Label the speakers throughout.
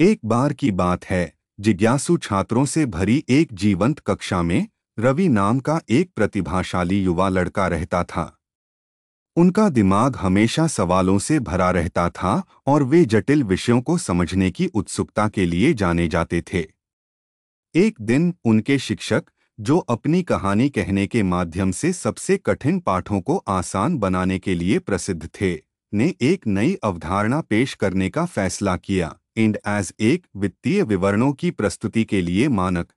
Speaker 1: एक बार की बात है जिज्ञासु छात्रों से भरी एक जीवंत कक्षा में रवि नाम का एक प्रतिभाशाली युवा लड़का रहता था उनका दिमाग हमेशा सवालों से भरा रहता था और वे जटिल विषयों को समझने की उत्सुकता के लिए जाने जाते थे एक दिन उनके शिक्षक जो अपनी कहानी कहने के माध्यम से सबसे कठिन पाठों को आसान बनाने के लिए प्रसिद्ध थे ने एक नई अवधारणा पेश करने का फैसला किया एंड एज एक वित्तीय विवरणों की प्रस्तुति के लिए मानक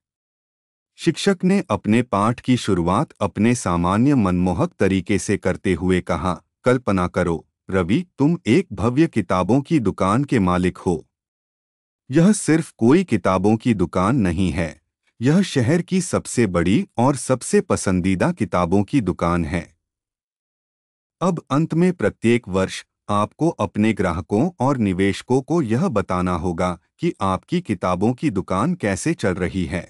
Speaker 1: शिक्षक ने अपने पाठ की शुरुआत अपने सामान्य मनमोहक तरीके से करते हुए कहा कल्पना करो रवि तुम एक भव्य किताबों की दुकान के मालिक हो यह सिर्फ कोई किताबों की दुकान नहीं है यह शहर की सबसे बड़ी और सबसे पसंदीदा किताबों की दुकान है अब अंत में प्रत्येक वर्ष आपको अपने ग्राहकों और निवेशकों को यह बताना होगा कि आपकी किताबों की दुकान कैसे चल रही है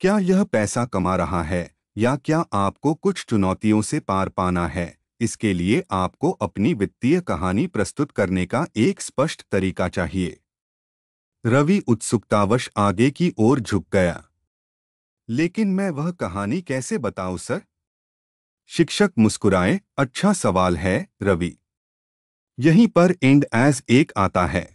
Speaker 1: क्या यह पैसा कमा रहा है या क्या आपको कुछ चुनौतियों से पार पाना है इसके लिए आपको अपनी वित्तीय कहानी प्रस्तुत करने का एक स्पष्ट तरीका चाहिए रवि उत्सुकतावश आगे की ओर झुक गया लेकिन मैं वह कहानी कैसे बताऊं सर शिक्षक मुस्कुराए अच्छा सवाल है रवि यहीं पर एंड एज एक आता है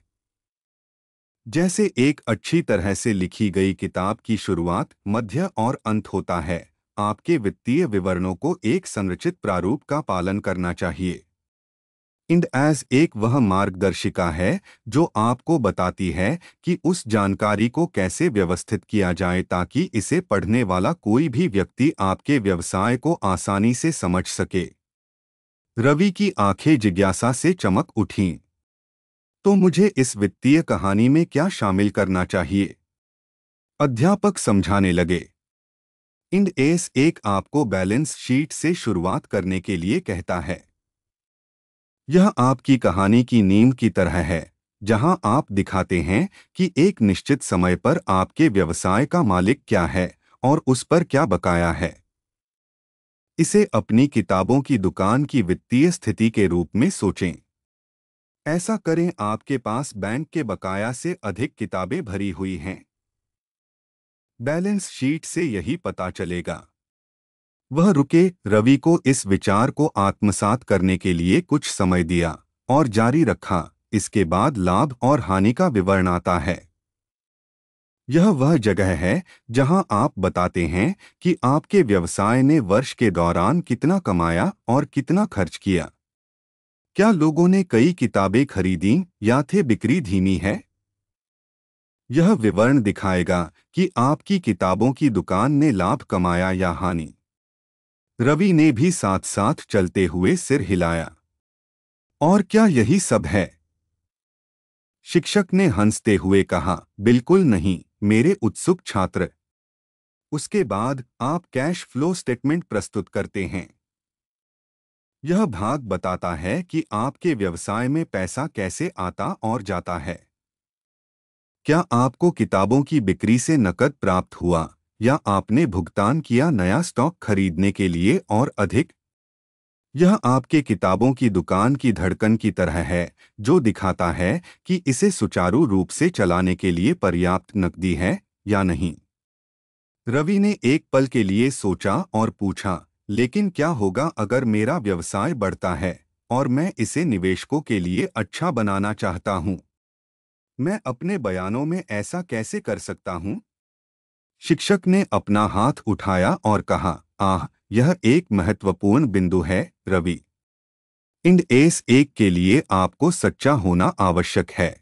Speaker 1: जैसे एक अच्छी तरह से लिखी गई किताब की शुरुआत मध्य और अंत होता है आपके वित्तीय विवरणों को एक संरचित प्रारूप का पालन करना चाहिए इंड एज एक वह मार्गदर्शिका है जो आपको बताती है कि उस जानकारी को कैसे व्यवस्थित किया जाए ताकि इसे पढ़ने वाला कोई भी व्यक्ति आपके व्यवसाय को आसानी से समझ सके रवि की आंखें जिज्ञासा से चमक उठीं तो मुझे इस वित्तीय कहानी में क्या शामिल करना चाहिए अध्यापक समझाने लगे इंड एस एक आपको बैलेंस शीट से शुरुआत करने के लिए कहता है यह आपकी कहानी की नींव की तरह है जहां आप दिखाते हैं कि एक निश्चित समय पर आपके व्यवसाय का मालिक क्या है और उस पर क्या बकाया है इसे अपनी किताबों की दुकान की वित्तीय स्थिति के रूप में सोचें ऐसा करें आपके पास बैंक के बकाया से अधिक किताबें भरी हुई हैं बैलेंस शीट से यही पता चलेगा वह रुके रवि को इस विचार को आत्मसात करने के लिए कुछ समय दिया और जारी रखा इसके बाद लाभ और हानि का विवरण आता है यह वह जगह है जहां आप बताते हैं कि आपके व्यवसाय ने वर्ष के दौरान कितना कमाया और कितना खर्च किया क्या लोगों ने कई किताबें खरीदी या थे बिक्री धीमी है यह विवरण दिखाएगा कि आपकी किताबों की दुकान ने लाभ कमाया या हानि रवि ने भी साथ साथ चलते हुए सिर हिलाया और क्या यही सब है शिक्षक ने हंसते हुए कहा बिल्कुल नहीं मेरे उत्सुक छात्र उसके बाद आप कैश फ्लो स्टेटमेंट प्रस्तुत करते हैं यह भाग बताता है कि आपके व्यवसाय में पैसा कैसे आता और जाता है क्या आपको किताबों की बिक्री से नकद प्राप्त हुआ या आपने भुगतान किया नया स्टॉक खरीदने के लिए और अधिक यह आपके किताबों की दुकान की धड़कन की तरह है जो दिखाता है कि इसे सुचारू रूप से चलाने के लिए पर्याप्त नकदी है या नहीं रवि ने एक पल के लिए सोचा और पूछा लेकिन क्या होगा अगर मेरा व्यवसाय बढ़ता है और मैं इसे निवेशकों के लिए अच्छा बनाना चाहता हूं मैं अपने बयानों में ऐसा कैसे कर सकता हूं शिक्षक ने अपना हाथ उठाया और कहा आह यह एक महत्वपूर्ण बिंदु है रवि इंड एस एक के लिए आपको सच्चा होना आवश्यक है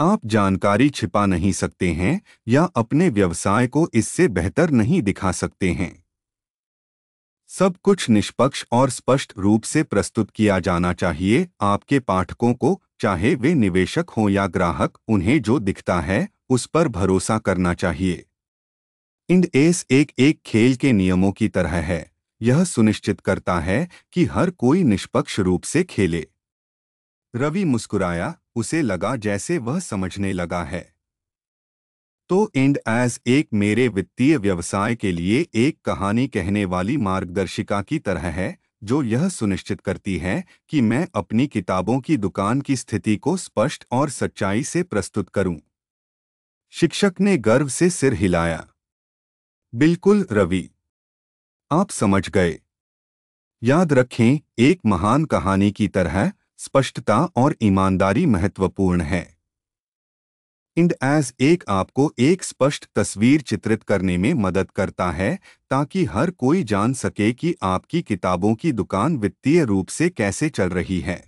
Speaker 1: आप जानकारी छिपा नहीं सकते हैं या अपने व्यवसाय को इससे बेहतर नहीं दिखा सकते हैं सब कुछ निष्पक्ष और स्पष्ट रूप से प्रस्तुत किया जाना चाहिए आपके पाठकों को चाहे वे निवेशक हों या ग्राहक उन्हें जो दिखता है उस पर भरोसा करना चाहिए इंड एस एक एक खेल के नियमों की तरह है यह सुनिश्चित करता है कि हर कोई निष्पक्ष रूप से खेले रवि मुस्कुराया उसे लगा जैसे वह समझने लगा है तो इंड एज एक मेरे वित्तीय व्यवसाय के लिए एक कहानी कहने वाली मार्गदर्शिका की तरह है जो यह सुनिश्चित करती है कि मैं अपनी किताबों की दुकान की स्थिति को स्पष्ट और सच्चाई से प्रस्तुत करूं। शिक्षक ने गर्व से सिर हिलाया बिल्कुल रवि आप समझ गए याद रखें एक महान कहानी की तरह स्पष्टता और ईमानदारी महत्वपूर्ण है इंड एज एक आपको एक स्पष्ट तस्वीर चित्रित करने में मदद करता है ताकि हर कोई जान सके कि आपकी किताबों की दुकान वित्तीय रूप से कैसे चल रही है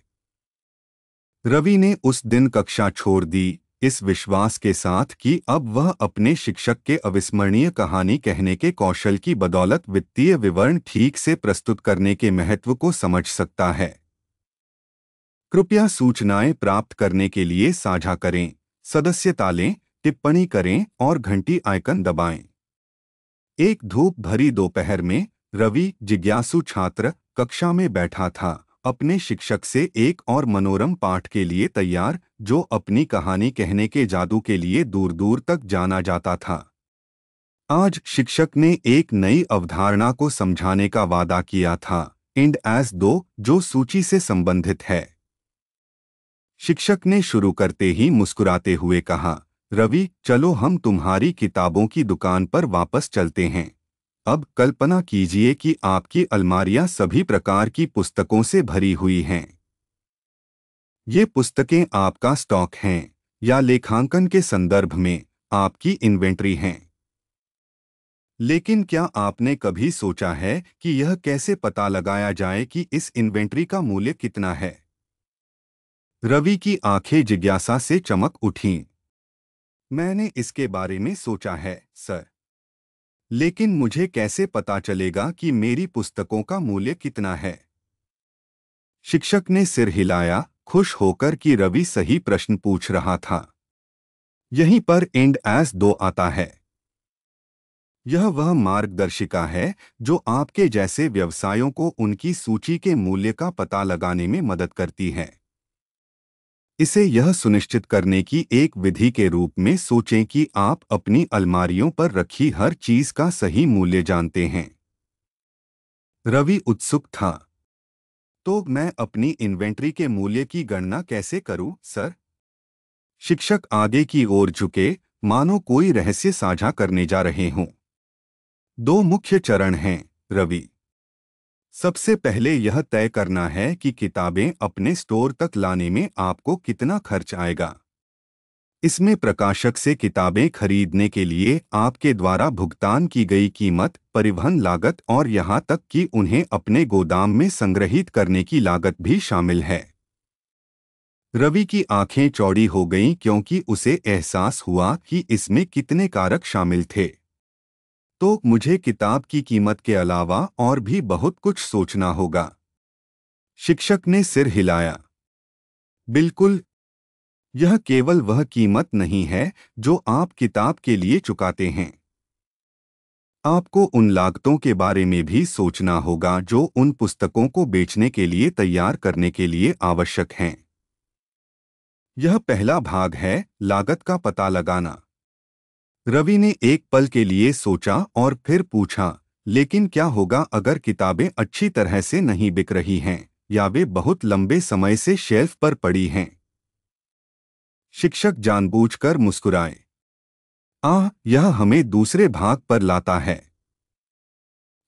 Speaker 1: रवि ने उस दिन कक्षा छोड़ दी इस विश्वास के साथ कि अब वह अपने शिक्षक के अविस्मरणीय कहानी कहने के कौशल की बदौलत वित्तीय विवरण ठीक से प्रस्तुत करने के महत्व को समझ सकता है कृपया सूचनाएं प्राप्त करने के लिए साझा करें सदस्यता लें टिप्पणी करें और घंटी आइकन दबाएं। एक धूप भरी दोपहर में रवि जिज्ञासु छात्र कक्षा में बैठा था अपने शिक्षक से एक और मनोरम पाठ के लिए तैयार जो अपनी कहानी कहने के जादू के लिए दूर दूर तक जाना जाता था आज शिक्षक ने एक नई अवधारणा को समझाने का वादा किया था इंड एस दो जो सूची से संबंधित है शिक्षक ने शुरू करते ही मुस्कुराते हुए कहा रवि चलो हम तुम्हारी किताबों की दुकान पर वापस चलते हैं अब कल्पना कीजिए कि आपकी अलमारियां सभी प्रकार की पुस्तकों से भरी हुई हैं ये पुस्तकें आपका स्टॉक हैं या लेखांकन के संदर्भ में आपकी इन्वेंट्री हैं लेकिन क्या आपने कभी सोचा है कि यह कैसे पता लगाया जाए कि इस इन्वेंट्री का मूल्य कितना है रवि की आंखें जिज्ञासा से चमक उठीं मैंने इसके बारे में सोचा है सर लेकिन मुझे कैसे पता चलेगा कि मेरी पुस्तकों का मूल्य कितना है शिक्षक ने सिर हिलाया खुश होकर कि रवि सही प्रश्न पूछ रहा था यहीं पर एंड एस दो आता है यह वह मार्गदर्शिका है जो आपके जैसे व्यवसायों को उनकी सूची के मूल्य का पता लगाने में मदद करती है इसे यह सुनिश्चित करने की एक विधि के रूप में सोचें कि आप अपनी अलमारियों पर रखी हर चीज का सही मूल्य जानते हैं रवि उत्सुक था तो मैं अपनी इन्वेंट्री के मूल्य की गणना कैसे करूं, सर शिक्षक आगे की ओर झुके मानो कोई रहस्य साझा करने जा रहे हों दो मुख्य चरण हैं रवि सबसे पहले यह तय करना है कि किताबें अपने स्टोर तक लाने में आपको कितना खर्च आएगा इसमें प्रकाशक से किताबें खरीदने के लिए आपके द्वारा भुगतान की गई कीमत परिवहन लागत और यहां तक कि उन्हें अपने गोदाम में संग्रहित करने की लागत भी शामिल है रवि की आंखें चौड़ी हो गईं क्योंकि उसे एहसास हुआ कि इसमें कितने कारक शामिल थे तो मुझे किताब की कीमत के अलावा और भी बहुत कुछ सोचना होगा शिक्षक ने सिर हिलाया बिल्कुल यह केवल वह कीमत नहीं है जो आप किताब के लिए चुकाते हैं आपको उन लागतों के बारे में भी सोचना होगा जो उन पुस्तकों को बेचने के लिए तैयार करने के लिए आवश्यक हैं यह पहला भाग है लागत का पता लगाना रवि ने एक पल के लिए सोचा और फिर पूछा लेकिन क्या होगा अगर किताबें अच्छी तरह से नहीं बिक रही हैं या वे बहुत लंबे समय से शेल्फ पर पड़ी हैं शिक्षक जानबूझकर मुस्कुराए आह यह हमें दूसरे भाग पर लाता है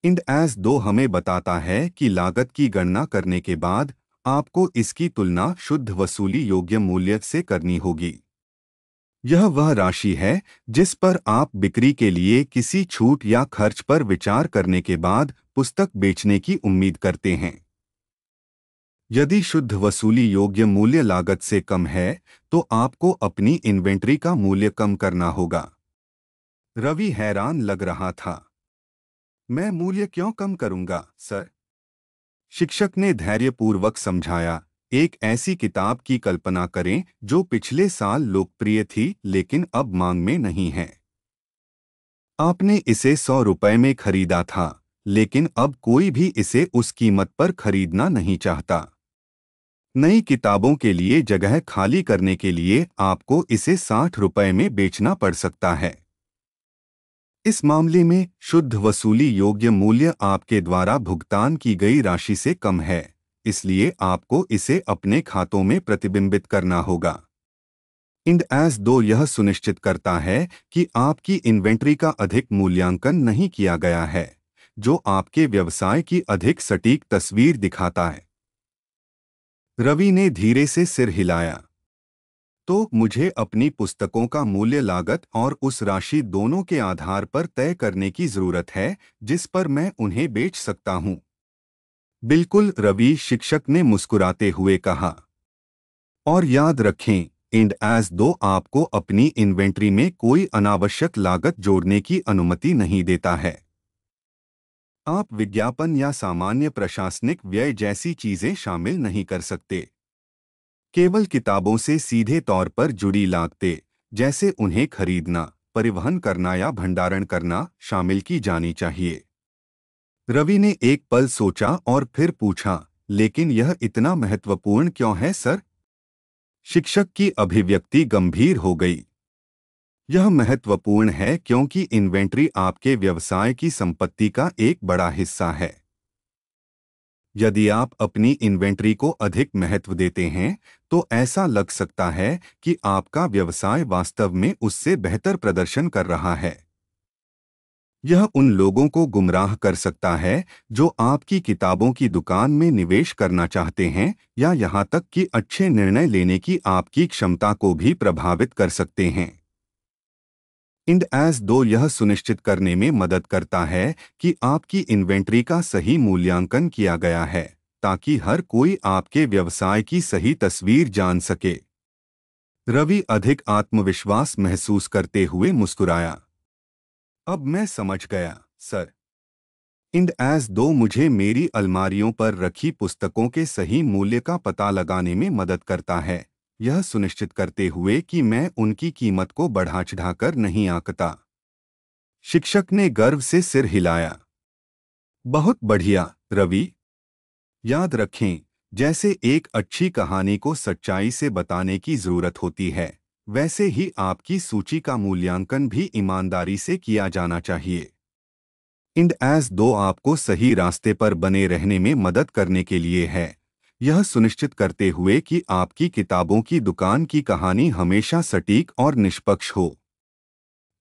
Speaker 1: इंड एस दो हमें बताता है कि लागत की गणना करने के बाद आपको इसकी तुलना शुद्ध वसूली योग्य मूल्य से करनी होगी यह वह राशि है जिस पर आप बिक्री के लिए किसी छूट या खर्च पर विचार करने के बाद पुस्तक बेचने की उम्मीद करते हैं यदि शुद्ध वसूली योग्य मूल्य लागत से कम है तो आपको अपनी इन्वेंट्री का मूल्य कम करना होगा रवि हैरान लग रहा था मैं मूल्य क्यों कम करूंगा सर शिक्षक ने धैर्यपूर्वक समझाया एक ऐसी किताब की कल्पना करें जो पिछले साल लोकप्रिय थी लेकिन अब मांग में नहीं है आपने इसे सौ रुपये में खरीदा था लेकिन अब कोई भी इसे उस कीमत पर खरीदना नहीं चाहता नई किताबों के लिए जगह खाली करने के लिए आपको इसे साठ रुपये में बेचना पड़ सकता है इस मामले में शुद्ध वसूली योग्य मूल्य आपके द्वारा भुगतान की गई राशि से कम है इसलिए आपको इसे अपने खातों में प्रतिबिंबित करना होगा इंड एस दो यह सुनिश्चित करता है कि आपकी इन्वेंट्री का अधिक मूल्यांकन नहीं किया गया है जो आपके व्यवसाय की अधिक सटीक तस्वीर दिखाता है रवि ने धीरे से सिर हिलाया तो मुझे अपनी पुस्तकों का मूल्य लागत और उस राशि दोनों के आधार पर तय करने की जरूरत है जिस पर मैं उन्हें बेच सकता हूं बिल्कुल रवि शिक्षक ने मुस्कुराते हुए कहा और याद रखें इंड एज दो आपको अपनी इन्वेंट्री में कोई अनावश्यक लागत जोड़ने की अनुमति नहीं देता है आप विज्ञापन या सामान्य प्रशासनिक व्यय जैसी चीजें शामिल नहीं कर सकते केवल किताबों से सीधे तौर पर जुड़ी लागते जैसे उन्हें खरीदना परिवहन करना या भंडारण करना शामिल की जानी चाहिए रवि ने एक पल सोचा और फिर पूछा लेकिन यह इतना महत्वपूर्ण क्यों है सर शिक्षक की अभिव्यक्ति गंभीर हो गई यह महत्वपूर्ण है क्योंकि इन्वेंट्री आपके व्यवसाय की संपत्ति का एक बड़ा हिस्सा है यदि आप अपनी इन्वेंट्री को अधिक महत्व देते हैं तो ऐसा लग सकता है कि आपका व्यवसाय वास्तव में उससे बेहतर प्रदर्शन कर रहा है यह उन लोगों को गुमराह कर सकता है जो आपकी किताबों की दुकान में निवेश करना चाहते हैं या यहाँ तक कि अच्छे निर्णय लेने की आपकी क्षमता को भी प्रभावित कर सकते हैं इंड एस दो यह सुनिश्चित करने में मदद करता है कि आपकी इन्वेंट्री का सही मूल्यांकन किया गया है ताकि हर कोई आपके व्यवसाय की सही तस्वीर जान सके रवि अधिक आत्मविश्वास महसूस करते हुए मुस्कुराया अब मैं समझ गया सर इंड एज दो मुझे मेरी अलमारियों पर रखी पुस्तकों के सही मूल्य का पता लगाने में मदद करता है यह सुनिश्चित करते हुए कि मैं उनकी कीमत को बढ़ा चढ़ाकर नहीं आंकता शिक्षक ने गर्व से सिर हिलाया बहुत बढ़िया रवि याद रखें जैसे एक अच्छी कहानी को सच्चाई से बताने की जरूरत होती है वैसे ही आपकी सूची का मूल्यांकन भी ईमानदारी से किया जाना चाहिए इंड एस दो आपको सही रास्ते पर बने रहने में मदद करने के लिए है यह सुनिश्चित करते हुए कि आपकी किताबों की दुकान की कहानी हमेशा सटीक और निष्पक्ष हो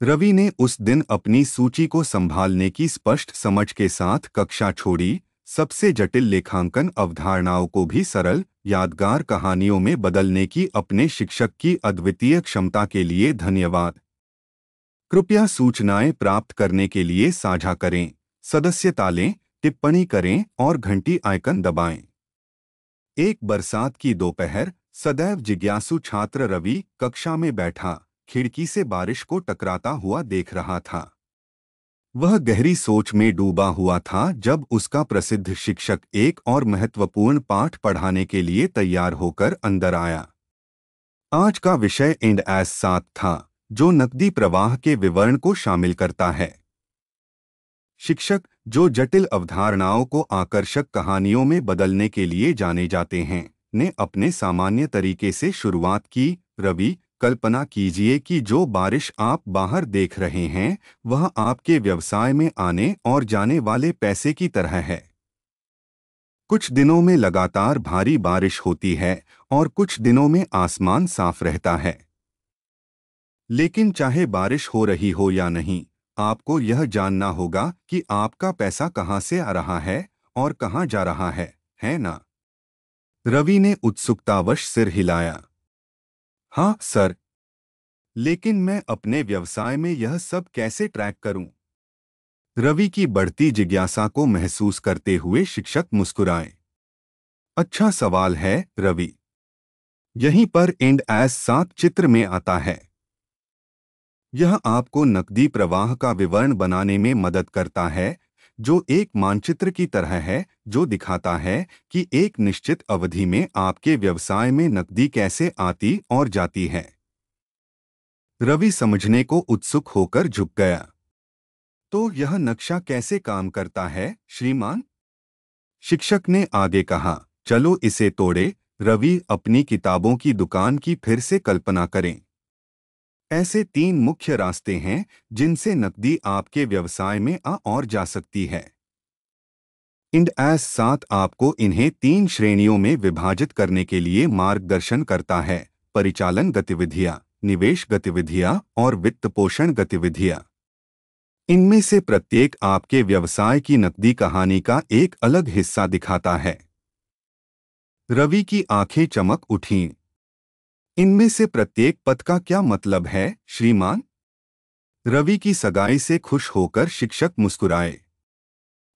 Speaker 1: रवि ने उस दिन अपनी सूची को संभालने की स्पष्ट समझ के साथ कक्षा छोड़ी सबसे जटिल लेखांकन अवधारणाओं को भी सरल यादगार कहानियों में बदलने की अपने शिक्षक की अद्वितीय क्षमता के लिए धन्यवाद कृपया सूचनाएं प्राप्त करने के लिए साझा करें सदस्यता लें टिप्पणी करें और घंटी आइकन दबाएं। एक बरसात की दोपहर सदैव जिज्ञासु छात्र रवि कक्षा में बैठा खिड़की से बारिश को टकराता हुआ देख रहा था वह गहरी सोच में डूबा हुआ था जब उसका प्रसिद्ध शिक्षक एक और महत्वपूर्ण पाठ पढ़ाने के लिए तैयार होकर अंदर आया आज का विषय एंड एस सात था जो नकदी प्रवाह के विवरण को शामिल करता है शिक्षक जो जटिल अवधारणाओं को आकर्षक कहानियों में बदलने के लिए जाने जाते हैं ने अपने सामान्य तरीके से शुरुआत की रवि कल्पना कीजिए कि जो बारिश आप बाहर देख रहे हैं वह आपके व्यवसाय में आने और जाने वाले पैसे की तरह है कुछ दिनों में लगातार भारी बारिश होती है और कुछ दिनों में आसमान साफ रहता है लेकिन चाहे बारिश हो रही हो या नहीं आपको यह जानना होगा कि आपका पैसा कहां से आ रहा है और कहां जा रहा है है ना? रवि ने उत्सुकतावश सिर हिलाया हाँ सर लेकिन मैं अपने व्यवसाय में यह सब कैसे ट्रैक करूं रवि की बढ़ती जिज्ञासा को महसूस करते हुए शिक्षक मुस्कुराए अच्छा सवाल है रवि यहीं पर एंड एस सात चित्र में आता है यह आपको नकदी प्रवाह का विवरण बनाने में मदद करता है जो एक मानचित्र की तरह है जो दिखाता है कि एक निश्चित अवधि में आपके व्यवसाय में नकदी कैसे आती और जाती है रवि समझने को उत्सुक होकर झुक गया तो यह नक्शा कैसे काम करता है श्रीमान शिक्षक ने आगे कहा चलो इसे तोड़े रवि अपनी किताबों की दुकान की फिर से कल्पना करें ऐसे तीन मुख्य रास्ते हैं जिनसे नकदी आपके व्यवसाय में आ और जा सकती है इंड एस सात आपको इन्हें तीन श्रेणियों में विभाजित करने के लिए मार्गदर्शन करता है परिचालन गतिविधियां निवेश गतिविधियां और वित्त पोषण गतिविधियां इनमें से प्रत्येक आपके व्यवसाय की नकदी कहानी का एक अलग हिस्सा दिखाता है रवि की आंखें चमक उठीं इनमें से प्रत्येक पद का क्या मतलब है श्रीमान रवि की सगाई से खुश होकर शिक्षक मुस्कुराए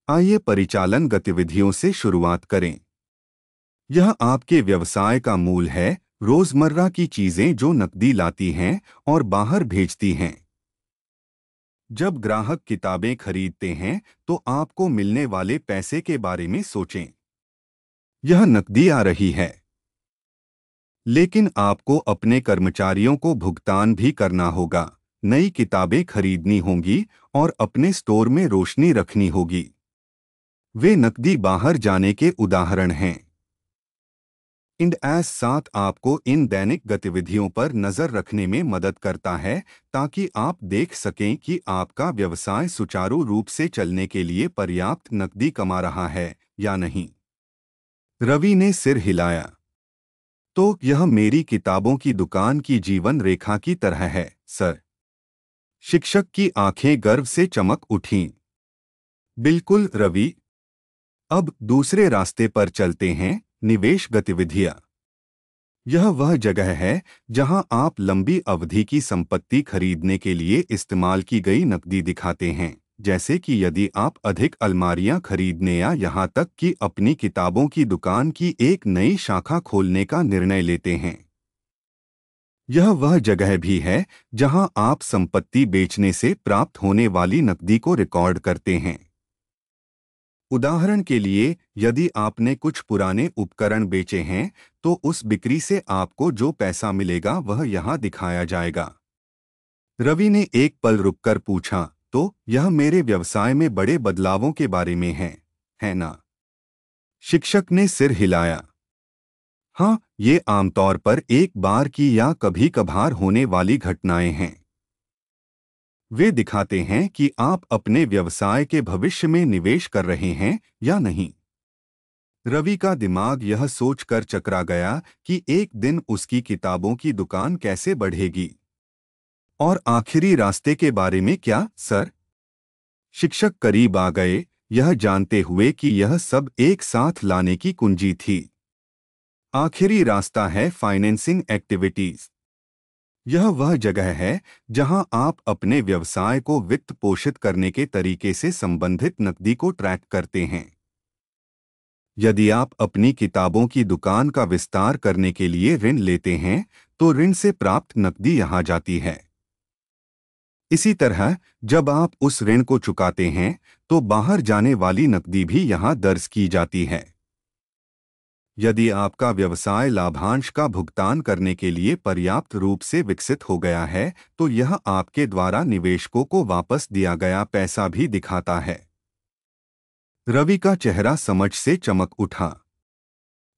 Speaker 1: आइए परिचालन गतिविधियों से शुरुआत करें यह आपके व्यवसाय का मूल है रोजमर्रा की चीजें जो नकदी लाती हैं और बाहर भेजती हैं जब ग्राहक किताबें खरीदते हैं तो आपको मिलने वाले पैसे के बारे में सोचें यह नकदी आ रही है लेकिन आपको अपने कर्मचारियों को भुगतान भी करना होगा नई किताबें खरीदनी होंगी और अपने स्टोर में रोशनी रखनी होगी वे नकदी बाहर जाने के उदाहरण हैं इंड एस साथ आपको इन दैनिक गतिविधियों पर नज़र रखने में मदद करता है ताकि आप देख सकें कि आपका व्यवसाय सुचारू रूप से चलने के लिए पर्याप्त नकदी कमा रहा है या नहीं रवि ने सिर हिलाया तो यह मेरी किताबों की दुकान की जीवन रेखा की तरह है सर शिक्षक की आंखें गर्व से चमक उठीं बिल्कुल रवि अब दूसरे रास्ते पर चलते हैं निवेश गतिविधियां यह वह जगह है जहां आप लंबी अवधि की संपत्ति खरीदने के लिए इस्तेमाल की गई नकदी दिखाते हैं जैसे कि यदि आप अधिक अलमारियां खरीदने या यहां तक कि अपनी किताबों की दुकान की एक नई शाखा खोलने का निर्णय लेते हैं यह वह जगह भी है जहां आप संपत्ति बेचने से प्राप्त होने वाली नकदी को रिकॉर्ड करते हैं उदाहरण के लिए यदि आपने कुछ पुराने उपकरण बेचे हैं तो उस बिक्री से आपको जो पैसा मिलेगा वह यहां दिखाया जाएगा रवि ने एक पल रुककर पूछा तो यह मेरे व्यवसाय में बड़े बदलावों के बारे में है है ना शिक्षक ने सिर हिलाया हाँ ये आमतौर पर एक बार की या कभी कभार होने वाली घटनाएं हैं वे दिखाते हैं कि आप अपने व्यवसाय के भविष्य में निवेश कर रहे हैं या नहीं रवि का दिमाग यह सोचकर चकरा गया कि एक दिन उसकी किताबों की दुकान कैसे बढ़ेगी और आखिरी रास्ते के बारे में क्या सर शिक्षक करीब आ गए यह जानते हुए कि यह सब एक साथ लाने की कुंजी थी आखिरी रास्ता है फाइनेंसिंग एक्टिविटीज यह वह जगह है जहां आप अपने व्यवसाय को वित्त पोषित करने के तरीके से संबंधित नकदी को ट्रैक करते हैं यदि आप अपनी किताबों की दुकान का विस्तार करने के लिए ऋण लेते हैं तो ऋण से प्राप्त नकदी यहां जाती है इसी तरह जब आप उस ऋण को चुकाते हैं तो बाहर जाने वाली नकदी भी यहां दर्ज की जाती है यदि आपका व्यवसाय लाभांश का भुगतान करने के लिए पर्याप्त रूप से विकसित हो गया है तो यह आपके द्वारा निवेशकों को वापस दिया गया पैसा भी दिखाता है रवि का चेहरा समझ से चमक उठा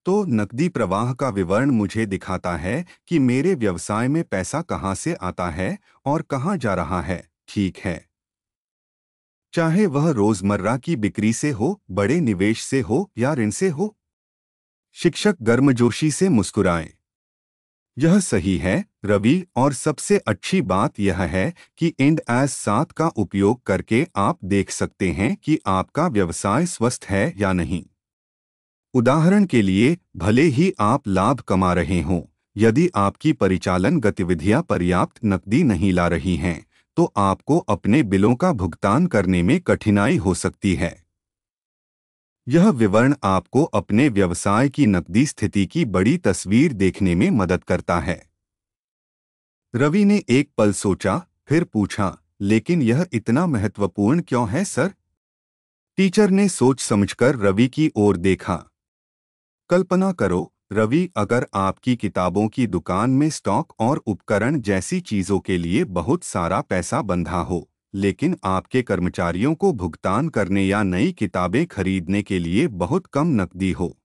Speaker 1: तो नकदी प्रवाह का विवरण मुझे दिखाता है कि मेरे व्यवसाय में पैसा कहाँ से आता है और कहाँ जा रहा है ठीक है चाहे वह रोजमर्रा की बिक्री से हो बड़े निवेश से हो या ऋण से हो शिक्षक गर्मजोशी से मुस्कुराए यह सही है रवि और सबसे अच्छी बात यह है कि एंड एस सात का उपयोग करके आप देख सकते हैं कि आपका व्यवसाय स्वस्थ है या नहीं उदाहरण के लिए भले ही आप लाभ कमा रहे हों यदि आपकी परिचालन गतिविधियां पर्याप्त नकदी नहीं ला रही हैं तो आपको अपने बिलों का भुगतान करने में कठिनाई हो सकती है यह विवरण आपको अपने व्यवसाय की नकदी स्थिति की बड़ी तस्वीर देखने में मदद करता है रवि ने एक पल सोचा फिर पूछा लेकिन यह इतना महत्वपूर्ण क्यों है सर टीचर ने सोच समझकर रवि की ओर देखा कल्पना करो रवि अगर आपकी किताबों की दुकान में स्टॉक और उपकरण जैसी चीजों के लिए बहुत सारा पैसा बंधा हो लेकिन आपके कर्मचारियों को भुगतान करने या नई किताबें खरीदने के लिए बहुत कम नकदी हो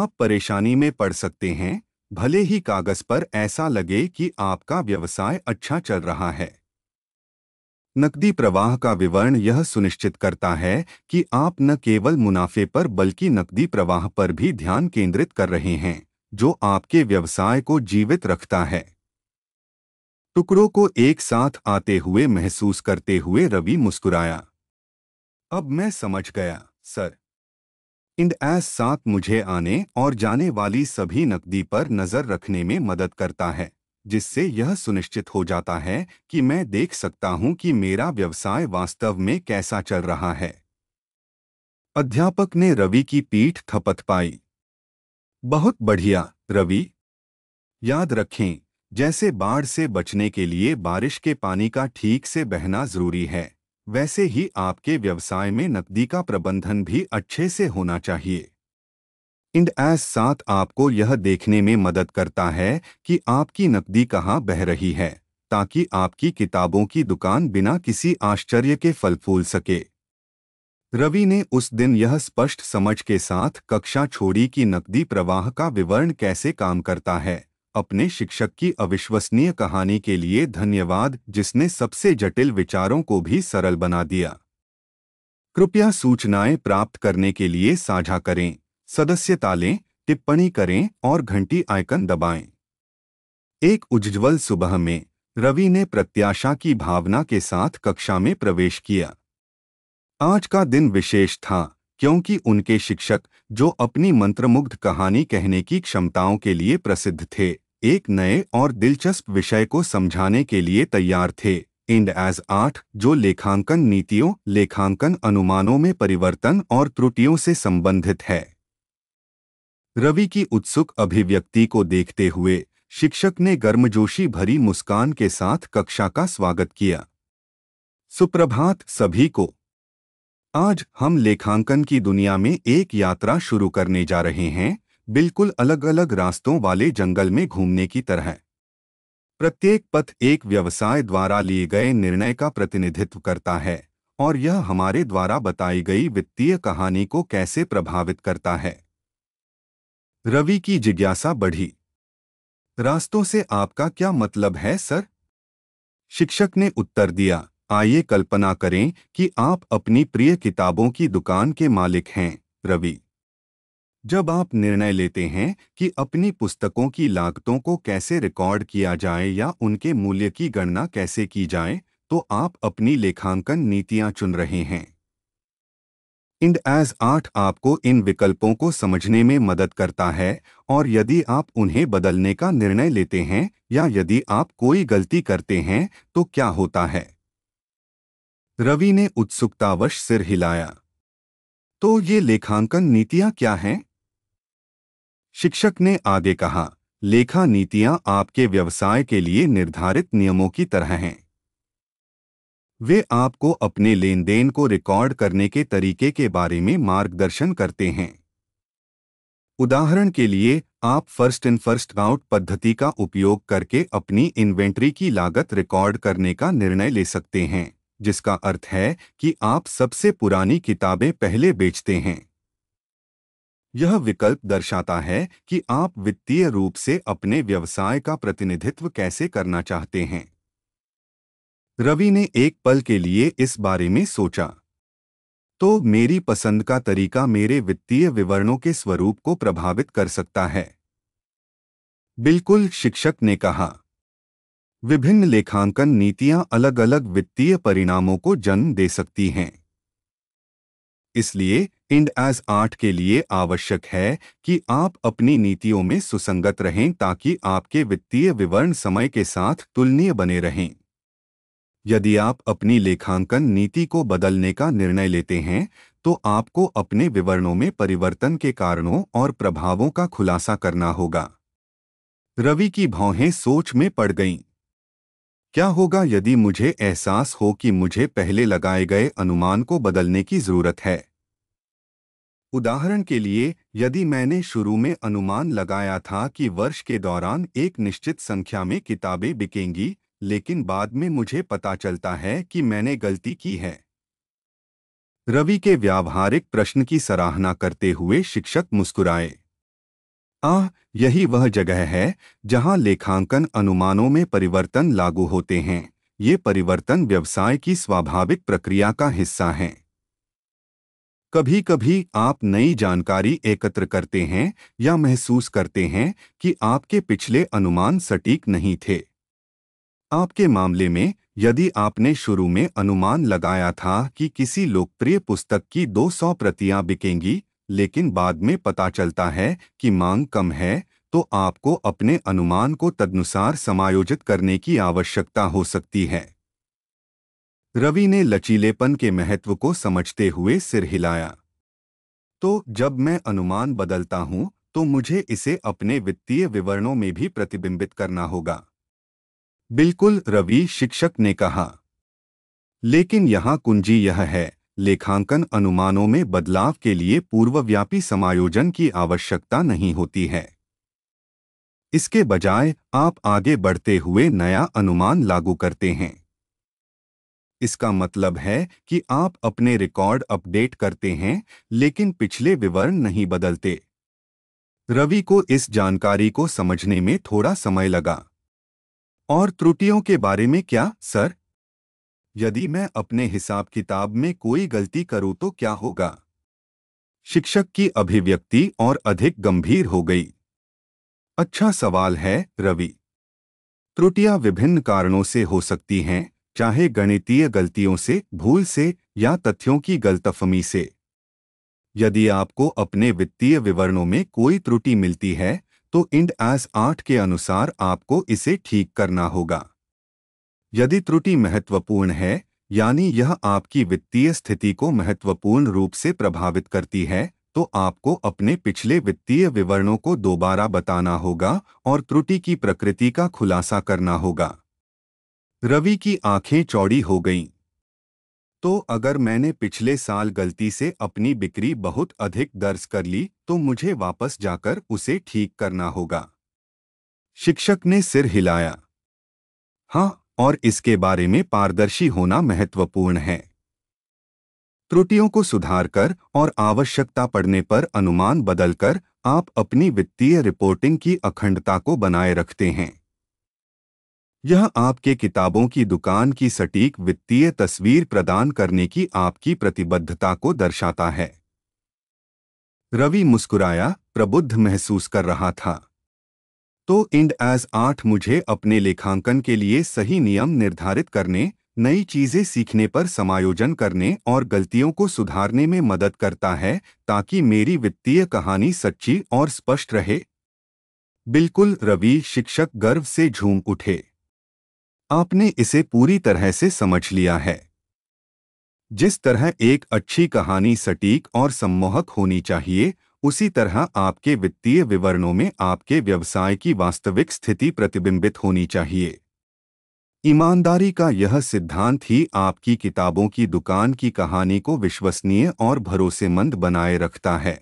Speaker 1: आप परेशानी में पड़ सकते हैं भले ही कागज पर ऐसा लगे कि आपका व्यवसाय अच्छा चल रहा है नकदी प्रवाह का विवरण यह सुनिश्चित करता है कि आप न केवल मुनाफे पर बल्कि नकदी प्रवाह पर भी ध्यान केंद्रित कर रहे हैं जो आपके व्यवसाय को जीवित रखता है टुकड़ों को एक साथ आते हुए महसूस करते हुए रवि मुस्कुराया अब मैं समझ गया सर इंड एस साथ मुझे आने और जाने वाली सभी नकदी पर नजर रखने में मदद करता है जिससे यह सुनिश्चित हो जाता है कि मैं देख सकता हूं कि मेरा व्यवसाय वास्तव में कैसा चल रहा है अध्यापक ने रवि की पीठ थपथ पाई बहुत बढ़िया रवि याद रखें जैसे बाढ़ से बचने के लिए बारिश के पानी का ठीक से बहना जरूरी है वैसे ही आपके व्यवसाय में नकदी का प्रबंधन भी अच्छे से होना चाहिए इंड एस साथ आपको यह देखने में मदद करता है कि आपकी नकदी कहाँ बह रही है ताकि आपकी किताबों की दुकान बिना किसी आश्चर्य के फल फूल सके रवि ने उस दिन यह स्पष्ट समझ के साथ कक्षा छोड़ी कि नकदी प्रवाह का विवरण कैसे काम करता है अपने शिक्षक की अविश्वसनीय कहानी के लिए धन्यवाद जिसने सबसे जटिल विचारों को भी सरल बना दिया कृपया सूचनाएं प्राप्त करने के लिए साझा करें सदस्यता लें टिप्पणी करें और घंटी आइकन दबाएं। एक उज्ज्वल सुबह में रवि ने प्रत्याशा की भावना के साथ कक्षा में प्रवेश किया आज का दिन विशेष था क्योंकि उनके शिक्षक जो अपनी मंत्रमुग्ध कहानी कहने की क्षमताओं के लिए प्रसिद्ध थे एक नए और दिलचस्प विषय को समझाने के लिए तैयार थे इंड एज आठ जो लेखांकन नीतियों लेखांकन अनुमानों में परिवर्तन और त्रुटियों से संबंधित है रवि की उत्सुक अभिव्यक्ति को देखते हुए शिक्षक ने गर्मजोशी भरी मुस्कान के साथ कक्षा का स्वागत किया सुप्रभात सभी को आज हम लेखांकन की दुनिया में एक यात्रा शुरू करने जा रहे हैं बिल्कुल अलग अलग रास्तों वाले जंगल में घूमने की तरह प्रत्येक पथ एक व्यवसाय द्वारा लिए गए निर्णय का प्रतिनिधित्व करता है और यह हमारे द्वारा बताई गई वित्तीय कहानी को कैसे प्रभावित करता है रवि की जिज्ञासा बढ़ी रास्तों से आपका क्या मतलब है सर शिक्षक ने उत्तर दिया आइए कल्पना करें कि आप अपनी प्रिय किताबों की दुकान के मालिक हैं रवि जब आप निर्णय लेते हैं कि अपनी पुस्तकों की लागतों को कैसे रिकॉर्ड किया जाए या उनके मूल्य की गणना कैसे की जाए तो आप अपनी लेखांकन नीतियां चुन रहे हैं इंड एज आर्ट आपको इन विकल्पों को समझने में मदद करता है और यदि आप उन्हें बदलने का निर्णय लेते हैं या यदि आप कोई गलती करते हैं तो क्या होता है रवि ने उत्सुकतावश सिर हिलाया तो ये लेखांकन नीतियां क्या हैं शिक्षक ने आगे कहा लेखा नीतियां आपके व्यवसाय के लिए निर्धारित नियमों की तरह हैं वे आपको अपने लेन देन को रिकॉर्ड करने के तरीके के बारे में मार्गदर्शन करते हैं उदाहरण के लिए आप फर्स्ट इन फर्स्ट आउट पद्धति का उपयोग करके अपनी इन्वेंट्री की लागत रिकॉर्ड करने का निर्णय ले सकते हैं जिसका अर्थ है कि आप सबसे पुरानी किताबें पहले बेचते हैं यह विकल्प दर्शाता है कि आप वित्तीय रूप से अपने व्यवसाय का प्रतिनिधित्व कैसे करना चाहते हैं रवि ने एक पल के लिए इस बारे में सोचा तो मेरी पसंद का तरीका मेरे वित्तीय विवरणों के स्वरूप को प्रभावित कर सकता है बिल्कुल शिक्षक ने कहा विभिन्न लेखांकन नीतियां अलग अलग वित्तीय परिणामों को जन्म दे सकती हैं इसलिए इंड एज आर्ट के लिए आवश्यक है कि आप अपनी नीतियों में सुसंगत रहें ताकि आपके वित्तीय विवरण समय के साथ तुलनीय बने रहें यदि आप अपनी लेखांकन नीति को बदलने का निर्णय लेते हैं तो आपको अपने विवरणों में परिवर्तन के कारणों और प्रभावों का खुलासा करना होगा रवि की भौहें सोच में पड़ गईं क्या होगा यदि मुझे एहसास हो कि मुझे पहले लगाए गए अनुमान को बदलने की जरूरत है उदाहरण के लिए यदि मैंने शुरू में अनुमान लगाया था कि वर्ष के दौरान एक निश्चित संख्या में किताबें बिकेंगी लेकिन बाद में मुझे पता चलता है कि मैंने गलती की है रवि के व्यावहारिक प्रश्न की सराहना करते हुए शिक्षक मुस्कुराए आह यही वह जगह है जहां लेखांकन अनुमानों में परिवर्तन लागू होते हैं ये परिवर्तन व्यवसाय की स्वाभाविक प्रक्रिया का हिस्सा हैं कभी कभी आप नई जानकारी एकत्र करते हैं या महसूस करते हैं कि आपके पिछले अनुमान सटीक नहीं थे आपके मामले में यदि आपने शुरू में अनुमान लगाया था कि किसी लोकप्रिय पुस्तक की 200 प्रतियां बिकेंगी लेकिन बाद में पता चलता है कि मांग कम है तो आपको अपने अनुमान को तदनुसार समायोजित करने की आवश्यकता हो सकती है रवि ने लचीलेपन के महत्व को समझते हुए सिर हिलाया तो जब मैं अनुमान बदलता हूं तो मुझे इसे अपने वित्तीय विवरणों में भी प्रतिबिंबित करना होगा बिल्कुल रवि शिक्षक ने कहा लेकिन यहाँ कुंजी यह है लेखांकन अनुमानों में बदलाव के लिए पूर्वव्यापी समायोजन की आवश्यकता नहीं होती है इसके बजाय आप आगे बढ़ते हुए नया अनुमान लागू करते हैं इसका मतलब है कि आप अपने रिकॉर्ड अपडेट करते हैं लेकिन पिछले विवरण नहीं बदलते रवि को इस जानकारी को समझने में थोड़ा समय लगा और त्रुटियों के बारे में क्या सर यदि मैं अपने हिसाब किताब में कोई गलती करूं तो क्या होगा शिक्षक की अभिव्यक्ति और अधिक गंभीर हो गई अच्छा सवाल है रवि त्रुटियां विभिन्न कारणों से हो सकती हैं चाहे गणितीय गलतियों से भूल से या तथ्यों की गलतफहमी से यदि आपको अपने वित्तीय विवरणों में कोई त्रुटि मिलती है तो इंड एस आठ के अनुसार आपको इसे ठीक करना होगा यदि त्रुटि महत्वपूर्ण है यानी यह आपकी वित्तीय स्थिति को महत्वपूर्ण रूप से प्रभावित करती है तो आपको अपने पिछले वित्तीय विवरणों को दोबारा बताना होगा और त्रुटि की प्रकृति का खुलासा करना होगा रवि की आंखें चौड़ी हो गईं। तो अगर मैंने पिछले साल गलती से अपनी बिक्री बहुत अधिक दर्ज कर ली तो मुझे वापस जाकर उसे ठीक करना होगा शिक्षक ने सिर हिलाया हाँ और इसके बारे में पारदर्शी होना महत्वपूर्ण है त्रुटियों को सुधारकर और आवश्यकता पड़ने पर अनुमान बदलकर आप अपनी वित्तीय रिपोर्टिंग की अखंडता को बनाए रखते हैं यह आपके किताबों की दुकान की सटीक वित्तीय तस्वीर प्रदान करने की आपकी प्रतिबद्धता को दर्शाता है रवि मुस्कुराया प्रबुद्ध महसूस कर रहा था तो इंड एज आठ मुझे अपने लेखांकन के लिए सही नियम निर्धारित करने नई चीजें सीखने पर समायोजन करने और गलतियों को सुधारने में मदद करता है ताकि मेरी वित्तीय कहानी सच्ची और स्पष्ट रहे बिल्कुल रवि शिक्षक गर्व से झूम उठे आपने इसे पूरी तरह से समझ लिया है जिस तरह एक अच्छी कहानी सटीक और सम्मोहक होनी चाहिए उसी तरह आपके वित्तीय विवरणों में आपके व्यवसाय की वास्तविक स्थिति प्रतिबिंबित होनी चाहिए ईमानदारी का यह सिद्धांत ही आपकी किताबों की दुकान की कहानी को विश्वसनीय और भरोसेमंद बनाए रखता है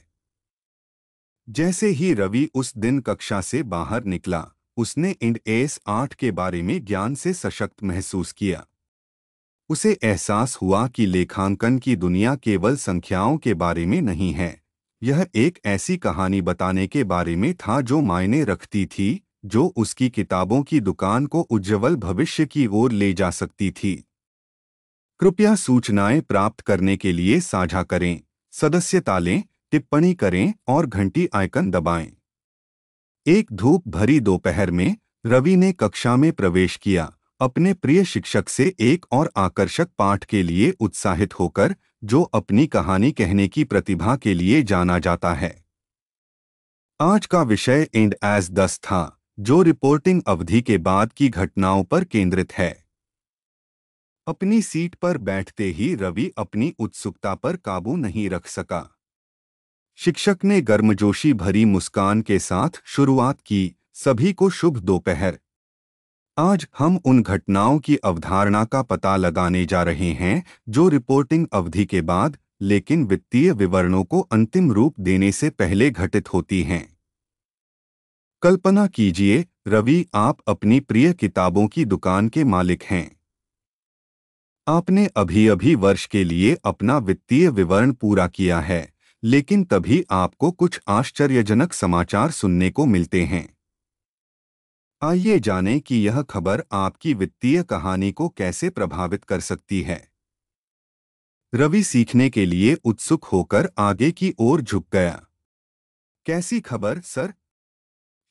Speaker 1: जैसे ही रवि उस दिन कक्षा से बाहर निकला उसने इंड एस आठ के बारे में ज्ञान से सशक्त महसूस किया उसे एहसास हुआ कि लेखांकन की दुनिया केवल संख्याओं के बारे में नहीं है यह एक ऐसी कहानी बताने के बारे में था जो मायने रखती थी जो उसकी किताबों की दुकान को उज्जवल भविष्य की ओर ले जा सकती थी कृपया सूचनाएं प्राप्त करने के लिए साझा करें सदस्यता लें टिप्पणी करें और घंटी आइकन दबाएं एक धूप भरी दोपहर में रवि ने कक्षा में प्रवेश किया अपने प्रिय शिक्षक से एक और आकर्षक पाठ के लिए उत्साहित होकर जो अपनी कहानी कहने की प्रतिभा के लिए जाना जाता है आज का विषय एंड एज दस था जो रिपोर्टिंग अवधि के बाद की घटनाओं पर केंद्रित है अपनी सीट पर बैठते ही रवि अपनी उत्सुकता पर काबू नहीं रख सका शिक्षक ने गर्मजोशी भरी मुस्कान के साथ शुरुआत की सभी को शुभ दोपहर आज हम उन घटनाओं की अवधारणा का पता लगाने जा रहे हैं जो रिपोर्टिंग अवधि के बाद लेकिन वित्तीय विवरणों को अंतिम रूप देने से पहले घटित होती हैं कल्पना कीजिए रवि आप अपनी प्रिय किताबों की दुकान के मालिक हैं आपने अभी अभी वर्ष के लिए अपना वित्तीय विवरण पूरा किया है लेकिन तभी आपको कुछ आश्चर्यजनक समाचार सुनने को मिलते हैं आइए जानें कि यह खबर आपकी वित्तीय कहानी को कैसे प्रभावित कर सकती है रवि सीखने के लिए उत्सुक होकर आगे की ओर झुक गया कैसी खबर सर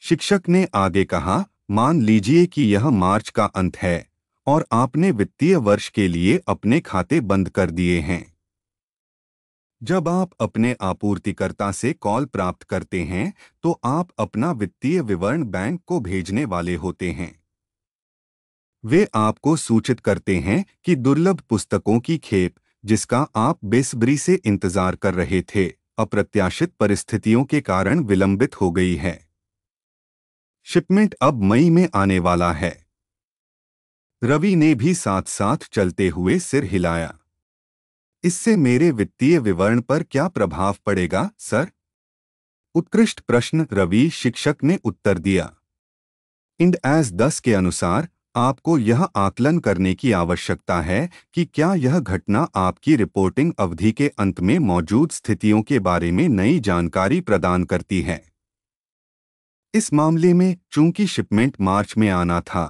Speaker 1: शिक्षक ने आगे कहा मान लीजिए कि यह मार्च का अंत है और आपने वित्तीय वर्ष के लिए अपने खाते बंद कर दिए हैं जब आप अपने आपूर्तिकर्ता से कॉल प्राप्त करते हैं तो आप अपना वित्तीय विवरण बैंक को भेजने वाले होते हैं वे आपको सूचित करते हैं कि दुर्लभ पुस्तकों की खेप जिसका आप बेसब्री से इंतजार कर रहे थे अप्रत्याशित परिस्थितियों के कारण विलंबित हो गई है शिपमेंट अब मई में आने वाला है रवि ने भी साथ साथ चलते हुए सिर हिलाया इससे मेरे वित्तीय विवरण पर क्या प्रभाव पड़ेगा सर उत्कृष्ट प्रश्न रवि शिक्षक ने उत्तर दिया इंड एस दस के अनुसार आपको यह आकलन करने की आवश्यकता है कि क्या यह घटना आपकी रिपोर्टिंग अवधि के अंत में मौजूद स्थितियों के बारे में नई जानकारी प्रदान करती है इस मामले में चूंकि शिपमेंट मार्च में आना था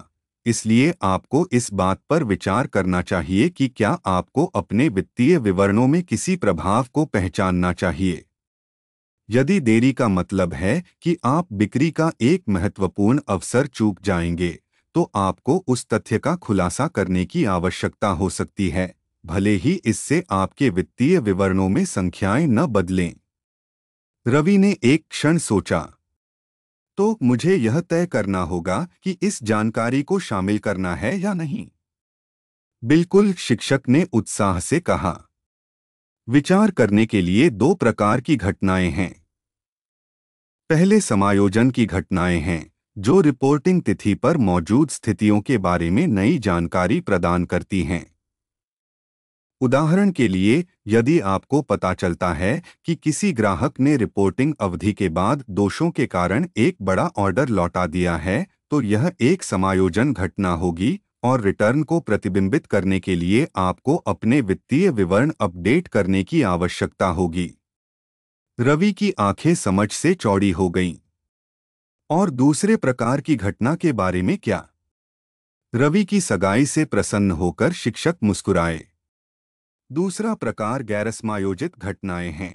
Speaker 1: इसलिए आपको इस बात पर विचार करना चाहिए कि क्या आपको अपने वित्तीय विवरणों में किसी प्रभाव को पहचानना चाहिए यदि देरी का मतलब है कि आप बिक्री का एक महत्वपूर्ण अवसर चूक जाएंगे तो आपको उस तथ्य का खुलासा करने की आवश्यकता हो सकती है भले ही इससे आपके वित्तीय विवरणों में संख्याएं न बदलें रवि ने एक क्षण सोचा तो मुझे यह तय करना होगा कि इस जानकारी को शामिल करना है या नहीं बिल्कुल शिक्षक ने उत्साह से कहा विचार करने के लिए दो प्रकार की घटनाएं हैं पहले समायोजन की घटनाएं हैं जो रिपोर्टिंग तिथि पर मौजूद स्थितियों के बारे में नई जानकारी प्रदान करती हैं उदाहरण के लिए यदि आपको पता चलता है कि किसी ग्राहक ने रिपोर्टिंग अवधि के बाद दोषों के कारण एक बड़ा ऑर्डर लौटा दिया है तो यह एक समायोजन घटना होगी और रिटर्न को प्रतिबिंबित करने के लिए आपको अपने वित्तीय विवरण अपडेट करने की आवश्यकता होगी रवि की आंखें समझ से चौड़ी हो गईं। और दूसरे प्रकार की घटना के बारे में क्या रवि की सगाई से प्रसन्न होकर शिक्षक मुस्कुराए दूसरा प्रकार गैरसमायोजित घटनाएं हैं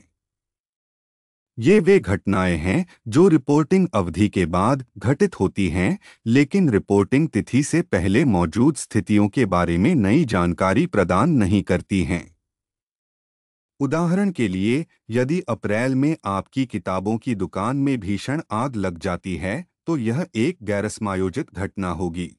Speaker 1: ये वे घटनाएं हैं जो रिपोर्टिंग अवधि के बाद घटित होती हैं लेकिन रिपोर्टिंग तिथि से पहले मौजूद स्थितियों के बारे में नई जानकारी प्रदान नहीं करती हैं उदाहरण के लिए यदि अप्रैल में आपकी किताबों की दुकान में भीषण आग लग जाती है तो यह एक गैरसमायोजित घटना होगी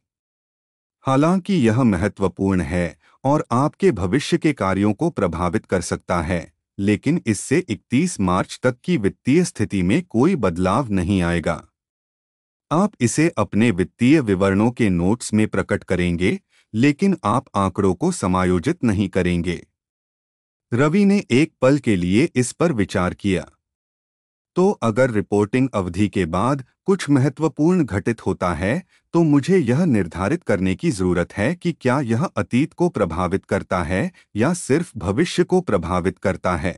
Speaker 1: हालांकि यह महत्वपूर्ण है और आपके भविष्य के कार्यों को प्रभावित कर सकता है लेकिन इससे 31 मार्च तक की वित्तीय स्थिति में कोई बदलाव नहीं आएगा आप इसे अपने वित्तीय विवरणों के नोट्स में प्रकट करेंगे लेकिन आप आंकड़ों को समायोजित नहीं करेंगे रवि ने एक पल के लिए इस पर विचार किया तो अगर रिपोर्टिंग अवधि के बाद कुछ महत्वपूर्ण घटित होता है तो मुझे यह निर्धारित करने की जरूरत है कि क्या यह अतीत को प्रभावित करता है या सिर्फ भविष्य को प्रभावित करता है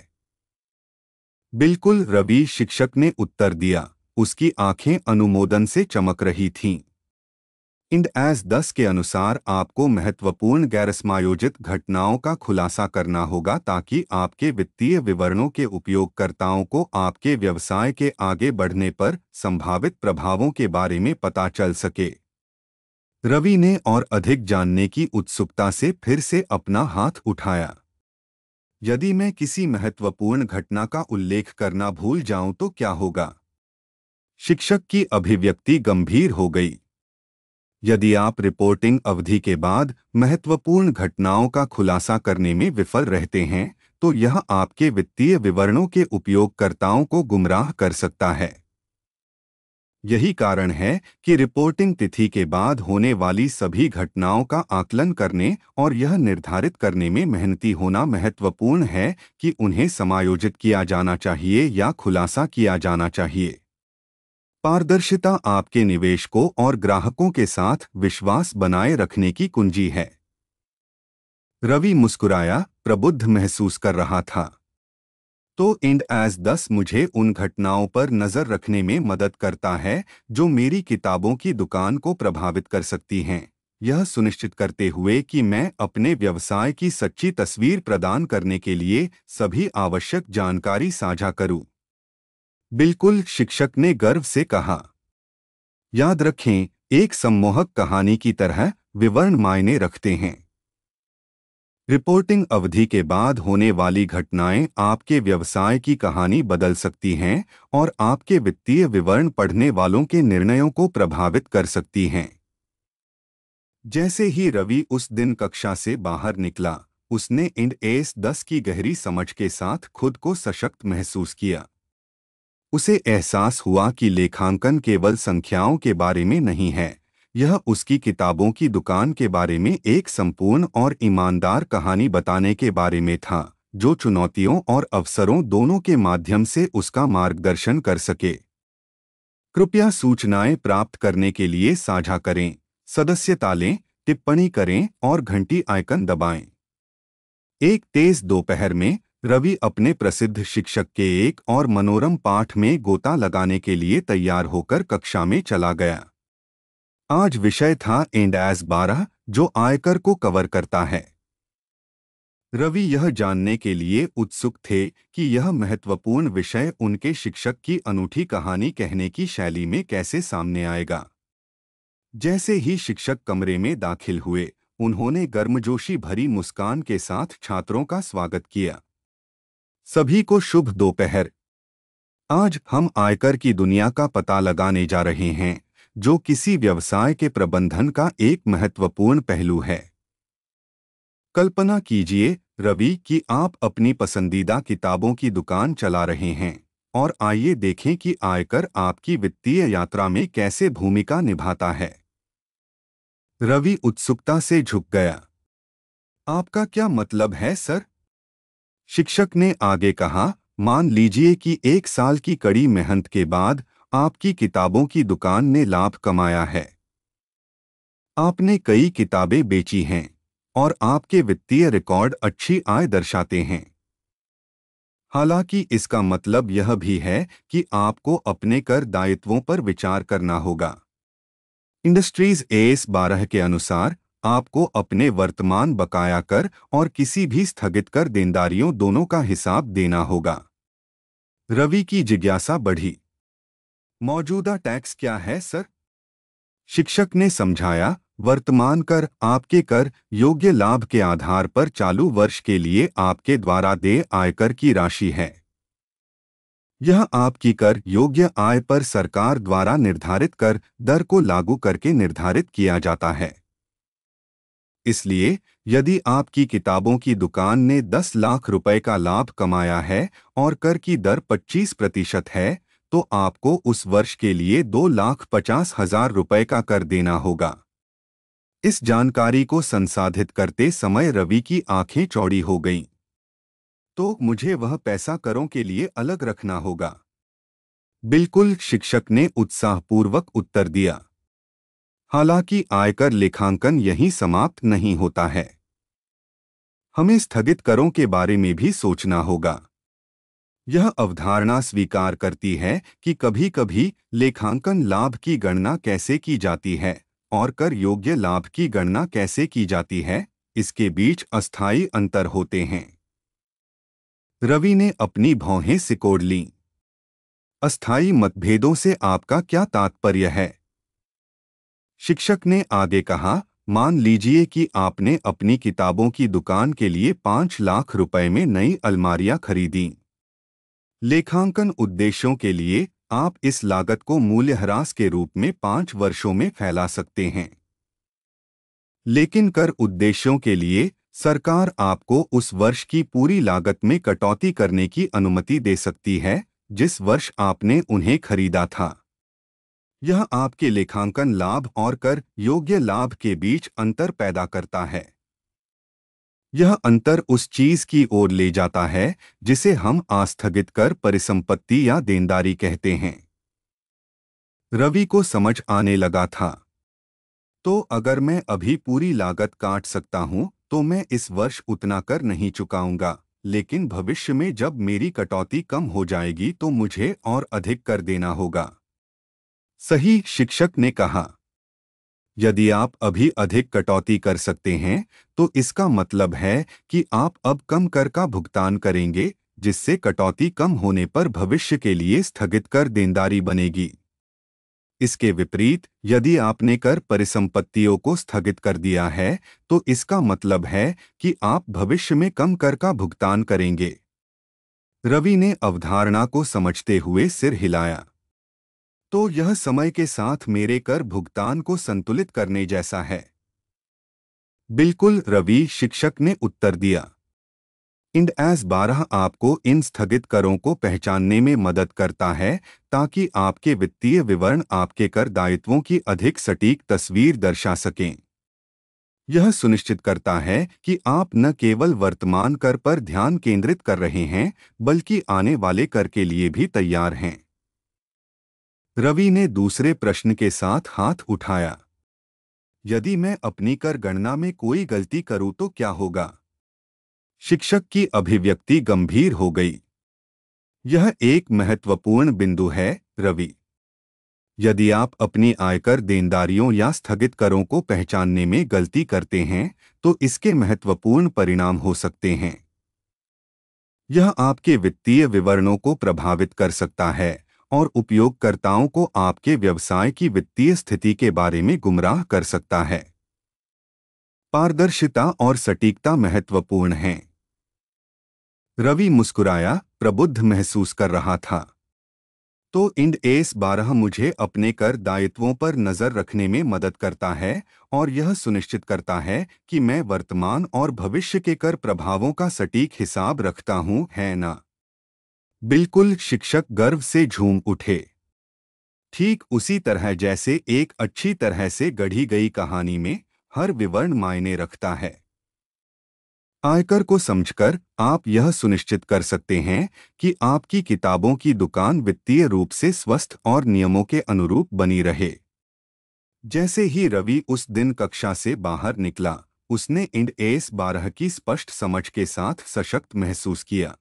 Speaker 1: बिल्कुल रवि शिक्षक ने उत्तर दिया उसकी आंखें अनुमोदन से चमक रही थीं। इंड एस दस के अनुसार आपको महत्वपूर्ण गैर समायोजित घटनाओं का खुलासा करना होगा ताकि आपके वित्तीय विवरणों के उपयोगकर्ताओं को आपके व्यवसाय के आगे बढ़ने पर संभावित प्रभावों के बारे में पता चल सके रवि ने और अधिक जानने की उत्सुकता से फिर से अपना हाथ उठाया यदि मैं किसी महत्वपूर्ण घटना का उल्लेख करना भूल जाऊं तो क्या होगा शिक्षक की अभिव्यक्ति गंभीर हो गई यदि आप रिपोर्टिंग अवधि के बाद महत्वपूर्ण घटनाओं का खुलासा करने में विफल रहते हैं तो यह आपके वित्तीय विवरणों के उपयोगकर्ताओं को गुमराह कर सकता है यही कारण है कि रिपोर्टिंग तिथि के बाद होने वाली सभी घटनाओं का आकलन करने और यह निर्धारित करने में मेहनती होना महत्वपूर्ण है कि उन्हें समायोजित किया जाना चाहिए या खुलासा किया जाना चाहिए पारदर्शिता आपके निवेश को और ग्राहकों के साथ विश्वास बनाए रखने की कुंजी है रवि मुस्कुराया प्रबुद्ध महसूस कर रहा था तो इंड एज दस मुझे उन घटनाओं पर नज़र रखने में मदद करता है जो मेरी किताबों की दुकान को प्रभावित कर सकती हैं यह सुनिश्चित करते हुए कि मैं अपने व्यवसाय की सच्ची तस्वीर प्रदान करने के लिए सभी आवश्यक जानकारी साझा करूं। बिल्कुल शिक्षक ने गर्व से कहा याद रखें एक सम्मोहक कहानी की तरह विवरण मायने रखते हैं रिपोर्टिंग अवधि के बाद होने वाली घटनाएं आपके व्यवसाय की कहानी बदल सकती हैं और आपके वित्तीय विवरण पढ़ने वालों के निर्णयों को प्रभावित कर सकती हैं जैसे ही रवि उस दिन कक्षा से बाहर निकला उसने इंड एस दस की गहरी समझ के साथ खुद को सशक्त महसूस किया उसे एहसास हुआ कि लेखांकन केवल संख्याओं के बारे में नहीं है यह उसकी किताबों की दुकान के बारे में एक संपूर्ण और ईमानदार कहानी बताने के बारे में था जो चुनौतियों और अवसरों दोनों के माध्यम से उसका मार्गदर्शन कर सके कृपया सूचनाएं प्राप्त करने के लिए साझा करें सदस्यता लें टिप्पणी करें और घंटी आइकन दबाएं। एक तेज दोपहर में रवि अपने प्रसिद्ध शिक्षक के एक और मनोरम पाठ में गोता लगाने के लिए तैयार होकर कक्षा में चला गया आज विषय था एंड एस बारह जो आयकर को कवर करता है रवि यह जानने के लिए उत्सुक थे कि यह महत्वपूर्ण विषय उनके शिक्षक की अनूठी कहानी कहने की शैली में कैसे सामने आएगा जैसे ही शिक्षक कमरे में दाखिल हुए उन्होंने गर्मजोशी भरी मुस्कान के साथ छात्रों का स्वागत किया सभी को शुभ दोपहर आज हम आयकर की दुनिया का पता लगाने जा रहे हैं जो किसी व्यवसाय के प्रबंधन का एक महत्वपूर्ण पहलू है कल्पना कीजिए रवि कि आप अपनी पसंदीदा किताबों की दुकान चला रहे हैं और आइए देखें कि आयकर आपकी वित्तीय यात्रा में कैसे भूमिका निभाता है रवि उत्सुकता से झुक गया आपका क्या मतलब है सर शिक्षक ने आगे कहा मान लीजिए कि एक साल की कड़ी मेहनत के बाद आपकी किताबों की दुकान ने लाभ कमाया है आपने कई किताबें बेची हैं और आपके वित्तीय रिकॉर्ड अच्छी आय दर्शाते हैं हालांकि इसका मतलब यह भी है कि आपको अपने कर दायित्वों पर विचार करना होगा इंडस्ट्रीज एस बारह के अनुसार आपको अपने वर्तमान बकाया कर और किसी भी स्थगित कर देनदारियों दोनों का हिसाब देना होगा रवि की जिज्ञासा बढ़ी मौजूदा टैक्स क्या है सर शिक्षक ने समझाया वर्तमान कर आपके कर योग्य लाभ के आधार पर चालू वर्ष के लिए आपके द्वारा देय आयकर की राशि है यह आपकी कर योग्य आय पर सरकार द्वारा निर्धारित कर दर को लागू करके निर्धारित किया जाता है इसलिए यदि आपकी किताबों की दुकान ने 10 लाख रुपए का लाभ कमाया है और कर की दर 25 प्रतिशत है तो आपको उस वर्ष के लिए दो लाख पचास हजार रुपये का कर देना होगा इस जानकारी को संसाधित करते समय रवि की आंखें चौड़ी हो गईं। तो मुझे वह पैसा करों के लिए अलग रखना होगा बिल्कुल शिक्षक ने उत्साहपूर्वक उत्तर दिया हालांकि आयकर लेखांकन यहीं समाप्त नहीं होता है हमें स्थगित करों के बारे में भी सोचना होगा यह अवधारणा स्वीकार करती है कि कभी कभी लेखांकन लाभ की गणना कैसे की जाती है और कर योग्य लाभ की गणना कैसे की जाती है इसके बीच अस्थायी अंतर होते हैं रवि ने अपनी भौहें सिकोड़ ली अस्थायी मतभेदों से आपका क्या तात्पर्य है शिक्षक ने आगे कहा मान लीजिए कि आपने अपनी किताबों की दुकान के लिए पाँच लाख रुपए में नई अलमारियां खरीदी लेखांकन उद्देश्यों के लिए आप इस लागत को मूल्यह्रास के रूप में पाँच वर्षों में फैला सकते हैं लेकिन कर उद्देश्यों के लिए सरकार आपको उस वर्ष की पूरी लागत में कटौती करने की अनुमति दे सकती है जिस वर्ष आपने उन्हें खरीदा था यह आपके लेखांकन लाभ और कर योग्य लाभ के बीच अंतर पैदा करता है यह अंतर उस चीज की ओर ले जाता है जिसे हम आस्थगित कर परिसंपत्ति या देनदारी कहते हैं रवि को समझ आने लगा था तो अगर मैं अभी पूरी लागत काट सकता हूं तो मैं इस वर्ष उतना कर नहीं चुकाऊंगा लेकिन भविष्य में जब मेरी कटौती कम हो जाएगी तो मुझे और अधिक कर देना होगा सही शिक्षक ने कहा यदि आप अभी अधिक कटौती कर सकते हैं तो इसका मतलब है कि आप अब कम कर का भुगतान करेंगे जिससे कटौती कम होने पर भविष्य के लिए स्थगित कर देनदारी बनेगी इसके विपरीत यदि आपने कर परिसंपत्तियों को स्थगित कर दिया है तो इसका मतलब है कि आप भविष्य में कम कर का भुगतान करेंगे रवि ने अवधारणा को समझते हुए सिर हिलाया तो यह समय के साथ मेरे कर भुगतान को संतुलित करने जैसा है बिल्कुल रवि शिक्षक ने उत्तर दिया इंड एस बारह आपको इन स्थगित करों को पहचानने में मदद करता है ताकि आपके वित्तीय विवरण आपके कर दायित्वों की अधिक सटीक तस्वीर दर्शा सकें यह सुनिश्चित करता है कि आप न केवल वर्तमान कर पर ध्यान केंद्रित कर रहे हैं बल्कि आने वाले कर के लिए भी तैयार हैं रवि ने दूसरे प्रश्न के साथ हाथ उठाया यदि मैं अपनी कर गणना में कोई गलती करूं तो क्या होगा शिक्षक की अभिव्यक्ति गंभीर हो गई यह एक महत्वपूर्ण बिंदु है रवि यदि आप अपनी आयकर देनदारियों या स्थगित करों को पहचानने में गलती करते हैं तो इसके महत्वपूर्ण परिणाम हो सकते हैं यह आपके वित्तीय विवरणों को प्रभावित कर सकता है और उपयोगकर्ताओं को आपके व्यवसाय की वित्तीय स्थिति के बारे में गुमराह कर सकता है पारदर्शिता और सटीकता महत्वपूर्ण हैं रवि मुस्कुराया प्रबुद्ध महसूस कर रहा था तो इंड एस बारह मुझे अपने कर दायित्वों पर नज़र रखने में मदद करता है और यह सुनिश्चित करता है कि मैं वर्तमान और भविष्य के कर प्रभावों का सटीक हिसाब रखता हूं है ना बिल्कुल शिक्षक गर्व से झूम उठे ठीक उसी तरह जैसे एक अच्छी तरह से गढ़ी गई कहानी में हर विवरण मायने रखता है आयकर को समझकर आप यह सुनिश्चित कर सकते हैं कि आपकी किताबों की दुकान वित्तीय रूप से स्वस्थ और नियमों के अनुरूप बनी रहे जैसे ही रवि उस दिन कक्षा से बाहर निकला उसने इंड एस बारह की स्पष्ट समझ के साथ सशक्त महसूस किया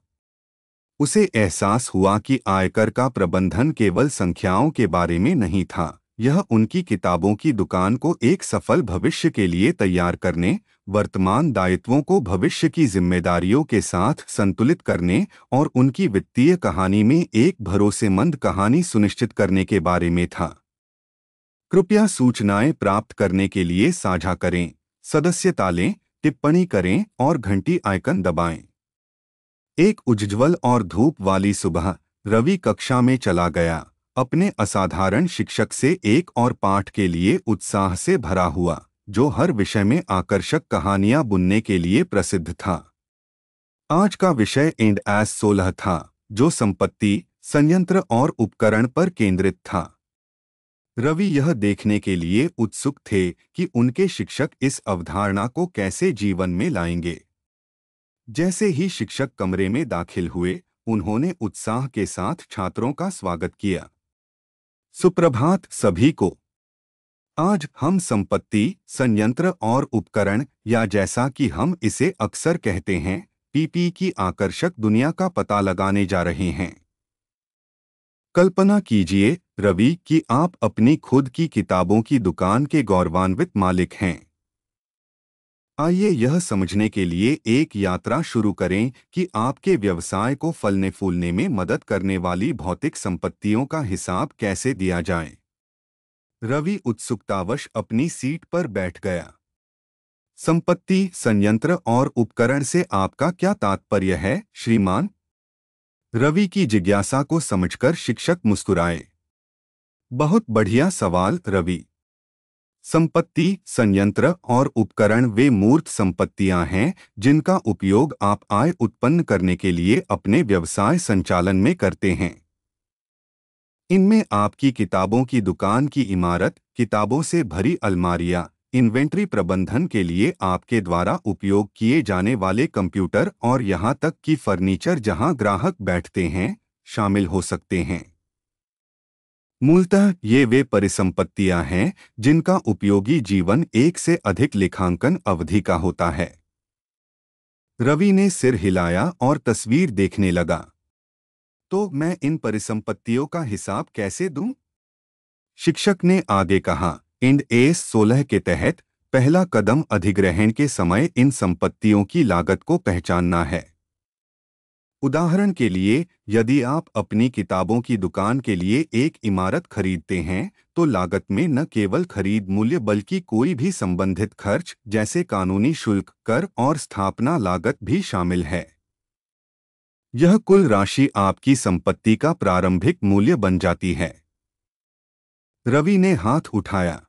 Speaker 1: उसे एहसास हुआ कि आयकर का प्रबंधन केवल संख्याओं के बारे में नहीं था यह उनकी किताबों की दुकान को एक सफल भविष्य के लिए तैयार करने वर्तमान दायित्वों को भविष्य की जिम्मेदारियों के साथ संतुलित करने और उनकी वित्तीय कहानी में एक भरोसेमंद कहानी सुनिश्चित करने के बारे में था कृपया सूचनाएं प्राप्त करने के लिए साझा करें सदस्यता लें टिप्पणी करें और घंटी आइकन दबाएं एक उज्ज्वल और धूप वाली सुबह रवि कक्षा में चला गया अपने असाधारण शिक्षक से एक और पाठ के लिए उत्साह से भरा हुआ जो हर विषय में आकर्षक कहानियां बुनने के लिए प्रसिद्ध था आज का विषय एंड एस सोलह था जो संपत्ति संयंत्र और उपकरण पर केंद्रित था रवि यह देखने के लिए उत्सुक थे कि उनके शिक्षक इस अवधारणा को कैसे जीवन में लाएंगे जैसे ही शिक्षक कमरे में दाखिल हुए उन्होंने उत्साह के साथ छात्रों का स्वागत किया सुप्रभात सभी को आज हम संपत्ति संयंत्र और उपकरण या जैसा कि हम इसे अक्सर कहते हैं पीपी की आकर्षक दुनिया का पता लगाने जा रहे हैं कल्पना कीजिए रवि कि आप अपनी खुद की किताबों की दुकान के गौरवान्वित मालिक हैं आइए यह समझने के लिए एक यात्रा शुरू करें कि आपके व्यवसाय को फलने फूलने में मदद करने वाली भौतिक संपत्तियों का हिसाब कैसे दिया जाए रवि उत्सुकतावश अपनी सीट पर बैठ गया संपत्ति संयंत्र और उपकरण से आपका क्या तात्पर्य है श्रीमान रवि की जिज्ञासा को समझकर शिक्षक मुस्कुराए बहुत बढ़िया सवाल रवि संपत्ति संयंत्र और उपकरण वे मूर्त संपत्तियां हैं जिनका उपयोग आप आय उत्पन्न करने के लिए अपने व्यवसाय संचालन में करते हैं इनमें आपकी किताबों की दुकान की इमारत किताबों से भरी अलमारियां इन्वेंट्री प्रबंधन के लिए आपके द्वारा उपयोग किए जाने वाले कंप्यूटर और यहां तक कि फर्नीचर जहां ग्राहक बैठते हैं शामिल हो सकते हैं मूलतः ये वे परिसंपत्तियां हैं जिनका उपयोगी जीवन एक से अधिक लेखांकन अवधि का होता है रवि ने सिर हिलाया और तस्वीर देखने लगा तो मैं इन परिसंपत्तियों का हिसाब कैसे दूं? शिक्षक ने आगे कहा इंड एस सोलह के तहत पहला कदम अधिग्रहण के समय इन संपत्तियों की लागत को पहचानना है उदाहरण के लिए यदि आप अपनी किताबों की दुकान के लिए एक इमारत खरीदते हैं तो लागत में न केवल खरीद मूल्य बल्कि कोई भी संबंधित खर्च जैसे कानूनी शुल्क कर और स्थापना लागत भी शामिल है यह कुल राशि आपकी संपत्ति का प्रारंभिक मूल्य बन जाती है रवि ने हाथ उठाया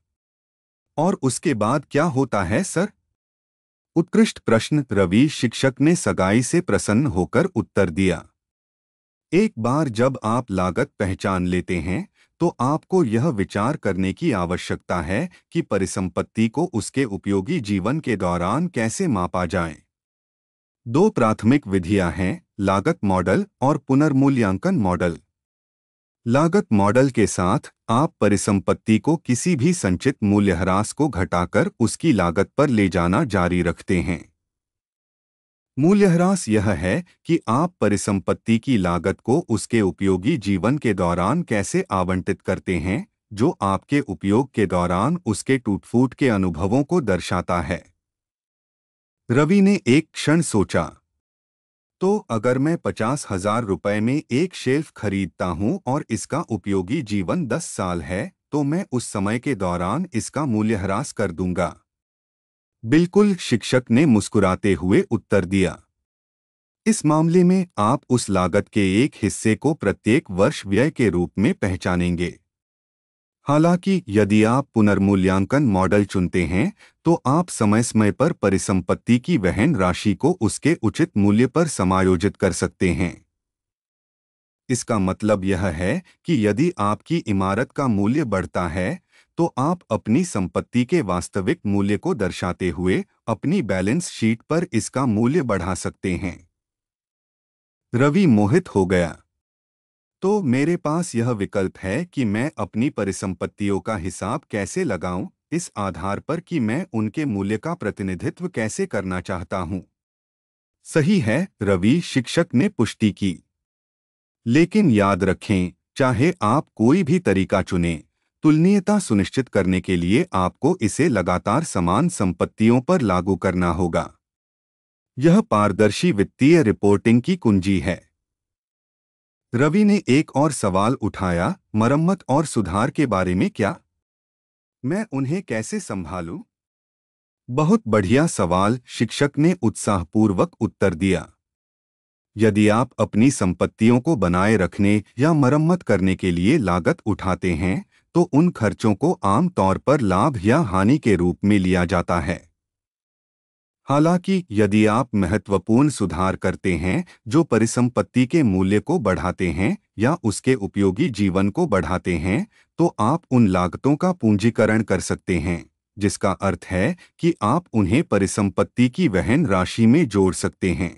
Speaker 1: और उसके बाद क्या होता है सर उत्कृष्ट प्रश्न रवि शिक्षक ने सगाई से प्रसन्न होकर उत्तर दिया एक बार जब आप लागत पहचान लेते हैं तो आपको यह विचार करने की आवश्यकता है कि परिसंपत्ति को उसके उपयोगी जीवन के दौरान कैसे मापा जाए दो प्राथमिक विधियां हैं लागत मॉडल और पुनर्मूल्यांकन मॉडल लागत मॉडल के साथ आप परिसंपत्ति को किसी भी संचित मूल्यह्रास को घटाकर उसकी लागत पर ले जाना जारी रखते हैं मूल्यह्रास यह है कि आप परिसंपत्ति की लागत को उसके उपयोगी जीवन के दौरान कैसे आवंटित करते हैं जो आपके उपयोग के दौरान उसके टूटफूट के अनुभवों को दर्शाता है रवि ने एक क्षण सोचा तो अगर मैं पचास हजार रुपये में एक शेल्फ खरीदता हूँ और इसका उपयोगी जीवन दस साल है तो मैं उस समय के दौरान इसका मूल्यह्रास कर दूंगा बिल्कुल शिक्षक ने मुस्कुराते हुए उत्तर दिया इस मामले में आप उस लागत के एक हिस्से को प्रत्येक वर्ष व्यय के रूप में पहचानेंगे हालांकि यदि आप पुनर्मूल्यांकन मॉडल चुनते हैं तो आप समय समय पर परिसंपत्ति की वहन राशि को उसके उचित मूल्य पर समायोजित कर सकते हैं इसका मतलब यह है कि यदि आपकी इमारत का मूल्य बढ़ता है तो आप अपनी संपत्ति के वास्तविक मूल्य को दर्शाते हुए अपनी बैलेंस शीट पर इसका मूल्य बढ़ा सकते हैं रवि मोहित हो गया तो मेरे पास यह विकल्प है कि मैं अपनी परिसंपत्तियों का हिसाब कैसे लगाऊं इस आधार पर कि मैं उनके मूल्य का प्रतिनिधित्व कैसे करना चाहता हूं सही है रवि शिक्षक ने पुष्टि की लेकिन याद रखें चाहे आप कोई भी तरीका चुनें तुलनीयता सुनिश्चित करने के लिए आपको इसे लगातार समान संपत्तियों पर लागू करना होगा यह पारदर्शी वित्तीय रिपोर्टिंग की कुंजी है रवि ने एक और सवाल उठाया मरम्मत और सुधार के बारे में क्या मैं उन्हें कैसे संभालूं? बहुत बढ़िया सवाल शिक्षक ने उत्साहपूर्वक उत्तर दिया यदि आप अपनी संपत्तियों को बनाए रखने या मरम्मत करने के लिए लागत उठाते हैं तो उन खर्चों को आम तौर पर लाभ या हानि के रूप में लिया जाता है हालांकि यदि आप महत्वपूर्ण सुधार करते हैं जो परिसंपत्ति के मूल्य को बढ़ाते हैं या उसके उपयोगी जीवन को बढ़ाते हैं तो आप उन लागतों का पूंजीकरण कर सकते हैं जिसका अर्थ है कि आप उन्हें परिसंपत्ति की वहन राशि में जोड़ सकते हैं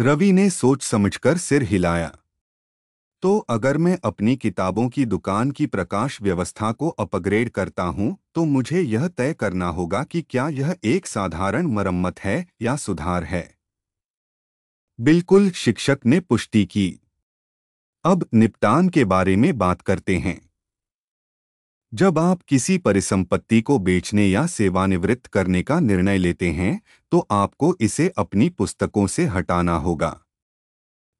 Speaker 1: रवि ने सोच समझकर सिर हिलाया तो अगर मैं अपनी किताबों की दुकान की प्रकाश व्यवस्था को अपग्रेड करता हूं, तो मुझे यह तय करना होगा कि क्या यह एक साधारण मरम्मत है या सुधार है बिल्कुल शिक्षक ने पुष्टि की अब निपटान के बारे में बात करते हैं जब आप किसी परिसंपत्ति को बेचने या सेवानिवृत्त करने का निर्णय लेते हैं तो आपको इसे अपनी पुस्तकों से हटाना होगा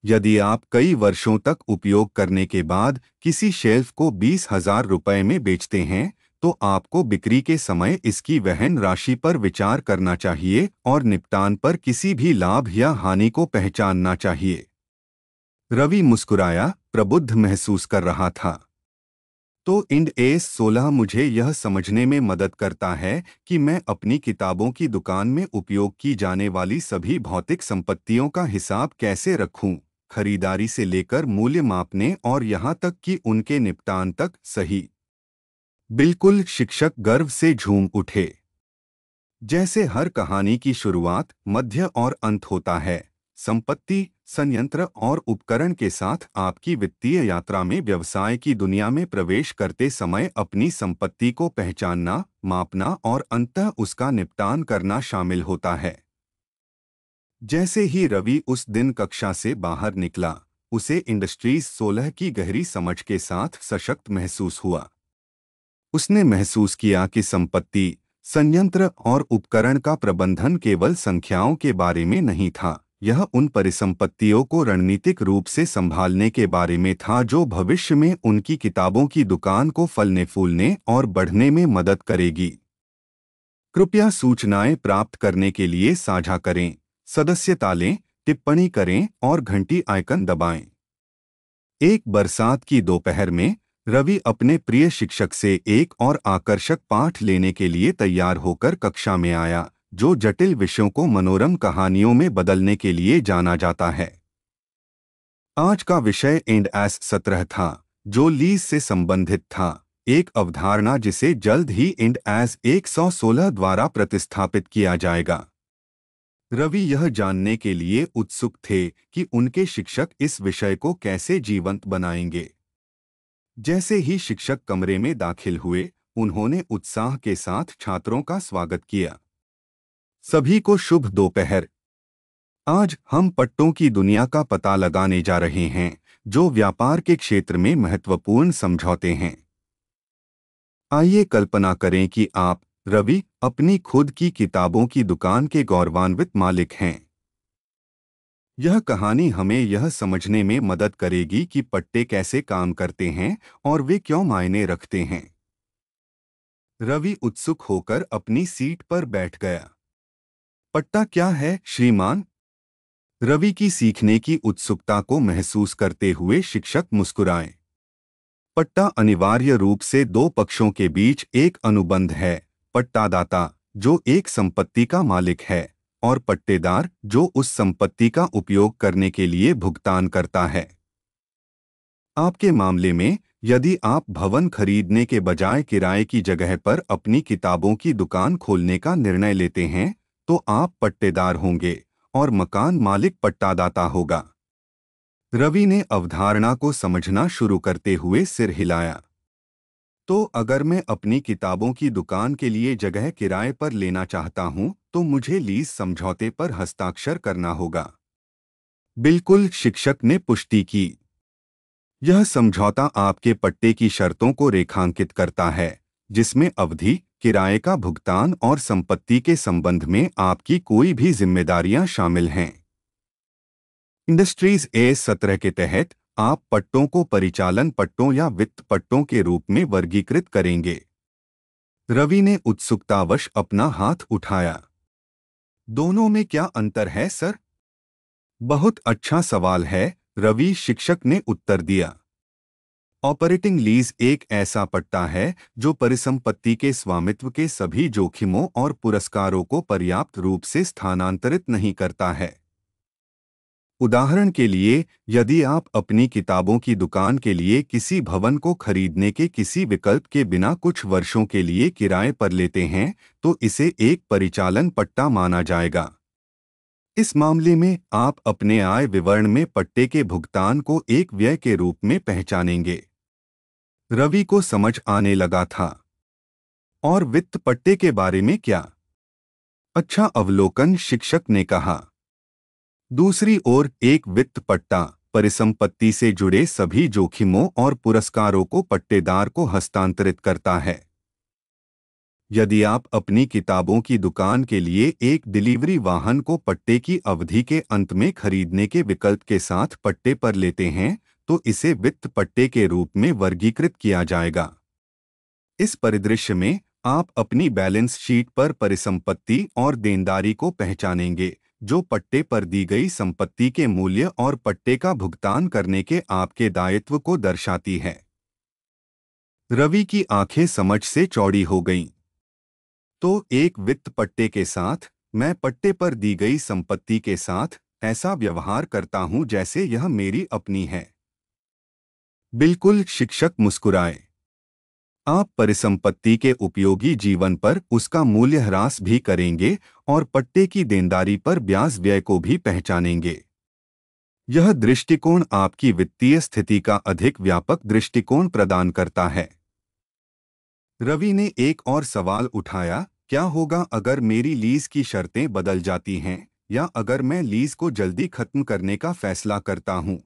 Speaker 1: यदि आप कई वर्षों तक उपयोग करने के बाद किसी शेल्फ को बीस हजार रुपये में बेचते हैं तो आपको बिक्री के समय इसकी वहन राशि पर विचार करना चाहिए और निपटान पर किसी भी लाभ या हानि को पहचानना चाहिए रवि मुस्कुराया प्रबुद्ध महसूस कर रहा था तो इंड एस सोलह मुझे यह समझने में मदद करता है कि मैं अपनी किताबों की दुकान में उपयोग की जाने वाली सभी भौतिक संपत्तियों का हिसाब कैसे रखूं। खरीदारी से लेकर मूल्य मापने और यहाँ तक कि उनके निपटान तक सही बिल्कुल शिक्षक गर्व से झूम उठे जैसे हर कहानी की शुरुआत मध्य और अंत होता है संपत्ति संयंत्र और उपकरण के साथ आपकी वित्तीय यात्रा में व्यवसाय की दुनिया में प्रवेश करते समय अपनी संपत्ति को पहचानना मापना और अंत उसका निपटान करना शामिल होता है जैसे ही रवि उस दिन कक्षा से बाहर निकला उसे इंडस्ट्रीज 16 की गहरी समझ के साथ सशक्त महसूस हुआ उसने महसूस किया कि संपत्ति संयंत्र और उपकरण का प्रबंधन केवल संख्याओं के बारे में नहीं था यह उन परिसंपत्तियों को रणनीतिक रूप से संभालने के बारे में था जो भविष्य में उनकी किताबों की दुकान को फलने फूलने और बढ़ने में मदद करेगी कृपया सूचनाएं प्राप्त करने के लिए साझा करें सदस्यता लें टिप्पणी करें और घंटी आइकन दबाएं। एक बरसात की दोपहर में रवि अपने प्रिय शिक्षक से एक और आकर्षक पाठ लेने के लिए तैयार होकर कक्षा में आया जो जटिल विषयों को मनोरम कहानियों में बदलने के लिए जाना जाता है आज का विषय एंड एस सत्रह था जो लीज से संबंधित था एक अवधारणा जिसे जल्द ही इंड एस 116 द्वारा प्रतिस्थापित किया जाएगा रवि यह जानने के लिए उत्सुक थे कि उनके शिक्षक इस विषय को कैसे जीवंत बनाएंगे जैसे ही शिक्षक कमरे में दाखिल हुए उन्होंने उत्साह के साथ छात्रों का स्वागत किया सभी को शुभ दोपहर आज हम पट्टों की दुनिया का पता लगाने जा रहे हैं जो व्यापार के क्षेत्र में महत्वपूर्ण समझौते हैं आइए कल्पना करें कि आप रवि अपनी खुद की किताबों की दुकान के गौरवान्वित मालिक हैं यह कहानी हमें यह समझने में मदद करेगी कि पट्टे कैसे काम करते हैं और वे क्यों मायने रखते हैं रवि उत्सुक होकर अपनी सीट पर बैठ गया पट्टा क्या है श्रीमान रवि की सीखने की उत्सुकता को महसूस करते हुए शिक्षक मुस्कुराए पट्टा अनिवार्य रूप से दो पक्षों के बीच एक अनुबंध है पट्टादाता जो एक संपत्ति का मालिक है और पट्टेदार जो उस संपत्ति का उपयोग करने के लिए भुगतान करता है आपके मामले में यदि आप भवन खरीदने के बजाय किराए की जगह पर अपनी किताबों की दुकान खोलने का निर्णय लेते हैं तो आप पट्टेदार होंगे और मकान मालिक पट्टादाता होगा रवि ने अवधारणा को समझना शुरू करते हुए सिर हिलाया तो अगर मैं अपनी किताबों की दुकान के लिए जगह किराए पर लेना चाहता हूं तो मुझे लीज समझौते पर हस्ताक्षर करना होगा बिल्कुल शिक्षक ने पुष्टि की यह समझौता आपके पट्टे की शर्तों को रेखांकित करता है जिसमें अवधि किराए का भुगतान और संपत्ति के संबंध में आपकी कोई भी जिम्मेदारियां शामिल हैं इंडस्ट्रीज ए सत्रह के तहत आप पट्टों को परिचालन पट्टों या वित्त पट्टों के रूप में वर्गीकृत करेंगे रवि ने उत्सुकतावश अपना हाथ उठाया दोनों में क्या अंतर है सर बहुत अच्छा सवाल है रवि शिक्षक ने उत्तर दिया ऑपरेटिंग लीज एक ऐसा पट्टा है जो परिसंपत्ति के स्वामित्व के सभी जोखिमों और पुरस्कारों को पर्याप्त रूप से स्थानांतरित नहीं करता है उदाहरण के लिए यदि आप अपनी किताबों की दुकान के लिए किसी भवन को खरीदने के किसी विकल्प के बिना कुछ वर्षों के लिए किराए पर लेते हैं तो इसे एक परिचालन पट्टा माना जाएगा इस मामले में आप अपने आय विवरण में पट्टे के भुगतान को एक व्यय के रूप में पहचानेंगे रवि को समझ आने लगा था और वित्त पट्टे के बारे में क्या अच्छा अवलोकन शिक्षक ने कहा दूसरी ओर एक वित्त पट्टा परिसंपत्ति से जुड़े सभी जोखिमों और पुरस्कारों को पट्टेदार को हस्तांतरित करता है यदि आप अपनी किताबों की दुकान के लिए एक डिलीवरी वाहन को पट्टे की अवधि के अंत में खरीदने के विकल्प के साथ पट्टे पर लेते हैं तो इसे वित्त पट्टे के रूप में वर्गीकृत किया जाएगा इस परिदृश्य में आप अपनी बैलेंस शीट पर परिसंपत्ति और देनदारी को पहचानेंगे जो पट्टे पर दी गई संपत्ति के मूल्य और पट्टे का भुगतान करने के आपके दायित्व को दर्शाती है रवि की आंखें समझ से चौड़ी हो गईं। तो एक वित्त पट्टे के साथ मैं पट्टे पर दी गई संपत्ति के साथ ऐसा व्यवहार करता हूं जैसे यह मेरी अपनी है बिल्कुल शिक्षक मुस्कुराए आप परिसंपत्ति के उपयोगी जीवन पर उसका मूल्य ह्रास भी करेंगे और पट्टे की देनदारी पर ब्याज व्यय को भी पहचानेंगे यह दृष्टिकोण आपकी वित्तीय स्थिति का अधिक व्यापक दृष्टिकोण प्रदान करता है रवि ने एक और सवाल उठाया क्या होगा अगर मेरी लीज की शर्तें बदल जाती हैं या अगर मैं लीज को जल्दी खत्म करने का फैसला करता हूं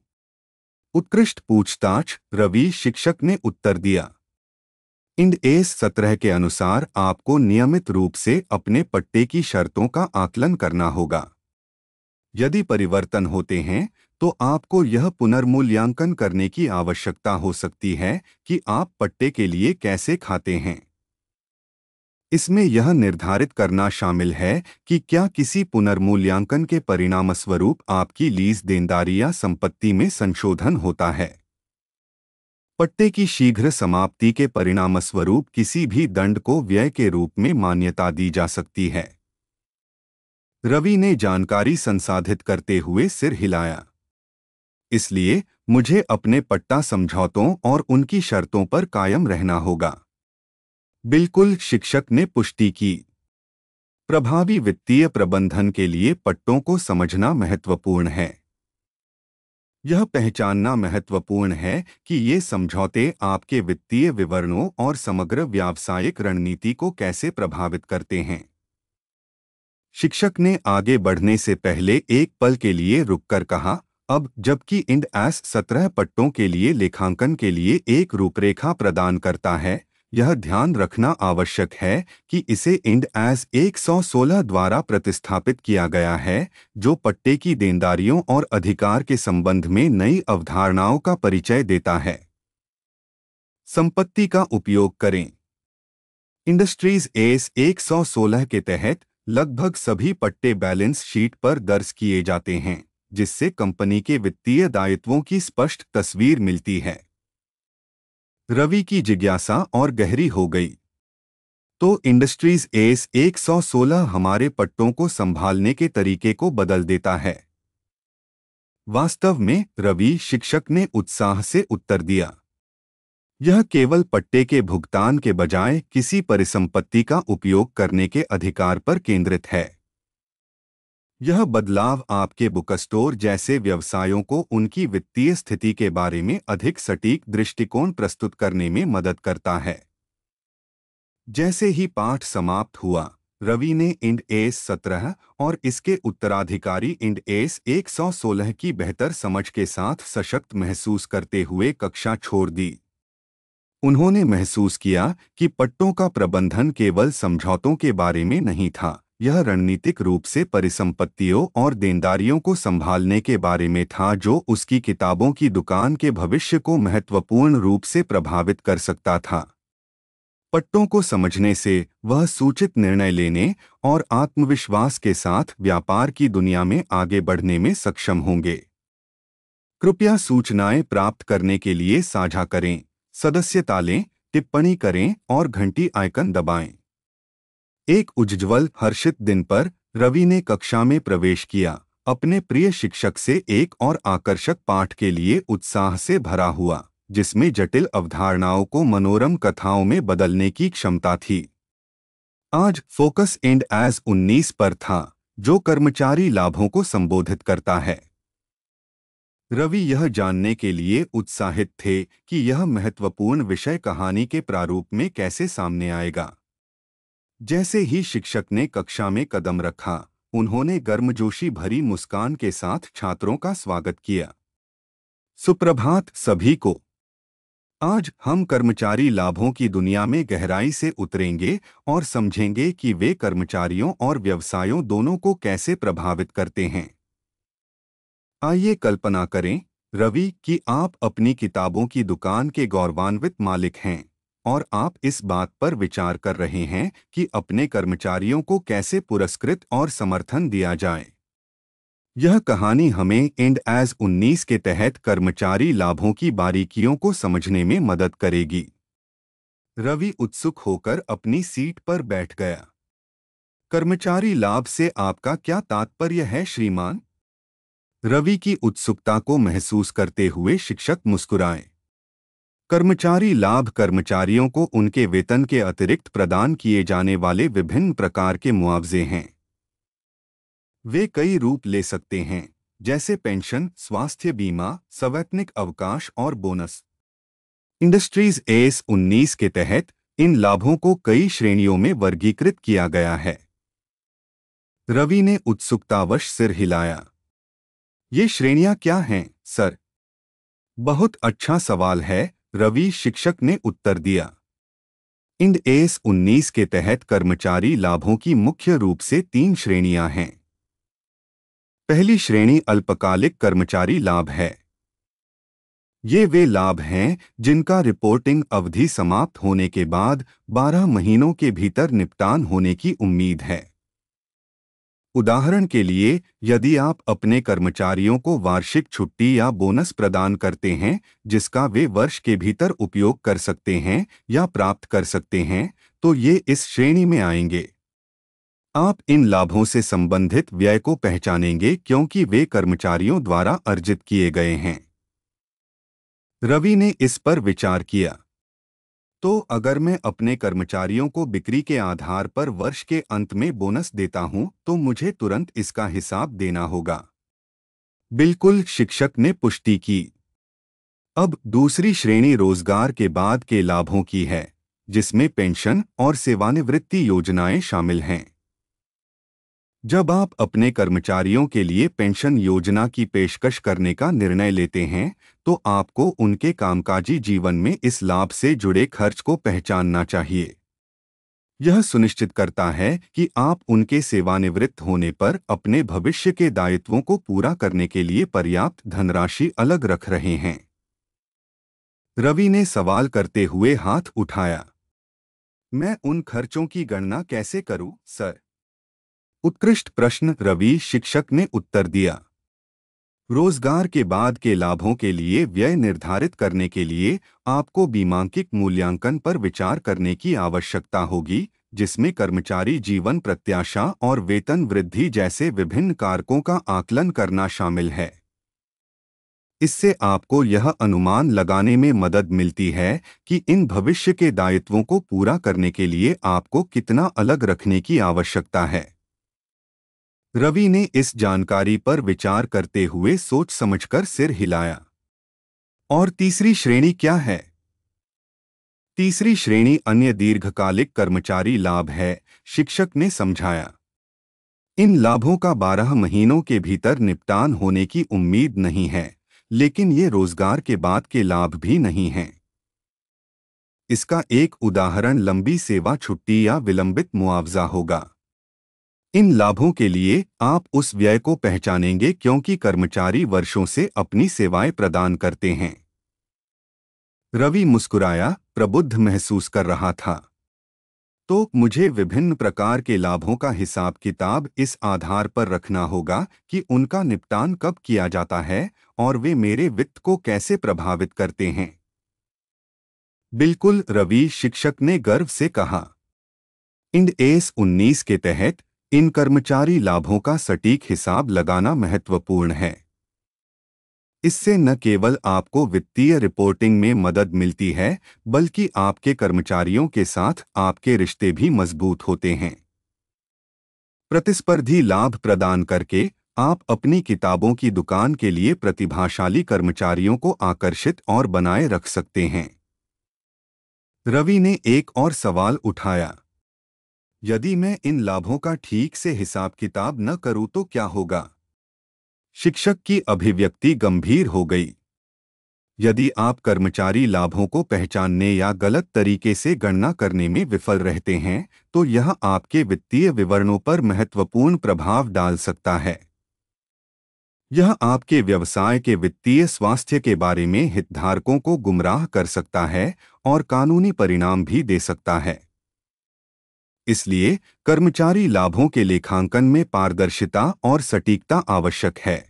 Speaker 1: उत्कृष्ट पूछताछ रवि शिक्षक ने उत्तर दिया इंड एस सत्रह के अनुसार आपको नियमित रूप से अपने पट्टे की शर्तों का आकलन करना होगा यदि परिवर्तन होते हैं तो आपको यह पुनर्मूल्यांकन करने की आवश्यकता हो सकती है कि आप पट्टे के लिए कैसे खाते हैं इसमें यह निर्धारित करना शामिल है कि क्या किसी पुनर्मूल्यांकन के परिणामस्वरूप आपकी लीज देनदारी या संपत्ति में संशोधन होता है पट्टे की शीघ्र समाप्ति के परिणामस्वरूप किसी भी दंड को व्यय के रूप में मान्यता दी जा सकती है रवि ने जानकारी संसाधित करते हुए सिर हिलाया इसलिए मुझे अपने पट्टा समझौतों और उनकी शर्तों पर कायम रहना होगा बिल्कुल शिक्षक ने पुष्टि की प्रभावी वित्तीय प्रबंधन के लिए पट्टों को समझना महत्वपूर्ण है यह पहचानना महत्वपूर्ण है कि ये समझौते आपके वित्तीय विवरणों और समग्र व्यावसायिक रणनीति को कैसे प्रभावित करते हैं शिक्षक ने आगे बढ़ने से पहले एक पल के लिए रुककर कहा अब जबकि इंड एस सत्रह पट्टों के लिए लेखांकन के लिए एक रूपरेखा प्रदान करता है यह ध्यान रखना आवश्यक है कि इसे इंड एस 116 द्वारा प्रतिस्थापित किया गया है जो पट्टे की देनदारियों और अधिकार के संबंध में नई अवधारणाओं का परिचय देता है संपत्ति का उपयोग करें इंडस्ट्रीज एस 116 के तहत लगभग सभी पट्टे बैलेंस शीट पर दर्ज किए जाते हैं जिससे कंपनी के वित्तीय दायित्वों की स्पष्ट तस्वीर मिलती है रवि की जिज्ञासा और गहरी हो गई तो इंडस्ट्रीज एस 116 हमारे पट्टों को संभालने के तरीके को बदल देता है वास्तव में रवि शिक्षक ने उत्साह से उत्तर दिया यह केवल पट्टे के भुगतान के बजाय किसी परिसंपत्ति का उपयोग करने के अधिकार पर केंद्रित है यह बदलाव आपके बुकस्टोर जैसे व्यवसायों को उनकी वित्तीय स्थिति के बारे में अधिक सटीक दृष्टिकोण प्रस्तुत करने में मदद करता है जैसे ही पाठ समाप्त हुआ रवि ने इंड एस सत्रह और इसके उत्तराधिकारी इंड एस एक सौ सोलह की बेहतर समझ के साथ सशक्त महसूस करते हुए कक्षा छोड़ दी उन्होंने महसूस किया कि पट्टों का प्रबंधन केवल समझौतों के बारे में नहीं था यह रणनीतिक रूप से परिसंपत्तियों और देनदारियों को संभालने के बारे में था जो उसकी किताबों की दुकान के भविष्य को महत्वपूर्ण रूप से प्रभावित कर सकता था पट्टों को समझने से वह सूचित निर्णय लेने और आत्मविश्वास के साथ व्यापार की दुनिया में आगे बढ़ने में सक्षम होंगे कृपया सूचनाएं प्राप्त करने के लिए साझा करें सदस्यता लें टिप्पणी करें और घंटी आइकन दबाएं एक उज्ज्वल हर्षित दिन पर रवि ने कक्षा में प्रवेश किया अपने प्रिय शिक्षक से एक और आकर्षक पाठ के लिए उत्साह से भरा हुआ जिसमें जटिल अवधारणाओं को मनोरम कथाओं में बदलने की क्षमता थी आज फोकस एंड एज 19 पर था जो कर्मचारी लाभों को संबोधित करता है रवि यह जानने के लिए उत्साहित थे कि यह महत्वपूर्ण विषय कहानी के प्रारूप में कैसे सामने आएगा जैसे ही शिक्षक ने कक्षा में कदम रखा उन्होंने गर्मजोशी भरी मुस्कान के साथ छात्रों का स्वागत किया सुप्रभात सभी को आज हम कर्मचारी लाभों की दुनिया में गहराई से उतरेंगे और समझेंगे कि वे कर्मचारियों और व्यवसायों दोनों को कैसे प्रभावित करते हैं आइए कल्पना करें रवि कि आप अपनी किताबों की दुकान के गौरवान्वित मालिक हैं और आप इस बात पर विचार कर रहे हैं कि अपने कर्मचारियों को कैसे पुरस्कृत और समर्थन दिया जाए यह कहानी हमें एंड एज 19 के तहत कर्मचारी लाभों की बारीकियों को समझने में मदद करेगी रवि उत्सुक होकर अपनी सीट पर बैठ गया कर्मचारी लाभ से आपका क्या तात्पर्य है श्रीमान रवि की उत्सुकता को महसूस करते हुए शिक्षक मुस्कुराए कर्मचारी लाभ कर्मचारियों को उनके वेतन के अतिरिक्त प्रदान किए जाने वाले विभिन्न प्रकार के मुआवजे हैं वे कई रूप ले सकते हैं जैसे पेंशन स्वास्थ्य बीमा सवैतनिक अवकाश और बोनस इंडस्ट्रीज एस 19 के तहत इन लाभों को कई श्रेणियों में वर्गीकृत किया गया है रवि ने उत्सुकतावश सिर हिलाया ये श्रेणियां क्या हैं सर बहुत अच्छा सवाल है रवि शिक्षक ने उत्तर दिया इंड एस उन्नीस के तहत कर्मचारी लाभों की मुख्य रूप से तीन श्रेणियां हैं पहली श्रेणी अल्पकालिक कर्मचारी लाभ है ये वे लाभ हैं जिनका रिपोर्टिंग अवधि समाप्त होने के बाद 12 महीनों के भीतर निपटान होने की उम्मीद है उदाहरण के लिए यदि आप अपने कर्मचारियों को वार्षिक छुट्टी या बोनस प्रदान करते हैं जिसका वे वर्ष के भीतर उपयोग कर सकते हैं या प्राप्त कर सकते हैं तो ये इस श्रेणी में आएंगे आप इन लाभों से संबंधित व्यय को पहचानेंगे क्योंकि वे कर्मचारियों द्वारा अर्जित किए गए हैं रवि ने इस पर विचार किया तो अगर मैं अपने कर्मचारियों को बिक्री के आधार पर वर्ष के अंत में बोनस देता हूं तो मुझे तुरंत इसका हिसाब देना होगा बिल्कुल शिक्षक ने पुष्टि की अब दूसरी श्रेणी रोजगार के बाद के लाभों की है जिसमें पेंशन और सेवानिवृत्ति योजनाएं शामिल हैं जब आप अपने कर्मचारियों के लिए पेंशन योजना की पेशकश करने का निर्णय लेते हैं तो आपको उनके कामकाजी जीवन में इस लाभ से जुड़े खर्च को पहचानना चाहिए यह सुनिश्चित करता है कि आप उनके सेवानिवृत्त होने पर अपने भविष्य के दायित्वों को पूरा करने के लिए पर्याप्त धनराशि अलग रख रहे हैं रवि ने सवाल करते हुए हाथ उठाया मैं उन खर्चों की गणना कैसे करूं, सर उत्कृष्ट प्रश्न रवि शिक्षक ने उत्तर दिया रोजगार के बाद के लाभों के लिए व्यय निर्धारित करने के लिए आपको बीमांकिक मूल्यांकन पर विचार करने की आवश्यकता होगी जिसमें कर्मचारी जीवन प्रत्याशा और वेतन वृद्धि जैसे विभिन्न कारकों का आकलन करना शामिल है इससे आपको यह अनुमान लगाने में मदद मिलती है कि इन भविष्य के दायित्वों को पूरा करने के लिए आपको कितना अलग रखने की आवश्यकता है रवि ने इस जानकारी पर विचार करते हुए सोच समझकर सिर हिलाया और तीसरी श्रेणी क्या है तीसरी श्रेणी अन्य दीर्घकालिक कर्मचारी लाभ है शिक्षक ने समझाया इन लाभों का बारह महीनों के भीतर निपटान होने की उम्मीद नहीं है लेकिन ये रोजगार के बाद के लाभ भी नहीं हैं इसका एक उदाहरण लंबी सेवा छुट्टी या विलंबित मुआवजा होगा इन लाभों के लिए आप उस व्यय को पहचानेंगे क्योंकि कर्मचारी वर्षों से अपनी सेवाएं प्रदान करते हैं रवि मुस्कुराया प्रबुद्ध महसूस कर रहा था तो मुझे विभिन्न प्रकार के लाभों का हिसाब किताब इस आधार पर रखना होगा कि उनका निपटान कब किया जाता है और वे मेरे वित्त को कैसे प्रभावित करते हैं बिल्कुल रवि शिक्षक ने गर्व से कहा इंड एस 19 के तहत इन कर्मचारी लाभों का सटीक हिसाब लगाना महत्वपूर्ण है इससे न केवल आपको वित्तीय रिपोर्टिंग में मदद मिलती है बल्कि आपके कर्मचारियों के साथ आपके रिश्ते भी मजबूत होते हैं प्रतिस्पर्धी लाभ प्रदान करके आप अपनी किताबों की दुकान के लिए प्रतिभाशाली कर्मचारियों को आकर्षित और बनाए रख सकते हैं रवि ने एक और सवाल उठाया यदि मैं इन लाभों का ठीक से हिसाब किताब न करूं तो क्या होगा शिक्षक की अभिव्यक्ति गंभीर हो गई यदि आप कर्मचारी लाभों को पहचानने या गलत तरीके से गणना करने में विफल रहते हैं तो यह आपके वित्तीय विवरणों पर महत्वपूर्ण प्रभाव डाल सकता है यह आपके व्यवसाय के वित्तीय स्वास्थ्य के बारे में हितधारकों को गुमराह कर सकता है और कानूनी परिणाम भी दे सकता है इसलिए कर्मचारी लाभों के लेखांकन में पारदर्शिता और सटीकता आवश्यक है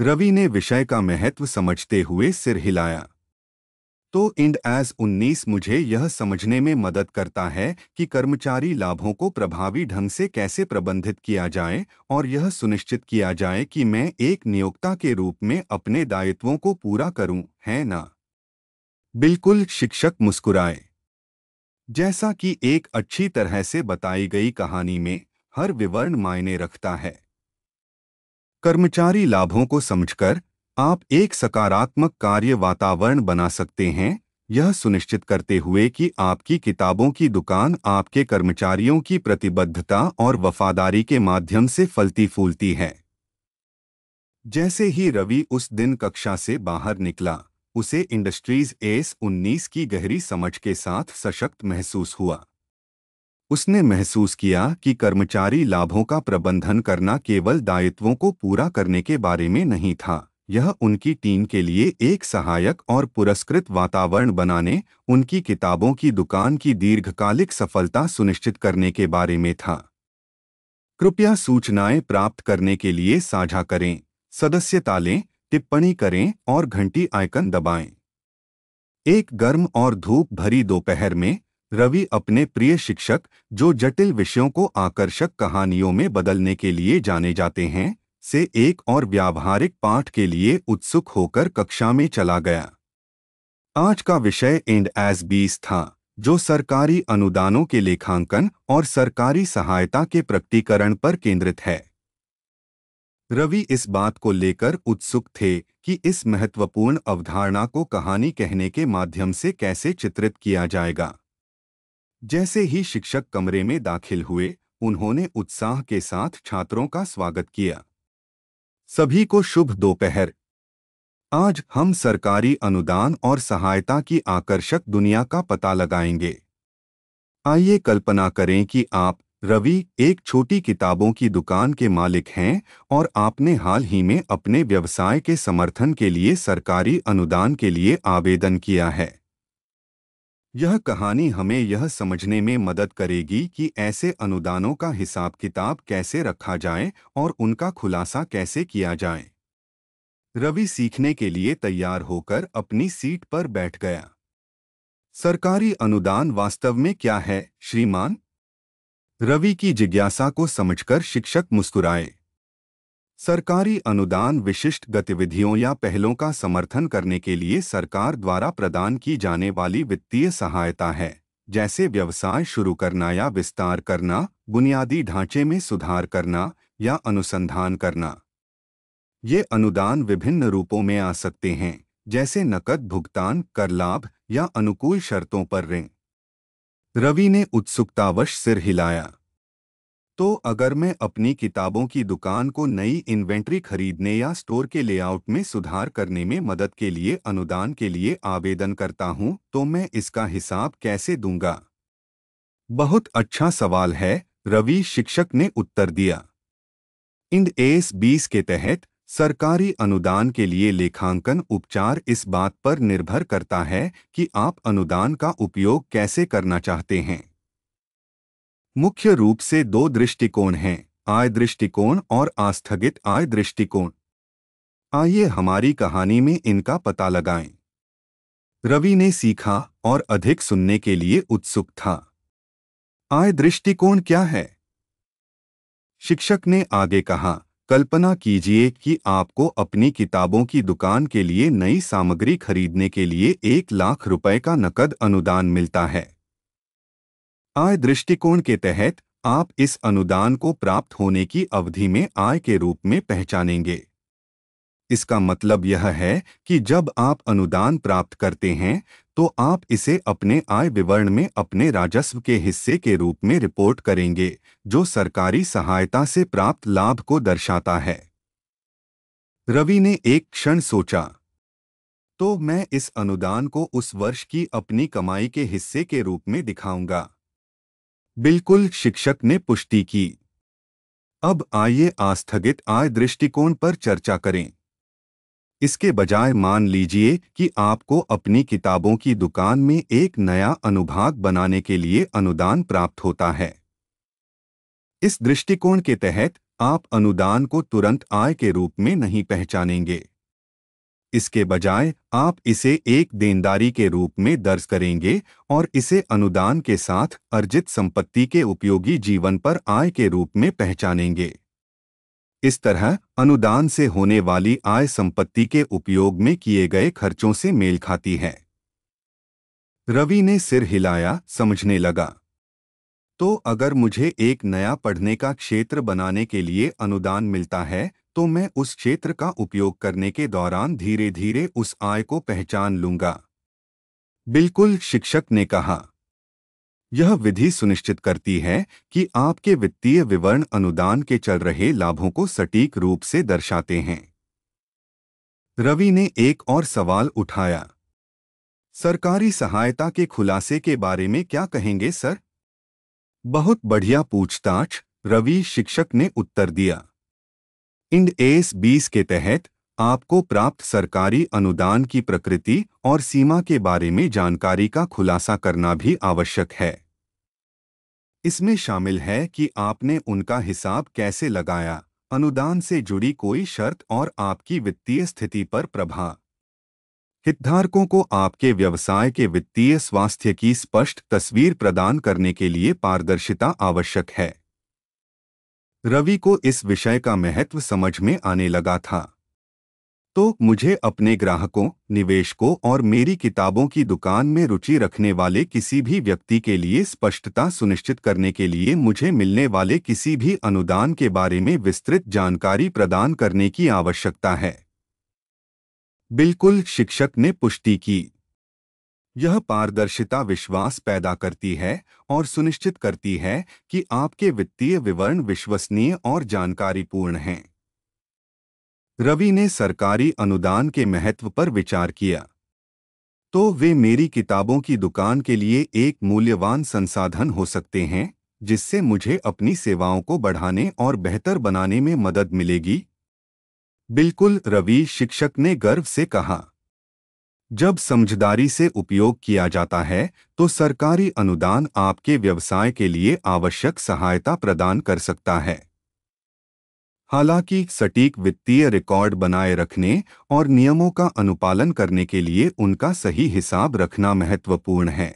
Speaker 1: रवि ने विषय का महत्व समझते हुए सिर हिलाया तो इंड एस उन्नीस मुझे यह समझने में मदद करता है कि कर्मचारी लाभों को प्रभावी ढंग से कैसे प्रबंधित किया जाए और यह सुनिश्चित किया जाए कि मैं एक नियोक्ता के रूप में अपने दायित्वों को पूरा करूं, है ना? बिल्कुल शिक्षक मुस्कुराए जैसा कि एक अच्छी तरह से बताई गई कहानी में हर विवरण मायने रखता है कर्मचारी लाभों को समझकर आप एक सकारात्मक कार्य वातावरण बना सकते हैं यह सुनिश्चित करते हुए कि आपकी किताबों की दुकान आपके कर्मचारियों की प्रतिबद्धता और वफादारी के माध्यम से फलती फूलती है जैसे ही रवि उस दिन कक्षा से बाहर निकला उसे इंडस्ट्रीज एस 19 की गहरी समझ के साथ सशक्त महसूस हुआ उसने महसूस किया कि कर्मचारी लाभों का प्रबंधन करना केवल दायित्वों को पूरा करने के बारे में नहीं था यह उनकी टीम के लिए एक सहायक और पुरस्कृत वातावरण बनाने उनकी किताबों की दुकान की दीर्घकालिक सफलता सुनिश्चित करने के बारे में था कृपया सूचनाएं प्राप्त करने के लिए साझा करें सदस्यता लें टिप्पणी करें और घंटी आइकन दबाएं। एक गर्म और धूप भरी दोपहर में रवि अपने प्रिय शिक्षक जो जटिल विषयों को आकर्षक कहानियों में बदलने के लिए जाने जाते हैं से एक और व्यावहारिक पाठ के लिए उत्सुक होकर कक्षा में चला गया आज का विषय एंड एस बीस था जो सरकारी अनुदानों के लेखांकन और सरकारी सहायता के प्रकटीकरण पर केंद्रित है रवि इस बात को लेकर उत्सुक थे कि इस महत्वपूर्ण अवधारणा को कहानी कहने के माध्यम से कैसे चित्रित किया जाएगा जैसे ही शिक्षक कमरे में दाखिल हुए उन्होंने उत्साह के साथ छात्रों का स्वागत किया सभी को शुभ दोपहर आज हम सरकारी अनुदान और सहायता की आकर्षक दुनिया का पता लगाएंगे आइए कल्पना करें कि आप रवि एक छोटी किताबों की दुकान के मालिक हैं और आपने हाल ही में अपने व्यवसाय के समर्थन के लिए सरकारी अनुदान के लिए आवेदन किया है यह कहानी हमें यह समझने में मदद करेगी कि ऐसे अनुदानों का हिसाब किताब कैसे रखा जाए और उनका खुलासा कैसे किया जाए रवि सीखने के लिए तैयार होकर अपनी सीट पर बैठ गया सरकारी अनुदान वास्तव में क्या है श्रीमान रवि की जिज्ञासा को समझकर शिक्षक मुस्कुराए सरकारी अनुदान विशिष्ट गतिविधियों या पहलों का समर्थन करने के लिए सरकार द्वारा प्रदान की जाने वाली वित्तीय सहायता है जैसे व्यवसाय शुरू करना या विस्तार करना बुनियादी ढांचे में सुधार करना या अनुसंधान करना ये अनुदान विभिन्न रूपों में आ सकते हैं जैसे नकद भुगतान कर लाभ या अनुकूल शर्तों पर ऋण रवि ने उत्सुकतावश सिर हिलाया तो अगर मैं अपनी किताबों की दुकान को नई इन्वेंट्री खरीदने या स्टोर के लेआउट में सुधार करने में मदद के लिए अनुदान के लिए आवेदन करता हूं तो मैं इसका हिसाब कैसे दूंगा बहुत अच्छा सवाल है रवि शिक्षक ने उत्तर दिया इंड एस बीस के तहत सरकारी अनुदान के लिए लेखांकन उपचार इस बात पर निर्भर करता है कि आप अनुदान का उपयोग कैसे करना चाहते हैं मुख्य रूप से दो दृष्टिकोण हैं आय दृष्टिकोण और आस्थगित आय दृष्टिकोण आइए हमारी कहानी में इनका पता लगाएं रवि ने सीखा और अधिक सुनने के लिए उत्सुक था आय दृष्टिकोण क्या है शिक्षक ने आगे कहा कल्पना कीजिए कि आपको अपनी किताबों की दुकान के लिए नई सामग्री खरीदने के लिए एक लाख रुपए का नकद अनुदान मिलता है आय दृष्टिकोण के तहत आप इस अनुदान को प्राप्त होने की अवधि में आय के रूप में पहचानेंगे इसका मतलब यह है कि जब आप अनुदान प्राप्त करते हैं तो आप इसे अपने आय विवरण में अपने राजस्व के हिस्से के रूप में रिपोर्ट करेंगे जो सरकारी सहायता से प्राप्त लाभ को दर्शाता है रवि ने एक क्षण सोचा तो मैं इस अनुदान को उस वर्ष की अपनी कमाई के हिस्से के रूप में दिखाऊंगा बिल्कुल शिक्षक ने पुष्टि की अब आइए आस्थगित आय दृष्टिकोण पर चर्चा करें इसके बजाय मान लीजिए कि आपको अपनी किताबों की दुकान में एक नया अनुभाग बनाने के लिए अनुदान प्राप्त होता है इस दृष्टिकोण के तहत आप अनुदान को तुरंत आय के रूप में नहीं पहचानेंगे इसके बजाय आप इसे एक देनदारी के रूप में दर्ज करेंगे और इसे अनुदान के साथ अर्जित संपत्ति के उपयोगी जीवन पर आय के रूप में पहचानेंगे इस तरह अनुदान से होने वाली आय संपत्ति के उपयोग में किए गए खर्चों से मेल खाती है रवि ने सिर हिलाया समझने लगा तो अगर मुझे एक नया पढ़ने का क्षेत्र बनाने के लिए अनुदान मिलता है तो मैं उस क्षेत्र का उपयोग करने के दौरान धीरे धीरे उस आय को पहचान लूंगा बिल्कुल शिक्षक ने कहा यह विधि सुनिश्चित करती है कि आपके वित्तीय विवरण अनुदान के चल रहे लाभों को सटीक रूप से दर्शाते हैं रवि ने एक और सवाल उठाया सरकारी सहायता के खुलासे के बारे में क्या कहेंगे सर बहुत बढ़िया पूछताछ रवि शिक्षक ने उत्तर दिया इंड एस बीस के तहत आपको प्राप्त सरकारी अनुदान की प्रकृति और सीमा के बारे में जानकारी का खुलासा करना भी आवश्यक है इसमें शामिल है कि आपने उनका हिसाब कैसे लगाया अनुदान से जुड़ी कोई शर्त और आपकी वित्तीय स्थिति पर प्रभाव हितधारकों को आपके व्यवसाय के वित्तीय स्वास्थ्य की स्पष्ट तस्वीर प्रदान करने के लिए पारदर्शिता आवश्यक है रवि को इस विषय का महत्व समझ में आने लगा था तो मुझे अपने ग्राहकों निवेशकों और मेरी किताबों की दुकान में रुचि रखने वाले किसी भी व्यक्ति के लिए स्पष्टता सुनिश्चित करने के लिए मुझे मिलने वाले किसी भी अनुदान के बारे में विस्तृत जानकारी प्रदान करने की आवश्यकता है बिल्कुल शिक्षक ने पुष्टि की यह पारदर्शिता विश्वास पैदा करती है और सुनिश्चित करती है कि आपके वित्तीय विवरण विश्वसनीय और जानकारीपूर्ण हैं रवि ने सरकारी अनुदान के महत्व पर विचार किया तो वे मेरी किताबों की दुकान के लिए एक मूल्यवान संसाधन हो सकते हैं जिससे मुझे अपनी सेवाओं को बढ़ाने और बेहतर बनाने में मदद मिलेगी बिल्कुल रवि शिक्षक ने गर्व से कहा जब समझदारी से उपयोग किया जाता है तो सरकारी अनुदान आपके व्यवसाय के लिए आवश्यक सहायता प्रदान कर सकता है हालांकि सटीक वित्तीय रिकॉर्ड बनाए रखने और नियमों का अनुपालन करने के लिए उनका सही हिसाब रखना महत्वपूर्ण है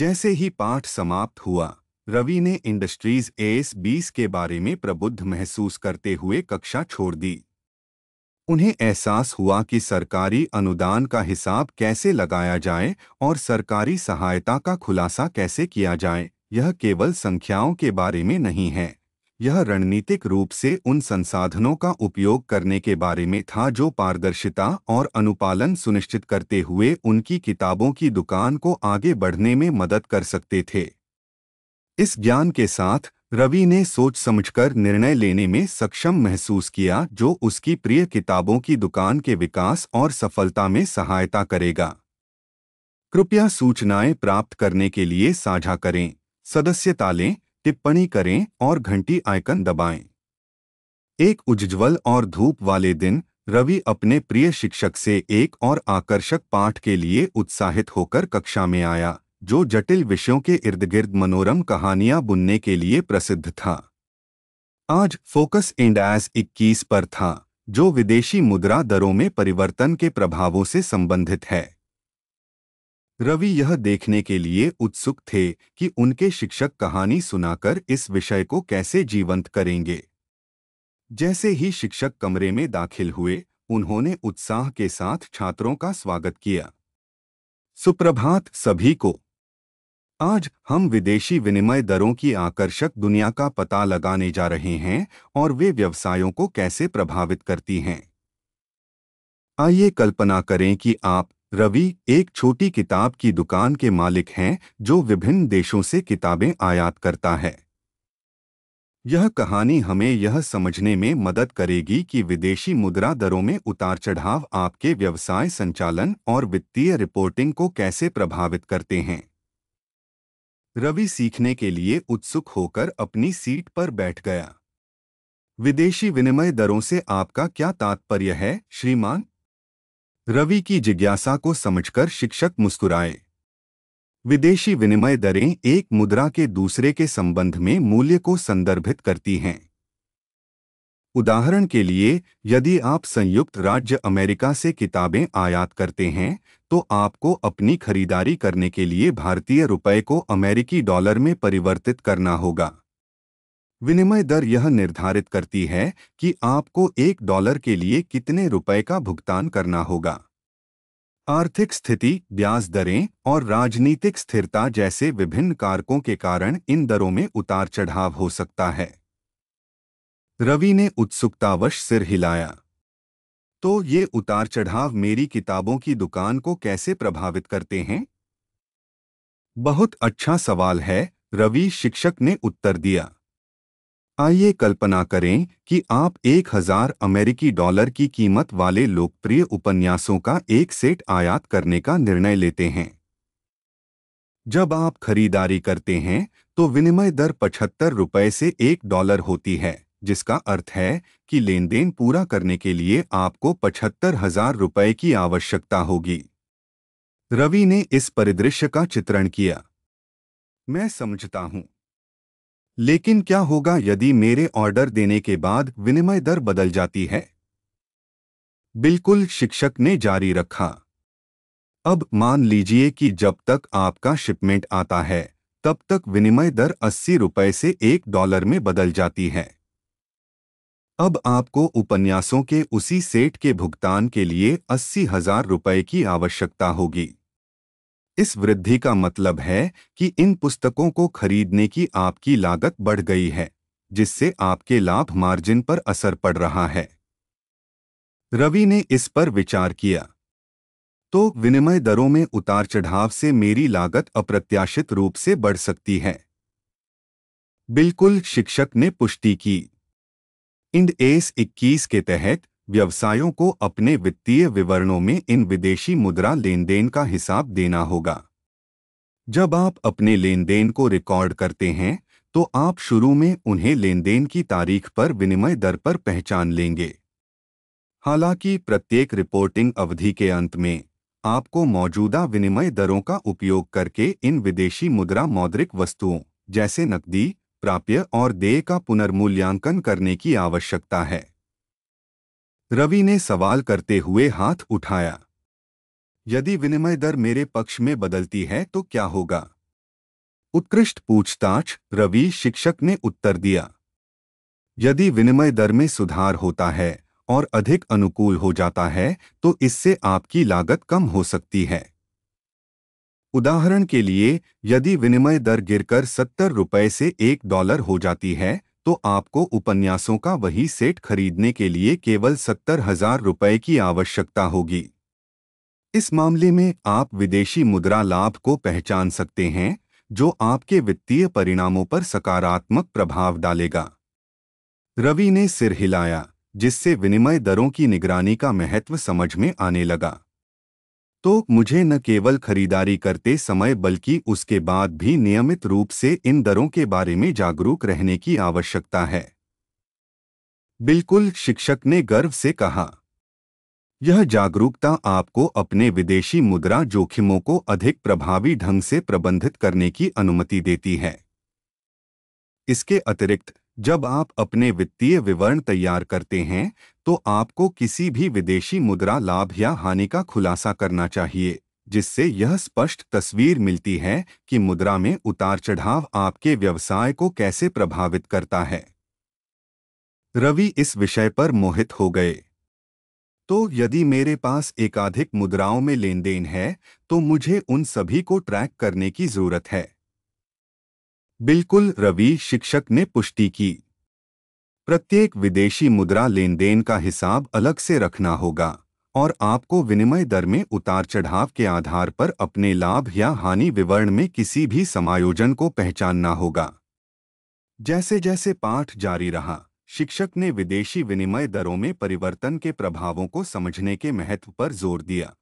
Speaker 1: जैसे ही पाठ समाप्त हुआ रवि ने इंडस्ट्रीज एस बीस के बारे में प्रबुद्ध महसूस करते हुए कक्षा छोड़ दी उन्हें एहसास हुआ कि सरकारी अनुदान का हिसाब कैसे लगाया जाए और सरकारी सहायता का खुलासा कैसे किया जाए यह केवल संख्याओं के बारे में नहीं है यह रणनीतिक रूप से उन संसाधनों का उपयोग करने के बारे में था जो पारदर्शिता और अनुपालन सुनिश्चित करते हुए उनकी किताबों की दुकान को आगे बढ़ने में मदद कर सकते थे इस ज्ञान के साथ रवि ने सोच समझकर निर्णय लेने में सक्षम महसूस किया जो उसकी प्रिय किताबों की दुकान के विकास और सफलता में सहायता करेगा कृपया सूचनाएं प्राप्त करने के लिए साझा करें सदस्यता लें टिप्पणी करें और घंटी आइकन दबाएं। एक उज्ज्वल और धूप वाले दिन रवि अपने प्रिय शिक्षक से एक और आकर्षक पाठ के लिए उत्साहित होकर कक्षा में आया जो जटिल विषयों के इर्द गिर्द मनोरम कहानियां बुनने के लिए प्रसिद्ध था आज फोकस इंडास इक्कीस पर था जो विदेशी मुद्रा दरों में परिवर्तन के प्रभावों से संबंधित है रवि यह देखने के लिए उत्सुक थे कि उनके शिक्षक कहानी सुनाकर इस विषय को कैसे जीवंत करेंगे जैसे ही शिक्षक कमरे में दाखिल हुए उन्होंने उत्साह के साथ छात्रों का स्वागत किया सुप्रभात सभी को आज हम विदेशी विनिमय दरों की आकर्षक दुनिया का पता लगाने जा रहे हैं और वे व्यवसायों को कैसे प्रभावित करती हैं आइए कल्पना करें कि आप रवि एक छोटी किताब की दुकान के मालिक हैं जो विभिन्न देशों से किताबें आयात करता है यह कहानी हमें यह समझने में मदद करेगी कि विदेशी मुद्रा दरों में उतार चढ़ाव आपके व्यवसाय संचालन और वित्तीय रिपोर्टिंग को कैसे प्रभावित करते हैं रवि सीखने के लिए उत्सुक होकर अपनी सीट पर बैठ गया विदेशी विनिमय दरों से आपका क्या तात्पर्य है श्रीमान रवि की जिज्ञासा को समझकर शिक्षक मुस्कुराए विदेशी विनिमय दरें एक मुद्रा के दूसरे के संबंध में मूल्य को संदर्भित करती हैं उदाहरण के लिए यदि आप संयुक्त राज्य अमेरिका से किताबें आयात करते हैं तो आपको अपनी खरीदारी करने के लिए भारतीय रुपए को अमेरिकी डॉलर में परिवर्तित करना होगा विनिमय दर यह निर्धारित करती है कि आपको एक डॉलर के लिए कितने रुपए का भुगतान करना होगा आर्थिक स्थिति ब्याज दरें और राजनीतिक स्थिरता जैसे विभिन्न कारकों के कारण इन दरों में उतार चढ़ाव हो सकता है रवि ने उत्सुकतावश सिर हिलाया तो ये उतार चढ़ाव मेरी किताबों की दुकान को कैसे प्रभावित करते हैं बहुत अच्छा सवाल है रवि शिक्षक ने उत्तर दिया आइए कल्पना करें कि आप एक हजार अमेरिकी डॉलर की कीमत वाले लोकप्रिय उपन्यासों का एक सेट आयात करने का निर्णय लेते हैं जब आप खरीदारी करते हैं तो विनिमय दर पचहत्तर रुपये से एक डॉलर होती है जिसका अर्थ है कि लेन देन पूरा करने के लिए आपको पचहत्तर हजार रुपये की आवश्यकता होगी रवि ने इस परिदृश्य का चित्रण किया मैं समझता हूं लेकिन क्या होगा यदि मेरे ऑर्डर देने के बाद विनिमय दर बदल जाती है बिल्कुल शिक्षक ने जारी रखा अब मान लीजिए कि जब तक आपका शिपमेंट आता है तब तक विनिमय दर अस्सी रुपये से एक डॉलर में बदल जाती है अब आपको उपन्यासों के उसी सेट के भुगतान के लिए अस्सी हजार रुपये की आवश्यकता होगी इस वृद्धि का मतलब है कि इन पुस्तकों को खरीदने की आपकी लागत बढ़ गई है जिससे आपके लाभ मार्जिन पर असर पड़ रहा है रवि ने इस पर विचार किया तो विनिमय दरों में उतार चढ़ाव से मेरी लागत अप्रत्याशित रूप से बढ़ सकती है बिल्कुल शिक्षक ने पुष्टि की इंड एस 21 के तहत व्यवसायों को अपने वित्तीय विवरणों में इन विदेशी मुद्रा लेन देन का हिसाब देना होगा जब आप अपने लेन देन को रिकॉर्ड करते हैं तो आप शुरू में उन्हें लेन देन की तारीख पर विनिमय दर पर पहचान लेंगे हालांकि प्रत्येक रिपोर्टिंग अवधि के अंत में आपको मौजूदा विनिमय दरों का उपयोग करके इन विदेशी मुद्रा मौद्रिक वस्तुओं जैसे नकदी प्राप्य और देय का पुनर्मूल्यांकन करने की आवश्यकता है रवि ने सवाल करते हुए हाथ उठाया यदि विनिमय दर मेरे पक्ष में बदलती है तो क्या होगा उत्कृष्ट पूछताछ रवि शिक्षक ने उत्तर दिया यदि विनिमय दर में सुधार होता है और अधिक अनुकूल हो जाता है तो इससे आपकी लागत कम हो सकती है उदाहरण के लिए यदि विनिमय दर गिरकर सत्तर रुपये से एक डॉलर हो जाती है तो आपको उपन्यासों का वही सेट खरीदने के लिए केवल सत्तर हजार रुपये की आवश्यकता होगी इस मामले में आप विदेशी मुद्रा लाभ को पहचान सकते हैं जो आपके वित्तीय परिणामों पर सकारात्मक प्रभाव डालेगा रवि ने सिर हिलाया जिससे विनिमय दरों की निगरानी का महत्व समझ में आने लगा तो मुझे न केवल खरीदारी करते समय बल्कि उसके बाद भी नियमित रूप से इन दरों के बारे में जागरूक रहने की आवश्यकता है बिल्कुल शिक्षक ने गर्व से कहा यह जागरूकता आपको अपने विदेशी मुद्रा जोखिमों को अधिक प्रभावी ढंग से प्रबंधित करने की अनुमति देती है इसके अतिरिक्त जब आप अपने वित्तीय विवरण तैयार करते हैं तो आपको किसी भी विदेशी मुद्रा लाभ या हानि का खुलासा करना चाहिए जिससे यह स्पष्ट तस्वीर मिलती है कि मुद्रा में उतार चढ़ाव आपके व्यवसाय को कैसे प्रभावित करता है रवि इस विषय पर मोहित हो गए तो यदि मेरे पास एकाधिक मुद्राओं में लेन देन है तो मुझे उन सभी को ट्रैक करने की जरूरत है बिल्कुल रवि शिक्षक ने पुष्टि की प्रत्येक विदेशी मुद्रा लेन देन का हिसाब अलग से रखना होगा और आपको विनिमय दर में उतार चढ़ाव के आधार पर अपने लाभ या हानि विवरण में किसी भी समायोजन को पहचानना होगा जैसे जैसे पाठ जारी रहा शिक्षक ने विदेशी विनिमय दरों में परिवर्तन के प्रभावों को समझने के महत्व पर जोर दिया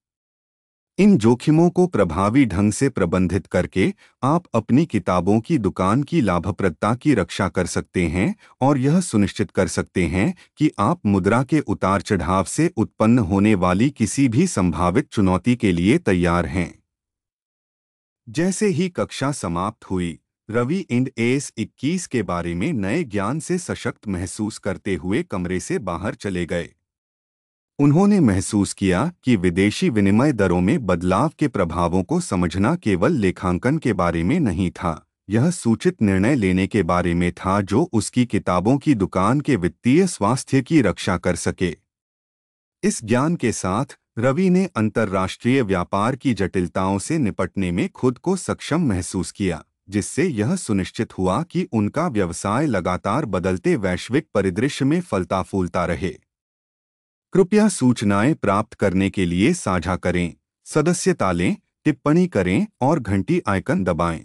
Speaker 1: इन जोखिमों को प्रभावी ढंग से प्रबंधित करके आप अपनी किताबों की दुकान की लाभप्रदता की रक्षा कर सकते हैं और यह सुनिश्चित कर सकते हैं कि आप मुद्रा के उतार चढ़ाव से उत्पन्न होने वाली किसी भी संभावित चुनौती के लिए तैयार हैं जैसे ही कक्षा समाप्त हुई रवि इंड एस 21 के बारे में नए ज्ञान से सशक्त महसूस करते हुए कमरे से बाहर चले गए उन्होंने महसूस किया कि विदेशी विनिमय दरों में बदलाव के प्रभावों को समझना केवल लेखांकन के बारे में नहीं था यह सूचित निर्णय लेने के बारे में था जो उसकी किताबों की दुकान के वित्तीय स्वास्थ्य की रक्षा कर सके इस ज्ञान के साथ रवि ने अंतर्राष्ट्रीय व्यापार की जटिलताओं से निपटने में खुद को सक्षम महसूस किया जिससे यह सुनिश्चित हुआ कि उनका व्यवसाय लगातार बदलते वैश्विक परिदृश्य में फलता फूलता रहे कृपया सूचनाएं प्राप्त करने के लिए साझा करें सदस्यता लें टिप्पणी करें और घंटी आइकन दबाएं।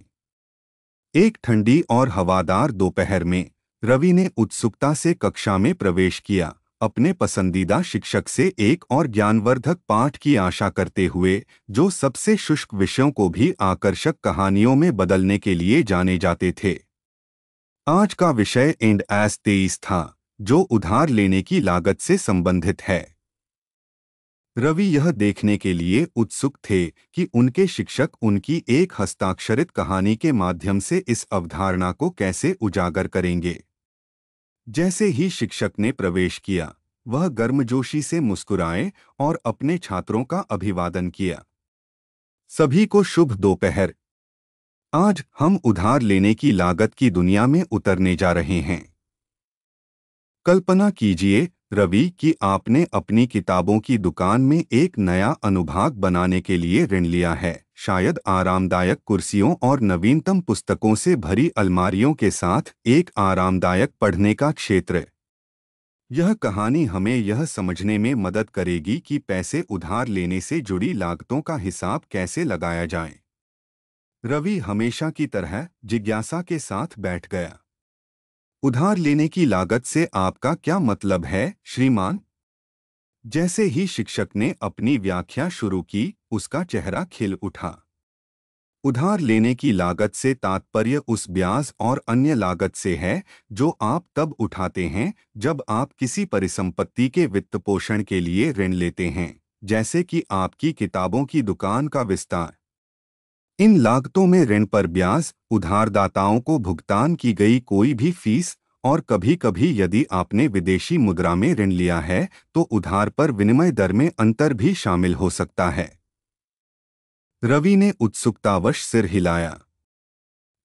Speaker 1: एक ठंडी और हवादार दोपहर में रवि ने उत्सुकता से कक्षा में प्रवेश किया अपने पसंदीदा शिक्षक से एक और ज्ञानवर्धक पाठ की आशा करते हुए जो सबसे शुष्क विषयों को भी आकर्षक कहानियों में बदलने के लिए जाने जाते थे आज का विषय एंड एस तेईस था जो उधार लेने की लागत से संबंधित है रवि यह देखने के लिए उत्सुक थे कि उनके शिक्षक उनकी एक हस्ताक्षरित कहानी के माध्यम से इस अवधारणा को कैसे उजागर करेंगे जैसे ही शिक्षक ने प्रवेश किया वह गर्मजोशी से मुस्कुराए और अपने छात्रों का अभिवादन किया सभी को शुभ दोपहर आज हम उधार लेने की लागत की दुनिया में उतरने जा रहे हैं कल्पना कीजिए रवि कि आपने अपनी किताबों की दुकान में एक नया अनुभाग बनाने के लिए ऋण लिया है शायद आरामदायक कुर्सियों और नवीनतम पुस्तकों से भरी अलमारियों के साथ एक आरामदायक पढ़ने का क्षेत्र यह कहानी हमें यह समझने में मदद करेगी कि पैसे उधार लेने से जुड़ी लागतों का हिसाब कैसे लगाया जाए रवि हमेशा की तरह जिज्ञासा के साथ बैठ गया उधार लेने की लागत से आपका क्या मतलब है श्रीमान जैसे ही शिक्षक ने अपनी व्याख्या शुरू की उसका चेहरा खिल उठा उधार लेने की लागत से तात्पर्य उस ब्याज और अन्य लागत से है जो आप तब उठाते हैं जब आप किसी परिसंपत्ति के वित्त पोषण के लिए ऋण लेते हैं जैसे कि आपकी किताबों की दुकान का विस्तार इन लागतों में ऋण पर ब्याज उधारदाताओं को भुगतान की गई कोई भी फीस और कभी कभी यदि आपने विदेशी मुद्रा में ऋण लिया है तो उधार पर विनिमय दर में अंतर भी शामिल हो सकता है रवि ने उत्सुकतावश सिर हिलाया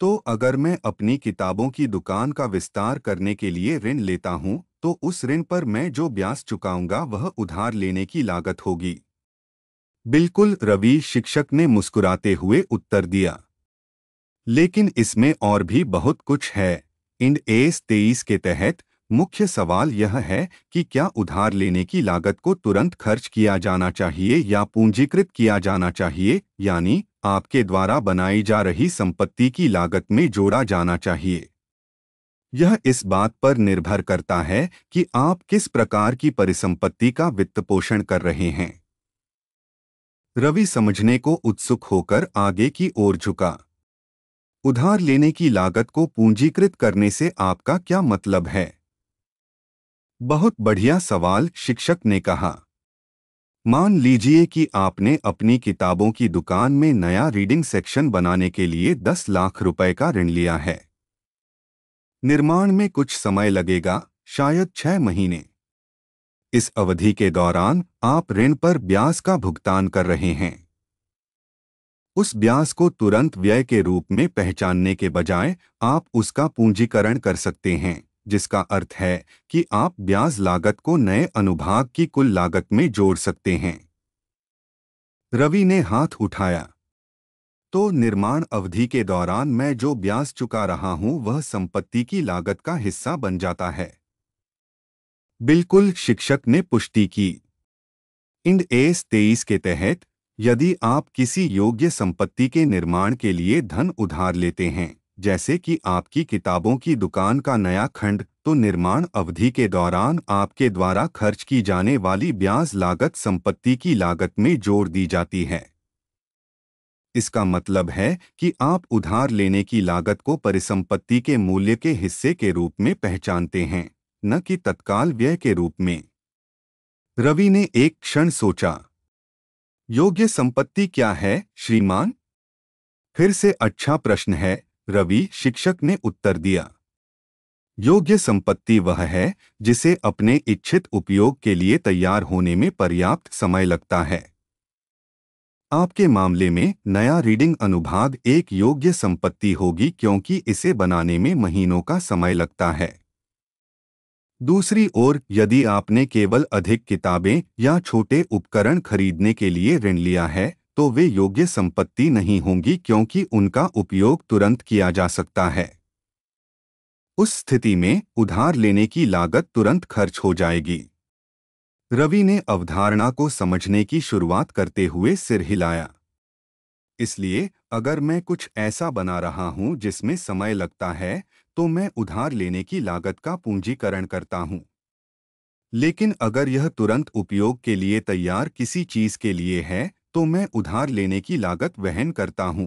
Speaker 1: तो अगर मैं अपनी किताबों की दुकान का विस्तार करने के लिए ऋण लेता हूं तो उस ऋण पर मैं जो ब्याज चुकाऊंगा वह उधार लेने की लागत होगी बिल्कुल रवि शिक्षक ने मुस्कुराते हुए उत्तर दिया लेकिन इसमें और भी बहुत कुछ है इंड एस तेईस के तहत मुख्य सवाल यह है कि क्या उधार लेने की लागत को तुरंत खर्च किया जाना चाहिए या पूंजीकृत किया जाना चाहिए यानी आपके द्वारा बनाई जा रही संपत्ति की लागत में जोड़ा जाना चाहिए यह इस बात पर निर्भर करता है कि आप किस प्रकार की परिसंपत्ति का वित्त पोषण कर रहे हैं रवि समझने को उत्सुक होकर आगे की ओर झुका उधार लेने की लागत को पूंजीकृत करने से आपका क्या मतलब है बहुत बढ़िया सवाल शिक्षक ने कहा मान लीजिए कि आपने अपनी किताबों की दुकान में नया रीडिंग सेक्शन बनाने के लिए 10 लाख रुपए का ऋण लिया है निर्माण में कुछ समय लगेगा शायद छह महीने इस अवधि के दौरान आप ऋण पर ब्याज का भुगतान कर रहे हैं उस ब्याज को तुरंत व्यय के रूप में पहचानने के बजाय आप उसका पूंजीकरण कर सकते हैं जिसका अर्थ है कि आप ब्याज लागत को नए अनुभाग की कुल लागत में जोड़ सकते हैं रवि ने हाथ उठाया तो निर्माण अवधि के दौरान मैं जो ब्याज चुका रहा हूं वह संपत्ति की लागत का हिस्सा बन जाता है बिल्कुल शिक्षक ने पुष्टि की इंड एस तेईस के तहत यदि आप किसी योग्य संपत्ति के निर्माण के लिए धन उधार लेते हैं जैसे कि आपकी किताबों की दुकान का नया खंड तो निर्माण अवधि के दौरान आपके द्वारा खर्च की जाने वाली ब्याज लागत संपत्ति की लागत में जोड़ दी जाती है इसका मतलब है कि आप उधार लेने की लागत को परिसंपत्ति के मूल्य के हिस्से के रूप में पहचानते हैं न कि तत्काल व्यय के रूप में रवि ने एक क्षण सोचा योग्य संपत्ति क्या है श्रीमान फिर से अच्छा प्रश्न है रवि शिक्षक ने उत्तर दिया योग्य संपत्ति वह है जिसे अपने इच्छित उपयोग के लिए तैयार होने में पर्याप्त समय लगता है आपके मामले में नया रीडिंग अनुभाग एक योग्य संपत्ति होगी क्योंकि इसे बनाने में महीनों का समय लगता है दूसरी ओर यदि आपने केवल अधिक किताबें या छोटे उपकरण खरीदने के लिए ऋण लिया है तो वे योग्य संपत्ति नहीं होंगी क्योंकि उनका उपयोग तुरंत किया जा सकता है उस स्थिति में उधार लेने की लागत तुरंत खर्च हो जाएगी रवि ने अवधारणा को समझने की शुरुआत करते हुए सिर हिलाया इसलिए अगर मैं कुछ ऐसा बना रहा हूं जिसमें समय लगता है तो मैं उधार लेने की लागत का पूंजीकरण करता हूं लेकिन अगर यह तुरंत उपयोग के लिए तैयार किसी चीज के लिए है तो मैं उधार लेने की लागत वहन करता हूं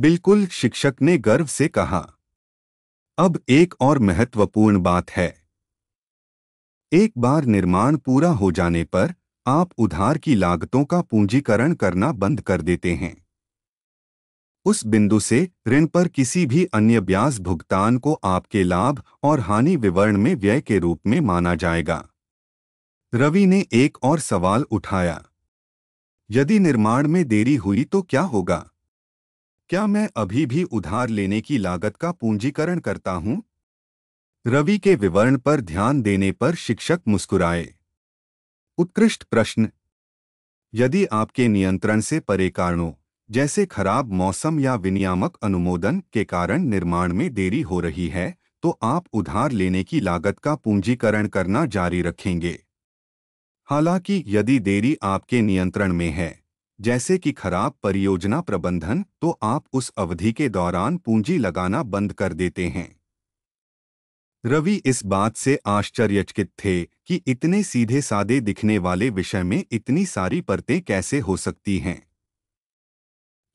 Speaker 1: बिल्कुल शिक्षक ने गर्व से कहा अब एक और महत्वपूर्ण बात है एक बार निर्माण पूरा हो जाने पर आप उधार की लागतों का पूंजीकरण करना बंद कर देते हैं उस बिंदु से ऋण पर किसी भी अन्य ब्याज भुगतान को आपके लाभ और हानि विवरण में व्यय के रूप में माना जाएगा रवि ने एक और सवाल उठाया यदि निर्माण में देरी हुई तो क्या होगा क्या मैं अभी भी उधार लेने की लागत का पूंजीकरण करता हूं रवि के विवरण पर ध्यान देने पर शिक्षक मुस्कुराए उत्कृष्ट प्रश्न यदि आपके नियंत्रण से परे कारणों जैसे खराब मौसम या विनियामक अनुमोदन के कारण निर्माण में देरी हो रही है तो आप उधार लेने की लागत का पूंजीकरण करना जारी रखेंगे हालांकि यदि देरी आपके नियंत्रण में है जैसे कि खराब परियोजना प्रबंधन तो आप उस अवधि के दौरान पूंजी लगाना बंद कर देते हैं रवि इस बात से आश्चर्यचकित थे कि इतने सीधे सादे दिखने वाले विषय में इतनी सारी परतें कैसे हो सकती हैं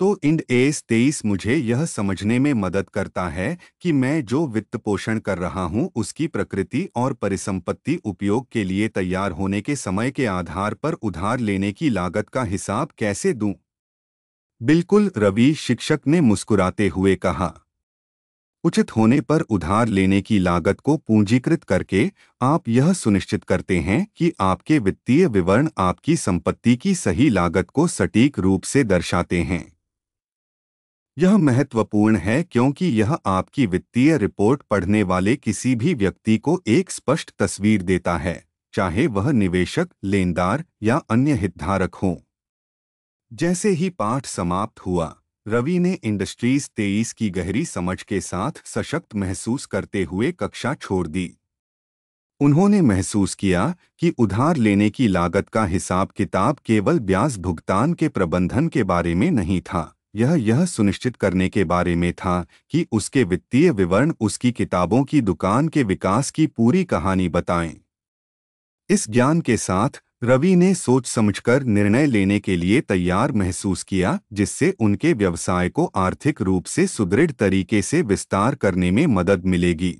Speaker 1: तो इंड एस तेईस मुझे यह समझने में मदद करता है कि मैं जो वित्त पोषण कर रहा हूं उसकी प्रकृति और परिसंपत्ति उपयोग के लिए तैयार होने के समय के आधार पर उधार लेने की लागत का हिसाब कैसे दूं? बिल्कुल रवि शिक्षक ने मुस्कुराते हुए कहा उचित होने पर उधार लेने की लागत को पूंजीकृत करके आप यह सुनिश्चित करते हैं कि आपके वित्तीय विवरण आपकी संपत्ति की सही लागत को सटीक रूप से दर्शाते हैं यह महत्वपूर्ण है क्योंकि यह आपकी वित्तीय रिपोर्ट पढ़ने वाले किसी भी व्यक्ति को एक स्पष्ट तस्वीर देता है चाहे वह निवेशक लेनदार या अन्य हितधारक हों जैसे ही पाठ समाप्त हुआ रवि ने इंडस्ट्रीज तेईस की गहरी समझ के साथ सशक्त महसूस करते हुए कक्षा छोड़ दी उन्होंने महसूस किया कि उधार लेने की लागत का हिसाब किताब केवल ब्याज भुगतान के प्रबंधन के बारे में नहीं था यह यह सुनिश्चित करने के बारे में था कि उसके वित्तीय विवरण उसकी किताबों की दुकान के विकास की पूरी कहानी बताएं। इस ज्ञान के साथ रवि ने सोच समझकर निर्णय लेने के लिए तैयार महसूस किया जिससे उनके व्यवसाय को आर्थिक रूप से सुदृढ़ तरीके से विस्तार करने में मदद मिलेगी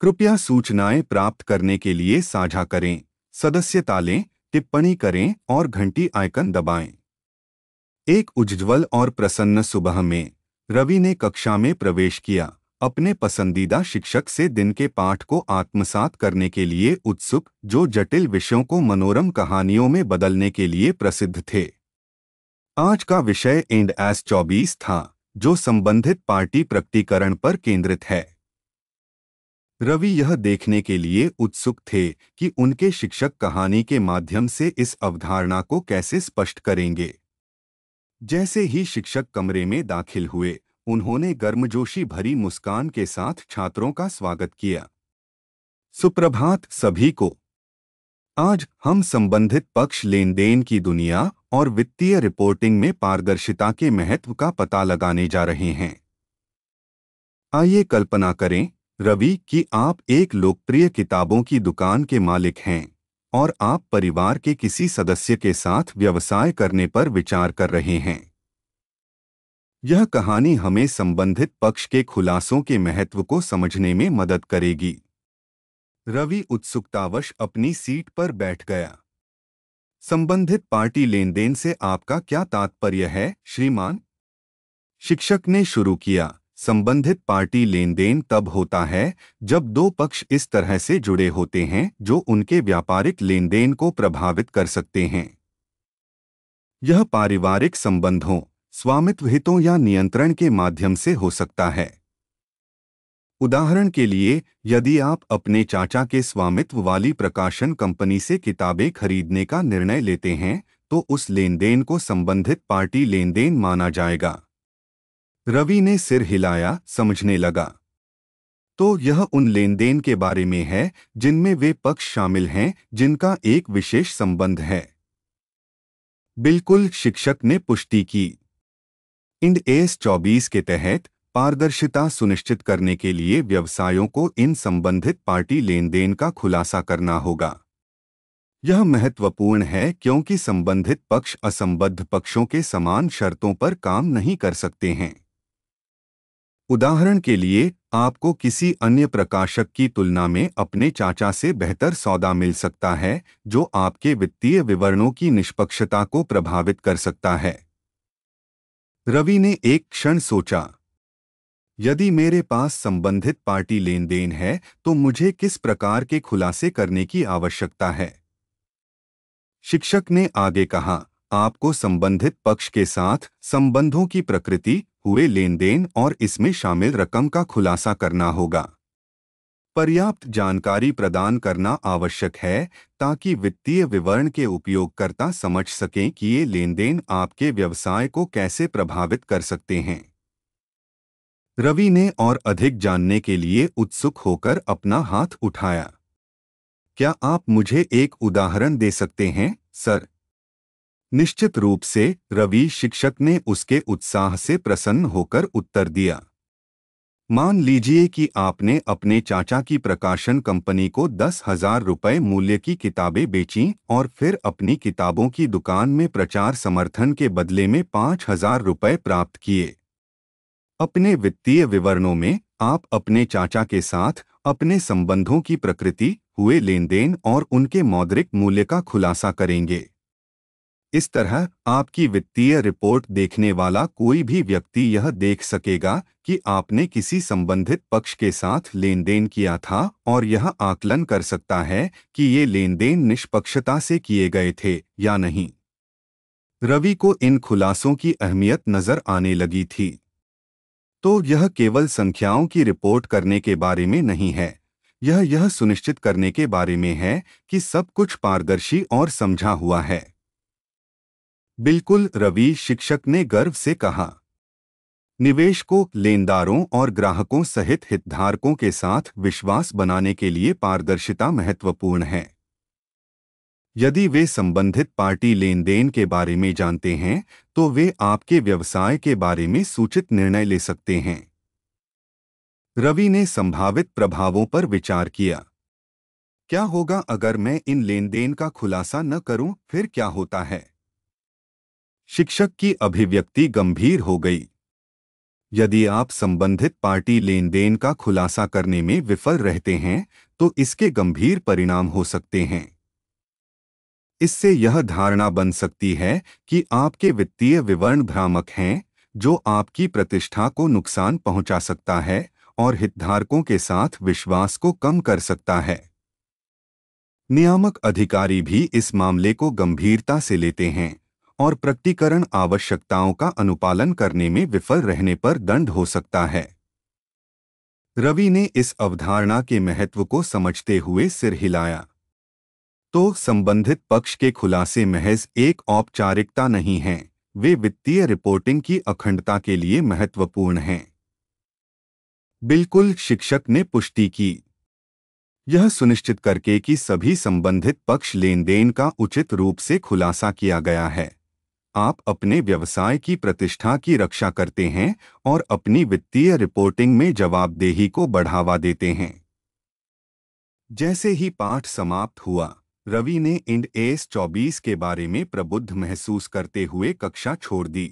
Speaker 1: कृपया सूचनाएं प्राप्त करने के लिए साझा करें सदस्यता लें टिप्पणी करें और घंटी आइकन दबाएं एक उज्ज्वल और प्रसन्न सुबह में रवि ने कक्षा में प्रवेश किया अपने पसंदीदा शिक्षक से दिन के पाठ को आत्मसात करने के लिए उत्सुक जो जटिल विषयों को मनोरम कहानियों में बदलने के लिए प्रसिद्ध थे आज का विषय एंड एस चौबीस था जो संबंधित पार्टी प्रकटीकरण पर केंद्रित है रवि यह देखने के लिए उत्सुक थे कि उनके शिक्षक कहानी के माध्यम से इस अवधारणा को कैसे स्पष्ट करेंगे जैसे ही शिक्षक कमरे में दाखिल हुए उन्होंने गर्मजोशी भरी मुस्कान के साथ छात्रों का स्वागत किया सुप्रभात सभी को आज हम संबंधित पक्ष लेन देन की दुनिया और वित्तीय रिपोर्टिंग में पारदर्शिता के महत्व का पता लगाने जा रहे हैं आइए कल्पना करें रवि कि आप एक लोकप्रिय किताबों की दुकान के मालिक हैं और आप परिवार के किसी सदस्य के साथ व्यवसाय करने पर विचार कर रहे हैं यह कहानी हमें संबंधित पक्ष के खुलासों के महत्व को समझने में मदद करेगी रवि उत्सुकतावश अपनी सीट पर बैठ गया संबंधित पार्टी लेनदेन से आपका क्या तात्पर्य है श्रीमान शिक्षक ने शुरू किया संबंधित पार्टी लेनदेन तब होता है जब दो पक्ष इस तरह से जुड़े होते हैं जो उनके व्यापारिक लेनदेन को प्रभावित कर सकते हैं यह पारिवारिक संबंधों स्वामित्व हितों या नियंत्रण के माध्यम से हो सकता है उदाहरण के लिए यदि आप अपने चाचा के स्वामित्व वाली प्रकाशन कंपनी से किताबें खरीदने का निर्णय लेते हैं तो उस लेनदेन को संबंधित पार्टी लेनदेन माना जाएगा रवि ने सिर हिलाया समझने लगा तो यह उन लेन देन के बारे में है जिनमें वे पक्ष शामिल हैं जिनका एक विशेष संबंध है बिल्कुल शिक्षक ने पुष्टि की इंड एस चौबीस के तहत पारदर्शिता सुनिश्चित करने के लिए व्यवसायों को इन संबंधित पार्टी लेन देन का खुलासा करना होगा यह महत्वपूर्ण है क्योंकि संबंधित पक्ष असंबद्ध पक्षों के समान शर्तों पर काम नहीं कर सकते हैं उदाहरण के लिए आपको किसी अन्य प्रकाशक की तुलना में अपने चाचा से बेहतर सौदा मिल सकता है जो आपके वित्तीय विवरणों की निष्पक्षता को प्रभावित कर सकता है रवि ने एक क्षण सोचा यदि मेरे पास संबंधित पार्टी लेन देन है तो मुझे किस प्रकार के खुलासे करने की आवश्यकता है शिक्षक ने आगे कहा आपको संबंधित पक्ष के साथ संबंधों की प्रकृति हुए लेनदेन और इसमें शामिल रकम का खुलासा करना होगा पर्याप्त जानकारी प्रदान करना आवश्यक है ताकि वित्तीय विवरण के उपयोगकर्ता समझ सकें कि ये लेनदेन आपके व्यवसाय को कैसे प्रभावित कर सकते हैं रवि ने और अधिक जानने के लिए उत्सुक होकर अपना हाथ उठाया क्या आप मुझे एक उदाहरण दे सकते हैं सर निश्चित रूप से रवि शिक्षक ने उसके उत्साह से प्रसन्न होकर उत्तर दिया मान लीजिए कि आपने अपने चाचा की प्रकाशन कंपनी को दस हजार रुपये मूल्य की किताबें बेची और फिर अपनी किताबों की दुकान में प्रचार समर्थन के बदले में पाँच हजार रुपये प्राप्त किए अपने वित्तीय विवरणों में आप अपने चाचा के साथ अपने संबंधों की प्रकृति हुए लेनदेन और उनके मौद्रिक मूल्य का खुलासा करेंगे इस तरह आपकी वित्तीय रिपोर्ट देखने वाला कोई भी व्यक्ति यह देख सकेगा कि आपने किसी संबंधित पक्ष के साथ लेन देन किया था और यह आकलन कर सकता है कि ये लेन देन निष्पक्षता से किए गए थे या नहीं रवि को इन खुलासों की अहमियत नजर आने लगी थी तो यह केवल संख्याओं की रिपोर्ट करने के बारे में नहीं है यह यह सुनिश्चित करने के बारे में है कि सब कुछ पारदर्शी और समझा हुआ है बिल्कुल रवि शिक्षक ने गर्व से कहा निवेश को लेनदारों और ग्राहकों सहित हितधारकों के साथ विश्वास बनाने के लिए पारदर्शिता महत्वपूर्ण है यदि वे संबंधित पार्टी लेन देन के बारे में जानते हैं तो वे आपके व्यवसाय के बारे में सूचित निर्णय ले सकते हैं रवि ने संभावित प्रभावों पर विचार किया क्या होगा अगर मैं इन लेन देन का खुलासा न करूं फिर क्या होता है शिक्षक की अभिव्यक्ति गंभीर हो गई यदि आप संबंधित पार्टी लेन देन का खुलासा करने में विफल रहते हैं तो इसके गंभीर परिणाम हो सकते हैं इससे यह धारणा बन सकती है कि आपके वित्तीय विवरण भ्रामक हैं जो आपकी प्रतिष्ठा को नुकसान पहुंचा सकता है और हितधारकों के साथ विश्वास को कम कर सकता है नियामक अधिकारी भी इस मामले को गंभीरता से लेते हैं और प्रकटीकरण आवश्यकताओं का अनुपालन करने में विफल रहने पर दंड हो सकता है रवि ने इस अवधारणा के महत्व को समझते हुए सिर हिलाया तो संबंधित पक्ष के खुलासे महज एक औपचारिकता नहीं है वे वित्तीय रिपोर्टिंग की अखंडता के लिए महत्वपूर्ण हैं बिल्कुल शिक्षक ने पुष्टि की यह सुनिश्चित करके कि सभी संबंधित पक्ष लेन देन का उचित रूप से खुलासा किया गया है आप अपने व्यवसाय की प्रतिष्ठा की रक्षा करते हैं और अपनी वित्तीय रिपोर्टिंग में जवाबदेही को बढ़ावा देते हैं जैसे ही पाठ समाप्त हुआ रवि ने इंड एस 24 के बारे में प्रबुद्ध महसूस करते हुए कक्षा छोड़ दी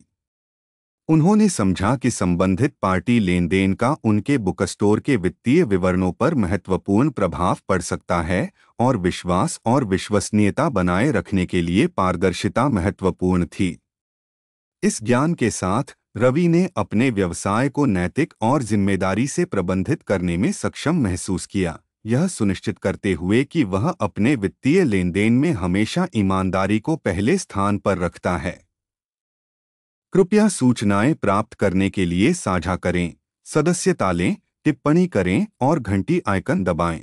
Speaker 1: उन्होंने समझा कि संबंधित पार्टी लेनदेन का उनके बुकस्टोर के वित्तीय विवरणों पर महत्वपूर्ण प्रभाव पड़ सकता है और विश्वास और विश्वसनीयता बनाए रखने के लिए पारदर्शिता महत्वपूर्ण थी इस ज्ञान के साथ रवि ने अपने व्यवसाय को नैतिक और जिम्मेदारी से प्रबंधित करने में सक्षम महसूस किया यह सुनिश्चित करते हुए कि वह अपने वित्तीय लेनदेन में हमेशा ईमानदारी को पहले स्थान पर रखता है कृपया सूचनाएं प्राप्त करने के लिए साझा करें सदस्यता लें टिप्पणी करें और घंटी आइकन दबाएं।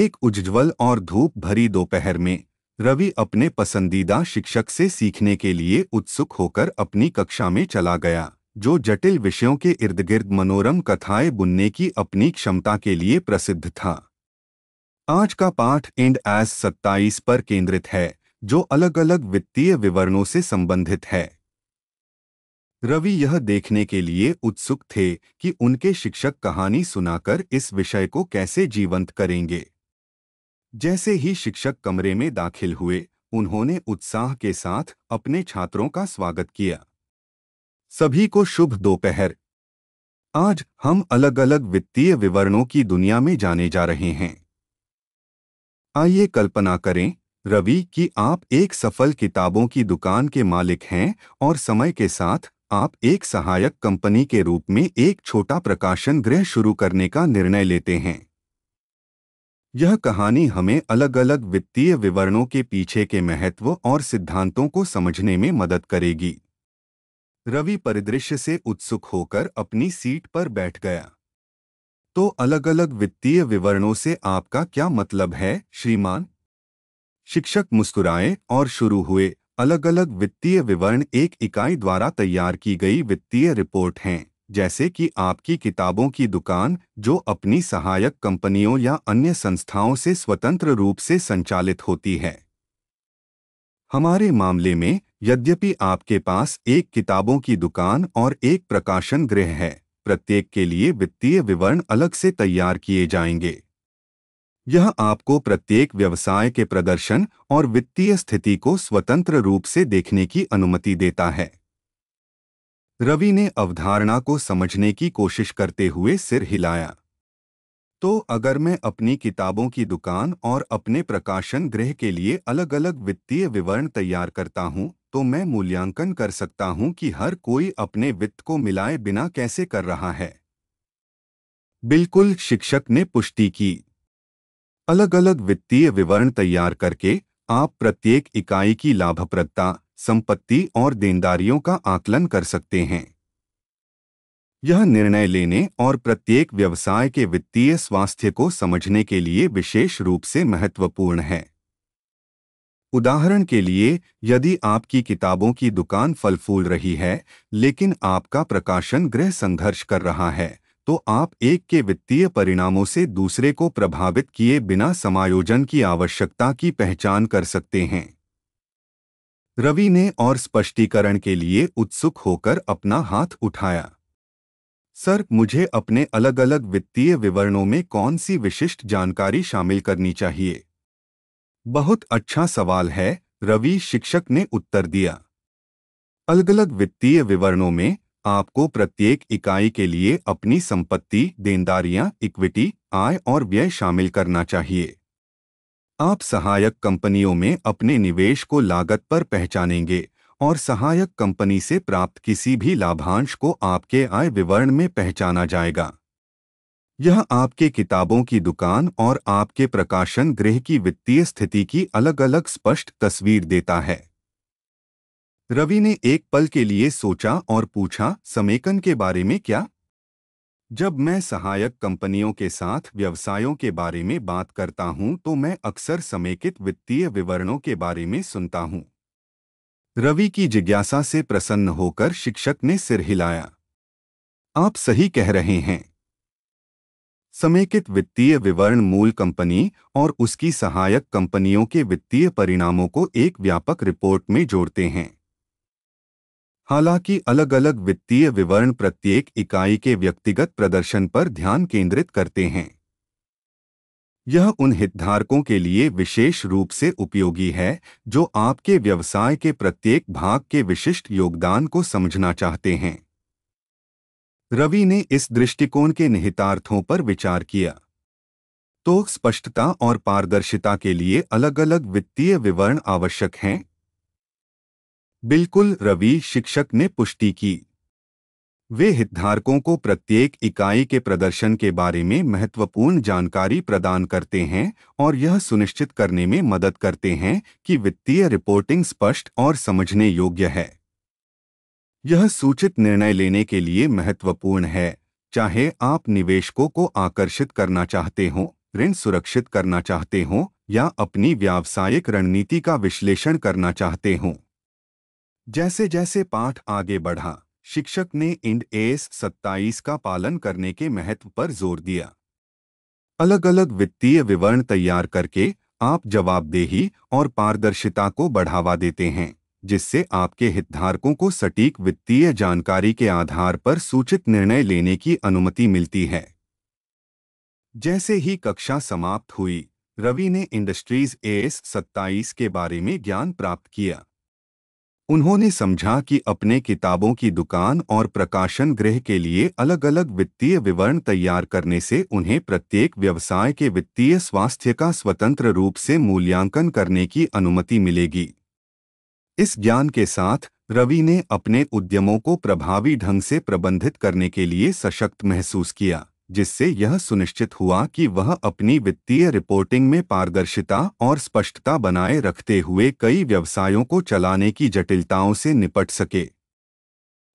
Speaker 1: एक उज्ज्वल और धूप भरी दोपहर में रवि अपने पसंदीदा शिक्षक से सीखने के लिए उत्सुक होकर अपनी कक्षा में चला गया जो जटिल विषयों के इर्द गिर्द मनोरम कथाएं बुनने की अपनी क्षमता के लिए प्रसिद्ध था आज का पाठ एंड एस 27 पर केंद्रित है जो अलग अलग वित्तीय विवरणों से संबंधित है रवि यह देखने के लिए उत्सुक थे कि उनके शिक्षक कहानी सुनाकर इस विषय को कैसे जीवंत करेंगे जैसे ही शिक्षक कमरे में दाखिल हुए उन्होंने उत्साह के साथ अपने छात्रों का स्वागत किया सभी को शुभ दोपहर आज हम अलग अलग वित्तीय विवरणों की दुनिया में जाने जा रहे हैं आइए कल्पना करें रवि कि आप एक सफल किताबों की दुकान के मालिक हैं और समय के साथ आप एक सहायक कंपनी के रूप में एक छोटा प्रकाशन गृह शुरू करने का निर्णय लेते हैं यह कहानी हमें अलग अलग वित्तीय विवरणों के पीछे के महत्व और सिद्धांतों को समझने में मदद करेगी रवि परिदृश्य से उत्सुक होकर अपनी सीट पर बैठ गया तो अलग अलग वित्तीय विवरणों से आपका क्या मतलब है श्रीमान शिक्षक मुस्कुराए और शुरू हुए अलग अलग वित्तीय विवरण एक इकाई द्वारा तैयार की गई वित्तीय रिपोर्ट हैं जैसे कि आपकी किताबों की दुकान जो अपनी सहायक कंपनियों या अन्य संस्थाओं से स्वतंत्र रूप से संचालित होती है हमारे मामले में यद्यपि आपके पास एक किताबों की दुकान और एक प्रकाशन गृह है प्रत्येक के लिए वित्तीय विवरण अलग से तैयार किए जाएंगे यह आपको प्रत्येक व्यवसाय के प्रदर्शन और वित्तीय स्थिति को स्वतंत्र रूप से देखने की अनुमति देता है रवि ने अवधारणा को समझने की कोशिश करते हुए सिर हिलाया तो अगर मैं अपनी किताबों की दुकान और अपने प्रकाशन गृह के लिए अलग अलग वित्तीय विवरण तैयार करता हूं तो मैं मूल्यांकन कर सकता हूं कि हर कोई अपने वित्त को मिलाए बिना कैसे कर रहा है बिल्कुल शिक्षक ने पुष्टि की अलग अलग वित्तीय विवरण तैयार करके आप प्रत्येक इकाई की लाभप्रदता संपत्ति और देनदारियों का आकलन कर सकते हैं यह निर्णय लेने और प्रत्येक व्यवसाय के वित्तीय स्वास्थ्य को समझने के लिए विशेष रूप से महत्वपूर्ण है उदाहरण के लिए यदि आपकी किताबों की दुकान फल फूल रही है लेकिन आपका प्रकाशन गृह संघर्ष कर रहा है तो आप एक के वित्तीय परिणामों से दूसरे को प्रभावित किए बिना समायोजन की आवश्यकता की पहचान कर सकते हैं रवि ने और स्पष्टीकरण के लिए उत्सुक होकर अपना हाथ उठाया सर मुझे अपने अलग अलग वित्तीय विवरणों में कौन सी विशिष्ट जानकारी शामिल करनी चाहिए बहुत अच्छा सवाल है रवि शिक्षक ने उत्तर दिया अलग अलग वित्तीय विवरणों में आपको प्रत्येक इकाई के लिए अपनी संपत्ति देनदारियां इक्विटी आय और व्यय शामिल करना चाहिए आप सहायक कंपनियों में अपने निवेश को लागत पर पहचानेंगे और सहायक कंपनी से प्राप्त किसी भी लाभांश को आपके आय विवरण में पहचाना जाएगा यह आपके किताबों की दुकान और आपके प्रकाशन गृह की वित्तीय स्थिति की अलग अलग स्पष्ट तस्वीर देता है रवि ने एक पल के लिए सोचा और पूछा समेकन के बारे में क्या जब मैं सहायक कंपनियों के साथ व्यवसायों के बारे में बात करता हूं तो मैं अक्सर समेकित वित्तीय विवरणों के बारे में सुनता हूं रवि की जिज्ञासा से प्रसन्न होकर शिक्षक ने सिर हिलाया आप सही कह रहे हैं समेकित वित्तीय विवरण मूल कंपनी और उसकी सहायक कंपनियों के वित्तीय परिणामों को एक व्यापक रिपोर्ट में जोड़ते हैं हालांकि अलग अलग वित्तीय विवरण प्रत्येक इकाई के व्यक्तिगत प्रदर्शन पर ध्यान केंद्रित करते हैं यह उन हितधारकों के लिए विशेष रूप से उपयोगी है जो आपके व्यवसाय के प्रत्येक भाग के विशिष्ट योगदान को समझना चाहते हैं रवि ने इस दृष्टिकोण के निहितार्थों पर विचार किया तो स्पष्टता और पारदर्शिता के लिए अलग अलग वित्तीय विवरण आवश्यक हैं बिल्कुल रवि शिक्षक ने पुष्टि की वे हितधारकों को प्रत्येक इकाई के प्रदर्शन के बारे में महत्वपूर्ण जानकारी प्रदान करते हैं और यह सुनिश्चित करने में मदद करते हैं कि वित्तीय रिपोर्टिंग स्पष्ट और समझने योग्य है यह सूचित निर्णय लेने के लिए महत्वपूर्ण है चाहे आप निवेशकों को आकर्षित करना चाहते हों ऋण सुरक्षित करना चाहते हों या अपनी व्यावसायिक रणनीति का विश्लेषण करना चाहते हों जैसे जैसे पाठ आगे बढ़ा शिक्षक ने इंड एस सत्ताईस का पालन करने के महत्व पर जोर दिया अलग अलग वित्तीय विवरण तैयार करके आप जवाबदेही और पारदर्शिता को बढ़ावा देते हैं जिससे आपके हितधारकों को सटीक वित्तीय जानकारी के आधार पर सूचित निर्णय लेने की अनुमति मिलती है जैसे ही कक्षा समाप्त हुई रवि ने इंडस्ट्रीज एस सत्ताईस के बारे में ज्ञान प्राप्त किया उन्होंने समझा कि अपने किताबों की दुकान और प्रकाशन गृह के लिए अलग अलग वित्तीय विवरण तैयार करने से उन्हें प्रत्येक व्यवसाय के वित्तीय स्वास्थ्य का स्वतंत्र रूप से मूल्यांकन करने की अनुमति मिलेगी इस ज्ञान के साथ रवि ने अपने उद्यमों को प्रभावी ढंग से प्रबंधित करने के लिए सशक्त महसूस किया जिससे यह सुनिश्चित हुआ कि वह अपनी वित्तीय रिपोर्टिंग में पारदर्शिता और स्पष्टता बनाए रखते हुए कई व्यवसायों को चलाने की जटिलताओं से निपट सके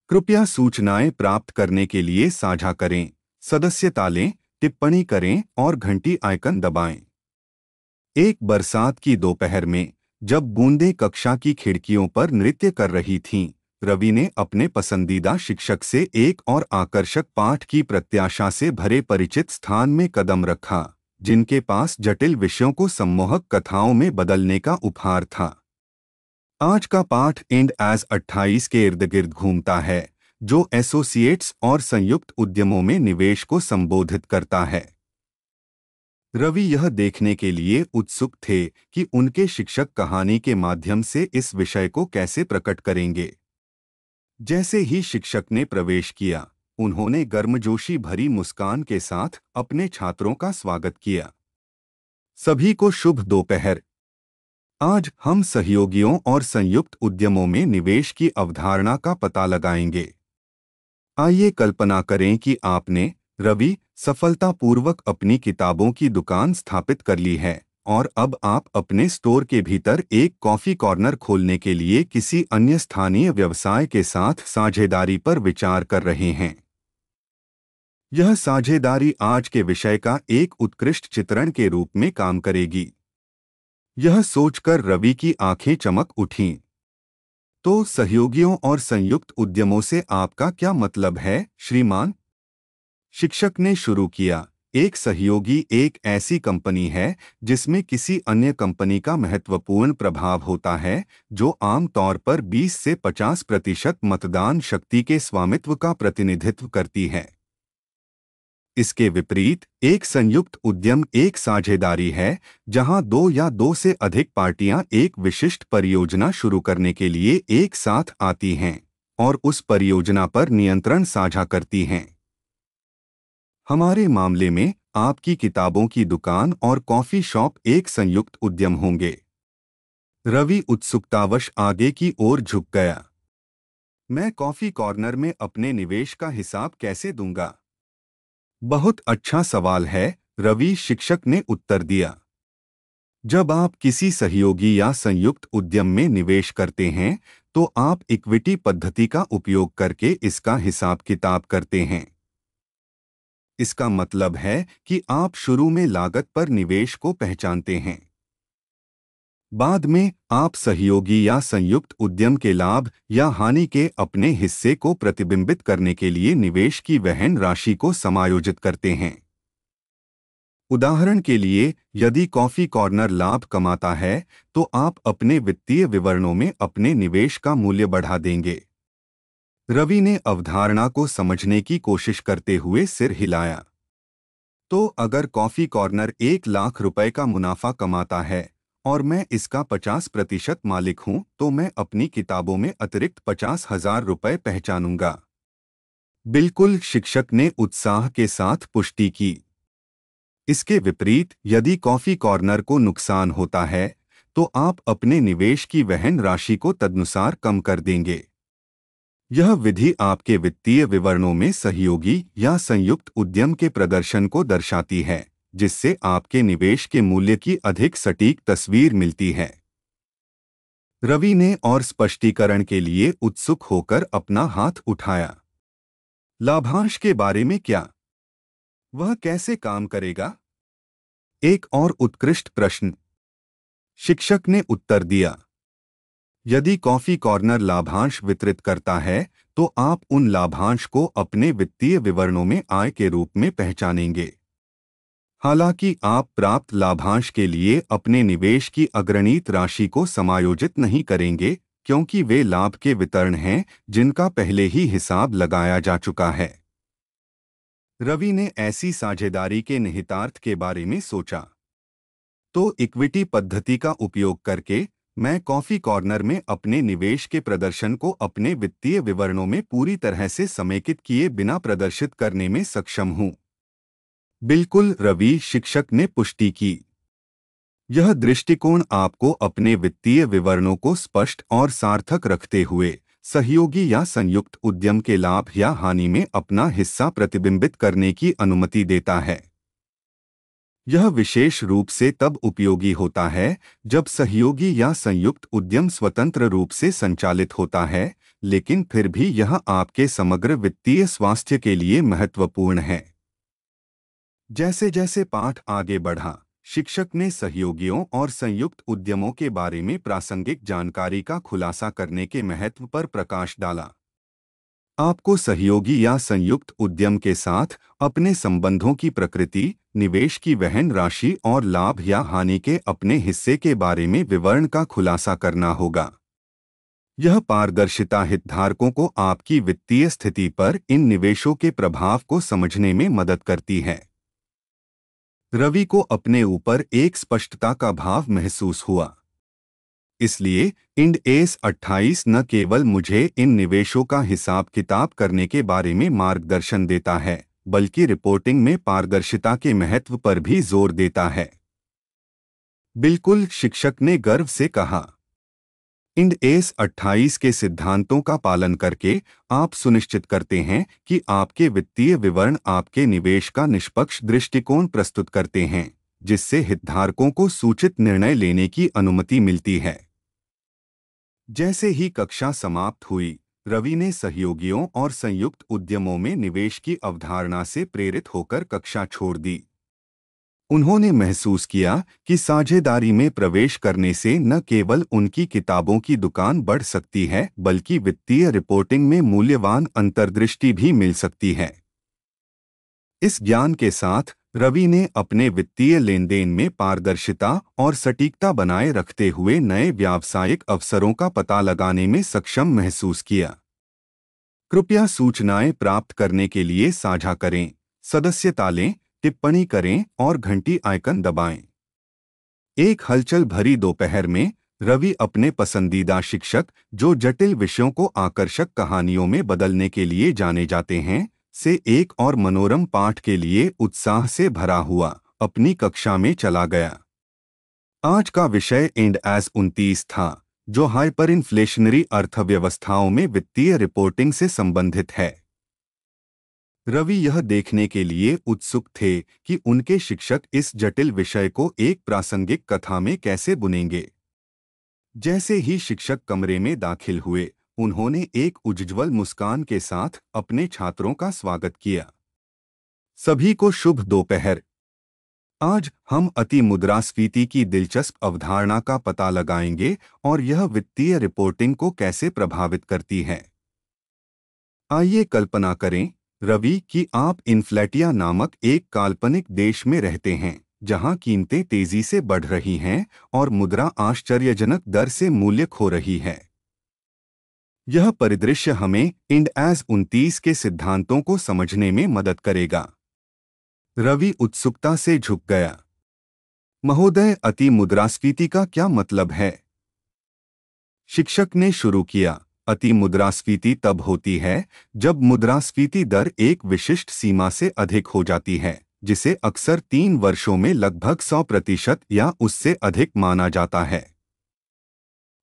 Speaker 1: कृपया सूचनाएं प्राप्त करने के लिए साझा करें सदस्यता लें टिप्पणी करें और घंटी आइकन दबाएं। एक बरसात की दोपहर में जब बूंदे कक्षा की खिड़कियों पर नृत्य कर रही थीं, रवि ने अपने पसंदीदा शिक्षक से एक और आकर्षक पाठ की प्रत्याशा से भरे परिचित स्थान में कदम रखा जिनके पास जटिल विषयों को सम्मोहक कथाओं में बदलने का उपहार था आज का पाठ एंड एज 28 के इर्द गिर्द घूमता है जो एसोसिएट्स और संयुक्त उद्यमों में निवेश को संबोधित करता है रवि यह देखने के लिए उत्सुक थे कि उनके शिक्षक कहानी के माध्यम से इस विषय को कैसे प्रकट करेंगे जैसे ही शिक्षक ने प्रवेश किया उन्होंने गर्मजोशी भरी मुस्कान के साथ अपने छात्रों का स्वागत किया सभी को शुभ दोपहर आज हम सहयोगियों और संयुक्त उद्यमों में निवेश की अवधारणा का पता लगाएंगे आइए कल्पना करें कि आपने रवि सफलतापूर्वक अपनी किताबों की दुकान स्थापित कर ली है और अब आप अपने स्टोर के भीतर एक कॉफी कॉर्नर खोलने के लिए किसी अन्य स्थानीय व्यवसाय के साथ साझेदारी पर विचार कर रहे हैं यह साझेदारी आज के विषय का एक उत्कृष्ट चित्रण के रूप में काम करेगी यह सोचकर रवि की आंखें चमक उठीं तो सहयोगियों और संयुक्त उद्यमों से आपका क्या मतलब है श्रीमान शिक्षक ने शुरू किया एक सहयोगी एक ऐसी कंपनी है जिसमें किसी अन्य कंपनी का महत्वपूर्ण प्रभाव होता है जो आमतौर पर 20 से 50 प्रतिशत मतदान शक्ति के स्वामित्व का प्रतिनिधित्व करती है इसके विपरीत एक संयुक्त उद्यम एक साझेदारी है जहां दो या दो से अधिक पार्टियां एक विशिष्ट परियोजना शुरू करने के लिए एक साथ आती हैं और उस परियोजना पर नियंत्रण साझा करती हैं हमारे मामले में आपकी किताबों की दुकान और कॉफी शॉप एक संयुक्त उद्यम होंगे रवि उत्सुकतावश आगे की ओर झुक गया मैं कॉफी कॉर्नर में अपने निवेश का हिसाब कैसे दूंगा बहुत अच्छा सवाल है रवि शिक्षक ने उत्तर दिया जब आप किसी सहयोगी या संयुक्त उद्यम में निवेश करते हैं तो आप इक्विटी पद्धति का उपयोग करके इसका हिसाब किताब करते हैं इसका मतलब है कि आप शुरू में लागत पर निवेश को पहचानते हैं बाद में आप सहयोगी या संयुक्त उद्यम के लाभ या हानि के अपने हिस्से को प्रतिबिंबित करने के लिए निवेश की वहन राशि को समायोजित करते हैं उदाहरण के लिए यदि कॉफी कॉर्नर लाभ कमाता है तो आप अपने वित्तीय विवरणों में अपने निवेश का मूल्य बढ़ा देंगे रवि ने अवधारणा को समझने की कोशिश करते हुए सिर हिलाया तो अगर कॉफी कॉर्नर एक लाख रुपए का मुनाफा कमाता है और मैं इसका पचास प्रतिशत मालिक हूं तो मैं अपनी किताबों में अतिरिक्त पचास हजार रुपये पहचानूंगा बिल्कुल शिक्षक ने उत्साह के साथ पुष्टि की इसके विपरीत यदि कॉफी कॉर्नर को नुकसान होता है तो आप अपने निवेश की वहन राशि को तदनुसार कम कर देंगे यह विधि आपके वित्तीय विवरणों में सहयोगी या संयुक्त उद्यम के प्रदर्शन को दर्शाती है जिससे आपके निवेश के मूल्य की अधिक सटीक तस्वीर मिलती है रवि ने और स्पष्टीकरण के लिए उत्सुक होकर अपना हाथ उठाया लाभांश के बारे में क्या वह कैसे काम करेगा एक और उत्कृष्ट प्रश्न शिक्षक ने उत्तर दिया यदि कॉफी कॉर्नर लाभांश वितरित करता है तो आप उन लाभांश को अपने वित्तीय विवरणों में आय के रूप में पहचानेंगे हालांकि आप प्राप्त लाभांश के लिए अपने निवेश की अग्रणीत राशि को समायोजित नहीं करेंगे क्योंकि वे लाभ के वितरण हैं जिनका पहले ही हिसाब लगाया जा चुका है रवि ने ऐसी साझेदारी के निहितार्थ के बारे में सोचा तो इक्विटी पद्धति का उपयोग करके मैं कॉफी कॉर्नर में अपने निवेश के प्रदर्शन को अपने वित्तीय विवरणों में पूरी तरह से समेकित किए बिना प्रदर्शित करने में सक्षम हूं बिल्कुल रवि शिक्षक ने पुष्टि की यह दृष्टिकोण आपको अपने वित्तीय विवरणों को स्पष्ट और सार्थक रखते हुए सहयोगी या संयुक्त उद्यम के लाभ या हानि में अपना हिस्सा प्रतिबिंबित करने की अनुमति देता है यह विशेष रूप से तब उपयोगी होता है जब सहयोगी या संयुक्त उद्यम स्वतंत्र रूप से संचालित होता है लेकिन फिर भी यह आपके समग्र वित्तीय स्वास्थ्य के लिए महत्वपूर्ण है जैसे जैसे पाठ आगे बढ़ा शिक्षक ने सहयोगियों और संयुक्त उद्यमों के बारे में प्रासंगिक जानकारी का खुलासा करने के महत्व पर प्रकाश डाला आपको सहयोगी या संयुक्त उद्यम के साथ अपने संबंधों की प्रकृति निवेश की वहन राशि और लाभ या हानि के अपने हिस्से के बारे में विवरण का खुलासा करना होगा यह पारदर्शिता हितधारकों को आपकी वित्तीय स्थिति पर इन निवेशों के प्रभाव को समझने में मदद करती है रवि को अपने ऊपर एक स्पष्टता का भाव महसूस हुआ इसलिए इंड एस अट्ठाईस न केवल मुझे इन निवेशों का हिसाब किताब करने के बारे में मार्गदर्शन देता है बल्कि रिपोर्टिंग में पारदर्शिता के महत्व पर भी जोर देता है बिल्कुल शिक्षक ने गर्व से कहा इंड एस 28 के सिद्धांतों का पालन करके आप सुनिश्चित करते हैं कि आपके वित्तीय विवरण आपके निवेश का निष्पक्ष दृष्टिकोण प्रस्तुत करते हैं जिससे हितधारकों को सूचित निर्णय लेने की अनुमति मिलती है जैसे ही कक्षा समाप्त हुई रवि ने सहयोगियों और संयुक्त उद्यमों में निवेश की अवधारणा से प्रेरित होकर कक्षा छोड़ दी उन्होंने महसूस किया कि साझेदारी में प्रवेश करने से न केवल उनकी किताबों की दुकान बढ़ सकती है बल्कि वित्तीय रिपोर्टिंग में मूल्यवान अंतर्दृष्टि भी मिल सकती है इस ज्ञान के साथ रवि ने अपने वित्तीय लेनदेन में पारदर्शिता और सटीकता बनाए रखते हुए नए व्यावसायिक अवसरों का पता लगाने में सक्षम महसूस किया कृपया सूचनाएं प्राप्त करने के लिए साझा करें सदस्यता लें टिप्पणी करें और घंटी आइकन दबाएं। एक हलचल भरी दोपहर में रवि अपने पसंदीदा शिक्षक जो जटिल विषयों को आकर्षक कहानियों में बदलने के लिए जाने जाते हैं से एक और मनोरम पाठ के लिए उत्साह से भरा हुआ अपनी कक्षा में चला गया आज का विषय एंड एस उनतीस था जो हाइपर इन्फ्लेशनरी अर्थव्यवस्थाओं में वित्तीय रिपोर्टिंग से संबंधित है रवि यह देखने के लिए उत्सुक थे कि उनके शिक्षक इस जटिल विषय को एक प्रासंगिक कथा में कैसे बुनेंगे जैसे ही शिक्षक कमरे में दाखिल हुए उन्होंने एक उज्ज्वल मुस्कान के साथ अपने छात्रों का स्वागत किया सभी को शुभ दोपहर आज हम अति मुद्रास्फीति की दिलचस्प अवधारणा का पता लगाएंगे और यह वित्तीय रिपोर्टिंग को कैसे प्रभावित करती है आइए कल्पना करें रवि कि आप इन्फ्लेटिया नामक एक काल्पनिक देश में रहते हैं जहां कीमतें तेजी से बढ़ रही हैं और मुद्रा आश्चर्यजनक दर से मूल्य खो रही है यह परिदृश्य हमें इंड एज उनतीस के सिद्धांतों को समझने में मदद करेगा रवि उत्सुकता से झुक गया महोदय अति मुद्रास्फीति का क्या मतलब है शिक्षक ने शुरू किया अति मुद्रास्फीति तब होती है जब मुद्रास्फीति दर एक विशिष्ट सीमा से अधिक हो जाती है जिसे अक्सर तीन वर्षों में लगभग 100 प्रतिशत या उससे अधिक माना जाता है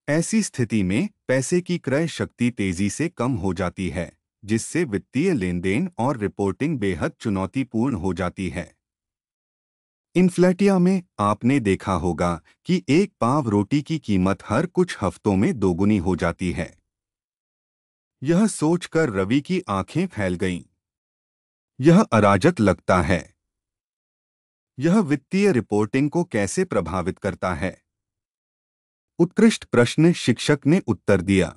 Speaker 1: ऐसी स्थिति में पैसे की क्रय शक्ति तेजी से कम हो जाती है जिससे वित्तीय लेनदेन और रिपोर्टिंग बेहद चुनौतीपूर्ण हो जाती है इन्फ्लेटिया में आपने देखा होगा कि एक पाव रोटी की कीमत हर कुछ हफ्तों में दोगुनी हो जाती है यह सोचकर रवि की आंखें फैल गईं। यह अराजक लगता है यह वित्तीय रिपोर्टिंग को कैसे प्रभावित करता है उत्कृष्ट प्रश्न शिक्षक ने उत्तर दिया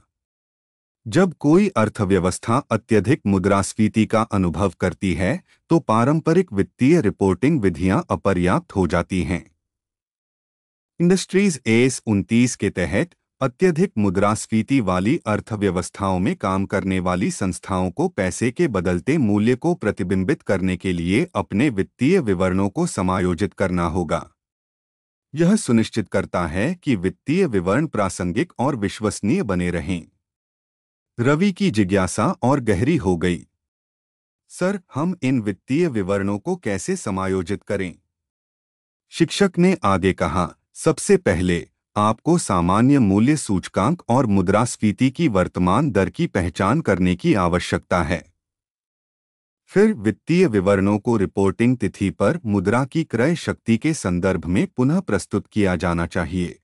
Speaker 1: जब कोई अर्थव्यवस्था अत्यधिक मुद्रास्फीति का अनुभव करती है तो पारंपरिक वित्तीय रिपोर्टिंग विधियां अपर्याप्त हो जाती हैं इंडस्ट्रीज एस उनतीस के तहत अत्यधिक मुद्रास्फीति वाली अर्थव्यवस्थाओं में काम करने वाली संस्थाओं को पैसे के बदलते मूल्य को प्रतिबिंबित करने के लिए अपने वित्तीय विवरणों को समायोजित करना होगा यह सुनिश्चित करता है कि वित्तीय विवरण प्रासंगिक और विश्वसनीय बने रहें रवि की जिज्ञासा और गहरी हो गई सर हम इन वित्तीय विवरणों को कैसे समायोजित करें शिक्षक ने आगे कहा सबसे पहले आपको सामान्य मूल्य सूचकांक और मुद्रास्फीति की वर्तमान दर की पहचान करने की आवश्यकता है फिर वित्तीय विवरणों को रिपोर्टिंग तिथि पर मुद्रा की क्रय शक्ति के संदर्भ में पुनः प्रस्तुत किया जाना चाहिए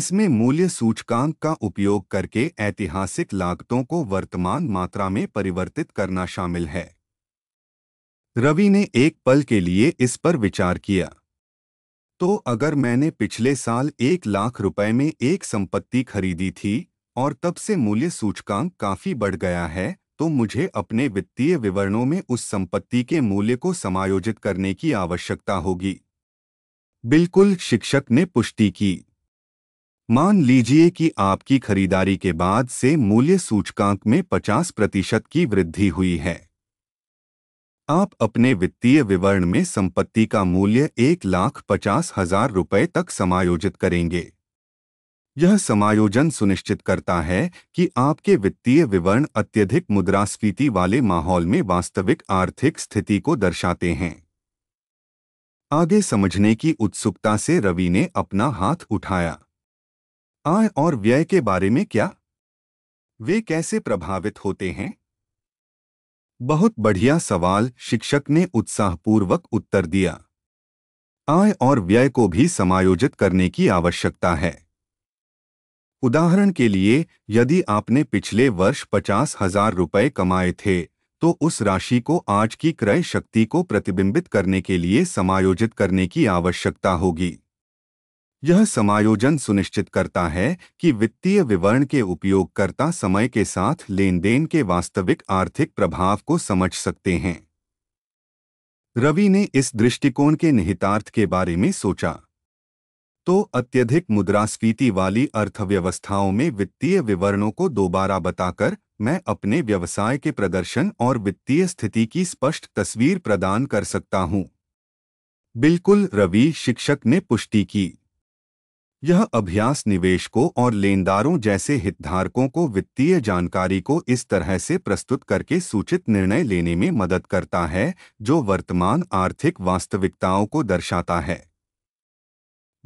Speaker 1: इसमें मूल्य सूचकांक का उपयोग करके ऐतिहासिक लागतों को वर्तमान मात्रा में परिवर्तित करना शामिल है रवि ने एक पल के लिए इस पर विचार किया तो अगर मैंने पिछले साल एक लाख रुपए में एक संपत्ति खरीदी थी और तब से मूल्य सूचकांक काफी बढ़ गया है तो मुझे अपने वित्तीय विवरणों में उस संपत्ति के मूल्य को समायोजित करने की आवश्यकता होगी बिल्कुल शिक्षक ने पुष्टि की मान लीजिए कि आपकी खरीदारी के बाद से मूल्य सूचकांक में 50 प्रतिशत की वृद्धि हुई है आप अपने वित्तीय विवरण में संपत्ति का मूल्य एक लाख पचास हजार रुपये तक समायोजित करेंगे यह समायोजन सुनिश्चित करता है कि आपके वित्तीय विवरण अत्यधिक मुद्रास्फीति वाले माहौल में वास्तविक आर्थिक स्थिति को दर्शाते हैं आगे समझने की उत्सुकता से रवि ने अपना हाथ उठाया आय और व्यय के बारे में क्या वे कैसे प्रभावित होते हैं बहुत बढ़िया सवाल शिक्षक ने उत्साहपूर्वक उत्तर दिया आय और व्यय को भी समायोजित करने की आवश्यकता है उदाहरण के लिए यदि आपने पिछले वर्ष पचास हजार रुपये कमाए थे तो उस राशि को आज की क्रय शक्ति को प्रतिबिंबित करने के लिए समायोजित करने की आवश्यकता होगी यह समायोजन सुनिश्चित करता है कि वित्तीय विवरण के उपयोगकर्ता समय के साथ लेन देन के वास्तविक आर्थिक प्रभाव को समझ सकते हैं रवि ने इस दृष्टिकोण के निहितार्थ के बारे में सोचा तो अत्यधिक मुद्रास्फीति वाली अर्थव्यवस्थाओं में वित्तीय विवरणों को दोबारा बताकर मैं अपने व्यवसाय के प्रदर्शन और वित्तीय स्थिति की स्पष्ट तस्वीर प्रदान कर सकता हूं बिल्कुल रवि शिक्षक ने पुष्टि की यह अभ्यास निवेशकों और लेनदारों जैसे हितधारकों को वित्तीय जानकारी को इस तरह से प्रस्तुत करके सूचित निर्णय लेने में मदद करता है जो वर्तमान आर्थिक वास्तविकताओं को दर्शाता है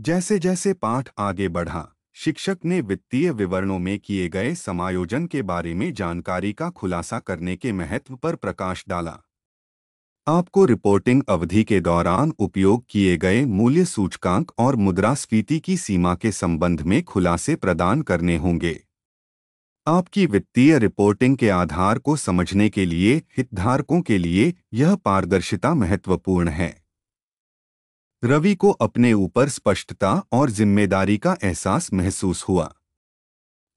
Speaker 1: जैसे जैसे पाठ आगे बढ़ा शिक्षक ने वित्तीय विवरणों में किए गए समायोजन के बारे में जानकारी का खुलासा करने के महत्व पर प्रकाश डाला आपको रिपोर्टिंग अवधि के दौरान उपयोग किए गए मूल्य सूचकांक और मुद्रास्फीति की सीमा के संबंध में खुलासे प्रदान करने होंगे आपकी वित्तीय रिपोर्टिंग के आधार को समझने के लिए हितधारकों के लिए यह पारदर्शिता महत्वपूर्ण है रवि को अपने ऊपर स्पष्टता और जिम्मेदारी का एहसास महसूस हुआ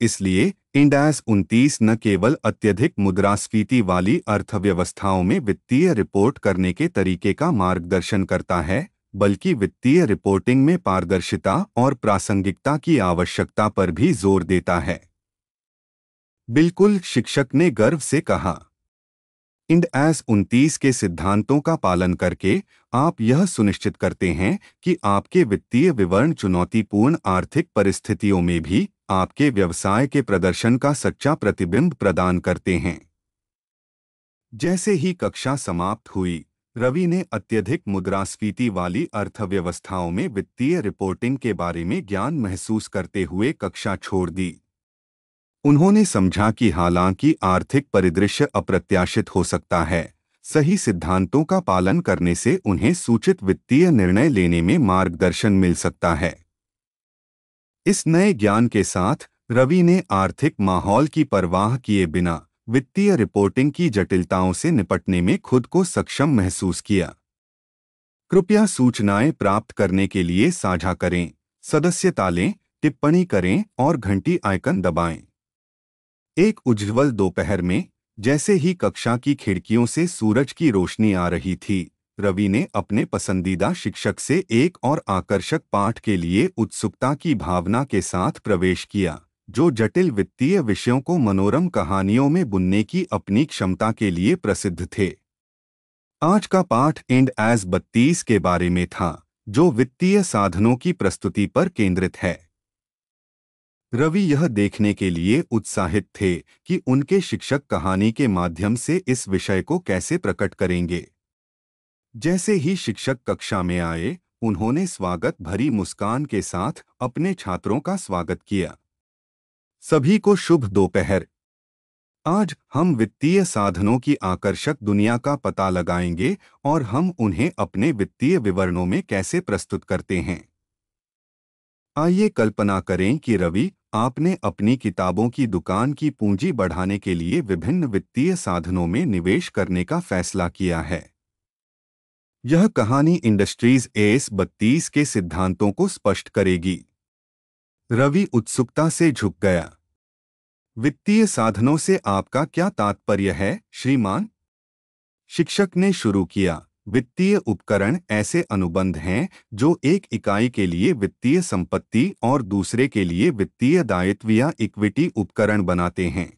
Speaker 1: इसलिए इंडास उनतीस न केवल अत्यधिक मुद्रास्फीति वाली अर्थव्यवस्थाओं में वित्तीय रिपोर्ट करने के तरीके का मार्गदर्शन करता है बल्कि वित्तीय रिपोर्टिंग में पारदर्शिता और प्रासंगिकता की आवश्यकता पर भी जोर देता है बिल्कुल शिक्षक ने गर्व से कहा इंड एस उनतीस के सिद्धांतों का पालन करके आप यह सुनिश्चित करते हैं कि आपके वित्तीय विवरण चुनौतीपूर्ण आर्थिक परिस्थितियों में भी आपके व्यवसाय के प्रदर्शन का सच्चा प्रतिबिंब प्रदान करते हैं जैसे ही कक्षा समाप्त हुई रवि ने अत्यधिक मुद्रास्फीति वाली अर्थव्यवस्थाओं में वित्तीय रिपोर्टिंग के बारे में ज्ञान महसूस करते हुए कक्षा छोड़ दी उन्होंने समझा कि हालांकि आर्थिक परिदृश्य अप्रत्याशित हो सकता है सही सिद्धांतों का पालन करने से उन्हें सूचित वित्तीय निर्णय लेने में मार्गदर्शन मिल सकता है इस नए ज्ञान के साथ रवि ने आर्थिक माहौल की परवाह किए बिना वित्तीय रिपोर्टिंग की जटिलताओं से निपटने में खुद को सक्षम महसूस किया कृपया सूचनाएं प्राप्त करने के लिए साझा करें सदस्यता लें टिप्पणी करें और घंटी आइकन दबाएं एक उज्ज्वल दोपहर में जैसे ही कक्षा की खिड़कियों से सूरज की रोशनी आ रही थी रवि ने अपने पसंदीदा शिक्षक से एक और आकर्षक पाठ के लिए उत्सुकता की भावना के साथ प्रवेश किया जो जटिल वित्तीय विषयों को मनोरम कहानियों में बुनने की अपनी क्षमता के लिए प्रसिद्ध थे आज का पाठ एंड एज बत्तीस के बारे में था जो वित्तीय साधनों की प्रस्तुति पर केंद्रित है रवि यह देखने के लिए उत्साहित थे कि उनके शिक्षक कहानी के माध्यम से इस विषय को कैसे प्रकट करेंगे जैसे ही शिक्षक कक्षा में आए उन्होंने स्वागत भरी मुस्कान के साथ अपने छात्रों का स्वागत किया सभी को शुभ दोपहर आज हम वित्तीय साधनों की आकर्षक दुनिया का पता लगाएंगे और हम उन्हें अपने वित्तीय विवरणों में कैसे प्रस्तुत करते हैं आइए कल्पना करें कि रवि आपने अपनी किताबों की दुकान की पूंजी बढ़ाने के लिए विभिन्न वित्तीय साधनों में निवेश करने का फैसला किया है यह कहानी इंडस्ट्रीज एस बत्तीस के सिद्धांतों को स्पष्ट करेगी रवि उत्सुकता से झुक गया वित्तीय साधनों से आपका क्या तात्पर्य है श्रीमान शिक्षक ने शुरू किया वित्तीय उपकरण ऐसे अनुबंध हैं जो एक इकाई के लिए वित्तीय संपत्ति और दूसरे के लिए वित्तीय दायित्व या इक्विटी उपकरण बनाते हैं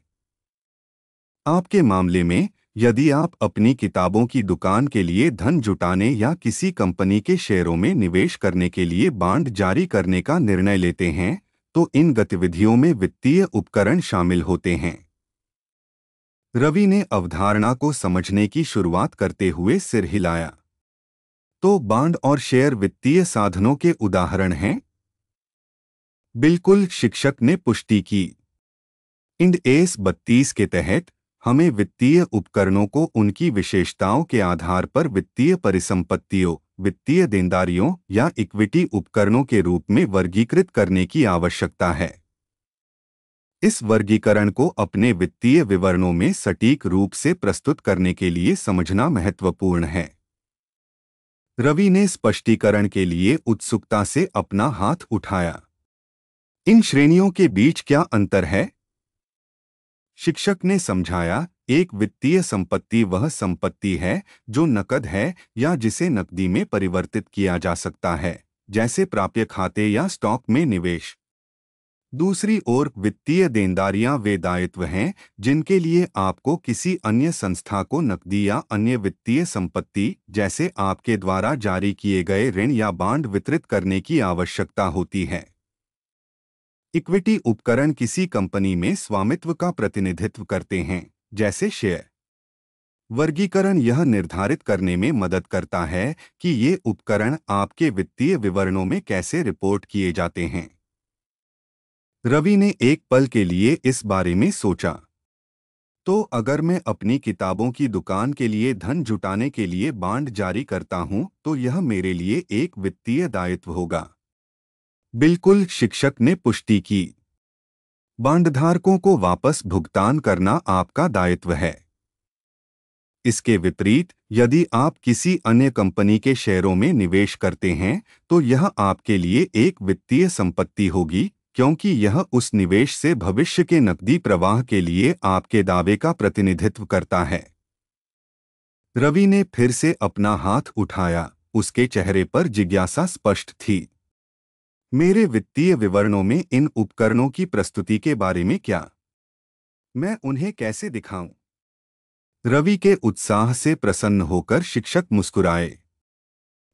Speaker 1: आपके मामले में यदि आप अपनी किताबों की दुकान के लिए धन जुटाने या किसी कंपनी के शेयरों में निवेश करने के लिए बांड जारी करने का निर्णय लेते हैं तो इन गतिविधियों में वित्तीय उपकरण शामिल होते हैं रवि ने अवधारणा को समझने की शुरुआत करते हुए सिर हिलाया तो बांड और शेयर वित्तीय साधनों के उदाहरण हैं बिल्कुल शिक्षक ने पुष्टि की इंड एस बत्तीस के तहत हमें वित्तीय उपकरणों को उनकी विशेषताओं के आधार पर वित्तीय परिसंपत्तियों वित्तीय देनदारियों या इक्विटी उपकरणों के रूप में वर्गीकृत करने की आवश्यकता है इस वर्गीकरण को अपने वित्तीय विवरणों में सटीक रूप से प्रस्तुत करने के लिए समझना महत्वपूर्ण है रवि ने स्पष्टीकरण के लिए उत्सुकता से अपना हाथ उठाया इन श्रेणियों के बीच क्या अंतर है शिक्षक ने समझाया एक वित्तीय संपत्ति वह संपत्ति है जो नकद है या जिसे नकदी में परिवर्तित किया जा सकता है जैसे प्राप्य खाते या स्टॉक में निवेश दूसरी ओर वित्तीय देनदारियां वे दायित्व हैं जिनके लिए आपको किसी अन्य संस्था को नकदी या अन्य वित्तीय संपत्ति जैसे आपके द्वारा जारी किए गए ऋण या बांड वितरित करने की आवश्यकता होती है इक्विटी उपकरण किसी कंपनी में स्वामित्व का प्रतिनिधित्व करते हैं जैसे शेयर वर्गीकरण यह निर्धारित करने में मदद करता है कि ये उपकरण आपके वित्तीय विवरणों में कैसे रिपोर्ट किए जाते हैं रवि ने एक पल के लिए इस बारे में सोचा तो अगर मैं अपनी किताबों की दुकान के लिए धन जुटाने के लिए बांड जारी करता हूं तो यह मेरे लिए एक वित्तीय दायित्व होगा बिल्कुल शिक्षक ने पुष्टि की बांडधारकों को वापस भुगतान करना आपका दायित्व है इसके विपरीत यदि आप किसी अन्य कंपनी के शेयरों में निवेश करते हैं तो यह आपके लिए एक वित्तीय संपत्ति होगी क्योंकि यह उस निवेश से भविष्य के नकदी प्रवाह के लिए आपके दावे का प्रतिनिधित्व करता है रवि ने फिर से अपना हाथ उठाया उसके चेहरे पर जिज्ञासा स्पष्ट थी मेरे वित्तीय विवरणों में इन उपकरणों की प्रस्तुति के बारे में क्या मैं उन्हें कैसे दिखाऊं? रवि के उत्साह से प्रसन्न होकर शिक्षक मुस्कुराए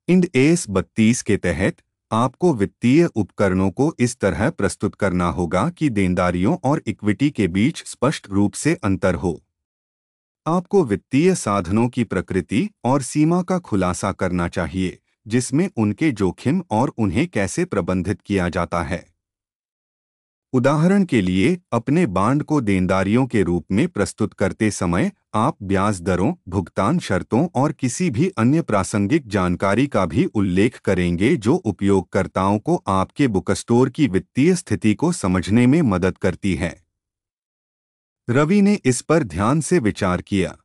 Speaker 1: इंड एस बत्तीस के तहत आपको वित्तीय उपकरणों को इस तरह प्रस्तुत करना होगा कि देनदारियों और इक्विटी के बीच स्पष्ट रूप से अंतर हो आपको वित्तीय साधनों की प्रकृति और सीमा का खुलासा करना चाहिए जिसमें उनके जोखिम और उन्हें कैसे प्रबंधित किया जाता है उदाहरण के लिए अपने बांड को देनदारियों के रूप में प्रस्तुत करते समय आप ब्याज दरों भुगतान शर्तों और किसी भी अन्य प्रासंगिक जानकारी का भी उल्लेख करेंगे जो उपयोगकर्ताओं को आपके बुकस्टोर की वित्तीय स्थिति को समझने में मदद करती है रवि ने इस पर ध्यान से विचार किया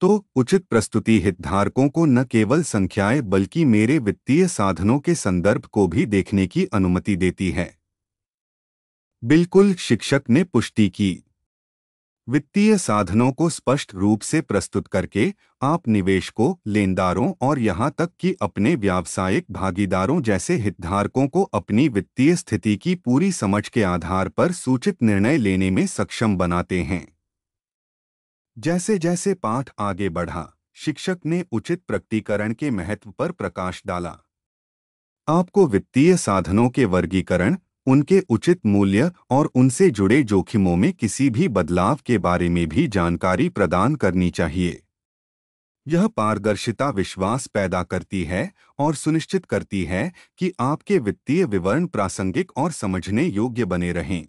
Speaker 1: तो उचित प्रस्तुति हितधारकों को न केवल संख्याएं बल्कि मेरे वित्तीय साधनों के संदर्भ को भी देखने की अनुमति देती है बिल्कुल शिक्षक ने पुष्टि की वित्तीय साधनों को स्पष्ट रूप से प्रस्तुत करके आप निवेशकों लेनदारों और यहां तक कि अपने व्यावसायिक भागीदारों जैसे हितधारकों को अपनी वित्तीय स्थिति की पूरी समझ के आधार पर सूचित निर्णय लेने में सक्षम बनाते हैं जैसे जैसे पाठ आगे बढ़ा शिक्षक ने उचित प्रकटीकरण के महत्व पर प्रकाश डाला आपको वित्तीय साधनों के वर्गीकरण उनके उचित मूल्य और उनसे जुड़े जोखिमों में किसी भी बदलाव के बारे में भी जानकारी प्रदान करनी चाहिए यह पारदर्शिता विश्वास पैदा करती है और सुनिश्चित करती है कि आपके वित्तीय विवरण प्रासंगिक और समझने योग्य बने रहें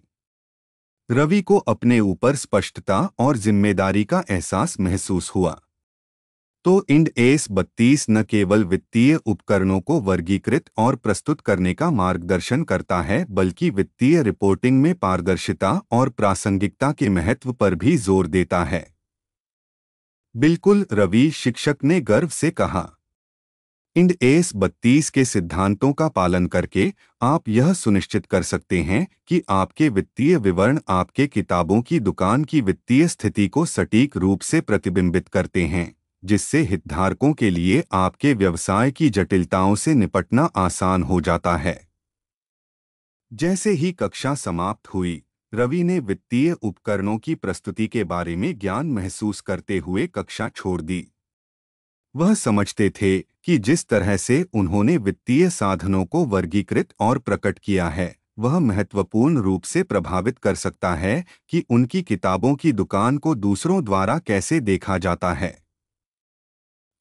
Speaker 1: रवि को अपने ऊपर स्पष्टता और जिम्मेदारी का एहसास महसूस हुआ तो इंड एस बत्तीस न केवल वित्तीय उपकरणों को वर्गीकृत और प्रस्तुत करने का मार्गदर्शन करता है बल्कि वित्तीय रिपोर्टिंग में पारदर्शिता और प्रासंगिकता के महत्व पर भी जोर देता है बिल्कुल रवि शिक्षक ने गर्व से कहा इंड एस बत्तीस के सिद्धांतों का पालन करके आप यह सुनिश्चित कर सकते हैं कि आपके वित्तीय विवरण आपके किताबों की दुकान की वित्तीय स्थिति को सटीक रूप से प्रतिबिंबित करते हैं जिससे हितधारकों के लिए आपके व्यवसाय की जटिलताओं से निपटना आसान हो जाता है जैसे ही कक्षा समाप्त हुई रवि ने वित्तीय उपकरणों की प्रस्तुति के बारे में ज्ञान महसूस करते हुए कक्षा छोड़ दी वह समझते थे कि जिस तरह से उन्होंने वित्तीय साधनों को वर्गीकृत और प्रकट किया है वह महत्वपूर्ण रूप से प्रभावित कर सकता है कि उनकी किताबों की दुकान को दूसरों द्वारा कैसे देखा जाता है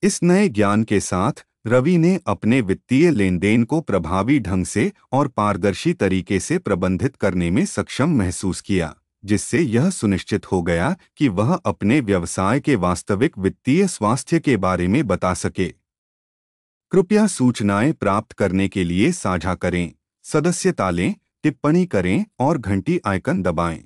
Speaker 1: इस नए ज्ञान के साथ रवि ने अपने वित्तीय लेन देन को प्रभावी ढंग से और पारदर्शी तरीके से प्रबंधित करने में सक्षम महसूस किया जिससे यह सुनिश्चित हो गया कि वह अपने व्यवसाय के वास्तविक वित्तीय स्वास्थ्य के बारे में बता सके कृपया सूचनाएं प्राप्त करने के लिए साझा करें सदस्यता लें टिप्पणी करें और घंटी आइकन दबाएं।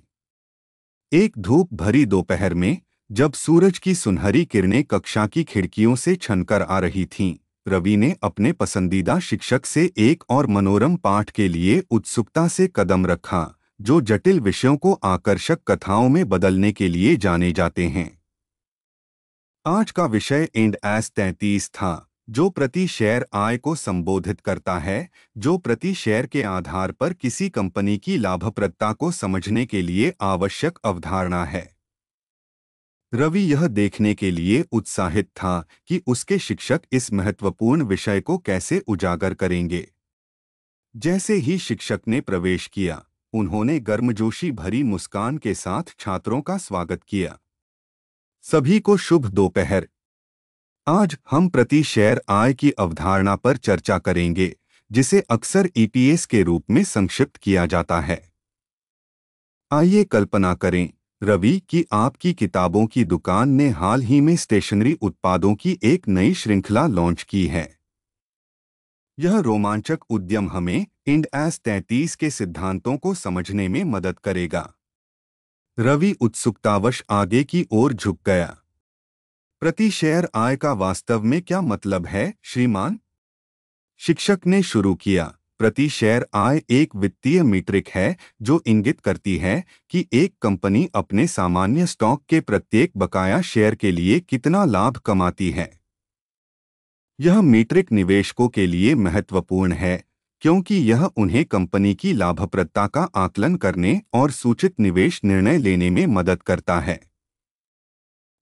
Speaker 1: एक धूप भरी दोपहर में जब सूरज की सुनहरी किरणें कक्षा की खिड़कियों से छनकर आ रही थीं रवि ने अपने पसंदीदा शिक्षक से एक और मनोरम पाठ के लिए उत्सुकता से कदम रखा जो जटिल विषयों को आकर्षक कथाओं में बदलने के लिए जाने जाते हैं आज का विषय एंड एस तैतीस था जो प्रति शेयर आय को संबोधित करता है जो प्रति शेयर के आधार पर किसी कंपनी की लाभप्रदता को समझने के लिए आवश्यक अवधारणा है रवि यह देखने के लिए उत्साहित था कि उसके शिक्षक इस महत्वपूर्ण विषय को कैसे उजागर करेंगे जैसे ही शिक्षक ने प्रवेश किया उन्होंने गर्मजोशी भरी मुस्कान के साथ छात्रों का स्वागत किया सभी को शुभ दोपहर आज हम प्रति शेयर आय की अवधारणा पर चर्चा करेंगे जिसे अक्सर ईपीएस e के रूप में संक्षिप्त किया जाता है आइए कल्पना करें रवि की आपकी किताबों की दुकान ने हाल ही में स्टेशनरी उत्पादों की एक नई श्रृंखला लॉन्च की है यह रोमांचक उद्यम हमें इंड एस तैतीस के सिद्धांतों को समझने में मदद करेगा रवि उत्सुकतावश आगे की ओर झुक गया प्रति शेयर आय का वास्तव में क्या मतलब है श्रीमान शिक्षक ने शुरू किया प्रति शेयर आय एक वित्तीय मीट्रिक है जो इंगित करती है कि एक कंपनी अपने सामान्य स्टॉक के प्रत्येक बकाया शेयर के लिए कितना लाभ कमाती है यह मीट्रिक निवेशकों के लिए महत्वपूर्ण है क्योंकि यह उन्हें कंपनी की लाभप्रदता का आकलन करने और सूचित निवेश निर्णय लेने में मदद करता है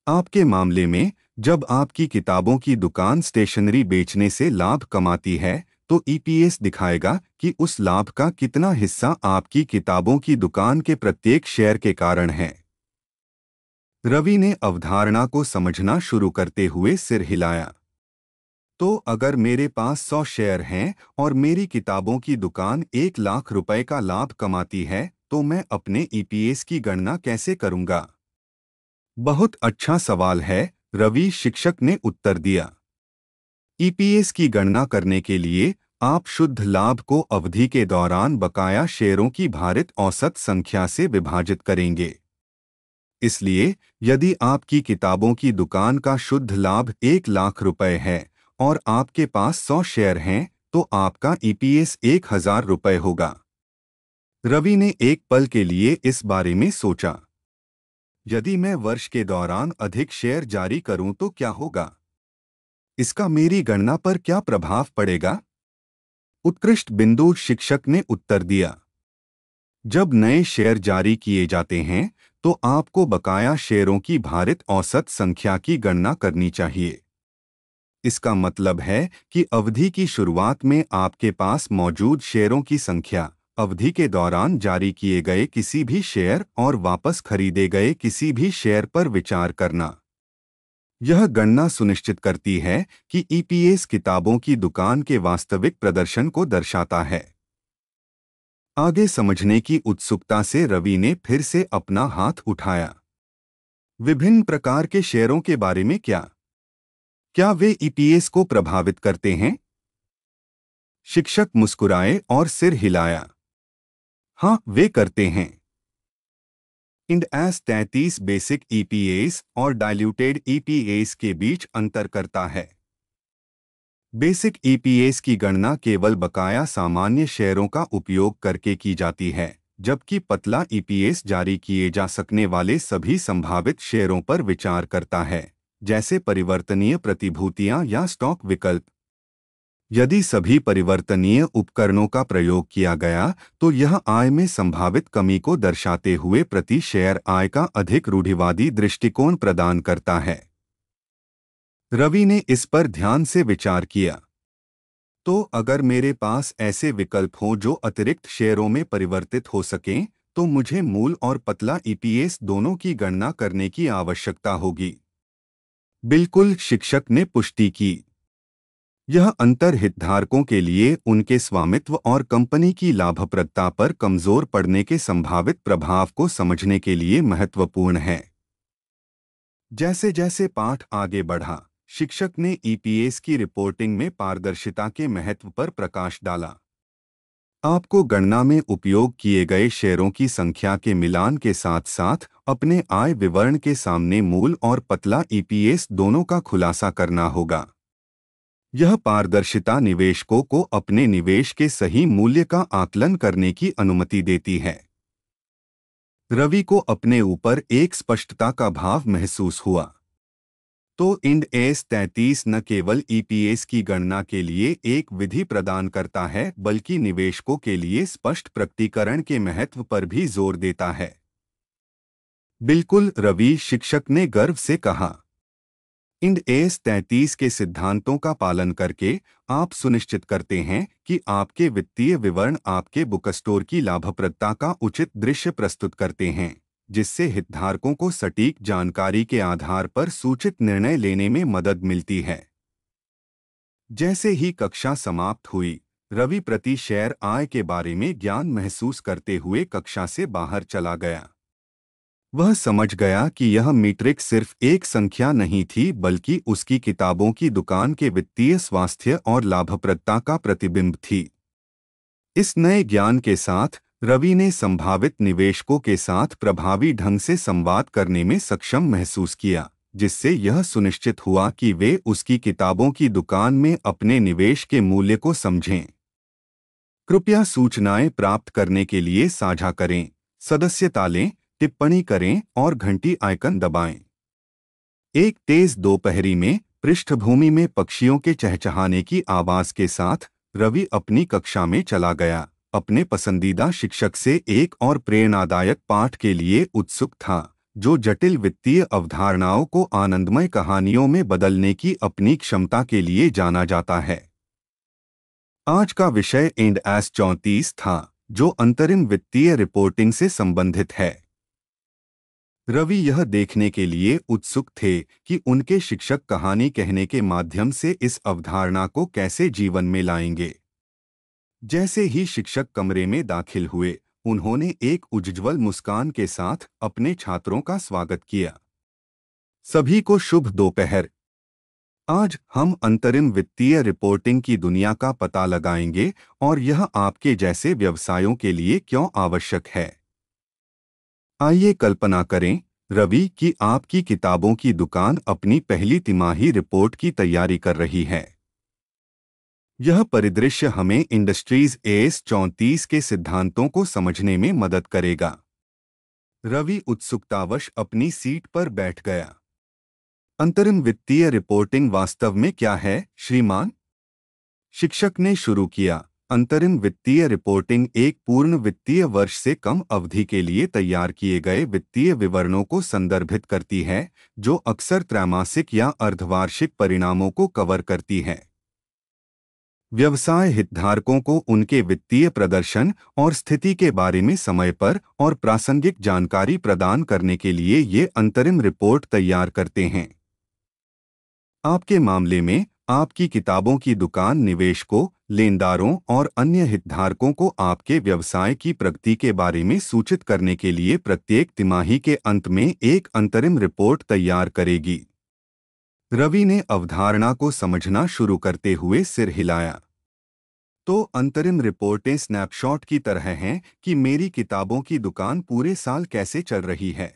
Speaker 1: आपके मामले में जब आपकी किताबों की दुकान स्टेशनरी बेचने से लाभ कमाती है तो ईपीएस e दिखाएगा कि उस लाभ का कितना हिस्सा आपकी किताबों की दुकान के प्रत्येक शेयर के कारण है रवि ने अवधारणा को समझना शुरू करते हुए सिर हिलाया तो अगर मेरे पास सौ शेयर हैं और मेरी किताबों की दुकान एक लाख रुपए का लाभ कमाती है तो मैं अपने ईपीएस e की गणना कैसे करूंगा बहुत अच्छा सवाल है रवि शिक्षक ने उत्तर दिया ईपीएस e की गणना करने के लिए आप शुद्ध लाभ को अवधि के दौरान बकाया शेयरों की भारित औसत संख्या से विभाजित करेंगे इसलिए यदि आपकी किताबों की दुकान का शुद्ध लाभ एक लाख रुपए है और आपके पास सौ शेयर हैं तो आपका ईपीएस e एक हजार रुपये होगा रवि ने एक पल के लिए इस बारे में सोचा यदि मैं वर्ष के दौरान अधिक शेयर जारी करूं तो क्या होगा इसका मेरी गणना पर क्या प्रभाव पड़ेगा उत्कृष्ट बिंदु शिक्षक ने उत्तर दिया जब नए शेयर जारी किए जाते हैं तो आपको बकाया शेयरों की भारित औसत संख्या की गणना करनी चाहिए इसका मतलब है कि अवधि की शुरुआत में आपके पास मौजूद शेयरों की संख्या अवधि के दौरान जारी किए गए किसी भी शेयर और वापस खरीदे गए किसी भी शेयर पर विचार करना यह गणना सुनिश्चित करती है कि ईपीएस e किताबों की दुकान के वास्तविक प्रदर्शन को दर्शाता है आगे समझने की उत्सुकता से रवि ने फिर से अपना हाथ उठाया विभिन्न प्रकार के शेयरों के बारे में क्या क्या वे ईपीएस e को प्रभावित करते हैं शिक्षक मुस्कुराए और सिर हिलाया हां वे करते हैं इंड एस तैतीस बेसिक ईपीएस और डाइल्यूटेड ईपीएस के बीच अंतर करता है बेसिक ईपीएस e की गणना केवल बकाया सामान्य शेयरों का उपयोग करके की जाती है जबकि पतला ईपीएस e जारी किए जा सकने वाले सभी संभावित शेयरों पर विचार करता है जैसे परिवर्तनीय प्रतिभूतियां या स्टॉक विकल्प यदि सभी परिवर्तनीय उपकरणों का प्रयोग किया गया तो यह आय में संभावित कमी को दर्शाते हुए प्रति शेयर आय का अधिक रूढ़िवादी दृष्टिकोण प्रदान करता है रवि ने इस पर ध्यान से विचार किया तो अगर मेरे पास ऐसे विकल्प हों जो अतिरिक्त शेयरों में परिवर्तित हो सकें तो मुझे मूल और पतला ईपीएस e दोनों की गणना करने की आवश्यकता होगी बिल्कुल शिक्षक ने पुष्टि की यह अंतर हितधारकों के लिए उनके स्वामित्व और कंपनी की लाभप्रदता पर कमजोर पड़ने के संभावित प्रभाव को समझने के लिए महत्वपूर्ण है जैसे जैसे पाठ आगे बढ़ा शिक्षक ने ईपीएस e की रिपोर्टिंग में पारदर्शिता के महत्व पर प्रकाश डाला आपको गणना में उपयोग किए गए शेयरों की संख्या के मिलान के साथ साथ अपने आय विवरण के सामने मूल और पतला ईपीएस e दोनों का खुलासा करना होगा यह पारदर्शिता निवेशकों को अपने निवेश के सही मूल्य का आकलन करने की अनुमति देती है रवि को अपने ऊपर एक स्पष्टता का भाव महसूस हुआ तो इंड एस तैतीस न केवल ईपीएस की गणना के लिए एक विधि प्रदान करता है बल्कि निवेशकों के लिए स्पष्ट प्रकटीकरण के महत्व पर भी जोर देता है बिल्कुल रवि शिक्षक ने गर्व से कहा इंड एस तैतीस के सिद्धांतों का पालन करके आप सुनिश्चित करते हैं कि आपके वित्तीय विवरण आपके बुक स्टोर की लाभप्रदता का उचित दृश्य प्रस्तुत करते हैं जिससे हितधारकों को सटीक जानकारी के आधार पर सूचित निर्णय लेने में मदद मिलती है जैसे ही कक्षा समाप्त हुई रवि प्रति शेयर आय के बारे में ज्ञान महसूस करते हुए कक्षा से बाहर चला गया वह समझ गया कि यह मीट्रिक सिर्फ एक संख्या नहीं थी बल्कि उसकी किताबों की दुकान के वित्तीय स्वास्थ्य और लाभप्रदता का प्रतिबिंब थी इस नए ज्ञान के साथ रवि ने संभावित निवेशकों के साथ प्रभावी ढंग से संवाद करने में सक्षम महसूस किया जिससे यह सुनिश्चित हुआ कि वे उसकी किताबों की दुकान में अपने निवेश के मूल्य को समझें कृपया सूचनाएं प्राप्त करने के लिए साझा करें सदस्यता लें टिप्पणी करें और घंटी आइकन दबाएं। एक तेज दोपहरी में पृष्ठभूमि में पक्षियों के चहचहाने की आवाज के साथ रवि अपनी कक्षा में चला गया अपने पसंदीदा शिक्षक से एक और प्रेरणादायक पाठ के लिए उत्सुक था जो जटिल वित्तीय अवधारणाओं को आनंदमय कहानियों में बदलने की अपनी क्षमता के लिए जाना जाता है आज का विषय एंड एस चौंतीस था जो अंतरिम वित्तीय रिपोर्टिंग से संबंधित है रवि यह देखने के लिए उत्सुक थे कि उनके शिक्षक कहानी कहने के माध्यम से इस अवधारणा को कैसे जीवन में लाएंगे जैसे ही शिक्षक कमरे में दाखिल हुए उन्होंने एक उज्ज्वल मुस्कान के साथ अपने छात्रों का स्वागत किया सभी को शुभ दोपहर आज हम अंतरिम वित्तीय रिपोर्टिंग की दुनिया का पता लगाएंगे और यह आपके जैसे व्यवसायों के लिए क्यों आवश्यक है आइए कल्पना करें रवि कि आपकी किताबों की दुकान अपनी पहली तिमाही रिपोर्ट की तैयारी कर रही है यह परिदृश्य हमें इंडस्ट्रीज एस चौंतीस के सिद्धांतों को समझने में मदद करेगा रवि उत्सुकतावश अपनी सीट पर बैठ गया अंतरिम वित्तीय रिपोर्टिंग वास्तव में क्या है श्रीमान शिक्षक ने शुरू किया अंतरिम वित्तीय रिपोर्टिंग एक पूर्ण वित्तीय वर्ष से कम अवधि के लिए तैयार किए गए वित्तीय विवरणों को संदर्भित करती है जो अक्सर त्रैमासिक या अर्धवार्षिक परिणामों को कवर करती है व्यवसाय हितधारकों को उनके वित्तीय प्रदर्शन और स्थिति के बारे में समय पर और प्रासंगिक जानकारी प्रदान करने के लिए ये अंतरिम रिपोर्ट तैयार करते हैं आपके मामले में आपकी किताबों की दुकान निवेशकों लेनदारों और अन्य हितधारकों को आपके व्यवसाय की प्रगति के बारे में सूचित करने के लिए प्रत्येक तिमाही के अंत में एक अंतरिम रिपोर्ट तैयार करेगी रवि ने अवधारणा को समझना शुरू करते हुए सिर हिलाया तो अंतरिम रिपोर्टें स्नैपशॉट की तरह हैं कि मेरी किताबों की दुकान पूरे साल कैसे चल रही है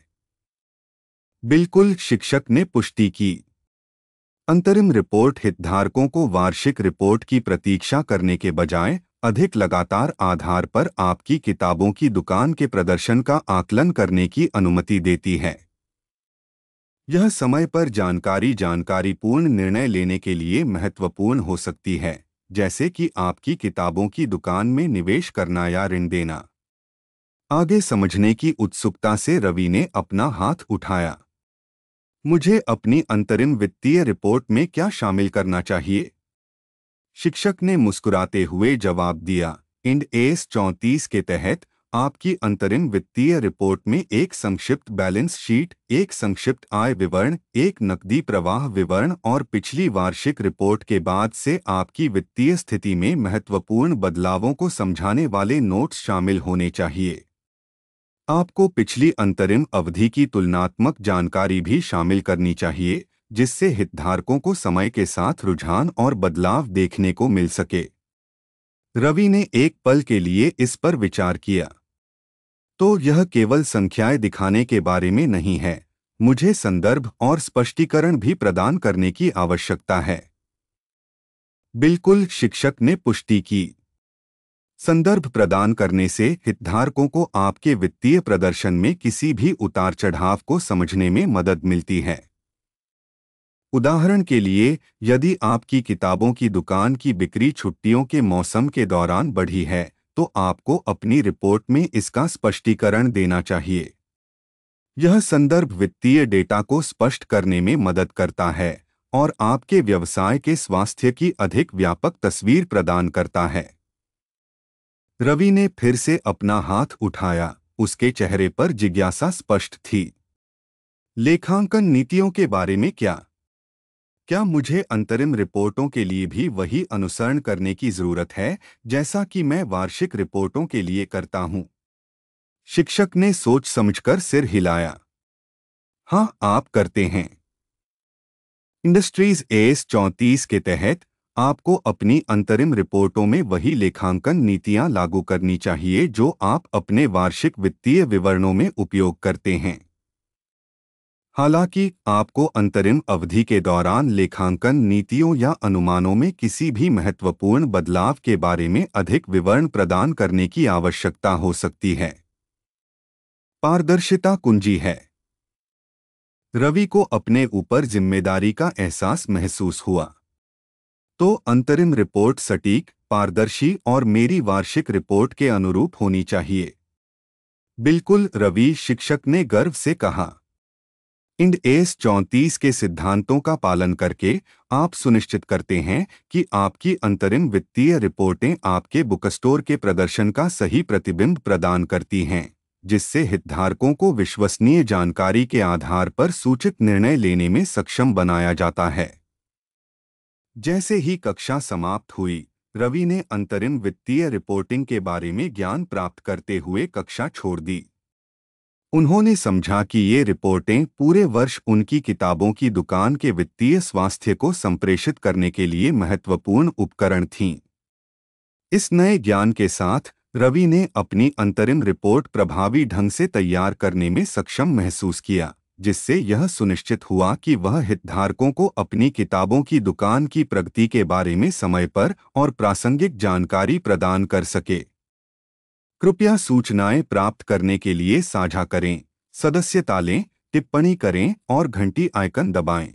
Speaker 1: बिल्कुल शिक्षक ने पुष्टि की अंतरिम रिपोर्ट हितधारकों को वार्षिक रिपोर्ट की प्रतीक्षा करने के बजाय अधिक लगातार आधार पर आपकी किताबों की दुकान के प्रदर्शन का आकलन करने की अनुमति देती है यह समय पर जानकारी जानकारीपूर्ण निर्णय लेने के लिए महत्वपूर्ण हो सकती है जैसे कि आपकी किताबों की दुकान में निवेश करना या ऋण देना आगे समझने की उत्सुकता से रवि ने अपना हाथ उठाया मुझे अपनी अंतरिम वित्तीय रिपोर्ट में क्या शामिल करना चाहिए शिक्षक ने मुस्कुराते हुए जवाब दिया इंड एस चौंतीस के तहत आपकी अंतरिम वित्तीय रिपोर्ट में एक संक्षिप्त बैलेंस शीट एक संक्षिप्त आय विवरण एक नकदी प्रवाह विवरण और पिछली वार्षिक रिपोर्ट के बाद से आपकी वित्तीय स्थिति में महत्वपूर्ण बदलावों को समझाने वाले नोट्स शामिल होने चाहिए आपको पिछली अंतरिम अवधि की तुलनात्मक जानकारी भी शामिल करनी चाहिए जिससे हितधारकों को समय के साथ रुझान और बदलाव देखने को मिल सके रवि ने एक पल के लिए इस पर विचार किया तो यह केवल संख्याएं दिखाने के बारे में नहीं है मुझे संदर्भ और स्पष्टीकरण भी प्रदान करने की आवश्यकता है बिल्कुल शिक्षक ने पुष्टि की संदर्भ प्रदान करने से हितधारकों को आपके वित्तीय प्रदर्शन में किसी भी उतार चढ़ाव को समझने में मदद मिलती है उदाहरण के लिए यदि आपकी किताबों की दुकान की बिक्री छुट्टियों के मौसम के दौरान बढ़ी है तो आपको अपनी रिपोर्ट में इसका स्पष्टीकरण देना चाहिए यह संदर्भ वित्तीय डेटा को स्पष्ट करने में मदद करता है और आपके व्यवसाय के स्वास्थ्य की अधिक व्यापक तस्वीर प्रदान करता है रवि ने फिर से अपना हाथ उठाया उसके चेहरे पर जिज्ञासा स्पष्ट थी लेखांकन नीतियों के बारे में क्या क्या मुझे अंतरिम रिपोर्टों के लिए भी वही अनुसरण करने की जरूरत है जैसा कि मैं वार्षिक रिपोर्टों के लिए करता हूं शिक्षक ने सोच समझकर सिर हिलाया हाँ आप करते हैं इंडस्ट्रीज एस चौंतीस के तहत आपको अपनी अंतरिम रिपोर्टों में वही लेखांकन नीतियां लागू करनी चाहिए जो आप अपने वार्षिक वित्तीय विवरणों में उपयोग करते हैं हालांकि आपको अंतरिम अवधि के दौरान लेखांकन नीतियों या अनुमानों में किसी भी महत्वपूर्ण बदलाव के बारे में अधिक विवरण प्रदान करने की आवश्यकता हो सकती है पारदर्शिता कुंजी है रवि को अपने ऊपर जिम्मेदारी का एहसास महसूस हुआ तो अंतरिम रिपोर्ट सटीक पारदर्शी और मेरी वार्षिक रिपोर्ट के अनुरूप होनी चाहिए बिल्कुल रवि शिक्षक ने गर्व से कहा इंड एस चौंतीस के सिद्धांतों का पालन करके आप सुनिश्चित करते हैं कि आपकी अंतरिम वित्तीय रिपोर्टें आपके बुकस्टोर के प्रदर्शन का सही प्रतिबिंब प्रदान करती हैं जिससे हितधारकों को विश्वसनीय जानकारी के आधार पर सूचित निर्णय लेने में सक्षम बनाया जाता है जैसे ही कक्षा समाप्त हुई रवि ने अंतरिम वित्तीय रिपोर्टिंग के बारे में ज्ञान प्राप्त करते हुए कक्षा छोड़ दी उन्होंने समझा कि ये रिपोर्टें पूरे वर्ष उनकी किताबों की दुकान के वित्तीय स्वास्थ्य को संप्रेषित करने के लिए महत्वपूर्ण उपकरण थीं इस नए ज्ञान के साथ रवि ने अपनी अंतरिम रिपोर्ट प्रभावी ढंग से तैयार करने में सक्षम महसूस किया जिससे यह सुनिश्चित हुआ कि वह हितधारकों को अपनी किताबों की दुकान की प्रगति के बारे में समय पर और प्रासंगिक जानकारी प्रदान कर सके कृपया सूचनाएं प्राप्त करने के लिए साझा करें सदस्यता लें टिप्पणी करें और घंटी आइकन दबाएं।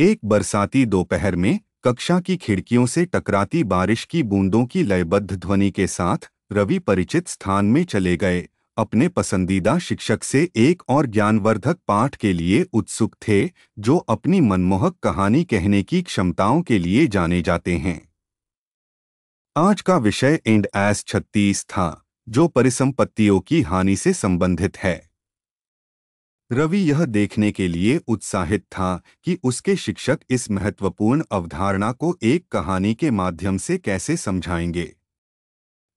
Speaker 1: एक बरसाती दोपहर में कक्षा की खिड़कियों से टकराती बारिश की बूंदों की लयबद्ध ध्वनि के साथ रवि परिचित स्थान में चले गए अपने पसंदीदा शिक्षक से एक और ज्ञानवर्धक पाठ के लिए उत्सुक थे जो अपनी मनमोहक कहानी कहने की क्षमताओं के लिए जाने जाते हैं आज का विषय एंड एस छत्तीस था जो परिसंपत्तियों की हानि से संबंधित है रवि यह देखने के लिए उत्साहित था कि उसके शिक्षक इस महत्वपूर्ण अवधारणा को एक कहानी के माध्यम से कैसे समझाएंगे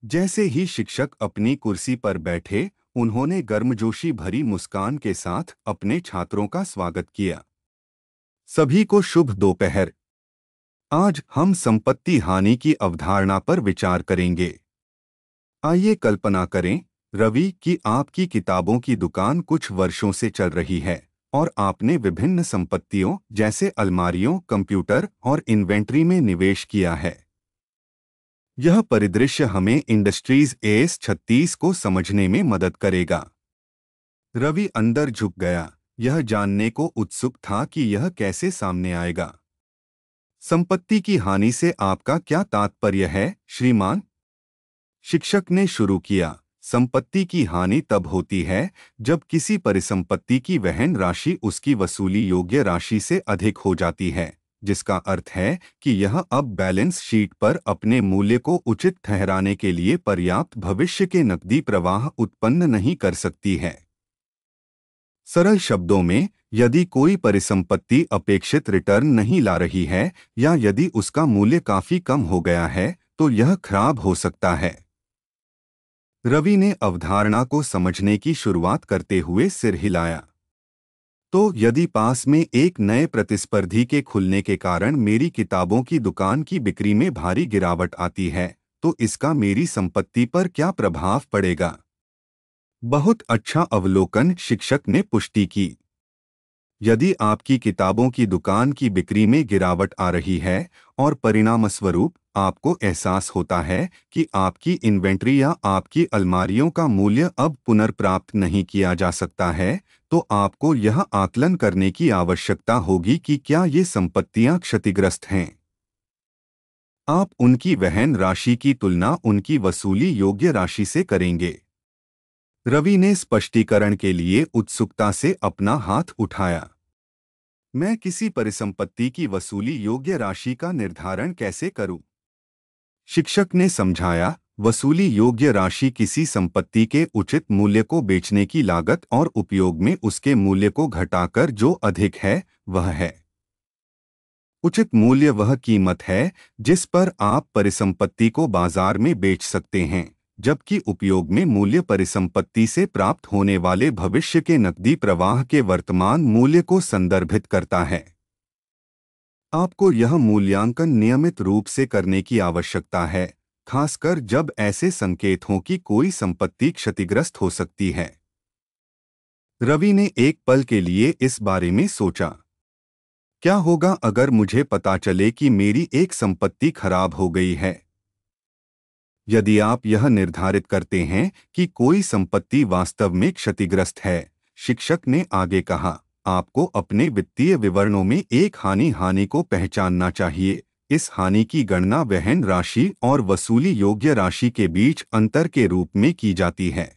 Speaker 1: जैसे ही शिक्षक अपनी कुर्सी पर बैठे उन्होंने गर्मजोशी भरी मुस्कान के साथ अपने छात्रों का स्वागत किया सभी को शुभ दोपहर आज हम संपत्ति हानि की अवधारणा पर विचार करेंगे आइए कल्पना करें रवि कि आपकी किताबों की दुकान कुछ वर्षों से चल रही है और आपने विभिन्न संपत्तियों जैसे अलमारियों कंप्यूटर और इन्वेंट्री में निवेश किया है यह परिदृश्य हमें इंडस्ट्रीज एस छत्तीस को समझने में मदद करेगा रवि अंदर झुक गया यह जानने को उत्सुक था कि यह कैसे सामने आएगा संपत्ति की हानि से आपका क्या तात्पर्य है श्रीमान शिक्षक ने शुरू किया संपत्ति की हानि तब होती है जब किसी परिसंपत्ति की वहन राशि उसकी वसूली योग्य राशि से अधिक हो जाती है जिसका अर्थ है कि यह अब बैलेंस शीट पर अपने मूल्य को उचित ठहराने के लिए पर्याप्त भविष्य के नकदी प्रवाह उत्पन्न नहीं कर सकती है सरल शब्दों में यदि कोई परिसंपत्ति अपेक्षित रिटर्न नहीं ला रही है या यदि उसका मूल्य काफी कम हो गया है तो यह खराब हो सकता है रवि ने अवधारणा को समझने की शुरुआत करते हुए सिर हिलाया तो यदि पास में एक नए प्रतिस्पर्धी के खुलने के कारण मेरी किताबों की दुकान की बिक्री में भारी गिरावट आती है तो इसका मेरी संपत्ति पर क्या प्रभाव पड़ेगा बहुत अच्छा अवलोकन शिक्षक ने पुष्टि की यदि आपकी किताबों की दुकान की बिक्री में गिरावट आ रही है और परिणामस्वरूप आपको एहसास होता है कि आपकी इन्वेंट्री या आपकी अलमारियों का मूल्य अब पुनर्प्राप्त नहीं किया जा सकता है तो आपको यह आकलन करने की आवश्यकता होगी कि क्या ये संपत्तियां क्षतिग्रस्त हैं आप उनकी वहन राशि की तुलना उनकी वसूली योग्य राशि से करेंगे रवि ने स्पष्टीकरण के लिए उत्सुकता से अपना हाथ उठाया मैं किसी परिसंपत्ति की वसूली योग्य राशि का निर्धारण कैसे करूं? शिक्षक ने समझाया वसूली योग्य राशि किसी संपत्ति के उचित मूल्य को बेचने की लागत और उपयोग में उसके मूल्य को घटाकर जो अधिक है वह है उचित मूल्य वह कीमत है जिस पर आप परिसंपत्ति को बाजार में बेच सकते हैं जबकि उपयोग में मूल्य परिसंपत्ति से प्राप्त होने वाले भविष्य के नकदी प्रवाह के वर्तमान मूल्य को संदर्भित करता है आपको यह मूल्यांकन नियमित रूप से करने की आवश्यकता है खासकर जब ऐसे संकेत हों कि कोई संपत्ति क्षतिग्रस्त हो सकती है रवि ने एक पल के लिए इस बारे में सोचा क्या होगा अगर मुझे पता चले कि मेरी एक संपत्ति खराब हो गई है यदि आप यह निर्धारित करते हैं कि कोई संपत्ति वास्तव में क्षतिग्रस्त है शिक्षक ने आगे कहा आपको अपने वित्तीय विवरणों में एक हानि हानि को पहचानना चाहिए इस हानि की गणना वहन राशि और वसूली योग्य राशि के बीच अंतर के रूप में की जाती है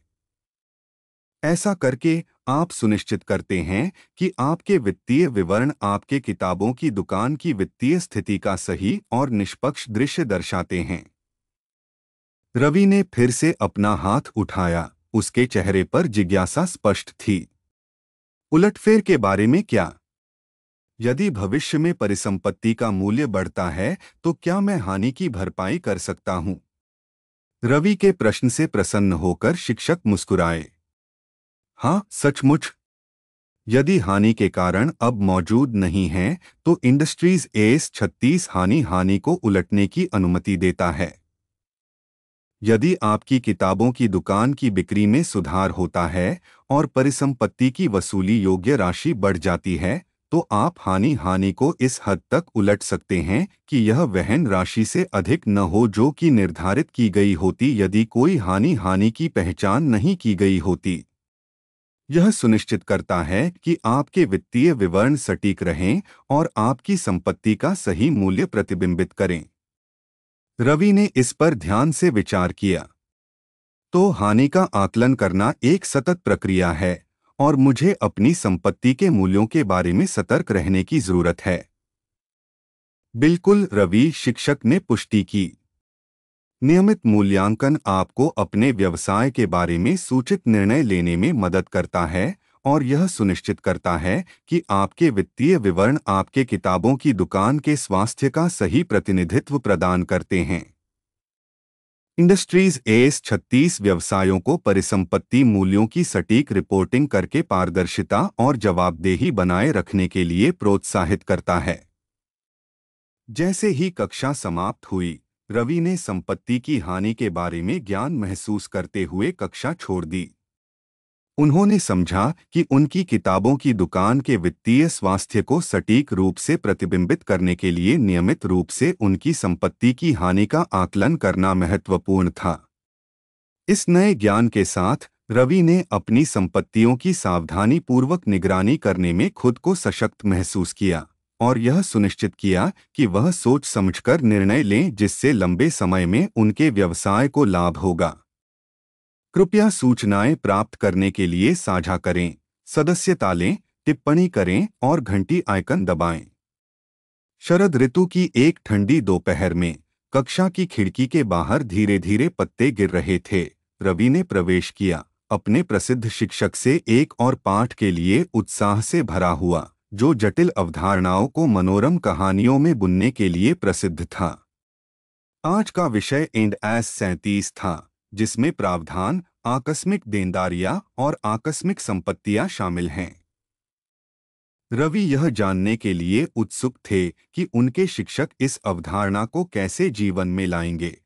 Speaker 1: ऐसा करके आप सुनिश्चित करते हैं कि आपके वित्तीय विवरण आपके किताबों की दुकान की वित्तीय स्थिति का सही और निष्पक्ष दृश्य दर्शाते हैं रवि ने फिर से अपना हाथ उठाया उसके चेहरे पर जिज्ञासा स्पष्ट थी उलटफेर के बारे में क्या यदि भविष्य में परिसंपत्ति का मूल्य बढ़ता है तो क्या मैं हानि की भरपाई कर सकता हूं रवि के प्रश्न से प्रसन्न होकर शिक्षक मुस्कुराए हां सचमुच यदि हानि के कारण अब मौजूद नहीं है तो इंडस्ट्रीज एस 36 हानि हानि को उलटने की अनुमति देता है यदि आपकी किताबों की दुकान की बिक्री में सुधार होता है और परिसंपत्ति की वसूली योग्य राशि बढ़ जाती है तो आप हानि हानि को इस हद तक उलट सकते हैं कि यह वहन राशि से अधिक न हो जो कि निर्धारित की गई होती यदि कोई हानि हानि की पहचान नहीं की गई होती यह सुनिश्चित करता है कि आपके वित्तीय विवरण सटीक रहें और आपकी संपत्ति का सही मूल्य प्रतिबिंबित करें रवि ने इस पर ध्यान से विचार किया तो हानि का आकलन करना एक सतत प्रक्रिया है और मुझे अपनी संपत्ति के मूल्यों के बारे में सतर्क रहने की जरूरत है बिल्कुल रवि शिक्षक ने पुष्टि की नियमित मूल्यांकन आपको अपने व्यवसाय के बारे में सूचित निर्णय लेने में मदद करता है और यह सुनिश्चित करता है कि आपके वित्तीय विवरण आपके किताबों की दुकान के स्वास्थ्य का सही प्रतिनिधित्व प्रदान करते हैं इंडस्ट्रीज एस 36 व्यवसायों को परिसंपत्ति मूल्यों की सटीक रिपोर्टिंग करके पारदर्शिता और जवाबदेही बनाए रखने के लिए प्रोत्साहित करता है जैसे ही कक्षा समाप्त हुई रवि ने संपत्ति की हानि के बारे में ज्ञान महसूस करते हुए कक्षा छोड़ दी उन्होंने समझा कि उनकी किताबों की दुकान के वित्तीय स्वास्थ्य को सटीक रूप से प्रतिबिंबित करने के लिए नियमित रूप से उनकी संपत्ति की हानि का आकलन करना महत्वपूर्ण था इस नए ज्ञान के साथ रवि ने अपनी संपत्तियों की सावधानीपूर्वक निगरानी करने में खुद को सशक्त महसूस किया और यह सुनिश्चित किया कि वह सोच समझकर निर्णय लें जिससे लंबे समय में उनके व्यवसाय को लाभ होगा कृपया सूचनाएं प्राप्त करने के लिए साझा करें सदस्यता लें टिप्पणी करें और घंटी आइकन दबाएं। शरद ऋतु की एक ठंडी दोपहर में कक्षा की खिड़की के बाहर धीरे धीरे पत्ते गिर रहे थे रवि ने प्रवेश किया अपने प्रसिद्ध शिक्षक से एक और पाठ के लिए उत्साह से भरा हुआ जो जटिल अवधारणाओं को मनोरम कहानियों में बुनने के लिए प्रसिद्ध था आज का विषय एंड एस सैंतीस था जिसमें प्रावधान आकस्मिक देनदारियां और आकस्मिक संपत्तियां शामिल हैं रवि यह जानने के लिए उत्सुक थे कि उनके शिक्षक इस अवधारणा को कैसे जीवन में लाएंगे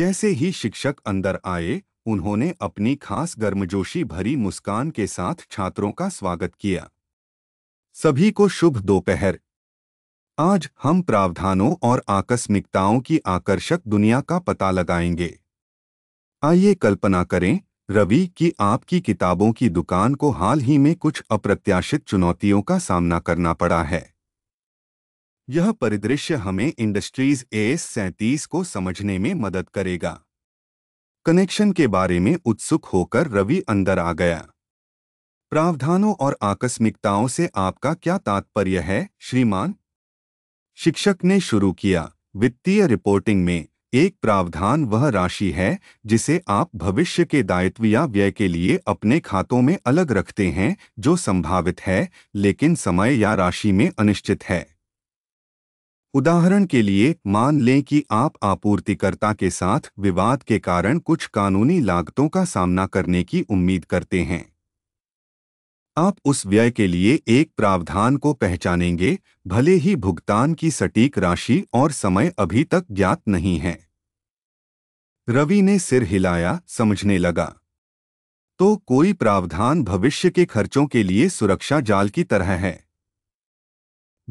Speaker 1: जैसे ही शिक्षक अंदर आए उन्होंने अपनी खास गर्मजोशी भरी मुस्कान के साथ छात्रों का स्वागत किया सभी को शुभ दोपहर आज हम प्रावधानों और आकस्मिकताओं की आकर्षक दुनिया का पता लगाएंगे आइए कल्पना करें रवि कि आपकी किताबों की दुकान को हाल ही में कुछ अप्रत्याशित चुनौतियों का सामना करना पड़ा है यह परिदृश्य हमें इंडस्ट्रीज एस सैंतीस को समझने में मदद करेगा कनेक्शन के बारे में उत्सुक होकर रवि अंदर आ गया प्रावधानों और आकस्मिकताओं से आपका क्या तात्पर्य है श्रीमान शिक्षक ने शुरू किया वित्तीय रिपोर्टिंग में एक प्रावधान वह राशि है जिसे आप भविष्य के दायित्व या व्यय के लिए अपने खातों में अलग रखते हैं जो संभावित है लेकिन समय या राशि में अनिश्चित है उदाहरण के लिए मान लें कि आप आपूर्तिकर्ता के साथ विवाद के कारण कुछ कानूनी लागतों का सामना करने की उम्मीद करते हैं आप उस व्यय के लिए एक प्रावधान को पहचानेंगे भले ही भुगतान की सटीक राशि और समय अभी तक ज्ञात नहीं है रवि ने सिर हिलाया समझने लगा तो कोई प्रावधान भविष्य के खर्चों के लिए सुरक्षा जाल की तरह है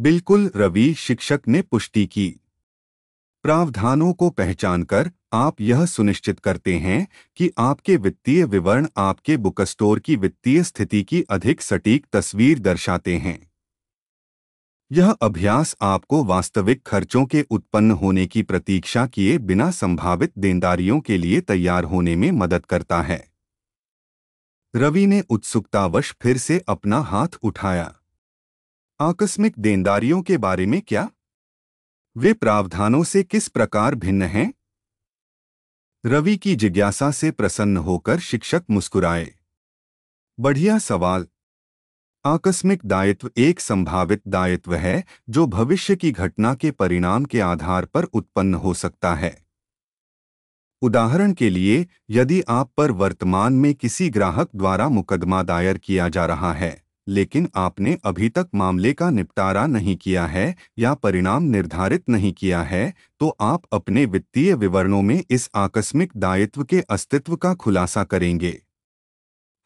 Speaker 1: बिल्कुल रवि शिक्षक ने पुष्टि की प्रावधानों को पहचानकर आप यह सुनिश्चित करते हैं कि आपके वित्तीय विवरण आपके बुकस्टोर की वित्तीय स्थिति की अधिक सटीक तस्वीर दर्शाते हैं यह अभ्यास आपको वास्तविक खर्चों के उत्पन्न होने की प्रतीक्षा किए बिना संभावित देनदारियों के लिए तैयार होने में मदद करता है रवि ने उत्सुकतावश फिर से अपना हाथ उठाया आकस्मिक देनदारियों के बारे में क्या वे प्रावधानों से किस प्रकार भिन्न हैं रवि की जिज्ञासा से प्रसन्न होकर शिक्षक मुस्कुराए बढ़िया सवाल आकस्मिक दायित्व एक संभावित दायित्व है जो भविष्य की घटना के परिणाम के आधार पर उत्पन्न हो सकता है उदाहरण के लिए यदि आप पर वर्तमान में किसी ग्राहक द्वारा मुकदमा दायर किया जा रहा है लेकिन आपने अभी तक मामले का निपटारा नहीं किया है या परिणाम निर्धारित नहीं किया है तो आप अपने वित्तीय विवरणों में इस आकस्मिक दायित्व के अस्तित्व का खुलासा करेंगे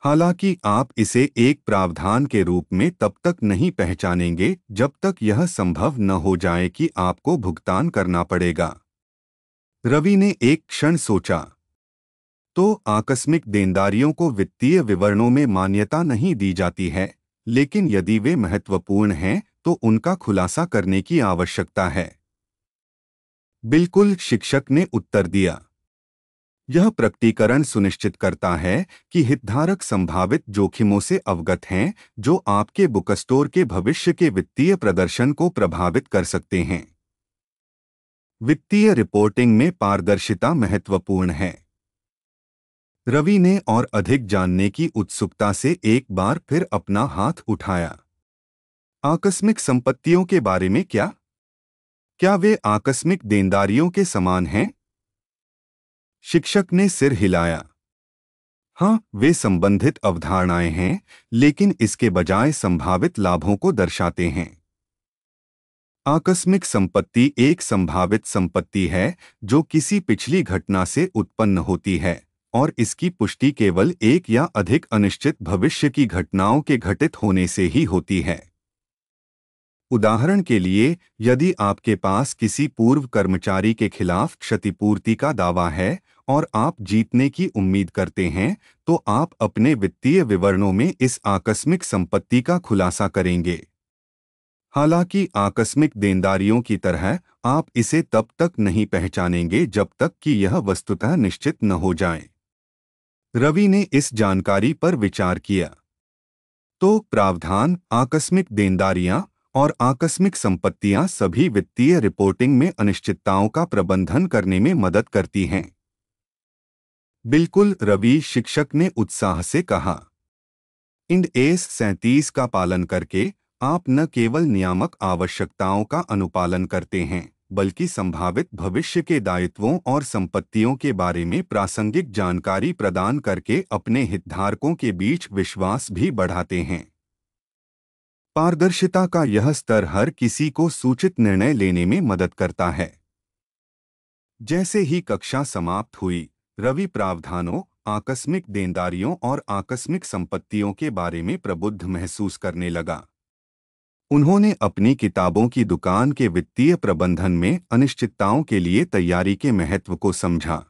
Speaker 1: हालांकि आप इसे एक प्रावधान के रूप में तब तक नहीं पहचानेंगे जब तक यह संभव न हो जाए कि आपको भुगतान करना पड़ेगा रवि ने एक क्षण सोचा तो आकस्मिक देनदारियों को वित्तीय विवरणों में मान्यता नहीं दी जाती है लेकिन यदि वे महत्वपूर्ण हैं तो उनका खुलासा करने की आवश्यकता है बिल्कुल शिक्षक ने उत्तर दिया यह प्रकटीकरण सुनिश्चित करता है कि हितधारक संभावित जोखिमों से अवगत हैं जो आपके बुकस्टोर के भविष्य के वित्तीय प्रदर्शन को प्रभावित कर सकते हैं वित्तीय रिपोर्टिंग में पारदर्शिता महत्वपूर्ण है रवि ने और अधिक जानने की उत्सुकता से एक बार फिर अपना हाथ उठाया आकस्मिक संपत्तियों के बारे में क्या क्या वे आकस्मिक देनदारियों के समान हैं शिक्षक ने सिर हिलाया हाँ वे संबंधित अवधारणाएं हैं लेकिन इसके बजाय संभावित लाभों को दर्शाते हैं आकस्मिक संपत्ति एक संभावित संपत्ति है जो किसी पिछली घटना से उत्पन्न होती है और इसकी पुष्टि केवल एक या अधिक अनिश्चित भविष्य की घटनाओं के घटित होने से ही होती है उदाहरण के लिए यदि आपके पास किसी पूर्व कर्मचारी के खिलाफ क्षतिपूर्ति का दावा है और आप जीतने की उम्मीद करते हैं तो आप अपने वित्तीय विवरणों में इस आकस्मिक संपत्ति का खुलासा करेंगे हालांकि आकस्मिक देनदारियों की तरह आप इसे तब तक नहीं पहचानेंगे जब तक कि यह वस्तुतः निश्चित न हो जाए रवि ने इस जानकारी पर विचार किया तो प्रावधान आकस्मिक देनदारियां और आकस्मिक संपत्तियां सभी वित्तीय रिपोर्टिंग में अनिश्चितताओं का प्रबंधन करने में मदद करती हैं बिल्कुल रवि शिक्षक ने उत्साह से कहा इंड एस सैंतीस का पालन करके आप न केवल नियामक आवश्यकताओं का अनुपालन करते हैं बल्कि संभावित भविष्य के दायित्वों और संपत्तियों के बारे में प्रासंगिक जानकारी प्रदान करके अपने हितधारकों के बीच विश्वास भी बढ़ाते हैं पारदर्शिता का यह स्तर हर किसी को सूचित निर्णय लेने में मदद करता है जैसे ही कक्षा समाप्त हुई रवि प्रावधानों आकस्मिक देनदारियों और आकस्मिक संपत्तियों के बारे में प्रबुद्ध महसूस करने लगा उन्होंने अपनी किताबों की दुकान के वित्तीय प्रबंधन में अनिश्चितताओं के लिए तैयारी के महत्व को समझा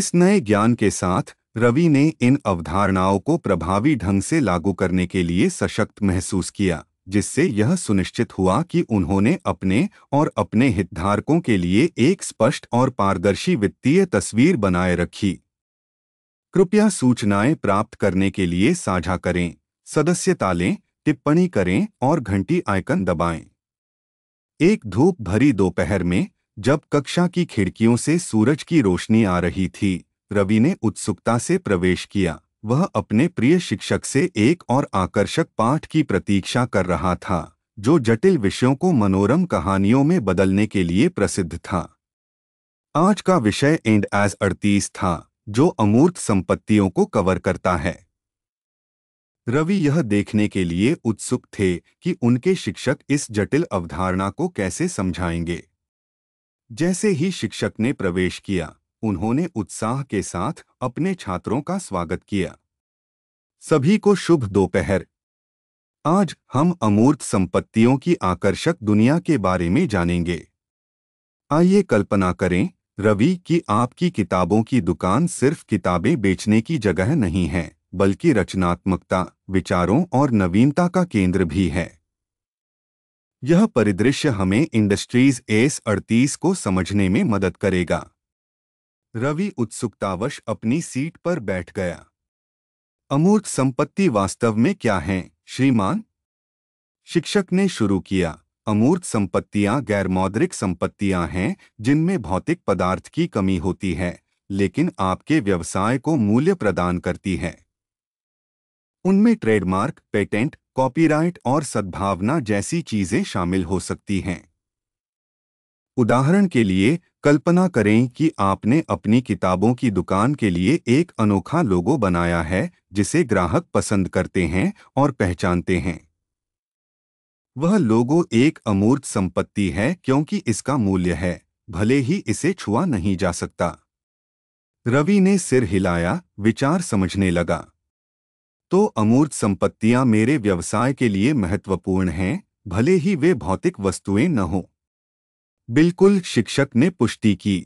Speaker 1: इस नए ज्ञान के साथ रवि ने इन अवधारणाओं को प्रभावी ढंग से लागू करने के लिए सशक्त महसूस किया जिससे यह सुनिश्चित हुआ कि उन्होंने अपने और अपने हितधारकों के लिए एक स्पष्ट और पारदर्शी वित्तीय तस्वीर बनाए रखी कृपया सूचनाएं प्राप्त करने के लिए साझा करें सदस्यता लें टिप्पणी करें और घंटी आइकन दबाएं। एक धूप भरी दोपहर में जब कक्षा की खिड़कियों से सूरज की रोशनी आ रही थी रवि ने उत्सुकता से प्रवेश किया वह अपने प्रिय शिक्षक से एक और आकर्षक पाठ की प्रतीक्षा कर रहा था जो जटिल विषयों को मनोरम कहानियों में बदलने के लिए प्रसिद्ध था आज का विषय एंड एज अड़तीस था जो अमूर्त संपत्तियों को कवर करता है रवि यह देखने के लिए उत्सुक थे कि उनके शिक्षक इस जटिल अवधारणा को कैसे समझाएंगे जैसे ही शिक्षक ने प्रवेश किया उन्होंने उत्साह के साथ अपने छात्रों का स्वागत किया सभी को शुभ दोपहर आज हम अमूर्त संपत्तियों की आकर्षक दुनिया के बारे में जानेंगे आइए कल्पना करें रवि कि आपकी किताबों की दुकान सिर्फ किताबें बेचने की जगह नहीं है बल्कि रचनात्मकता विचारों और नवीनता का केंद्र भी है यह परिदृश्य हमें इंडस्ट्रीज एस अड़तीस को समझने में मदद करेगा रवि उत्सुकतावश अपनी सीट पर बैठ गया अमूर्त संपत्ति वास्तव में क्या है श्रीमान शिक्षक ने शुरू किया अमूर्त संपत्तियां गैर मौद्रिक संपत्तियां हैं जिनमें भौतिक पदार्थ की कमी होती है लेकिन आपके व्यवसाय को मूल्य प्रदान करती है उनमें ट्रेडमार्क पेटेंट कॉपीराइट और सद्भावना जैसी चीजें शामिल हो सकती हैं उदाहरण के लिए कल्पना करें कि आपने अपनी किताबों की दुकान के लिए एक अनोखा लोगो बनाया है जिसे ग्राहक पसंद करते हैं और पहचानते हैं वह लोगो एक अमूर्त संपत्ति है क्योंकि इसका मूल्य है भले ही इसे छुआ नहीं जा सकता रवि ने सिर हिलाया विचार समझने लगा तो अमूर्त संपत्तियां मेरे व्यवसाय के लिए महत्वपूर्ण हैं भले ही वे भौतिक वस्तुएं न हों बिल्कुल शिक्षक ने पुष्टि की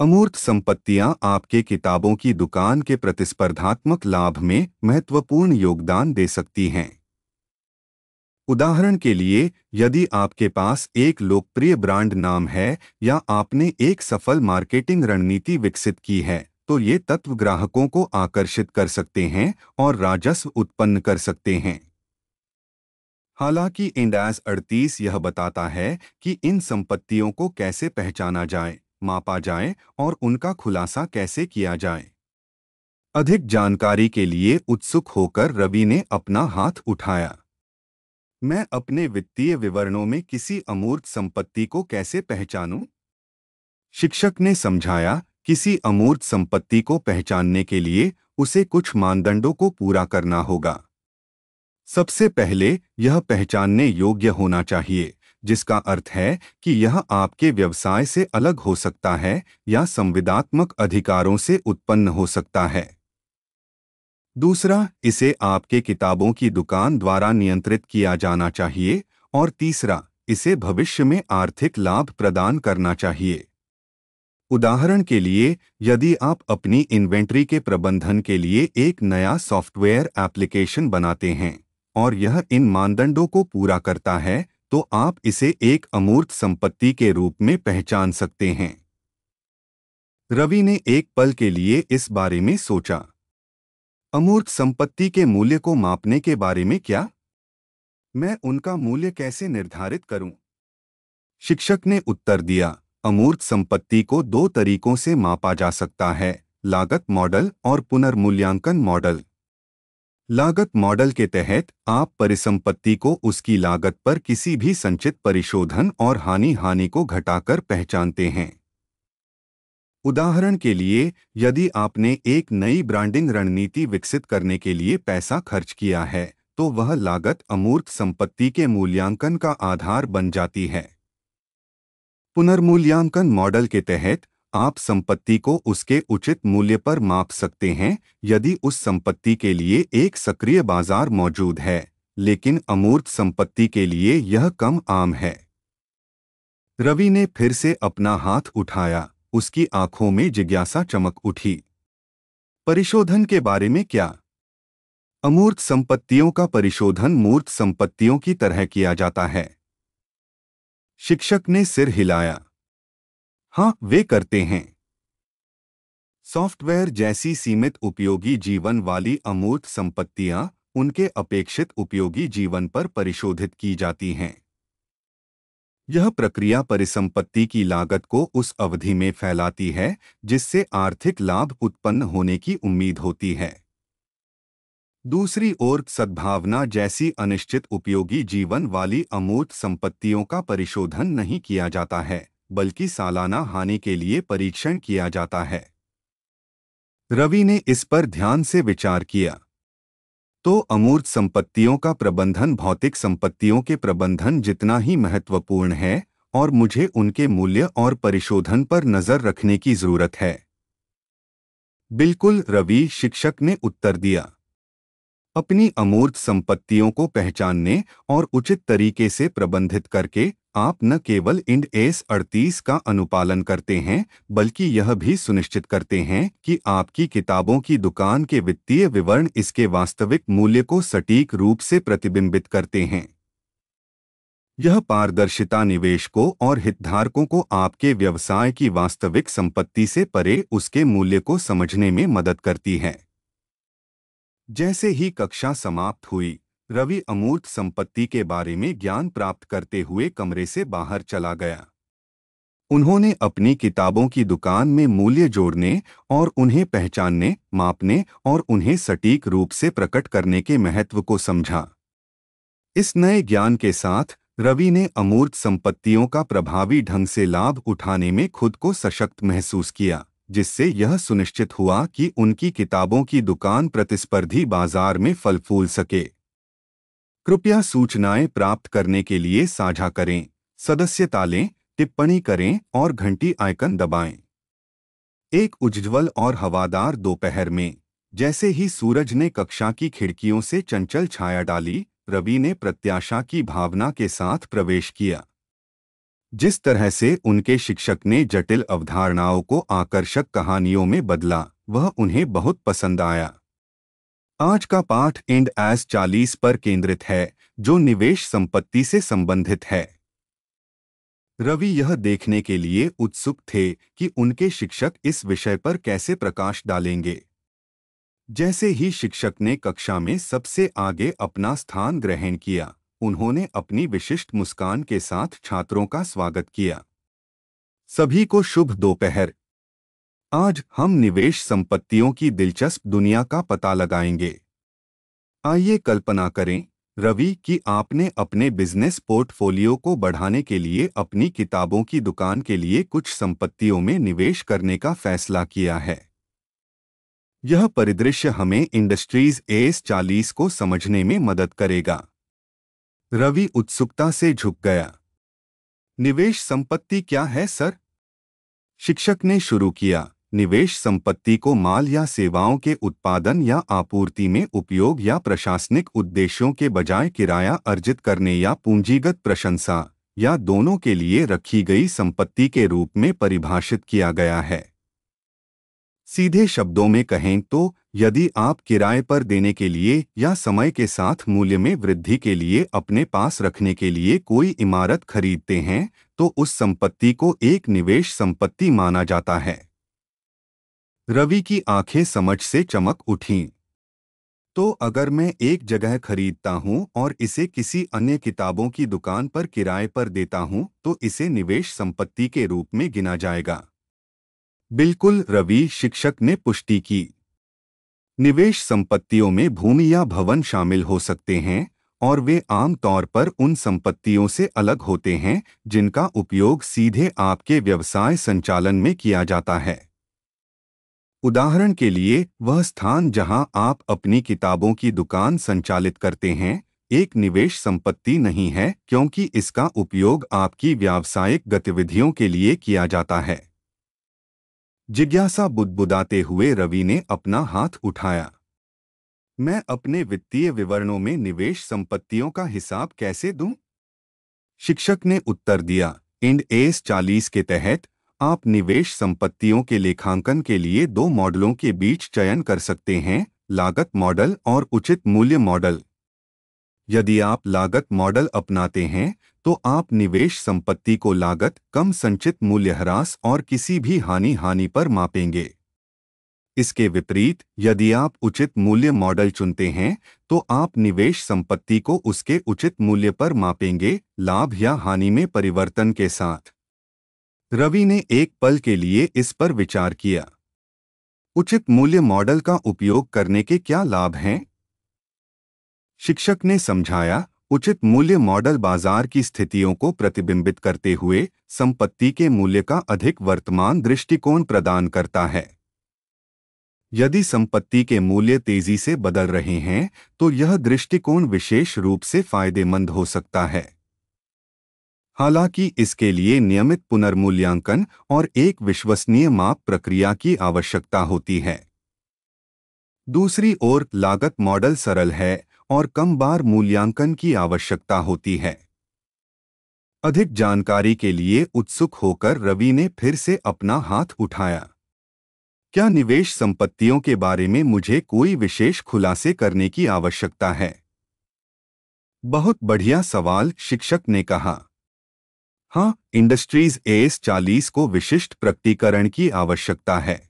Speaker 1: अमूर्त संपत्तियां आपके किताबों की दुकान के प्रतिस्पर्धात्मक लाभ में महत्वपूर्ण योगदान दे सकती हैं उदाहरण के लिए यदि आपके पास एक लोकप्रिय ब्रांड नाम है या आपने एक सफल मार्केटिंग रणनीति विकसित की है तो ये तत्व ग्राहकों को आकर्षित कर सकते हैं और राजस्व उत्पन्न कर सकते हैं हालांकि इंडास 38 यह बताता है कि इन संपत्तियों को कैसे पहचाना जाए मापा जाए और उनका खुलासा कैसे किया जाए अधिक जानकारी के लिए उत्सुक होकर रवि ने अपना हाथ उठाया मैं अपने वित्तीय विवरणों में किसी अमूर्त संपत्ति को कैसे पहचानूं? शिक्षक ने समझाया किसी अमूर्त संपत्ति को पहचानने के लिए उसे कुछ मानदंडों को पूरा करना होगा सबसे पहले यह पहचानने योग्य होना चाहिए जिसका अर्थ है कि यह आपके व्यवसाय से अलग हो सकता है या संविदात्मक अधिकारों से उत्पन्न हो सकता है दूसरा इसे आपके किताबों की दुकान द्वारा नियंत्रित किया जाना चाहिए और तीसरा इसे भविष्य में आर्थिक लाभ प्रदान करना चाहिए उदाहरण के लिए यदि आप अपनी इन्वेंट्री के प्रबंधन के लिए एक नया सॉफ्टवेयर एप्लीकेशन बनाते हैं और यह इन मानदंडों को पूरा करता है तो आप इसे एक अमूर्त संपत्ति के रूप में पहचान सकते हैं रवि ने एक पल के लिए इस बारे में सोचा अमूर्त संपत्ति के मूल्य को मापने के बारे में क्या मैं उनका मूल्य कैसे निर्धारित करूं? शिक्षक ने उत्तर दिया अमूर्त संपत्ति को दो तरीकों से मापा जा सकता है लागत मॉडल और पुनर्मूल्यांकन मॉडल लागत मॉडल के तहत आप परिसंपत्ति को उसकी लागत पर किसी भी संचित परिशोधन और हानि हानि को घटाकर पहचानते हैं उदाहरण के लिए यदि आपने एक नई ब्रांडिंग रणनीति विकसित करने के लिए पैसा खर्च किया है तो वह लागत अमूर्त संपत्ति के मूल्यांकन का आधार बन जाती है पुनर्मूल्यांकन मॉडल के तहत आप संपत्ति को उसके उचित मूल्य पर माप सकते हैं यदि उस संपत्ति के लिए एक सक्रिय बाजार मौजूद है लेकिन अमूर्त संपत्ति के लिए यह कम आम है रवि ने फिर से अपना हाथ उठाया उसकी आंखों में जिज्ञासा चमक उठी परिशोधन के बारे में क्या अमूर्त संपत्तियों का परिशोधन मूर्त संपत्तियों की तरह किया जाता है शिक्षक ने सिर हिलाया हाँ वे करते हैं सॉफ्टवेयर जैसी सीमित उपयोगी जीवन वाली अमूर्त संपत्तियां उनके अपेक्षित उपयोगी जीवन पर परिशोधित की जाती हैं यह प्रक्रिया परिसंपत्ति की लागत को उस अवधि में फैलाती है जिससे आर्थिक लाभ उत्पन्न होने की उम्मीद होती है दूसरी ओर सद्भावना जैसी अनिश्चित उपयोगी जीवन वाली अमूर्त संपत्तियों का परिशोधन नहीं किया जाता है बल्कि सालाना हानि के लिए परीक्षण किया जाता है रवि ने इस पर ध्यान से विचार किया तो अमूर्त संपत्तियों का प्रबंधन भौतिक संपत्तियों के प्रबंधन जितना ही महत्वपूर्ण है और मुझे उनके मूल्य और परिशोधन पर नज़र रखने की जरूरत है बिल्कुल रवि शिक्षक ने उत्तर दिया अपनी अमूर्त संपत्तियों को पहचानने और उचित तरीके से प्रबंधित करके आप न केवल इंड एस अड़तीस का अनुपालन करते हैं बल्कि यह भी सुनिश्चित करते हैं कि आपकी किताबों की दुकान के वित्तीय विवरण इसके वास्तविक मूल्य को सटीक रूप से प्रतिबिंबित करते हैं यह पारदर्शिता निवेशकों और हितधारकों को आपके व्यवसाय की वास्तविक संपत्ति से परे उसके मूल्य को समझने में मदद करती है जैसे ही कक्षा समाप्त हुई रवि अमूर्त संपत्ति के बारे में ज्ञान प्राप्त करते हुए कमरे से बाहर चला गया उन्होंने अपनी किताबों की दुकान में मूल्य जोड़ने और उन्हें पहचानने मापने और उन्हें सटीक रूप से प्रकट करने के महत्व को समझा इस नए ज्ञान के साथ रवि ने अमूर्त संपत्तियों का प्रभावी ढंग से लाभ उठाने में खुद को सशक्त महसूस किया जिससे यह सुनिश्चित हुआ कि उनकी किताबों की दुकान प्रतिस्पर्धी बाजार में फल फूल सके कृपया सूचनाएं प्राप्त करने के लिए साझा करें सदस्यता लें टिप्पणी करें और घंटी आइकन दबाएं। एक उज्ज्वल और हवादार दोपहर में जैसे ही सूरज ने कक्षा की खिड़कियों से चंचल छाया डाली रवि ने प्रत्याशा की भावना के साथ प्रवेश किया जिस तरह से उनके शिक्षक ने जटिल अवधारणाओं को आकर्षक कहानियों में बदला वह उन्हें बहुत पसंद आया आज का पाठ एंड एस चालीस पर केंद्रित है जो निवेश संपत्ति से संबंधित है रवि यह देखने के लिए उत्सुक थे कि उनके शिक्षक इस विषय पर कैसे प्रकाश डालेंगे जैसे ही शिक्षक ने कक्षा में सबसे आगे अपना स्थान ग्रहण किया उन्होंने अपनी विशिष्ट मुस्कान के साथ छात्रों का स्वागत किया सभी को शुभ दोपहर आज हम निवेश संपत्तियों की दिलचस्प दुनिया का पता लगाएंगे आइए कल्पना करें रवि कि आपने अपने बिजनेस पोर्टफोलियो को बढ़ाने के लिए अपनी किताबों की दुकान के लिए कुछ संपत्तियों में निवेश करने का फैसला किया है यह परिदृश्य हमें इंडस्ट्रीज एस चालीस को समझने में मदद करेगा रवि उत्सुकता से झुक गया निवेश संपत्ति क्या है सर शिक्षक ने शुरू किया निवेश संपत्ति को माल या सेवाओं के उत्पादन या आपूर्ति में उपयोग या प्रशासनिक उद्देश्यों के बजाय किराया अर्जित करने या पूंजीगत प्रशंसा या दोनों के लिए रखी गई संपत्ति के रूप में परिभाषित किया गया है सीधे शब्दों में कहें तो यदि आप किराए पर देने के लिए या समय के साथ मूल्य में वृद्धि के लिए अपने पास रखने के लिए कोई इमारत खरीदते हैं तो उस संपत्ति को एक निवेश संपत्ति माना जाता है रवि की आंखें समझ से चमक उठीं तो अगर मैं एक जगह खरीदता हूं और इसे किसी अन्य किताबों की दुकान पर किराए पर देता हूं तो इसे निवेश संपत्ति के रूप में गिना जाएगा बिल्कुल रवि शिक्षक ने पुष्टि की निवेश संपत्तियों में भूमि या भवन शामिल हो सकते हैं और वे आम तौर पर उन संपत्तियों से अलग होते हैं जिनका उपयोग सीधे आपके व्यवसाय संचालन में किया जाता है उदाहरण के लिए वह स्थान जहां आप अपनी किताबों की दुकान संचालित करते हैं एक निवेश संपत्ति नहीं है क्योंकि इसका उपयोग आपकी व्यावसायिक गतिविधियों के लिए किया जाता है जिज्ञासा बुदबुदाते हुए रवि ने अपना हाथ उठाया मैं अपने वित्तीय विवरणों में निवेश संपत्तियों का हिसाब कैसे दूं? शिक्षक ने उत्तर दिया इंड एस चालीस के तहत आप निवेश संपत्तियों के लेखांकन के लिए दो मॉडलों के बीच चयन कर सकते हैं लागत मॉडल और उचित मूल्य मॉडल यदि आप लागत मॉडल अपनाते हैं तो आप निवेश संपत्ति को लागत कम संचित मूल्यह्रास और किसी भी हानि हानि पर मापेंगे इसके विपरीत यदि आप उचित मूल्य मॉडल चुनते हैं तो आप निवेश संपत्ति को उसके उचित मूल्य पर मापेंगे लाभ या हानि में परिवर्तन के साथ रवि ने एक पल के लिए इस पर विचार किया उचित मूल्य मॉडल का उपयोग करने के क्या लाभ हैं शिक्षक ने समझाया उचित मूल्य मॉडल बाजार की स्थितियों को प्रतिबिंबित करते हुए संपत्ति के मूल्य का अधिक वर्तमान दृष्टिकोण प्रदान करता है यदि संपत्ति के मूल्य तेजी से बदल रहे हैं तो यह दृष्टिकोण विशेष रूप से फायदेमंद हो सकता है हालांकि इसके लिए नियमित पुनर्मूल्यांकन और एक विश्वसनीय माप प्रक्रिया की आवश्यकता होती है दूसरी ओर लागत मॉडल सरल है और कम बार मूल्यांकन की आवश्यकता होती है अधिक जानकारी के लिए उत्सुक होकर रवि ने फिर से अपना हाथ उठाया क्या निवेश संपत्तियों के बारे में मुझे कोई विशेष खुलासे करने की आवश्यकता है बहुत बढ़िया सवाल शिक्षक ने कहा हाँ इंडस्ट्रीज एस चालीस को विशिष्ट प्रकटीकरण की आवश्यकता है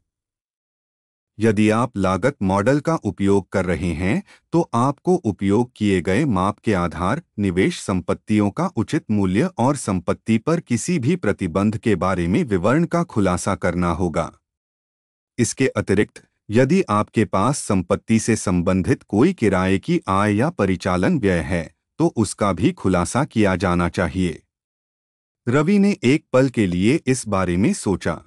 Speaker 1: यदि आप लागत मॉडल का उपयोग कर रहे हैं तो आपको उपयोग किए गए माप के आधार निवेश संपत्तियों का उचित मूल्य और संपत्ति पर किसी भी प्रतिबंध के बारे में विवरण का खुलासा करना होगा इसके अतिरिक्त यदि आपके पास संपत्ति से संबंधित कोई किराए की आय या परिचालन व्यय है तो उसका भी खुलासा किया जाना चाहिए रवि ने एक पल के लिए इस बारे में सोचा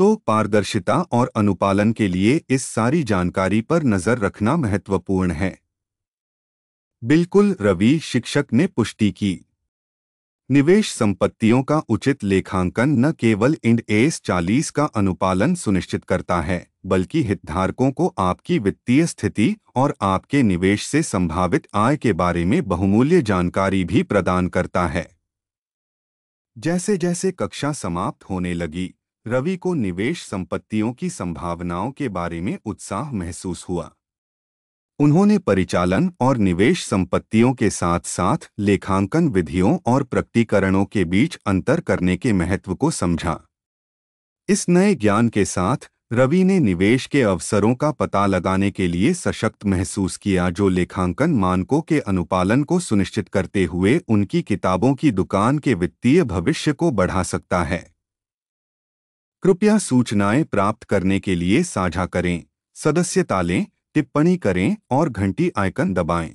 Speaker 1: तो पारदर्शिता और अनुपालन के लिए इस सारी जानकारी पर नजर रखना महत्वपूर्ण है बिल्कुल रवि शिक्षक ने पुष्टि की निवेश संपत्तियों का उचित लेखांकन न केवल इंड एस चालीस का अनुपालन सुनिश्चित करता है बल्कि हितधारकों को आपकी वित्तीय स्थिति और आपके निवेश से संभावित आय के बारे में बहुमूल्य जानकारी भी प्रदान करता है जैसे जैसे कक्षा समाप्त होने लगी रवि को निवेश संपत्तियों की संभावनाओं के बारे में उत्साह महसूस हुआ उन्होंने परिचालन और निवेश संपत्तियों के साथ साथ लेखांकन विधियों और प्रकटीकरणों के बीच अंतर करने के महत्व को समझा इस नए ज्ञान के साथ रवि ने निवेश के अवसरों का पता लगाने के लिए सशक्त महसूस किया जो लेखांकन मानकों के अनुपालन को सुनिश्चित करते हुए उनकी किताबों की दुकान के वित्तीय भविष्य को बढ़ा सकता है कृपया सूचनाएं प्राप्त करने के लिए साझा करें सदस्यता लें टिप्पणी करें और घंटी आइकन दबाएं।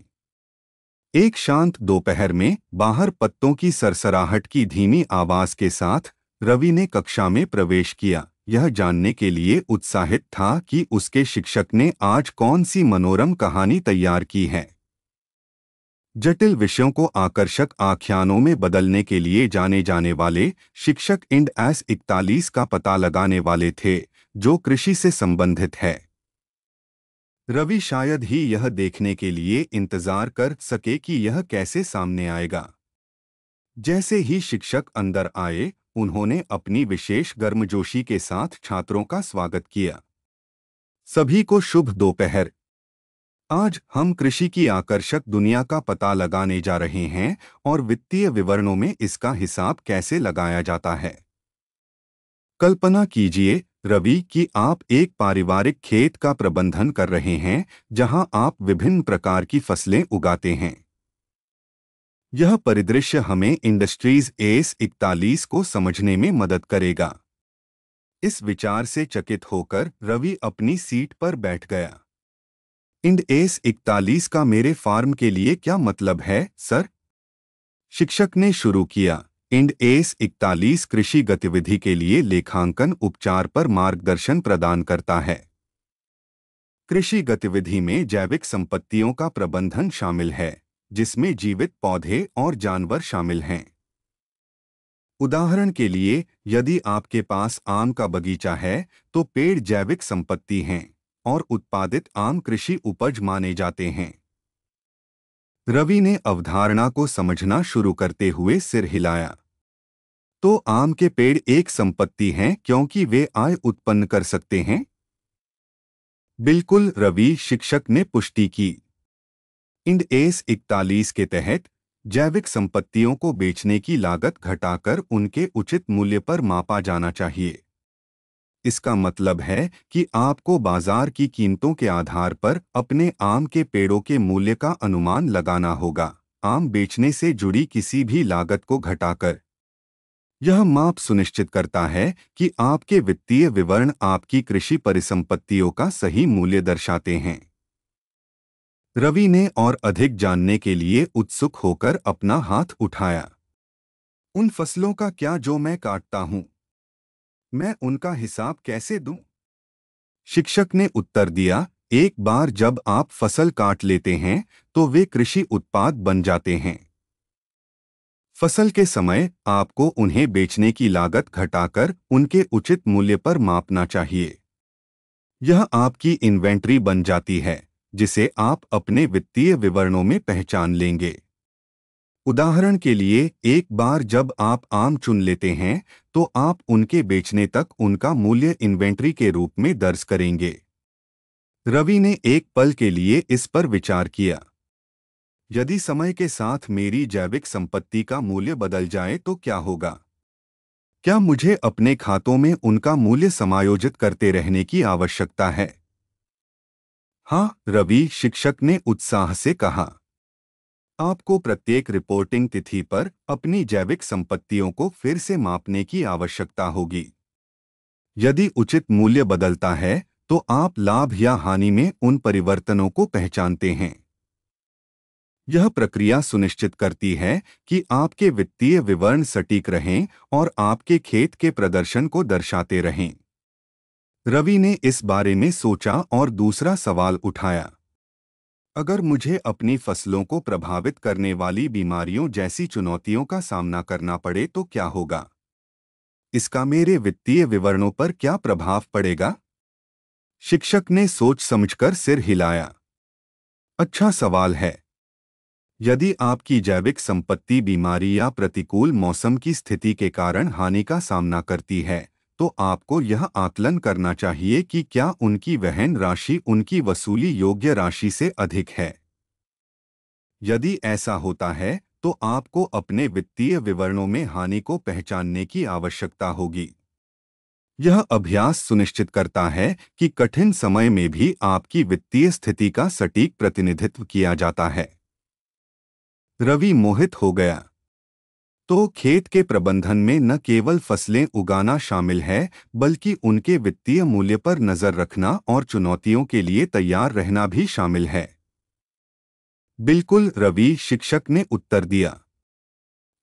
Speaker 1: एक शांत दोपहर में बाहर पत्तों की सरसराहट की धीमी आवाज के साथ रवि ने कक्षा में प्रवेश किया यह जानने के लिए उत्साहित था कि उसके शिक्षक ने आज कौन सी मनोरम कहानी तैयार की है जटिल विषयों को आकर्षक आख्यानों में बदलने के लिए जाने जाने वाले शिक्षक इंड एस इकतालीस का पता लगाने वाले थे जो कृषि से संबंधित है रवि शायद ही यह देखने के लिए इंतजार कर सके कि यह कैसे सामने आएगा जैसे ही शिक्षक अंदर आए उन्होंने अपनी विशेष गर्मजोशी के साथ छात्रों का स्वागत किया सभी को शुभ दोपहर आज हम कृषि की आकर्षक दुनिया का पता लगाने जा रहे हैं और वित्तीय विवरणों में इसका हिसाब कैसे लगाया जाता है कल्पना कीजिए रवि कि आप एक पारिवारिक खेत का प्रबंधन कर रहे हैं जहां आप विभिन्न प्रकार की फसलें उगाते हैं यह परिदृश्य हमें इंडस्ट्रीज एस इकतालीस को समझने में मदद करेगा इस विचार से चकित होकर रवि अपनी सीट पर बैठ गया इंड एस इकतालीस का मेरे फार्म के लिए क्या मतलब है सर शिक्षक ने शुरू किया इंड एस इकतालीस कृषि गतिविधि के लिए लेखांकन उपचार पर मार्गदर्शन प्रदान करता है कृषि गतिविधि में जैविक संपत्तियों का प्रबंधन शामिल है जिसमें जीवित पौधे और जानवर शामिल हैं उदाहरण के लिए यदि आपके पास आम का बगीचा है तो पेड़ जैविक संपत्ति हैं और उत्पादित आम कृषि उपज माने जाते हैं रवि ने अवधारणा को समझना शुरू करते हुए सिर हिलाया तो आम के पेड़ एक संपत्ति हैं क्योंकि वे आय उत्पन्न कर सकते हैं बिल्कुल रवि शिक्षक ने पुष्टि की इंड एस इकतालीस के तहत जैविक संपत्तियों को बेचने की लागत घटाकर उनके उचित मूल्य पर मापा जाना चाहिए इसका मतलब है कि आपको बाजार की कीमतों के आधार पर अपने आम के पेड़ों के मूल्य का अनुमान लगाना होगा आम बेचने से जुड़ी किसी भी लागत को घटाकर यह माप सुनिश्चित करता है कि आपके वित्तीय विवरण आपकी कृषि परिसंपत्तियों का सही मूल्य दर्शाते हैं रवि ने और अधिक जानने के लिए उत्सुक होकर अपना हाथ उठाया उन फसलों का क्या जो मैं काटता हूं मैं उनका हिसाब कैसे दूं? शिक्षक ने उत्तर दिया एक बार जब आप फसल काट लेते हैं तो वे कृषि उत्पाद बन जाते हैं फसल के समय आपको उन्हें बेचने की लागत घटाकर उनके उचित मूल्य पर मापना चाहिए यह आपकी इन्वेंट्री बन जाती है जिसे आप अपने वित्तीय विवरणों में पहचान लेंगे उदाहरण के लिए एक बार जब आप आम चुन लेते हैं तो आप उनके बेचने तक उनका मूल्य इन्वेंट्री के रूप में दर्ज करेंगे रवि ने एक पल के लिए इस पर विचार किया यदि समय के साथ मेरी जैविक संपत्ति का मूल्य बदल जाए तो क्या होगा क्या मुझे अपने खातों में उनका मूल्य समायोजित करते रहने की आवश्यकता है हाँ रवि शिक्षक ने उत्साह से कहा आपको प्रत्येक रिपोर्टिंग तिथि पर अपनी जैविक संपत्तियों को फिर से मापने की आवश्यकता होगी यदि उचित मूल्य बदलता है तो आप लाभ या हानि में उन परिवर्तनों को पहचानते हैं यह प्रक्रिया सुनिश्चित करती है कि आपके वित्तीय विवरण सटीक रहें और आपके खेत के प्रदर्शन को दर्शाते रहें रवि ने इस बारे में सोचा और दूसरा सवाल उठाया अगर मुझे अपनी फसलों को प्रभावित करने वाली बीमारियों जैसी चुनौतियों का सामना करना पड़े तो क्या होगा इसका मेरे वित्तीय विवरणों पर क्या प्रभाव पड़ेगा शिक्षक ने सोच समझकर सिर हिलाया अच्छा सवाल है यदि आपकी जैविक संपत्ति बीमारी या प्रतिकूल मौसम की स्थिति के कारण हानि का सामना करती है तो आपको यह आकलन करना चाहिए कि क्या उनकी वहन राशि उनकी वसूली योग्य राशि से अधिक है यदि ऐसा होता है तो आपको अपने वित्तीय विवरणों में हानि को पहचानने की आवश्यकता होगी यह अभ्यास सुनिश्चित करता है कि कठिन समय में भी आपकी वित्तीय स्थिति का सटीक प्रतिनिधित्व किया जाता है रवि मोहित हो गया तो खेत के प्रबंधन में न केवल फसलें उगाना शामिल है बल्कि उनके वित्तीय मूल्य पर नज़र रखना और चुनौतियों के लिए तैयार रहना भी शामिल है बिल्कुल रवि शिक्षक ने उत्तर दिया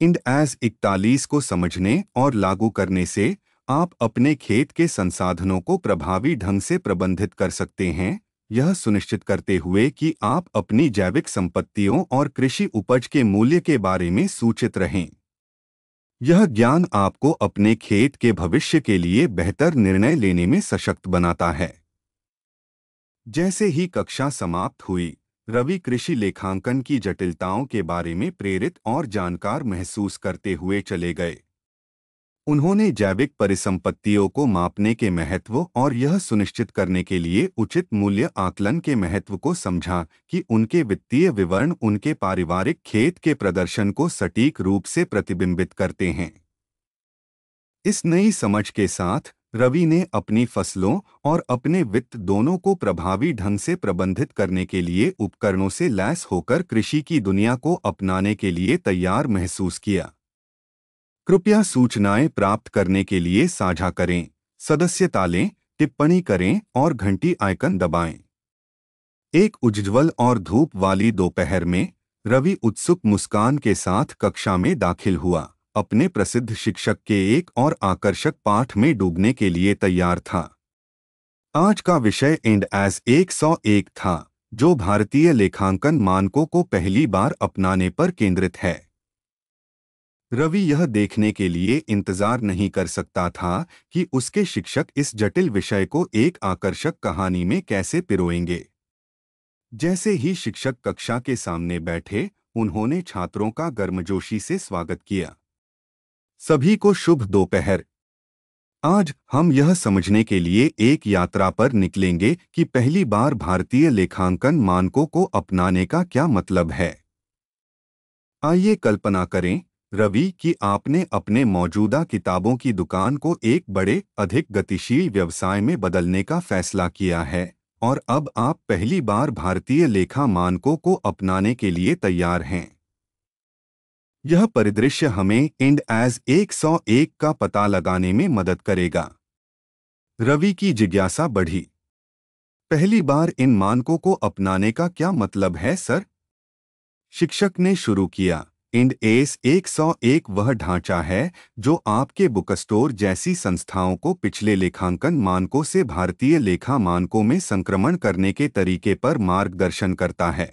Speaker 1: इंड एज इकतालीस को समझने और लागू करने से आप अपने खेत के संसाधनों को प्रभावी ढंग से प्रबंधित कर सकते हैं यह सुनिश्चित करते हुए कि आप अपनी जैविक संपत्तियों और कृषि उपज के मूल्य के बारे में सूचित रहें यह ज्ञान आपको अपने खेत के भविष्य के लिए बेहतर निर्णय लेने में सशक्त बनाता है जैसे ही कक्षा समाप्त हुई रवि कृषि लेखांकन की जटिलताओं के बारे में प्रेरित और जानकार महसूस करते हुए चले गए उन्होंने जैविक परिसंपत्तियों को मापने के महत्व और यह सुनिश्चित करने के लिए उचित मूल्य आकलन के महत्व को समझा कि उनके वित्तीय विवरण उनके पारिवारिक खेत के प्रदर्शन को सटीक रूप से प्रतिबिंबित करते हैं इस नई समझ के साथ रवि ने अपनी फसलों और अपने वित्त दोनों को प्रभावी ढंग से प्रबंधित करने के लिए उपकरणों से लैस होकर कृषि की दुनिया को अपनाने के लिए तैयार महसूस किया कृपया सूचनाएं प्राप्त करने के लिए साझा करें सदस्यता लें टिप्पणी करें और घंटी आइकन दबाएं। एक उज्ज्वल और धूप वाली दोपहर में रवि उत्सुक मुस्कान के साथ कक्षा में दाखिल हुआ अपने प्रसिद्ध शिक्षक के एक और आकर्षक पाठ में डूबने के लिए तैयार था आज का विषय एंड सौ 101 था जो भारतीय लेखांकन मानकों को पहली बार अपनाने पर केंद्रित है रवि यह देखने के लिए इंतजार नहीं कर सकता था कि उसके शिक्षक इस जटिल विषय को एक आकर्षक कहानी में कैसे पिरोएंगे जैसे ही शिक्षक कक्षा के सामने बैठे उन्होंने छात्रों का गर्मजोशी से स्वागत किया सभी को शुभ दोपहर आज हम यह समझने के लिए एक यात्रा पर निकलेंगे कि पहली बार भारतीय लेखांकन मानकों को अपनाने का क्या मतलब है आइए कल्पना करें रवि कि आपने अपने मौजूदा किताबों की दुकान को एक बड़े अधिक गतिशील व्यवसाय में बदलने का फैसला किया है और अब आप पहली बार भारतीय लेखा मानकों को अपनाने के लिए तैयार हैं यह परिदृश्य हमें इंड एज 101 का पता लगाने में मदद करेगा रवि की जिज्ञासा बढ़ी पहली बार इन मानकों को अपनाने का क्या मतलब है सर शिक्षक ने शुरू किया इंड एस एक एक वह ढांचा है जो आपके बुकस्टोर जैसी संस्थाओं को पिछले लेखांकन मानकों से भारतीय लेखा मानकों में संक्रमण करने के तरीके पर मार्गदर्शन करता है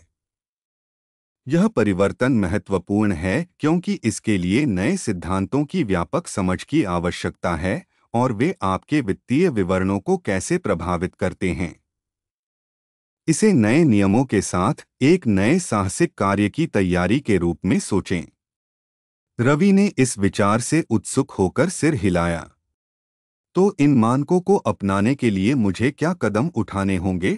Speaker 1: यह परिवर्तन महत्वपूर्ण है क्योंकि इसके लिए नए सिद्धांतों की व्यापक समझ की आवश्यकता है और वे आपके वित्तीय विवरणों को कैसे प्रभावित करते हैं इसे नए नियमों के साथ एक नए साहसिक कार्य की तैयारी के रूप में सोचें रवि ने इस विचार से उत्सुक होकर सिर हिलाया तो इन मानकों को अपनाने के लिए मुझे क्या कदम उठाने होंगे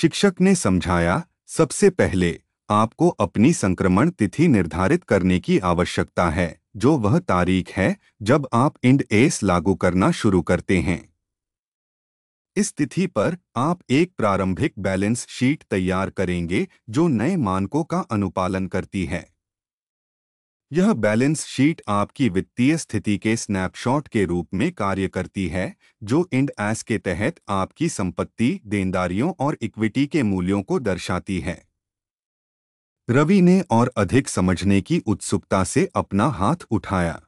Speaker 1: शिक्षक ने समझाया सबसे पहले आपको अपनी संक्रमण तिथि निर्धारित करने की आवश्यकता है जो वह तारीख है जब आप इंड एस लागू करना शुरू करते हैं इस तिथि पर आप एक प्रारंभिक बैलेंस शीट तैयार करेंगे जो नए मानकों का अनुपालन करती है यह बैलेंस शीट आपकी वित्तीय स्थिति के स्नैपशॉट के रूप में कार्य करती है जो इंड एस के तहत आपकी संपत्ति देनदारियों और इक्विटी के मूल्यों को दर्शाती है रवि ने और अधिक समझने की उत्सुकता से अपना हाथ उठाया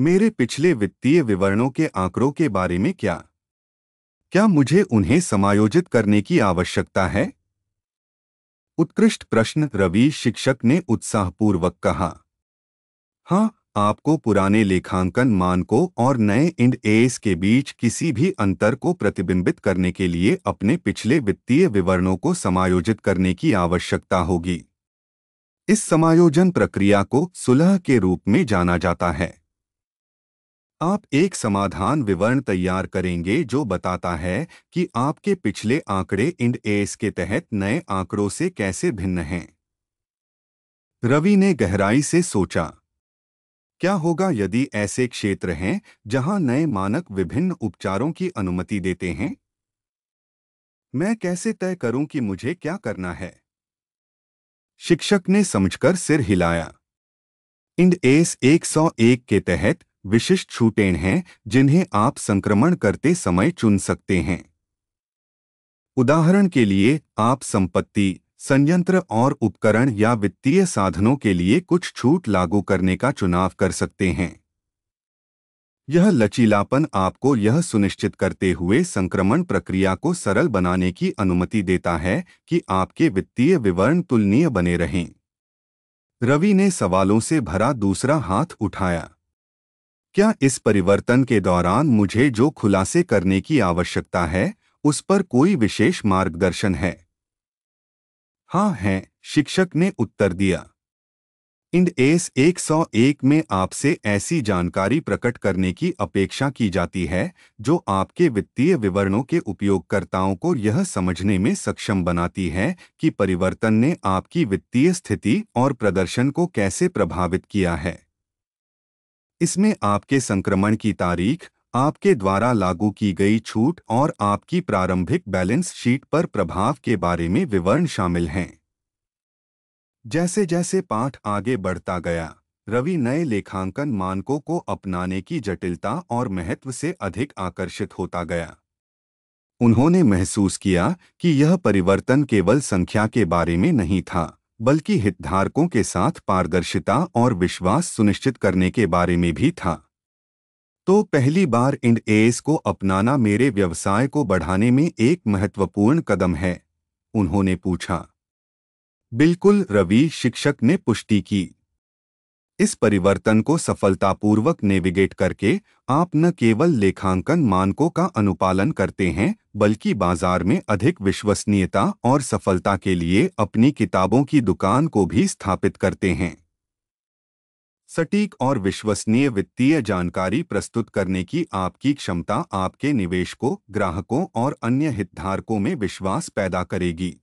Speaker 1: मेरे पिछले वित्तीय विवरणों के आंकड़ों के बारे में क्या क्या मुझे उन्हें समायोजित करने की आवश्यकता है उत्कृष्ट प्रश्न रवि शिक्षक ने उत्साहपूर्वक कहा हाँ आपको पुराने लेखांकन मानकों और नए इंड एस के बीच किसी भी अंतर को प्रतिबिंबित करने के लिए अपने पिछले वित्तीय विवरणों को समायोजित करने की आवश्यकता होगी इस समायोजन प्रक्रिया को सुलह के रूप में जाना जाता है आप एक समाधान विवरण तैयार करेंगे जो बताता है कि आपके पिछले आंकड़े इंड एस के तहत नए आंकड़ों से कैसे भिन्न हैं रवि ने गहराई से सोचा क्या होगा यदि ऐसे क्षेत्र हैं जहां नए मानक विभिन्न उपचारों की अनुमति देते हैं मैं कैसे तय करूं कि मुझे क्या करना है शिक्षक ने समझकर सिर हिलाया इंड एस 101 के तहत विशिष्ट छूटें हैं जिन्हें आप संक्रमण करते समय चुन सकते हैं उदाहरण के लिए आप संपत्ति संयंत्र और उपकरण या वित्तीय साधनों के लिए कुछ छूट लागू करने का चुनाव कर सकते हैं यह लचीलापन आपको यह सुनिश्चित करते हुए संक्रमण प्रक्रिया को सरल बनाने की अनुमति देता है कि आपके वित्तीय विवरण तुलनीय बने रहें रवि ने सवालों से भरा दूसरा हाथ उठाया क्या इस परिवर्तन के दौरान मुझे जो खुलासे करने की आवश्यकता है उस पर कोई विशेष मार्गदर्शन है हाँ है शिक्षक ने उत्तर दिया इंड एस 101 में आपसे ऐसी जानकारी प्रकट करने की अपेक्षा की जाती है जो आपके वित्तीय विवरणों के उपयोगकर्ताओं को यह समझने में सक्षम बनाती है कि परिवर्तन ने आपकी वित्तीय स्थिति और प्रदर्शन को कैसे प्रभावित किया है इसमें आपके संक्रमण की तारीख आपके द्वारा लागू की गई छूट और आपकी प्रारंभिक बैलेंस शीट पर प्रभाव के बारे में विवरण शामिल हैं जैसे जैसे पाठ आगे बढ़ता गया रवि नए लेखांकन मानकों को अपनाने की जटिलता और महत्व से अधिक आकर्षित होता गया उन्होंने महसूस किया कि यह परिवर्तन केवल संख्या के बारे में नहीं था बल्कि हितधारकों के साथ पारदर्शिता और विश्वास सुनिश्चित करने के बारे में भी था तो पहली बार इंड एस को अपनाना मेरे व्यवसाय को बढ़ाने में एक महत्वपूर्ण कदम है उन्होंने पूछा बिल्कुल रवि शिक्षक ने पुष्टि की इस परिवर्तन को सफलतापूर्वक नेविगेट करके आप न केवल लेखांकन मानकों का अनुपालन करते हैं बल्कि बाजार में अधिक विश्वसनीयता और सफलता के लिए अपनी किताबों की दुकान को भी स्थापित करते हैं सटीक और विश्वसनीय वित्तीय जानकारी प्रस्तुत करने की आपकी क्षमता आपके निवेशकों ग्राहकों और अन्य हितधारकों में विश्वास पैदा करेगी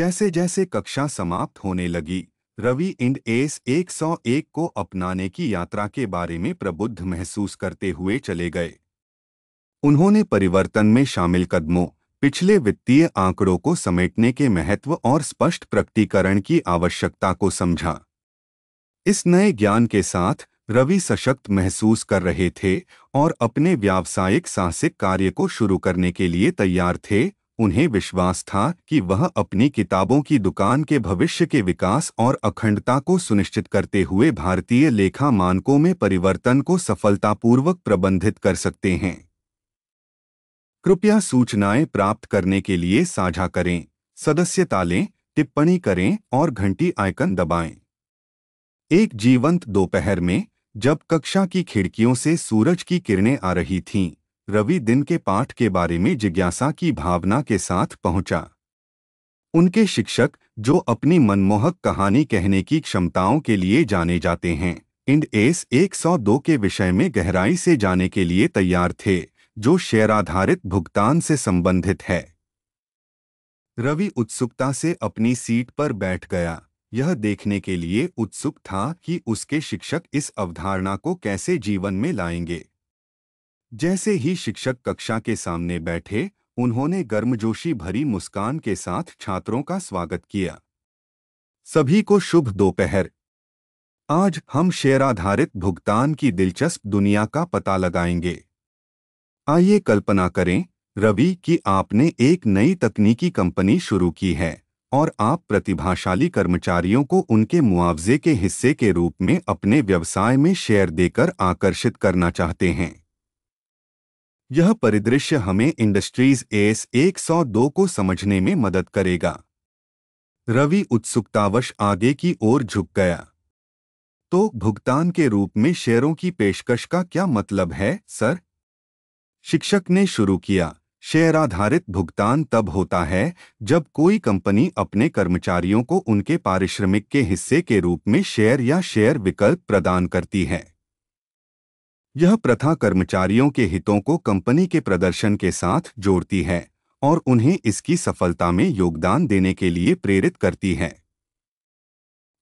Speaker 1: जैसे जैसे कक्षा समाप्त होने लगी रवि इंड एस 101 को अपनाने की यात्रा के बारे में प्रबुद्ध महसूस करते हुए चले गए उन्होंने परिवर्तन में शामिल कदमों पिछले वित्तीय आंकड़ों को समेटने के महत्व और स्पष्ट प्रकटीकरण की आवश्यकता को समझा इस नए ज्ञान के साथ रवि सशक्त महसूस कर रहे थे और अपने व्यावसायिक साहसिक कार्य को शुरू करने के लिए तैयार थे उन्हें विश्वास था कि वह अपनी किताबों की दुकान के भविष्य के विकास और अखंडता को सुनिश्चित करते हुए भारतीय लेखा मानकों में परिवर्तन को सफलतापूर्वक प्रबंधित कर सकते हैं कृपया सूचनाएं प्राप्त करने के लिए साझा करें सदस्यता लें टिप्पणी करें और घंटी आइकन दबाएं। एक जीवंत दोपहर में जब कक्षा की खिड़कियों से सूरज की किरणें आ रही थीं, रवि दिन के पाठ के बारे में जिज्ञासा की भावना के साथ पहुंचा उनके शिक्षक जो अपनी मनमोहक कहानी कहने की क्षमताओं के लिए जाने जाते हैं इंड एस 102 के विषय में गहराई से जाने के लिए तैयार थे जो शेयर आधारित भुगतान से संबंधित है रवि उत्सुकता से अपनी सीट पर बैठ गया यह देखने के लिए उत्सुक था कि उसके शिक्षक इस अवधारणा को कैसे जीवन में लाएंगे जैसे ही शिक्षक कक्षा के सामने बैठे उन्होंने गर्मजोशी भरी मुस्कान के साथ छात्रों का स्वागत किया सभी को शुभ दोपहर आज हम शेयर आधारित भुगतान की दिलचस्प दुनिया का पता लगाएंगे आइए कल्पना करें रवि कि आपने एक नई तकनीकी कंपनी शुरू की है और आप प्रतिभाशाली कर्मचारियों को उनके मुआवजे के हिस्से के रूप में अपने व्यवसाय में शेयर देकर आकर्षित करना चाहते हैं यह परिदृश्य हमें इंडस्ट्रीज एस 102 को समझने में मदद करेगा रवि उत्सुकतावश आगे की ओर झुक गया तो भुगतान के रूप में शेयरों की पेशकश का क्या मतलब है सर शिक्षक ने शुरू किया शेयर आधारित भुगतान तब होता है जब कोई कंपनी अपने कर्मचारियों को उनके पारिश्रमिक के हिस्से के रूप में शेयर या शेयर विकल्प प्रदान करती है यह प्रथा कर्मचारियों के हितों को कंपनी के प्रदर्शन के साथ जोड़ती है और उन्हें इसकी सफलता में योगदान देने के लिए प्रेरित करती है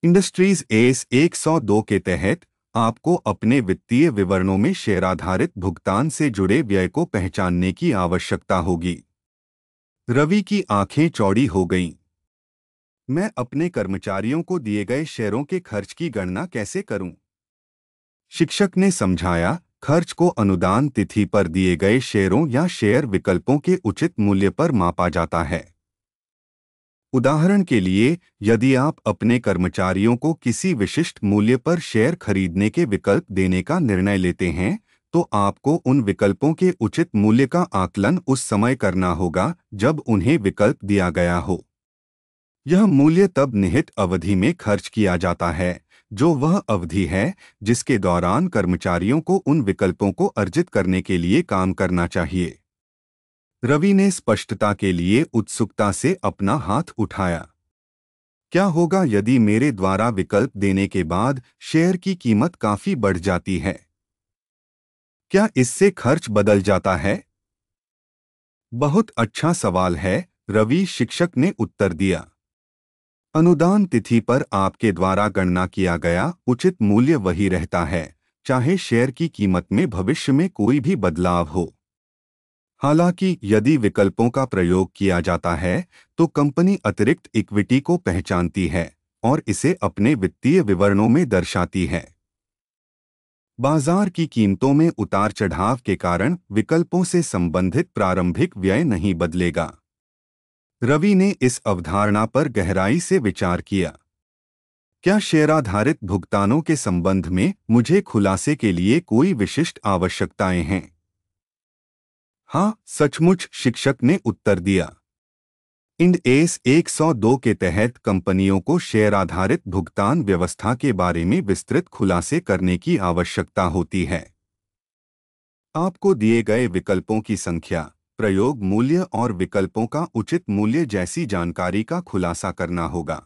Speaker 1: इंडस्ट्रीज एस 102 के तहत आपको अपने वित्तीय विवरणों में शेयराधारित भुगतान से जुड़े व्यय को पहचानने की आवश्यकता होगी रवि की आंखें चौड़ी हो गईं। मैं अपने कर्मचारियों को दिए गए शेयरों के खर्च की गणना कैसे करूं? शिक्षक ने समझाया खर्च को अनुदान तिथि पर दिए गए शेयरों या शेयर विकल्पों के उचित मूल्य पर मापा जाता है उदाहरण के लिए यदि आप अपने कर्मचारियों को किसी विशिष्ट मूल्य पर शेयर खरीदने के विकल्प देने का निर्णय लेते हैं तो आपको उन विकल्पों के उचित मूल्य का आकलन उस समय करना होगा जब उन्हें विकल्प दिया गया हो यह मूल्य तब निहित अवधि में खर्च किया जाता है जो वह अवधि है जिसके दौरान कर्मचारियों को उन विकल्पों को अर्जित करने के लिए काम करना चाहिए रवि ने स्पष्टता के लिए उत्सुकता से अपना हाथ उठाया क्या होगा यदि मेरे द्वारा विकल्प देने के बाद शेयर की कीमत काफी बढ़ जाती है क्या इससे खर्च बदल जाता है बहुत अच्छा सवाल है रवि शिक्षक ने उत्तर दिया अनुदान तिथि पर आपके द्वारा गणना किया गया उचित मूल्य वही रहता है चाहे शेयर की कीमत में भविष्य में कोई भी बदलाव हो हालांकि यदि विकल्पों का प्रयोग किया जाता है तो कंपनी अतिरिक्त इक्विटी को पहचानती है और इसे अपने वित्तीय विवरणों में दर्शाती है बाजार की कीमतों में उतार चढ़ाव के कारण विकल्पों से संबंधित प्रारंभिक व्यय नहीं बदलेगा रवि ने इस अवधारणा पर गहराई से विचार किया क्या शेयराधारित भुगतानों के संबंध में मुझे खुलासे के लिए कोई विशिष्ट आवश्यकताएं हैं हाँ सचमुच शिक्षक ने उत्तर दिया इंड एस 102 के तहत कंपनियों को शेयर आधारित भुगतान व्यवस्था के बारे में विस्तृत खुलासे करने की आवश्यकता होती है आपको दिए गए विकल्पों की संख्या प्रयोग मूल्य और विकल्पों का उचित मूल्य जैसी जानकारी का खुलासा करना होगा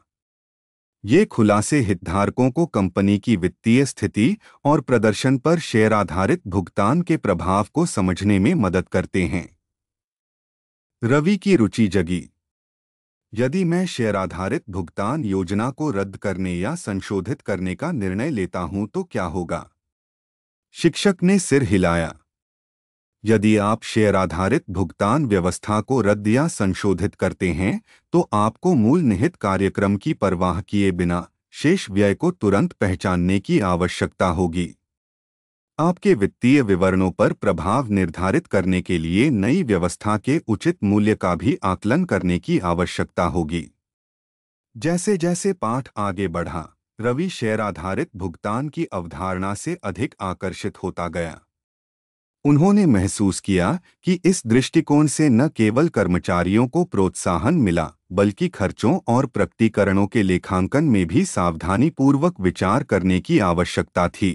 Speaker 1: ये खुलासे हितधारकों को कंपनी की वित्तीय स्थिति और प्रदर्शन पर शेयर आधारित भुगतान के प्रभाव को समझने में मदद करते हैं रवि की रुचि जगी यदि मैं शेयर आधारित भुगतान योजना को रद्द करने या संशोधित करने का निर्णय लेता हूं तो क्या होगा शिक्षक ने सिर हिलाया यदि आप शेयर आधारित भुगतान व्यवस्था को रद्द या संशोधित करते हैं तो आपको मूल निहित कार्यक्रम की परवाह किए बिना शेष व्यय को तुरंत पहचानने की आवश्यकता होगी आपके वित्तीय विवरणों पर प्रभाव निर्धारित करने के लिए नई व्यवस्था के उचित मूल्य का भी आकलन करने की आवश्यकता होगी जैसे जैसे पाठ आगे बढ़ा रवि शेयर आधारित भुगतान की अवधारणा से अधिक आकर्षित होता गया उन्होंने महसूस किया कि इस दृष्टिकोण से न केवल कर्मचारियों को प्रोत्साहन मिला बल्कि खर्चों और प्रकटीकरणों के लेखांकन में भी सावधानीपूर्वक विचार करने की आवश्यकता थी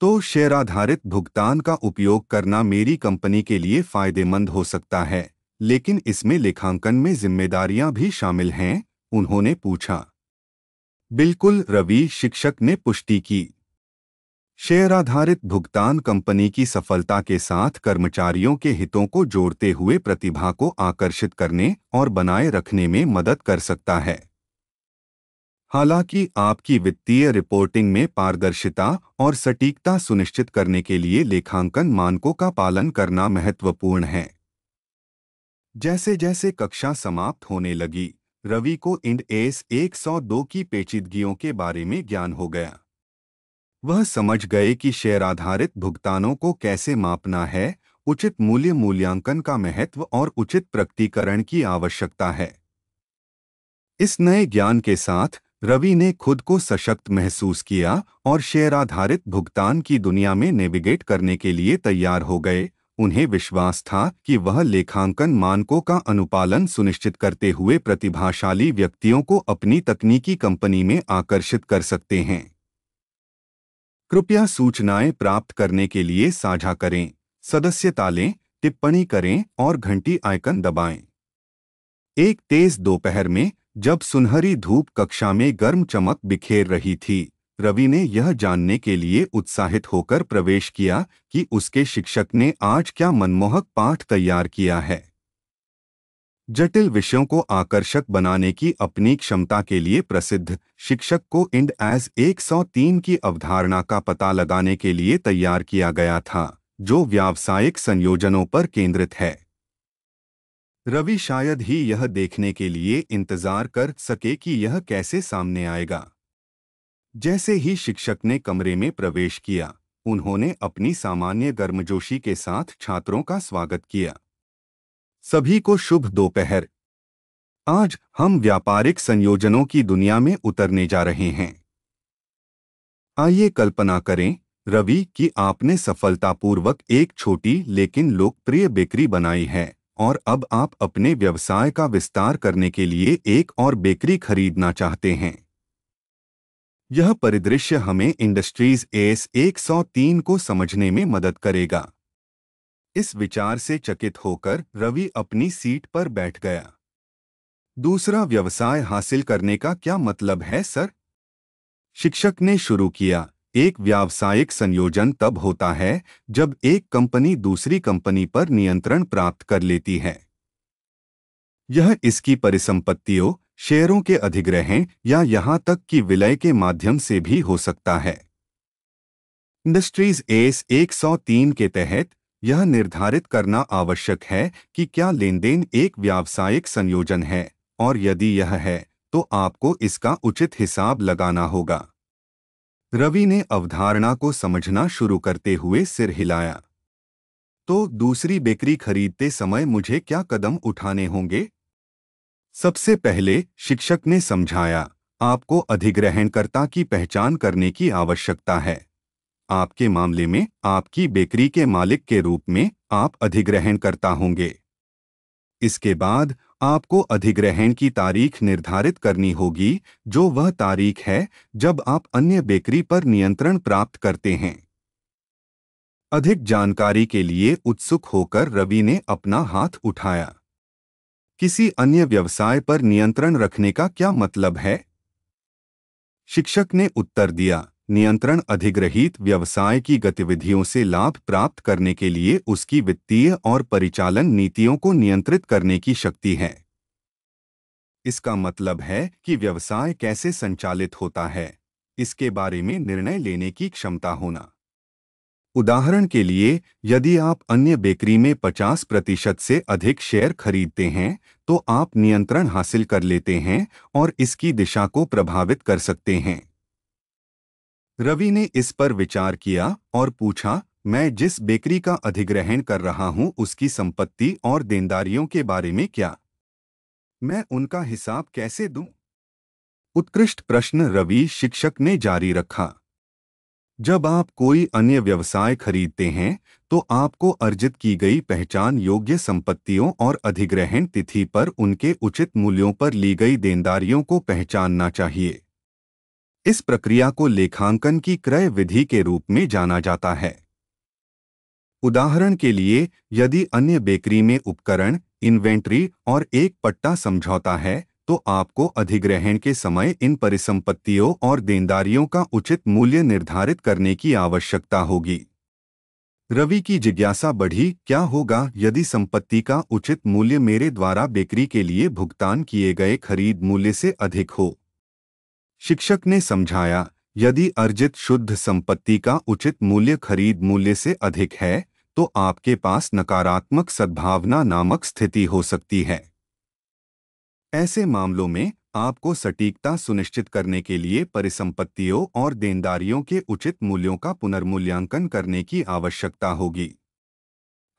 Speaker 1: तो शेयर आधारित भुगतान का उपयोग करना मेरी कंपनी के लिए फायदेमंद हो सकता है लेकिन इसमें लेखांकन में जिम्मेदारियां भी शामिल हैं उन्होंने पूछा बिल्कुल रवि शिक्षक ने पुष्टि की शेयर आधारित भुगतान कंपनी की सफलता के साथ कर्मचारियों के हितों को जोड़ते हुए प्रतिभा को आकर्षित करने और बनाए रखने में मदद कर सकता है हालांकि आपकी वित्तीय रिपोर्टिंग में पारदर्शिता और सटीकता सुनिश्चित करने के लिए लेखांकन मानकों का पालन करना महत्वपूर्ण है जैसे जैसे कक्षा समाप्त होने लगी रवि को इंड एस 102 की पेचीदगियों के बारे में ज्ञान हो गया वह समझ गए कि शेयर आधारित भुगतानों को कैसे मापना है उचित मूल्य मूल्यांकन का महत्व और उचित प्रकटीकरण की आवश्यकता है इस नए ज्ञान के साथ रवि ने खुद को सशक्त महसूस किया और शेयर आधारित भुगतान की दुनिया में नेविगेट करने के लिए तैयार हो गए उन्हें विश्वास था कि वह लेखांकन मानकों का अनुपालन सुनिश्चित करते हुए प्रतिभाशाली व्यक्तियों को अपनी तकनीकी कंपनी में आकर्षित कर सकते हैं कृपया सूचनाएं प्राप्त करने के लिए साझा करें सदस्यता लें टिप्पणी करें और घंटी आइकन दबाएं। एक तेज दोपहर में जब सुनहरी धूप कक्षा में गर्म चमक बिखेर रही थी रवि ने यह जानने के लिए उत्साहित होकर प्रवेश किया कि उसके शिक्षक ने आज क्या मनमोहक पाठ तैयार किया है जटिल विषयों को आकर्षक बनाने की अपनी क्षमता के लिए प्रसिद्ध शिक्षक को इंड एज 103 की अवधारणा का पता लगाने के लिए तैयार किया गया था जो व्यावसायिक संयोजनों पर केंद्रित है रवि शायद ही यह देखने के लिए इंतजार कर सके कि यह कैसे सामने आएगा जैसे ही शिक्षक ने कमरे में प्रवेश किया उन्होंने अपनी सामान्य गर्मजोशी के साथ छात्रों का स्वागत किया सभी को शुभ दोपहर आज हम व्यापारिक संयोजनों की दुनिया में उतरने जा रहे हैं आइए कल्पना करें रवि कि आपने सफलतापूर्वक एक छोटी लेकिन लोकप्रिय बेकरी बनाई है और अब आप अपने व्यवसाय का विस्तार करने के लिए एक और बेकरी खरीदना चाहते हैं यह परिदृश्य हमें इंडस्ट्रीज एस 103 को समझने में मदद करेगा इस विचार से चकित होकर रवि अपनी सीट पर बैठ गया दूसरा व्यवसाय हासिल करने का क्या मतलब है सर शिक्षक ने शुरू किया एक व्यावसायिक संयोजन तब होता है जब एक कंपनी दूसरी कंपनी पर नियंत्रण प्राप्त कर लेती है यह इसकी परिसंपत्तियों शेयरों के अधिग्रहण या यहां तक कि विलय के माध्यम से भी हो सकता है इंडस्ट्रीज एस 103 के तहत यह निर्धारित करना आवश्यक है कि क्या लेनदेन एक व्यावसायिक संयोजन है और यदि यह है तो आपको इसका उचित हिसाब लगाना होगा रवि ने अवधारणा को समझना शुरू करते हुए सिर हिलाया तो दूसरी बेकरी खरीदते समय मुझे क्या कदम उठाने होंगे सबसे पहले शिक्षक ने समझाया आपको अधिग्रहणकर्ता की पहचान करने की आवश्यकता है आपके मामले में आपकी बेकरी के मालिक के रूप में आप अधिग्रहण करता होंगे इसके बाद आपको अधिग्रहण की तारीख निर्धारित करनी होगी जो वह तारीख है जब आप अन्य बेकरी पर नियंत्रण प्राप्त करते हैं अधिक जानकारी के लिए उत्सुक होकर रवि ने अपना हाथ उठाया किसी अन्य व्यवसाय पर नियंत्रण रखने का क्या मतलब है शिक्षक ने उत्तर दिया नियंत्रण अधिग्रहित व्यवसाय की गतिविधियों से लाभ प्राप्त करने के लिए उसकी वित्तीय और परिचालन नीतियों को नियंत्रित करने की शक्ति है इसका मतलब है कि व्यवसाय कैसे संचालित होता है इसके बारे में निर्णय लेने की क्षमता होना उदाहरण के लिए यदि आप अन्य बेकरी में 50 प्रतिशत से अधिक शेयर खरीदते हैं तो आप नियंत्रण हासिल कर लेते हैं और इसकी दिशा को प्रभावित कर सकते हैं रवि ने इस पर विचार किया और पूछा मैं जिस बेकरी का अधिग्रहण कर रहा हूं उसकी संपत्ति और देनदारियों के बारे में क्या मैं उनका हिसाब कैसे दूं? उत्कृष्ट प्रश्न रवि शिक्षक ने जारी रखा जब आप कोई अन्य व्यवसाय खरीदते हैं तो आपको अर्जित की गई पहचान योग्य संपत्तियों और अधिग्रहण तिथि पर उनके उचित मूल्यों पर ली गई देनदारियों को पहचानना चाहिए इस प्रक्रिया को लेखांकन की क्रय विधि के रूप में जाना जाता है उदाहरण के लिए यदि अन्य बेकरी में उपकरण इन्वेंट्री और एक पट्टा समझौता है तो आपको अधिग्रहण के समय इन परिसंपत्तियों और देनदारियों का उचित मूल्य निर्धारित करने की आवश्यकता होगी रवि की जिज्ञासा बढ़ी क्या होगा यदि संपत्ति का उचित मूल्य मेरे द्वारा बेकरी के लिए भुगतान किए गए खरीद मूल्य से अधिक हो शिक्षक ने समझाया यदि अर्जित शुद्ध संपत्ति का उचित मूल्य खरीद मूल्य से अधिक है तो आपके पास नकारात्मक सद्भावना नामक स्थिति हो सकती है ऐसे मामलों में आपको सटीकता सुनिश्चित करने के लिए परिसंपत्तियों और देनदारियों के उचित मूल्यों का पुनर्मूल्यांकन करने की आवश्यकता होगी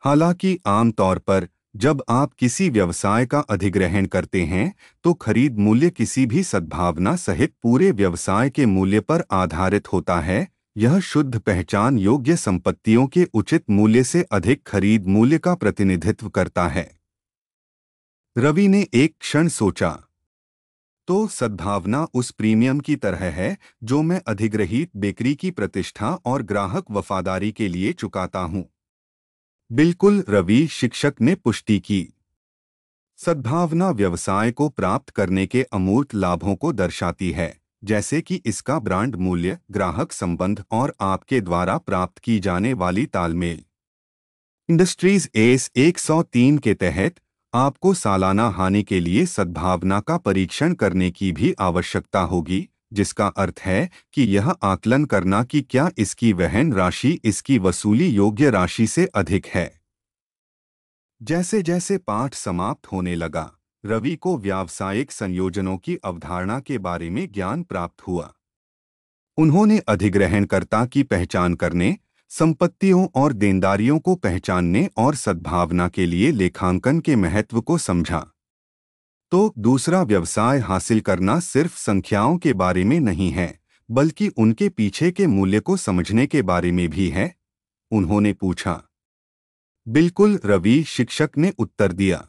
Speaker 1: हालांकि आमतौर पर जब आप किसी व्यवसाय का अधिग्रहण करते हैं तो खरीद मूल्य किसी भी सद्भावना सहित पूरे व्यवसाय के मूल्य पर आधारित होता है यह शुद्ध पहचान योग्य संपत्तियों के उचित मूल्य से अधिक खरीद मूल्य का प्रतिनिधित्व करता है रवि ने एक क्षण सोचा तो सद्भावना उस प्रीमियम की तरह है जो मैं अधिग्रहित बेकरी की प्रतिष्ठा और ग्राहक वफादारी के लिए चुकाता हूं बिल्कुल रवि शिक्षक ने पुष्टि की सद्भावना व्यवसाय को प्राप्त करने के अमूर्त लाभों को दर्शाती है जैसे कि इसका ब्रांड मूल्य ग्राहक संबंध और आपके द्वारा प्राप्त की जाने वाली तालमेल इंडस्ट्रीज एस 103 के तहत आपको सालाना हानि के लिए सद्भावना का परीक्षण करने की भी आवश्यकता होगी जिसका अर्थ है कि यह आकलन करना कि क्या इसकी वहन राशि इसकी वसूली योग्य राशि से अधिक है जैसे जैसे पाठ समाप्त होने लगा रवि को व्यावसायिक संयोजनों की अवधारणा के बारे में ज्ञान प्राप्त हुआ उन्होंने अधिग्रहणकर्ता की पहचान करने संपत्तियों और देनदारियों को पहचानने और सद्भावना के लिए लेखांकन के महत्व को समझा तो दूसरा व्यवसाय हासिल करना सिर्फ संख्याओं के बारे में नहीं है बल्कि उनके पीछे के मूल्य को समझने के बारे में भी है उन्होंने पूछा बिल्कुल रवि शिक्षक ने उत्तर दिया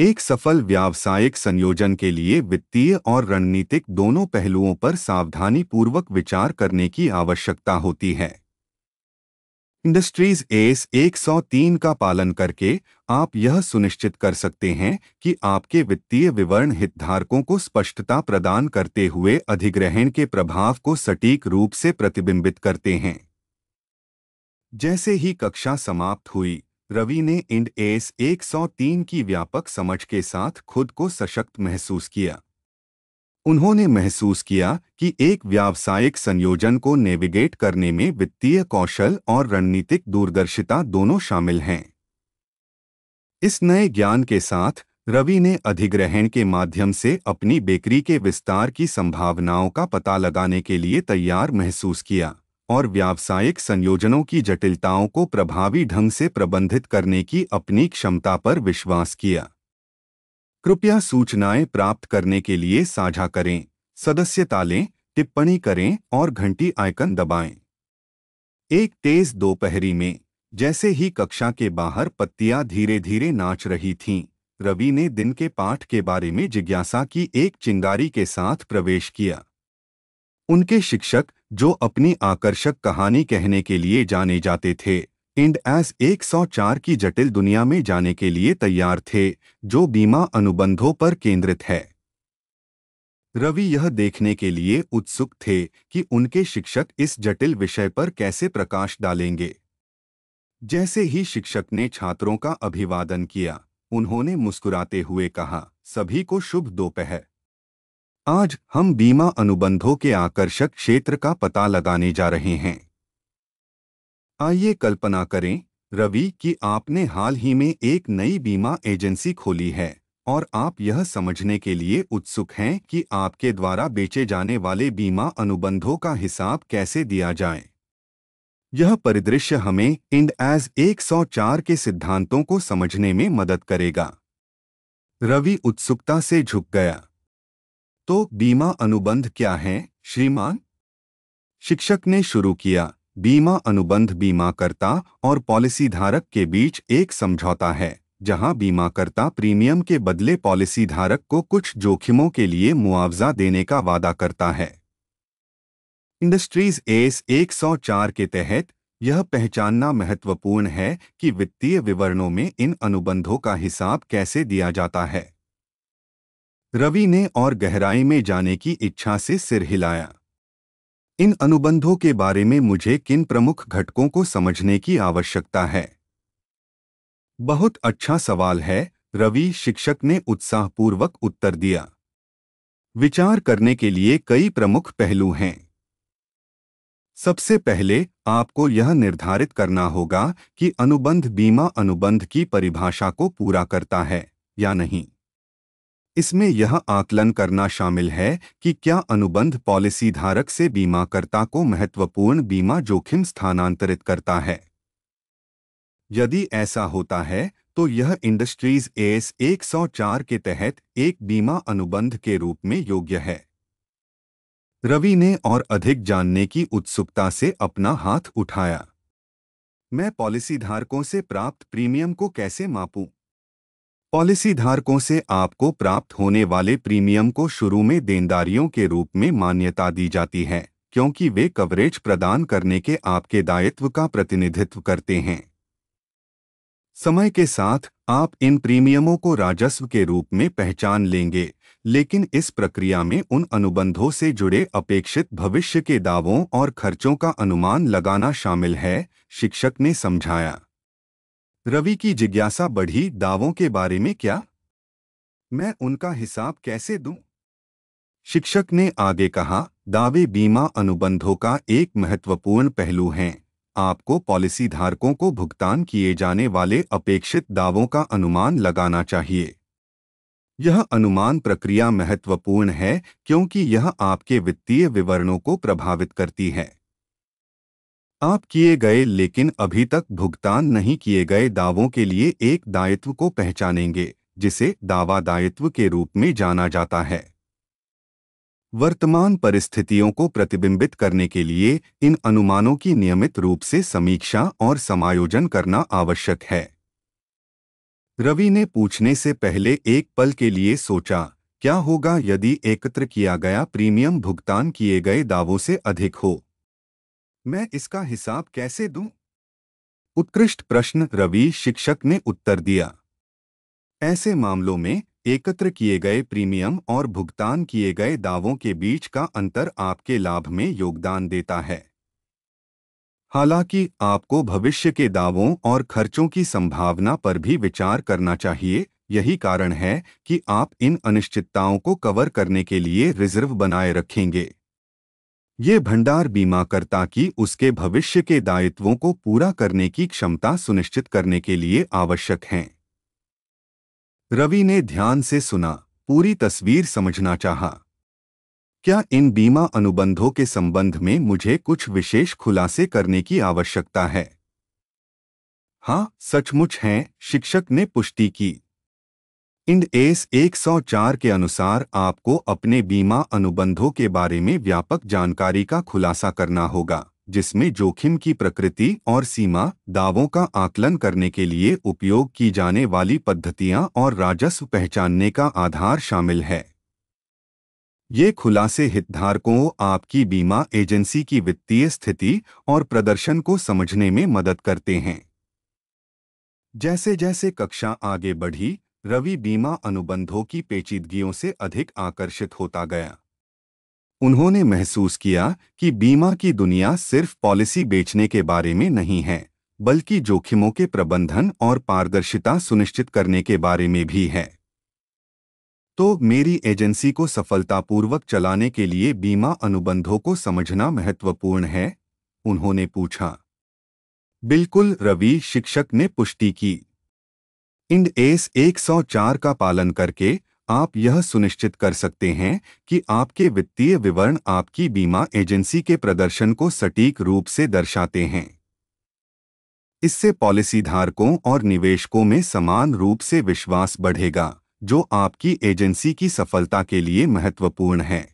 Speaker 1: एक सफल व्यावसायिक संयोजन के लिए वित्तीय और रणनीतिक दोनों पहलुओं पर सावधानीपूर्वक विचार करने की आवश्यकता होती है इंडस्ट्रीज एस 103 का पालन करके आप यह सुनिश्चित कर सकते हैं कि आपके वित्तीय विवरण हितधारकों को स्पष्टता प्रदान करते हुए अधिग्रहण के प्रभाव को सटीक रूप से प्रतिबिंबित करते हैं जैसे ही कक्षा समाप्त हुई रवि ने इंड एस 103 की व्यापक समझ के साथ खुद को सशक्त महसूस किया उन्होंने महसूस किया कि एक व्यावसायिक संयोजन को नेविगेट करने में वित्तीय कौशल और रणनीतिक दूरदर्शिता दोनों शामिल हैं इस नए ज्ञान के साथ रवि ने अधिग्रहण के माध्यम से अपनी बेकरी के विस्तार की संभावनाओं का पता लगाने के लिए तैयार महसूस किया और व्यावसायिक संयोजनों की जटिलताओं को प्रभावी ढंग से प्रबंधित करने की अपनी क्षमता पर विश्वास किया कृपया सूचनाएं प्राप्त करने के लिए साझा करें सदस्यता लें टिप्पणी करें और घंटी आइकन दबाएं। एक तेज दोपहरी में जैसे ही कक्षा के बाहर पत्तियां धीरे धीरे नाच रही थीं, रवि ने दिन के पाठ के बारे में जिज्ञासा की एक चिंगारी के साथ प्रवेश किया उनके शिक्षक जो अपनी आकर्षक कहानी कहने के लिए जाने जाते थे इंड एस 104 की जटिल दुनिया में जाने के लिए तैयार थे जो बीमा अनुबंधों पर केंद्रित है रवि यह देखने के लिए उत्सुक थे कि उनके शिक्षक इस जटिल विषय पर कैसे प्रकाश डालेंगे जैसे ही शिक्षक ने छात्रों का अभिवादन किया उन्होंने मुस्कुराते हुए कहा सभी को शुभ दोपहर आज हम बीमा अनुबंधों के आकर्षक क्षेत्र का पता लगाने जा रहे हैं आइए कल्पना करें रवि कि आपने हाल ही में एक नई बीमा एजेंसी खोली है और आप यह समझने के लिए उत्सुक हैं कि आपके द्वारा बेचे जाने वाले बीमा अनुबंधों का हिसाब कैसे दिया जाए यह परिदृश्य हमें इंड एज 104 के सिद्धांतों को समझने में मदद करेगा रवि उत्सुकता से झुक गया तो बीमा अनुबंध क्या है श्रीमान शिक्षक ने शुरू किया बीमा अनुबंध बीमाकर्ता और पॉलिसीधारक के बीच एक समझौता है जहां बीमाकर्ता प्रीमियम के बदले पॉलिसीधारक को कुछ जोखिमों के लिए मुआवजा देने का वादा करता है इंडस्ट्रीज एस 104 के तहत यह पहचानना महत्वपूर्ण है कि वित्तीय विवरणों में इन अनुबंधों का हिसाब कैसे दिया जाता है रवि ने और गहराई में जाने की इच्छा से सिर हिलाया इन अनुबंधों के बारे में मुझे किन प्रमुख घटकों को समझने की आवश्यकता है बहुत अच्छा सवाल है रवि शिक्षक ने उत्साहपूर्वक उत्तर दिया विचार करने के लिए कई प्रमुख पहलू हैं सबसे पहले आपको यह निर्धारित करना होगा कि अनुबंध बीमा अनुबंध की परिभाषा को पूरा करता है या नहीं इसमें यह आकलन करना शामिल है कि क्या अनुबंध पॉलिसी धारक से बीमाकर्ता को महत्वपूर्ण बीमा जोखिम स्थानांतरित करता है यदि ऐसा होता है तो यह इंडस्ट्रीज एस 104 के तहत एक बीमा अनुबंध के रूप में योग्य है रवि ने और अधिक जानने की उत्सुकता से अपना हाथ उठाया मैं पॉलिसी धारकों से प्राप्त प्रीमियम को कैसे मापूं? पॉलिसी धारकों से आपको प्राप्त होने वाले प्रीमियम को शुरू में देनदारियों के रूप में मान्यता दी जाती है क्योंकि वे कवरेज प्रदान करने के आपके दायित्व का प्रतिनिधित्व करते हैं समय के साथ आप इन प्रीमियमों को राजस्व के रूप में पहचान लेंगे लेकिन इस प्रक्रिया में उन अनुबंधों से जुड़े अपेक्षित भविष्य के दावों और खर्चों का अनुमान लगाना शामिल है शिक्षक ने समझाया रवि की जिज्ञासा बढ़ी दावों के बारे में क्या मैं उनका हिसाब कैसे दूं? शिक्षक ने आगे कहा दावे बीमा अनुबंधों का एक महत्वपूर्ण पहलू है आपको पॉलिसी धारकों को भुगतान किए जाने वाले अपेक्षित दावों का अनुमान लगाना चाहिए यह अनुमान प्रक्रिया महत्वपूर्ण है क्योंकि यह आपके वित्तीय विवरणों को प्रभावित करती है आप किए गए लेकिन अभी तक भुगतान नहीं किए गए दावों के लिए एक दायित्व को पहचानेंगे जिसे दावा दायित्व के रूप में जाना जाता है वर्तमान परिस्थितियों को प्रतिबिंबित करने के लिए इन अनुमानों की नियमित रूप से समीक्षा और समायोजन करना आवश्यक है रवि ने पूछने से पहले एक पल के लिए सोचा क्या होगा यदि एकत्र किया गया प्रीमियम भुगतान किए गए दावों से अधिक हो मैं इसका हिसाब कैसे दूं? उत्कृष्ट प्रश्न रवि शिक्षक ने उत्तर दिया ऐसे मामलों में एकत्र किए गए प्रीमियम और भुगतान किए गए दावों के बीच का अंतर आपके लाभ में योगदान देता है हालांकि आपको भविष्य के दावों और खर्चों की संभावना पर भी विचार करना चाहिए यही कारण है कि आप इन अनिश्चितताओं को कवर करने के लिए रिजर्व बनाए रखेंगे ये भंडार बीमा करता की उसके भविष्य के दायित्वों को पूरा करने की क्षमता सुनिश्चित करने के लिए आवश्यक हैं रवि ने ध्यान से सुना पूरी तस्वीर समझना चाहा क्या इन बीमा अनुबंधों के संबंध में मुझे कुछ विशेष खुलासे करने की आवश्यकता है हाँ सचमुच हैं शिक्षक ने पुष्टि की इंड एस एक के अनुसार आपको अपने बीमा अनुबंधों के बारे में व्यापक जानकारी का खुलासा करना होगा जिसमें जोखिम की प्रकृति और सीमा दावों का आकलन करने के लिए उपयोग की जाने वाली पद्धतियां और राजस्व पहचानने का आधार शामिल है ये खुलासे हितधारकों आपकी बीमा एजेंसी की वित्तीय स्थिति और प्रदर्शन को समझने में मदद करते हैं जैसे जैसे कक्षा आगे बढ़ी रवि बीमा अनुबंधों की पेचीदगियों से अधिक आकर्षित होता गया उन्होंने महसूस किया कि बीमा की दुनिया सिर्फ पॉलिसी बेचने के बारे में नहीं है बल्कि जोखिमों के प्रबंधन और पारदर्शिता सुनिश्चित करने के बारे में भी है तो मेरी एजेंसी को सफलतापूर्वक चलाने के लिए बीमा अनुबंधों को समझना महत्वपूर्ण है उन्होंने पूछा बिल्कुल रवि शिक्षक ने पुष्टि की इंड एस 104 का पालन करके आप यह सुनिश्चित कर सकते हैं कि आपके वित्तीय विवरण आपकी बीमा एजेंसी के प्रदर्शन को सटीक रूप से दर्शाते हैं इससे पॉलिसीधारकों और निवेशकों में समान रूप से विश्वास बढ़ेगा जो आपकी एजेंसी की सफलता के लिए महत्वपूर्ण है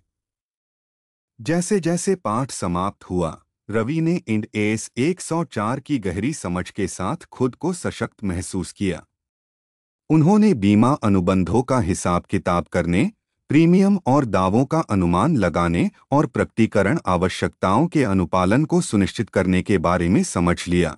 Speaker 1: जैसे जैसे पाठ समाप्त हुआ रवि ने इंड एस 104 की गहरी समझ के साथ खुद को सशक्त महसूस किया उन्होंने बीमा अनुबंधों का हिसाब किताब करने प्रीमियम और दावों का अनुमान लगाने और प्रकटीकरण आवश्यकताओं के अनुपालन को सुनिश्चित करने के बारे में समझ लिया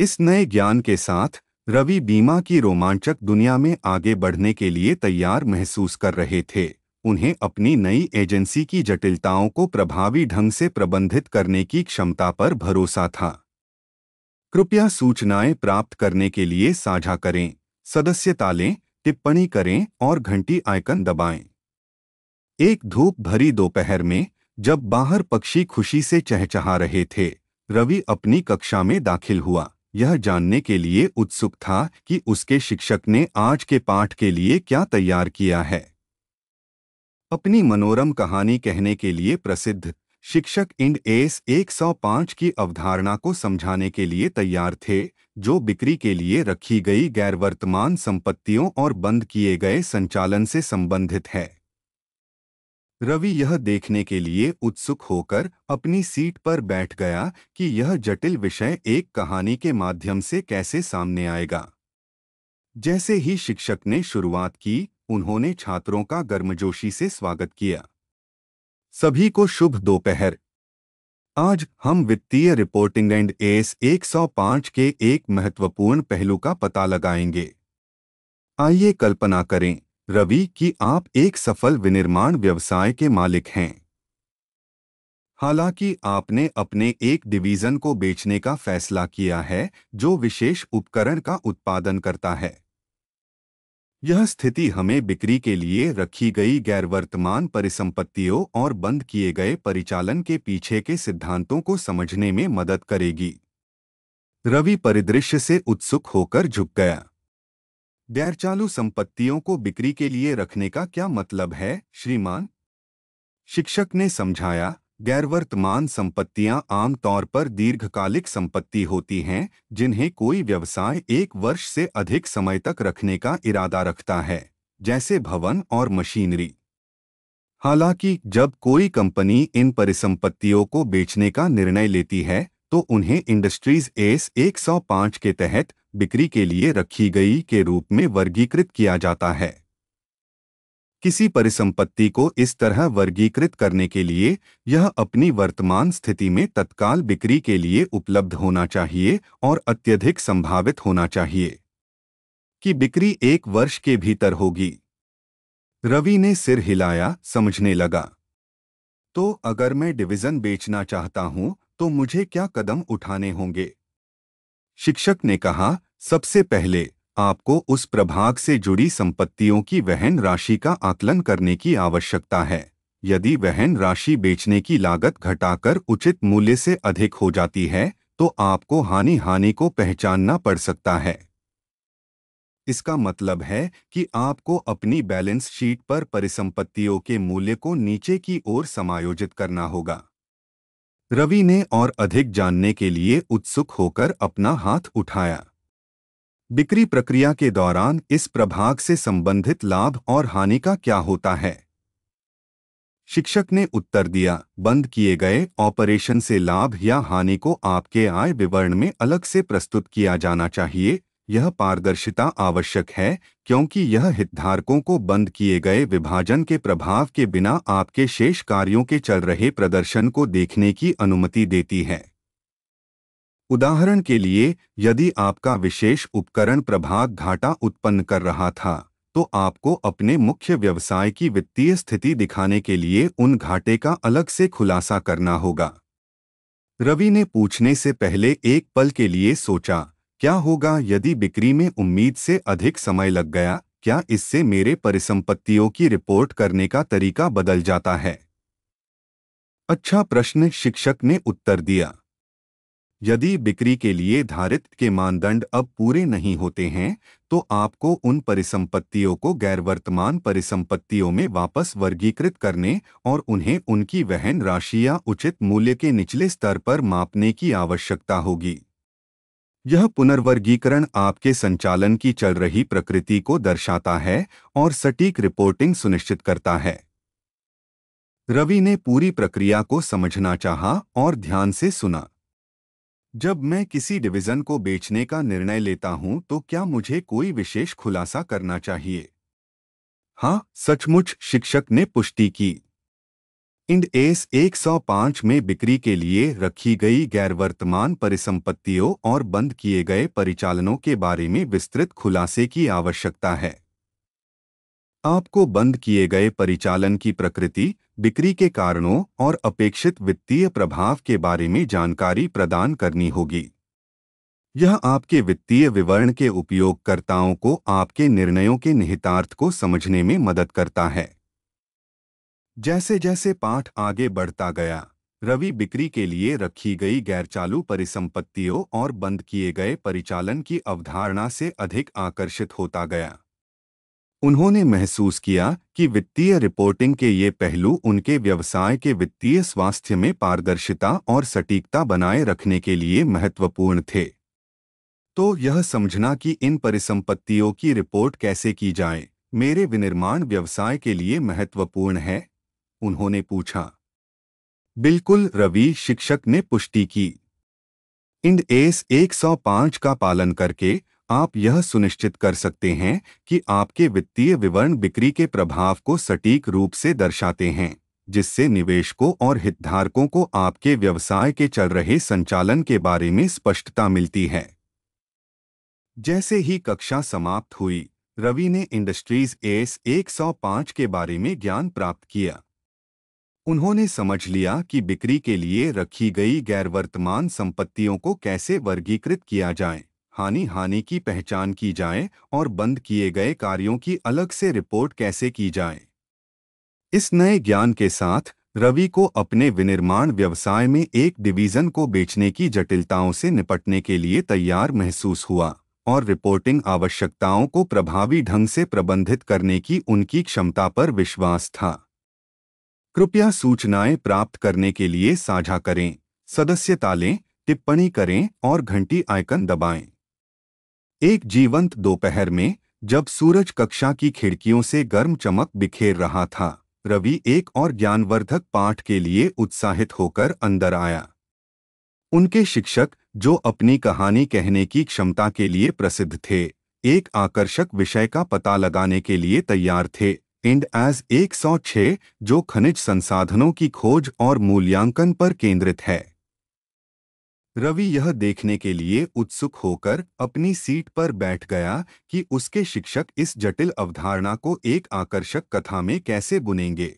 Speaker 1: इस नए ज्ञान के साथ रवि बीमा की रोमांचक दुनिया में आगे बढ़ने के लिए तैयार महसूस कर रहे थे उन्हें अपनी नई एजेंसी की जटिलताओं को प्रभावी ढंग से प्रबंधित करने की क्षमता पर भरोसा था कृपया सूचनाएं प्राप्त करने के लिए साझा करें सदस्यता लें टिप्पणी करें और घंटी आइकन दबाएं। एक धूप भरी दोपहर में जब बाहर पक्षी खुशी से चहचहा रहे थे रवि अपनी कक्षा में दाखिल हुआ यह जानने के लिए उत्सुक था कि उसके शिक्षक ने आज के पाठ के लिए क्या तैयार किया है अपनी मनोरम कहानी कहने के लिए प्रसिद्ध शिक्षक इंड एस 105 की अवधारणा को समझाने के लिए तैयार थे जो बिक्री के लिए रखी गई गैर वर्तमान संपत्तियों और बंद किए गए संचालन से संबंधित है रवि यह देखने के लिए उत्सुक होकर अपनी सीट पर बैठ गया कि यह जटिल विषय एक कहानी के माध्यम से कैसे सामने आएगा जैसे ही शिक्षक ने शुरुआत की उन्होंने छात्रों का गर्मजोशी से स्वागत किया सभी को शुभ दोपहर आज हम वित्तीय रिपोर्टिंग एंड एस 105 के एक महत्वपूर्ण पहलू का पता लगाएंगे आइए कल्पना करें रवि कि आप एक सफल विनिर्माण व्यवसाय के मालिक हैं हालांकि आपने अपने एक डिवीजन को बेचने का फैसला किया है जो विशेष उपकरण का उत्पादन करता है यह स्थिति हमें बिक्री के लिए रखी गई गैरवर्तमान परिसंपत्तियों और बंद किए गए परिचालन के पीछे के सिद्धांतों को समझने में मदद करेगी रवि परिदृश्य से उत्सुक होकर झुक गया गैरचालू संपत्तियों को बिक्री के लिए रखने का क्या मतलब है श्रीमान शिक्षक ने समझाया गैरवर्तमान संपत्तियां आमतौर पर दीर्घकालिक संपत्ति होती हैं जिन्हें कोई व्यवसाय एक वर्ष से अधिक समय तक रखने का इरादा रखता है जैसे भवन और मशीनरी हालांकि जब कोई कंपनी इन परिसंपत्तियों को बेचने का निर्णय लेती है तो उन्हें इंडस्ट्रीज एस 105 के तहत बिक्री के लिए रखी गई के रूप में वर्गीकृत किया जाता है किसी परिसंपत्ति को इस तरह वर्गीकृत करने के लिए यह अपनी वर्तमान स्थिति में तत्काल बिक्री के लिए उपलब्ध होना चाहिए और अत्यधिक संभावित होना चाहिए कि बिक्री एक वर्ष के भीतर होगी रवि ने सिर हिलाया समझने लगा तो अगर मैं डिवीजन बेचना चाहता हूं तो मुझे क्या कदम उठाने होंगे शिक्षक ने कहा सबसे पहले आपको उस प्रभाग से जुड़ी संपत्तियों की वहन राशि का आकलन करने की आवश्यकता है यदि वहन राशि बेचने की लागत घटाकर उचित मूल्य से अधिक हो जाती है तो आपको हानि हानि को पहचानना पड़ सकता है इसका मतलब है कि आपको अपनी बैलेंस शीट पर परिसंपत्तियों के मूल्य को नीचे की ओर समायोजित करना होगा रवि ने और अधिक जानने के लिए उत्सुक होकर अपना हाथ उठाया बिक्री प्रक्रिया के दौरान इस प्रभाग से संबंधित लाभ और हानि का क्या होता है शिक्षक ने उत्तर दिया बंद किए गए ऑपरेशन से लाभ या हानि को आपके आय विवरण में अलग से प्रस्तुत किया जाना चाहिए यह पारदर्शिता आवश्यक है क्योंकि यह हितधारकों को बंद किए गए विभाजन के प्रभाव के बिना आपके शेष कार्यों के चल रहे प्रदर्शन को देखने की अनुमति देती है उदाहरण के लिए यदि आपका विशेष उपकरण प्रभाग घाटा उत्पन्न कर रहा था तो आपको अपने मुख्य व्यवसाय की वित्तीय स्थिति दिखाने के लिए उन घाटे का अलग से खुलासा करना होगा रवि ने पूछने से पहले एक पल के लिए सोचा क्या होगा यदि बिक्री में उम्मीद से अधिक समय लग गया क्या इससे मेरे परिसंपत्तियों की रिपोर्ट करने का तरीका बदल जाता है अच्छा प्रश्न शिक्षक ने उत्तर दिया यदि बिक्री के लिए धारित के मानदंड अब पूरे नहीं होते हैं तो आपको उन परिसंपत्तियों को गैरवर्तमान परिसंपत्तियों में वापस वर्गीकृत करने और उन्हें उनकी वहन राशि या उचित मूल्य के निचले स्तर पर मापने की आवश्यकता होगी यह पुनर्वर्गीकरण आपके संचालन की चल रही प्रकृति को दर्शाता है और सटीक रिपोर्टिंग सुनिश्चित करता है रवि ने पूरी प्रक्रिया को समझना चाहा और ध्यान से सुना जब मैं किसी डिवीजन को बेचने का निर्णय लेता हूं तो क्या मुझे कोई विशेष खुलासा करना चाहिए हाँ सचमुच शिक्षक ने पुष्टि की इंड एस 105 में बिक्री के लिए रखी गई गैरवर्तमान परिसंपत्तियों और बंद किए गए परिचालनों के बारे में विस्तृत खुलासे की आवश्यकता है आपको बंद किए गए परिचालन की प्रकृति बिक्री के कारणों और अपेक्षित वित्तीय प्रभाव के बारे में जानकारी प्रदान करनी होगी यह आपके वित्तीय विवरण के उपयोगकर्ताओं को आपके निर्णयों के निहितार्थ को समझने में मदद करता है जैसे जैसे पाठ आगे बढ़ता गया रवि बिक्री के लिए रखी गई गैरचालू परिसंपत्तियों और बंद किए गए परिचालन की अवधारणा से अधिक आकर्षित होता गया उन्होंने महसूस किया कि वित्तीय रिपोर्टिंग के ये पहलू उनके व्यवसाय के वित्तीय स्वास्थ्य में पारदर्शिता और सटीकता बनाए रखने के लिए महत्वपूर्ण थे तो यह समझना कि इन परिसंपत्तियों की रिपोर्ट कैसे की जाए मेरे विनिर्माण व्यवसाय के लिए महत्वपूर्ण है उन्होंने पूछा बिल्कुल रवि शिक्षक ने पुष्टि की इंड एस 105 का पालन करके आप यह सुनिश्चित कर सकते हैं कि आपके वित्तीय विवरण बिक्री के प्रभाव को सटीक रूप से दर्शाते हैं जिससे निवेशकों और हितधारकों को आपके व्यवसाय के चल रहे संचालन के बारे में स्पष्टता मिलती है जैसे ही कक्षा समाप्त हुई रवि ने इंडस्ट्रीज एस 105 के बारे में ज्ञान प्राप्त किया उन्होंने समझ लिया कि बिक्री के लिए रखी गई गैरवर्तमान संपत्तियों को कैसे वर्गीकृत किया जाए हानि हानि की पहचान की जाए और बंद किए गए कार्यों की अलग से रिपोर्ट कैसे की जाए इस नए ज्ञान के साथ रवि को अपने विनिर्माण व्यवसाय में एक डिवीजन को बेचने की जटिलताओं से निपटने के लिए तैयार महसूस हुआ और रिपोर्टिंग आवश्यकताओं को प्रभावी ढंग से प्रबंधित करने की उनकी क्षमता पर विश्वास था कृपया सूचनाएं प्राप्त करने के लिए साझा करें सदस्यता लें टिप्पणी करें और घंटी आइकन दबाएं एक जीवंत दोपहर में जब सूरज कक्षा की खिड़कियों से गर्म चमक बिखेर रहा था रवि एक और ज्ञानवर्धक पाठ के लिए उत्साहित होकर अंदर आया उनके शिक्षक जो अपनी कहानी कहने की क्षमता के लिए प्रसिद्ध थे एक आकर्षक विषय का पता लगाने के लिए तैयार थे इंड एज 106 जो खनिज संसाधनों की खोज और मूल्यांकन पर केंद्रित है रवि यह देखने के लिए उत्सुक होकर अपनी सीट पर बैठ गया कि उसके शिक्षक इस जटिल अवधारणा को एक आकर्षक कथा में कैसे बुनेंगे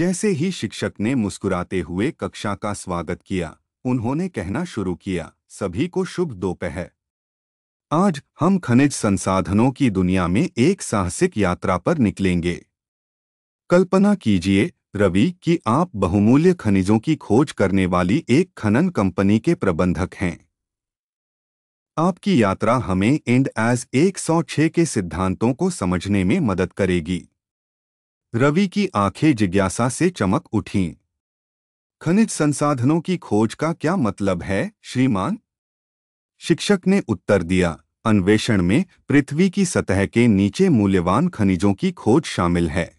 Speaker 1: जैसे ही शिक्षक ने मुस्कुराते हुए कक्षा का स्वागत किया उन्होंने कहना शुरू किया सभी को शुभ दोपहर आज हम खनिज संसाधनों की दुनिया में एक साहसिक यात्रा पर निकलेंगे कल्पना कीजिए रवि कि आप बहुमूल्य खनिजों की खोज करने वाली एक खनन कंपनी के प्रबंधक हैं आपकी यात्रा हमें एंड एज 106 के सिद्धांतों को समझने में मदद करेगी रवि की आंखें जिज्ञासा से चमक उठीं खनिज संसाधनों की खोज का क्या मतलब है श्रीमान शिक्षक ने उत्तर दिया अन्वेषण में पृथ्वी की सतह के नीचे मूल्यवान खनिजों की खोज शामिल है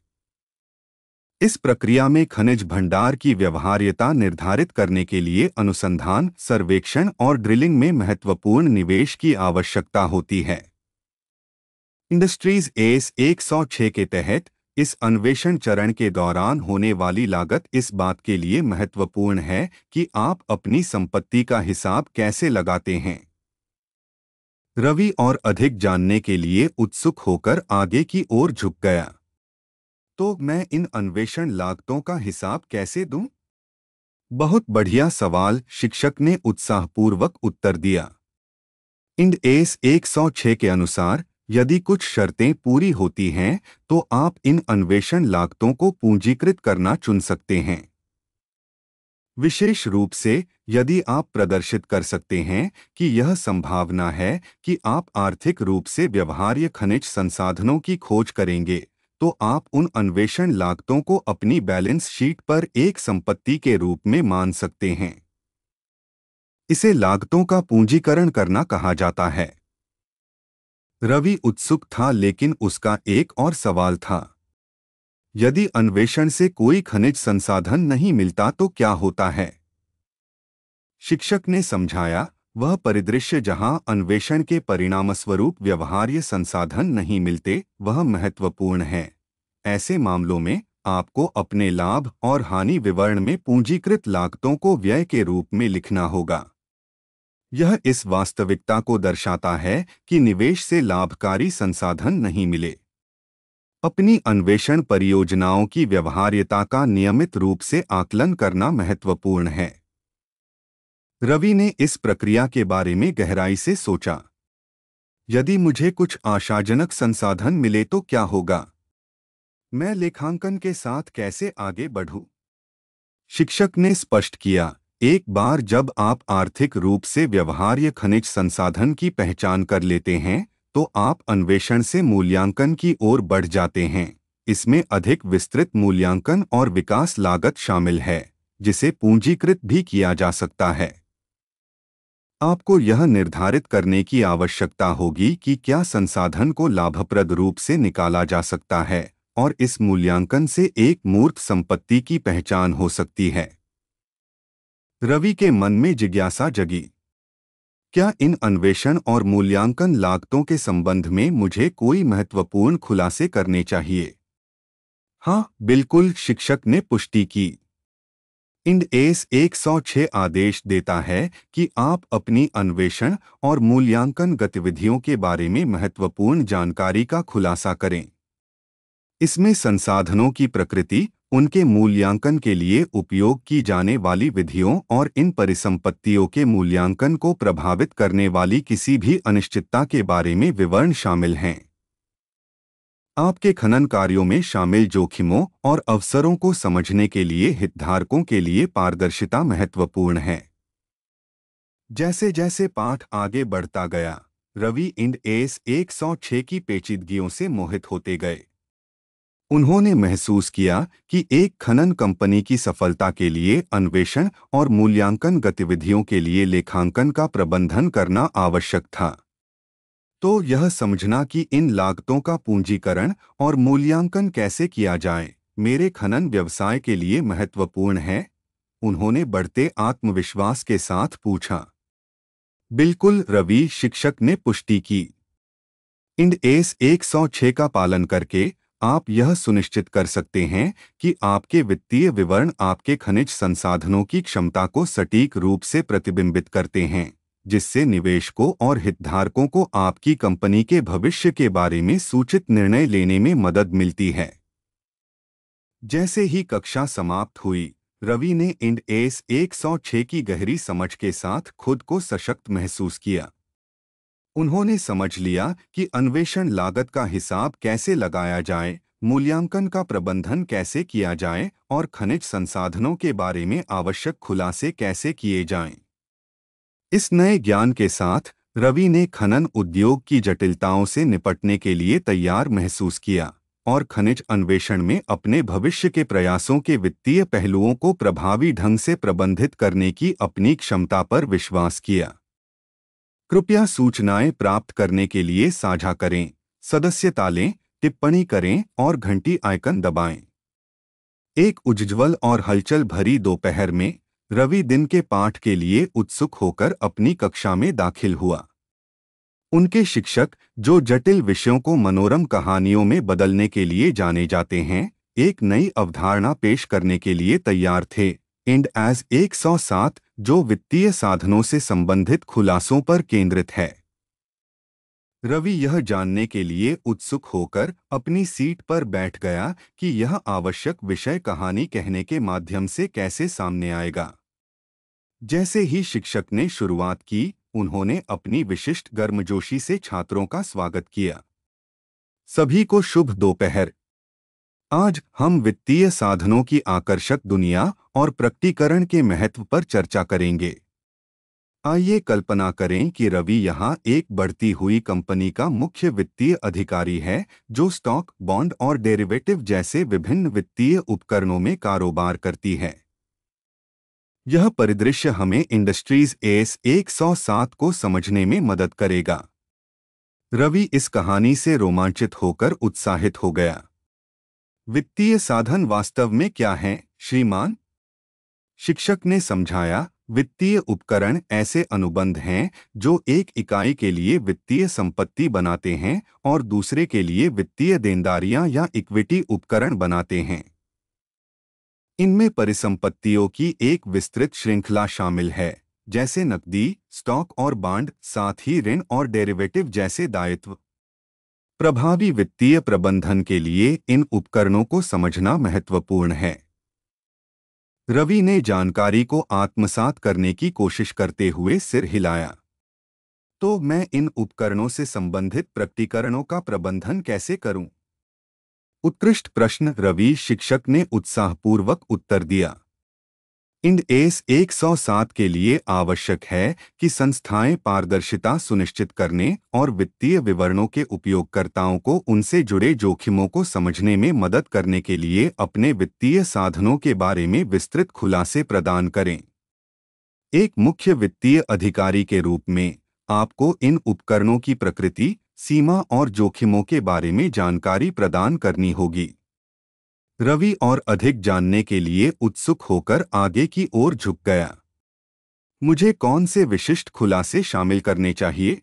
Speaker 1: इस प्रक्रिया में खनिज भंडार की व्यवहार्यता निर्धारित करने के लिए अनुसंधान सर्वेक्षण और ड्रिलिंग में महत्वपूर्ण निवेश की आवश्यकता होती है इंडस्ट्रीज एस 106 के तहत इस अन्वेषण चरण के दौरान होने वाली लागत इस बात के लिए महत्वपूर्ण है कि आप अपनी संपत्ति का हिसाब कैसे लगाते हैं रवि और अधिक जानने के लिए उत्सुक होकर आगे की ओर झुक गया तो मैं इन अन्वेषण लागतों का हिसाब कैसे दूं? बहुत बढ़िया सवाल शिक्षक ने उत्साहपूर्वक उत्तर दिया इंड एस 106 के अनुसार यदि कुछ शर्तें पूरी होती हैं तो आप इन अन्वेषण लागतों को पूंजीकृत करना चुन सकते हैं विशेष रूप से यदि आप प्रदर्शित कर सकते हैं कि यह संभावना है कि आप आर्थिक रूप से व्यवहार्य खनिज संसाधनों की खोज करेंगे तो आप उन अन्वेषण लागतों को अपनी बैलेंस शीट पर एक संपत्ति के रूप में मान सकते हैं इसे लागतों का पूंजीकरण करना कहा जाता है रवि उत्सुक था लेकिन उसका एक और सवाल था यदि अन्वेषण से कोई खनिज संसाधन नहीं मिलता तो क्या होता है शिक्षक ने समझाया वह परिदृश्य जहां अन्वेषण के परिणामस्वरूप व्यवहार्य संसाधन नहीं मिलते वह महत्वपूर्ण है ऐसे मामलों में आपको अपने लाभ और हानि विवरण में पूंजीकृत लागतों को व्यय के रूप में लिखना होगा यह इस वास्तविकता को दर्शाता है कि निवेश से लाभकारी संसाधन नहीं मिले अपनी अन्वेषण परियोजनाओं की व्यवहार्यता का नियमित रूप से आकलन करना महत्वपूर्ण है रवि ने इस प्रक्रिया के बारे में गहराई से सोचा यदि मुझे कुछ आशाजनक संसाधन मिले तो क्या होगा मैं लेखांकन के साथ कैसे आगे बढ़ूं? शिक्षक ने स्पष्ट किया एक बार जब आप आर्थिक रूप से व्यवहार्य खनिज संसाधन की पहचान कर लेते हैं तो आप अन्वेषण से मूल्यांकन की ओर बढ़ जाते हैं इसमें अधिक विस्तृत मूल्यांकन और विकास लागत शामिल है जिसे पूंजीकृत भी किया जा सकता है आपको यह निर्धारित करने की आवश्यकता होगी कि क्या संसाधन को लाभप्रद रूप से निकाला जा सकता है और इस मूल्यांकन से एक मूर्त संपत्ति की पहचान हो सकती है रवि के मन में जिज्ञासा जगी क्या इन अन्वेषण और मूल्यांकन लागतों के संबंध में मुझे कोई महत्वपूर्ण खुलासे करने चाहिए हाँ बिल्कुल शिक्षक ने पुष्टि की इंड एस एक आदेश देता है कि आप अपनी अन्वेषण और मूल्यांकन गतिविधियों के बारे में महत्वपूर्ण जानकारी का खुलासा करें इसमें संसाधनों की प्रकृति उनके मूल्यांकन के लिए उपयोग की जाने वाली विधियों और इन परिसंपत्तियों के मूल्यांकन को प्रभावित करने वाली किसी भी अनिश्चितता के बारे में विवरण शामिल हैं आपके खनन कार्यों में शामिल जोखिमों और अवसरों को समझने के लिए हितधारकों के लिए पारदर्शिता महत्वपूर्ण है जैसे जैसे पाठ आगे बढ़ता गया रवि इंड एस 106 की पेचीदगियों से मोहित होते गए उन्होंने महसूस किया कि एक खनन कंपनी की सफलता के लिए अन्वेषण और मूल्यांकन गतिविधियों के लिए लेखांकन का प्रबंधन करना आवश्यक था तो यह समझना कि इन लागतों का पूंजीकरण और मूल्यांकन कैसे किया जाए मेरे खनन व्यवसाय के लिए महत्वपूर्ण है उन्होंने बढ़ते आत्मविश्वास के साथ पूछा बिल्कुल रवि शिक्षक ने पुष्टि की इंड एस 106 का पालन करके आप यह सुनिश्चित कर सकते हैं कि आपके वित्तीय विवरण आपके खनिज संसाधनों की क्षमता को सटीक रूप से प्रतिबिंबित करते हैं जिससे निवेशकों और हितधारकों को आपकी कंपनी के भविष्य के बारे में सूचित निर्णय लेने में मदद मिलती है जैसे ही कक्षा समाप्त हुई रवि ने इंड एस एक की गहरी समझ के साथ खुद को सशक्त महसूस किया उन्होंने समझ लिया कि अन्वेषण लागत का हिसाब कैसे लगाया जाए मूल्यांकन का प्रबंधन कैसे किया जाए और खनिज संसाधनों के बारे में आवश्यक खुलासे कैसे किए जाएं। इस नए ज्ञान के साथ रवि ने खनन उद्योग की जटिलताओं से निपटने के लिए तैयार महसूस किया और खनिज अन्वेषण में अपने भविष्य के प्रयासों के वित्तीय पहलुओं को प्रभावी ढंग से प्रबंधित करने की अपनी क्षमता पर विश्वास किया कृपया सूचनाएं प्राप्त करने के लिए साझा करें सदस्यता लें टिप्पणी करें और घंटी आइकन दबाएं। एक उज्ज्वल और हलचल भरी दोपहर में रवि दिन के पाठ के लिए उत्सुक होकर अपनी कक्षा में दाखिल हुआ उनके शिक्षक जो जटिल विषयों को मनोरम कहानियों में बदलने के लिए जाने जाते हैं एक नई अवधारणा पेश करने के लिए तैयार थे एंड एज 107 जो वित्तीय साधनों से संबंधित खुलासों पर केंद्रित है रवि यह जानने के लिए उत्सुक होकर अपनी सीट पर बैठ गया कि यह आवश्यक विषय कहानी कहने के माध्यम से कैसे सामने आएगा जैसे ही शिक्षक ने शुरुआत की उन्होंने अपनी विशिष्ट गर्मजोशी से छात्रों का स्वागत किया सभी को शुभ दोपहर आज हम वित्तीय साधनों की आकर्षक दुनिया और प्रकटीकरण के महत्व पर चर्चा करेंगे आइए कल्पना करें कि रवि यहाँ एक बढ़ती हुई कंपनी का मुख्य वित्तीय अधिकारी है जो स्टॉक बॉन्ड और डेरिवेटिव जैसे विभिन्न वित्तीय उपकरणों में कारोबार करती है यह परिदृश्य हमें इंडस्ट्रीज एस 107 को समझने में मदद करेगा रवि इस कहानी से रोमांचित होकर उत्साहित हो गया वित्तीय साधन वास्तव में क्या हैं, श्रीमान शिक्षक ने समझाया वित्तीय उपकरण ऐसे अनुबंध हैं जो एक इकाई के लिए वित्तीय संपत्ति बनाते हैं और दूसरे के लिए वित्तीय देनदारियां या इक्विटी उपकरण बनाते हैं इनमें परिसंपत्तियों की एक विस्तृत श्रृंखला शामिल है जैसे नकदी स्टॉक और बांड साथ ही ऋण और डेरिवेटिव जैसे दायित्व प्रभावी वित्तीय प्रबंधन के लिए इन उपकरणों को समझना महत्वपूर्ण है रवि ने जानकारी को आत्मसात करने की कोशिश करते हुए सिर हिलाया तो मैं इन उपकरणों से संबंधित प्रकटीकरणों का प्रबंधन कैसे करूं? उत्कृष्ट प्रश्न रवि शिक्षक ने उत्साहपूर्वक उत्तर दिया इंड एस 107 के लिए आवश्यक है कि संस्थाएं पारदर्शिता सुनिश्चित करने और वित्तीय विवरणों के उपयोगकर्ताओं को उनसे जुड़े जोखिमों को समझने में मदद करने के लिए अपने वित्तीय साधनों के बारे में विस्तृत खुलासे प्रदान करें एक मुख्य वित्तीय अधिकारी के रूप में आपको इन उपकरणों की प्रकृति सीमा और जोखिमों के बारे में जानकारी प्रदान करनी होगी रवि और अधिक जानने के लिए उत्सुक होकर आगे की ओर झुक गया मुझे कौन से विशिष्ट खुलासे शामिल करने चाहिए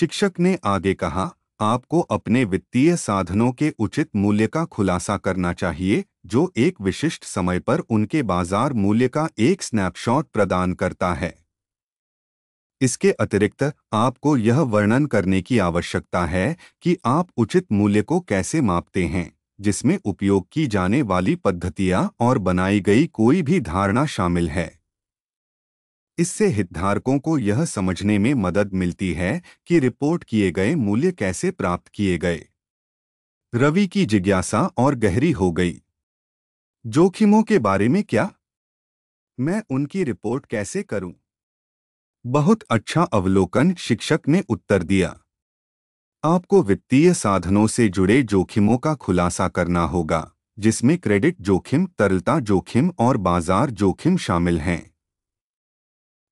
Speaker 1: शिक्षक ने आगे कहा आपको अपने वित्तीय साधनों के उचित मूल्य का खुलासा करना चाहिए जो एक विशिष्ट समय पर उनके बाजार मूल्य का एक स्नैपशॉट प्रदान करता है इसके अतिरिक्त आपको यह वर्णन करने की आवश्यकता है कि आप उचित मूल्य को कैसे मापते हैं जिसमें उपयोग की जाने वाली पद्धतियां और बनाई गई कोई भी धारणा शामिल है इससे हितधारकों को यह समझने में मदद मिलती है कि रिपोर्ट किए गए मूल्य कैसे प्राप्त किए गए रवि की जिज्ञासा और गहरी हो गई जोखिमों के बारे में क्या मैं उनकी रिपोर्ट कैसे करूं बहुत अच्छा अवलोकन शिक्षक ने उत्तर दिया आपको वित्तीय साधनों से जुड़े जोखिमों का खुलासा करना होगा जिसमें क्रेडिट जोखिम तरलता जोखिम और बाजार जोखिम शामिल हैं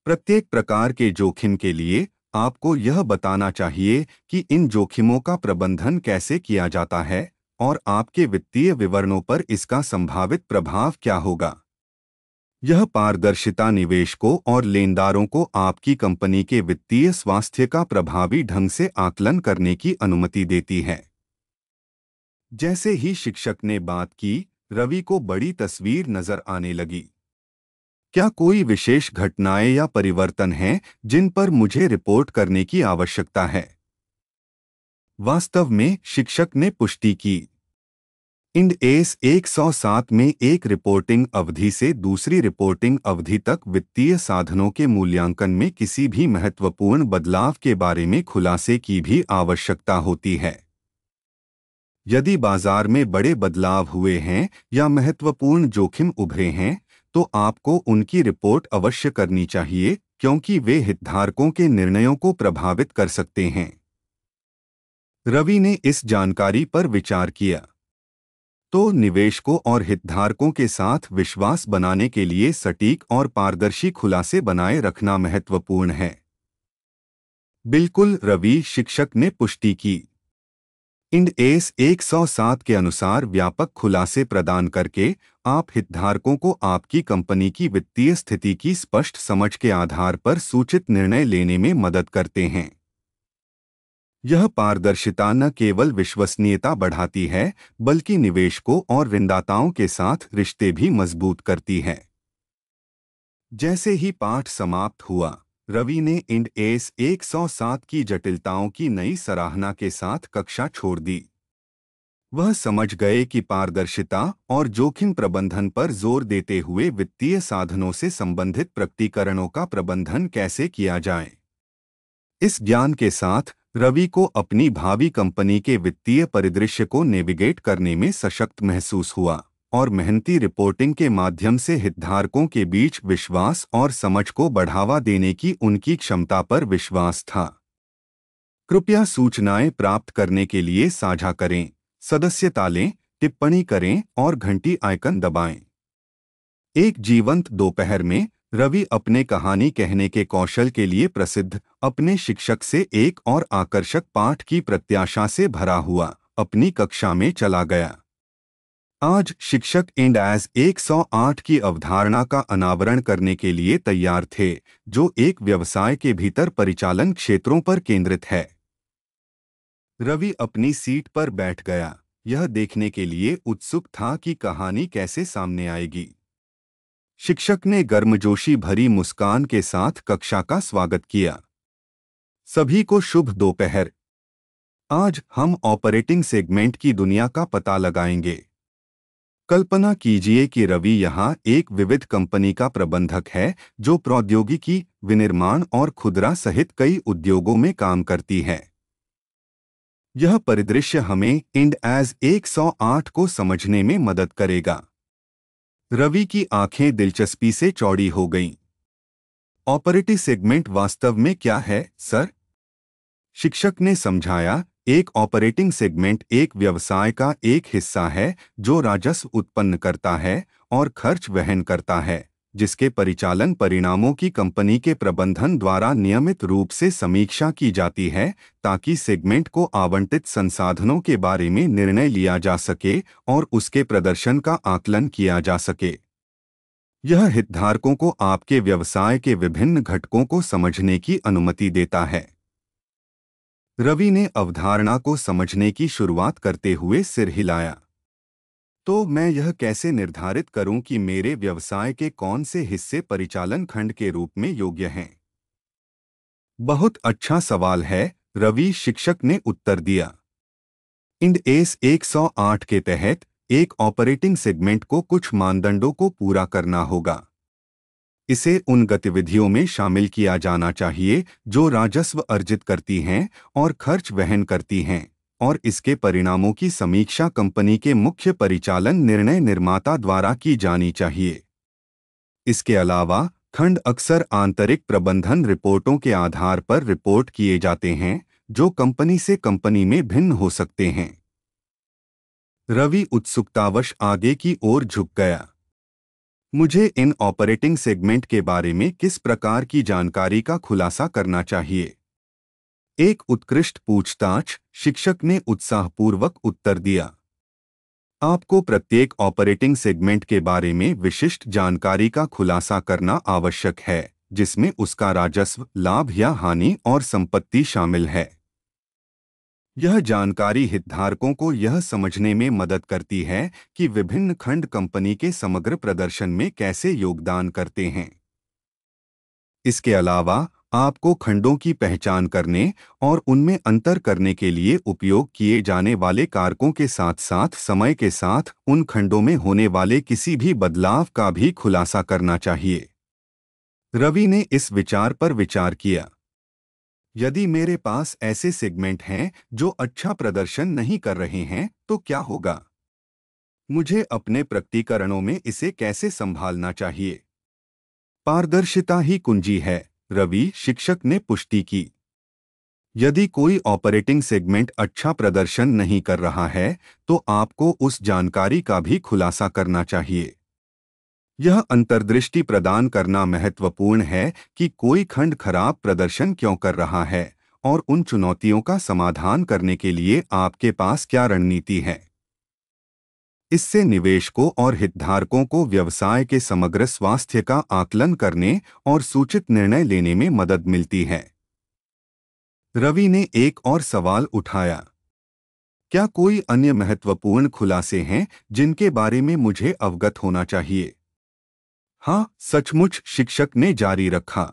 Speaker 1: प्रत्येक प्रकार के जोखिम के लिए आपको यह बताना चाहिए कि इन जोखिमों का प्रबंधन कैसे किया जाता है और आपके वित्तीय विवरणों पर इसका संभावित प्रभाव क्या होगा यह पारदर्शिता निवेशकों और लेनदारों को आपकी कंपनी के वित्तीय स्वास्थ्य का प्रभावी ढंग से आकलन करने की अनुमति देती है जैसे ही शिक्षक ने बात की रवि को बड़ी तस्वीर नजर आने लगी क्या कोई विशेष घटनाएं या परिवर्तन हैं जिन पर मुझे रिपोर्ट करने की आवश्यकता है वास्तव में शिक्षक ने पुष्टि की इंड एस 107 में एक रिपोर्टिंग अवधि से दूसरी रिपोर्टिंग अवधि तक वित्तीय साधनों के मूल्यांकन में किसी भी महत्वपूर्ण बदलाव के बारे में खुलासे की भी आवश्यकता होती है यदि बाजार में बड़े बदलाव हुए हैं या महत्वपूर्ण जोखिम उभरे हैं तो आपको उनकी रिपोर्ट अवश्य करनी चाहिए क्योंकि वे हितधारकों के निर्णयों को प्रभावित कर सकते हैं रवि ने इस जानकारी पर विचार किया तो निवेशकों और हितधारकों के साथ विश्वास बनाने के लिए सटीक और पारदर्शी खुलासे बनाए रखना महत्वपूर्ण है बिल्कुल रवि शिक्षक ने पुष्टि की इंड एस 107 के अनुसार व्यापक खुलासे प्रदान करके आप हितधारकों को आपकी कंपनी की वित्तीय स्थिति की स्पष्ट समझ के आधार पर सूचित निर्णय लेने में मदद करते हैं यह पारदर्शिता न केवल विश्वसनीयता बढ़ाती है बल्कि निवेशकों और ऋणदाताओं के साथ रिश्ते भी मजबूत करती है जैसे ही पाठ समाप्त हुआ रवि ने इंड एस 107 की जटिलताओं की नई सराहना के साथ कक्षा छोड़ दी वह समझ गए कि पारदर्शिता और जोखिम प्रबंधन पर जोर देते हुए वित्तीय साधनों से संबंधित प्रकटीकरणों का प्रबंधन कैसे किया जाए इस ज्ञान के साथ रवि को अपनी भावी कंपनी के वित्तीय परिदृश्य को नेविगेट करने में सशक्त महसूस हुआ और मेहनती रिपोर्टिंग के माध्यम से हितधारकों के बीच विश्वास और समझ को बढ़ावा देने की उनकी क्षमता पर विश्वास था कृपया सूचनाएं प्राप्त करने के लिए साझा करें सदस्यता लें टिप्पणी करें और घंटी आइकन दबाएं। एक जीवंत दोपहर में रवि अपने कहानी कहने के कौशल के लिए प्रसिद्ध अपने शिक्षक से एक और आकर्षक पाठ की प्रत्याशा से भरा हुआ अपनी कक्षा में चला गया आज शिक्षक एंड एज एक की अवधारणा का अनावरण करने के लिए तैयार थे जो एक व्यवसाय के भीतर परिचालन क्षेत्रों पर केंद्रित है रवि अपनी सीट पर बैठ गया यह देखने के लिए उत्सुक था कि कहानी कैसे सामने आएगी शिक्षक ने गर्मजोशी भरी मुस्कान के साथ कक्षा का स्वागत किया सभी को शुभ दोपहर आज हम ऑपरेटिंग सेगमेंट की दुनिया का पता लगाएंगे कल्पना कीजिए कि रवि यहाँ एक विविध कंपनी का प्रबंधक है जो प्रौद्योगिकी विनिर्माण और खुदरा सहित कई उद्योगों में काम करती है यह परिदृश्य हमें इंड एज 108 को समझने में मदद करेगा रवि की आंखें दिलचस्पी से चौड़ी हो गईं। ऑपरेटिव सेगमेंट वास्तव में क्या है सर शिक्षक ने समझाया एक ऑपरेटिंग सेगमेंट एक व्यवसाय का एक हिस्सा है जो राजस्व उत्पन्न करता है और खर्च वहन करता है जिसके परिचालन परिणामों की कंपनी के प्रबंधन द्वारा नियमित रूप से समीक्षा की जाती है ताकि सेगमेंट को आवंटित संसाधनों के बारे में निर्णय लिया जा सके और उसके प्रदर्शन का आकलन किया जा सके यह हितधारकों को आपके व्यवसाय के विभिन्न घटकों को समझने की अनुमति देता है रवि ने अवधारणा को समझने की शुरुआत करते हुए सिर हिलाया तो मैं यह कैसे निर्धारित करूं कि मेरे व्यवसाय के कौन से हिस्से परिचालन खंड के रूप में योग्य हैं बहुत अच्छा सवाल है रवि शिक्षक ने उत्तर दिया इंड एस 108 के तहत एक ऑपरेटिंग सेगमेंट को कुछ मानदंडों को पूरा करना होगा इसे उन गतिविधियों में शामिल किया जाना चाहिए जो राजस्व अर्जित करती हैं और खर्च वहन करती हैं और इसके परिणामों की समीक्षा कंपनी के मुख्य परिचालन निर्णय निर्माता द्वारा की जानी चाहिए इसके अलावा खंड अक्सर आंतरिक प्रबंधन रिपोर्टों के आधार पर रिपोर्ट किए जाते हैं जो कंपनी से कंपनी में भिन्न हो सकते हैं रवि उत्सुकतावश आगे की ओर झुक गया मुझे इन ऑपरेटिंग सेगमेंट के बारे में किस प्रकार की जानकारी का खुलासा करना चाहिए एक उत्कृष्ट पूछताछ शिक्षक ने उत्साहपूर्वक उत्तर दिया आपको प्रत्येक ऑपरेटिंग सेगमेंट के बारे में विशिष्ट जानकारी का खुलासा करना आवश्यक है जिसमें उसका राजस्व लाभ या हानि और संपत्ति शामिल है यह जानकारी हितधारकों को यह समझने में मदद करती है कि विभिन्न खंड कंपनी के समग्र प्रदर्शन में कैसे योगदान करते हैं इसके अलावा आपको खंडों की पहचान करने और उनमें अंतर करने के लिए उपयोग किए जाने वाले कारकों के साथ साथ समय के साथ उन खंडों में होने वाले किसी भी बदलाव का भी खुलासा करना चाहिए रवि ने इस विचार पर विचार किया यदि मेरे पास ऐसे सेगमेंट हैं जो अच्छा प्रदर्शन नहीं कर रहे हैं तो क्या होगा मुझे अपने प्रतिकरणों में इसे कैसे संभालना चाहिए पारदर्शिता ही कुंजी है रवि शिक्षक ने पुष्टि की यदि कोई ऑपरेटिंग सेगमेंट अच्छा प्रदर्शन नहीं कर रहा है तो आपको उस जानकारी का भी खुलासा करना चाहिए यह अंतर्दृष्टि प्रदान करना महत्वपूर्ण है कि कोई खंड खराब प्रदर्शन क्यों कर रहा है और उन चुनौतियों का समाधान करने के लिए आपके पास क्या रणनीति है इससे निवेशकों और हितधारकों को व्यवसाय के समग्र स्वास्थ्य का आकलन करने और सूचित निर्णय लेने में मदद मिलती है रवि ने एक और सवाल उठाया क्या कोई अन्य महत्वपूर्ण खुलासे हैं जिनके बारे में मुझे अवगत होना चाहिए हाँ सचमुच शिक्षक ने जारी रखा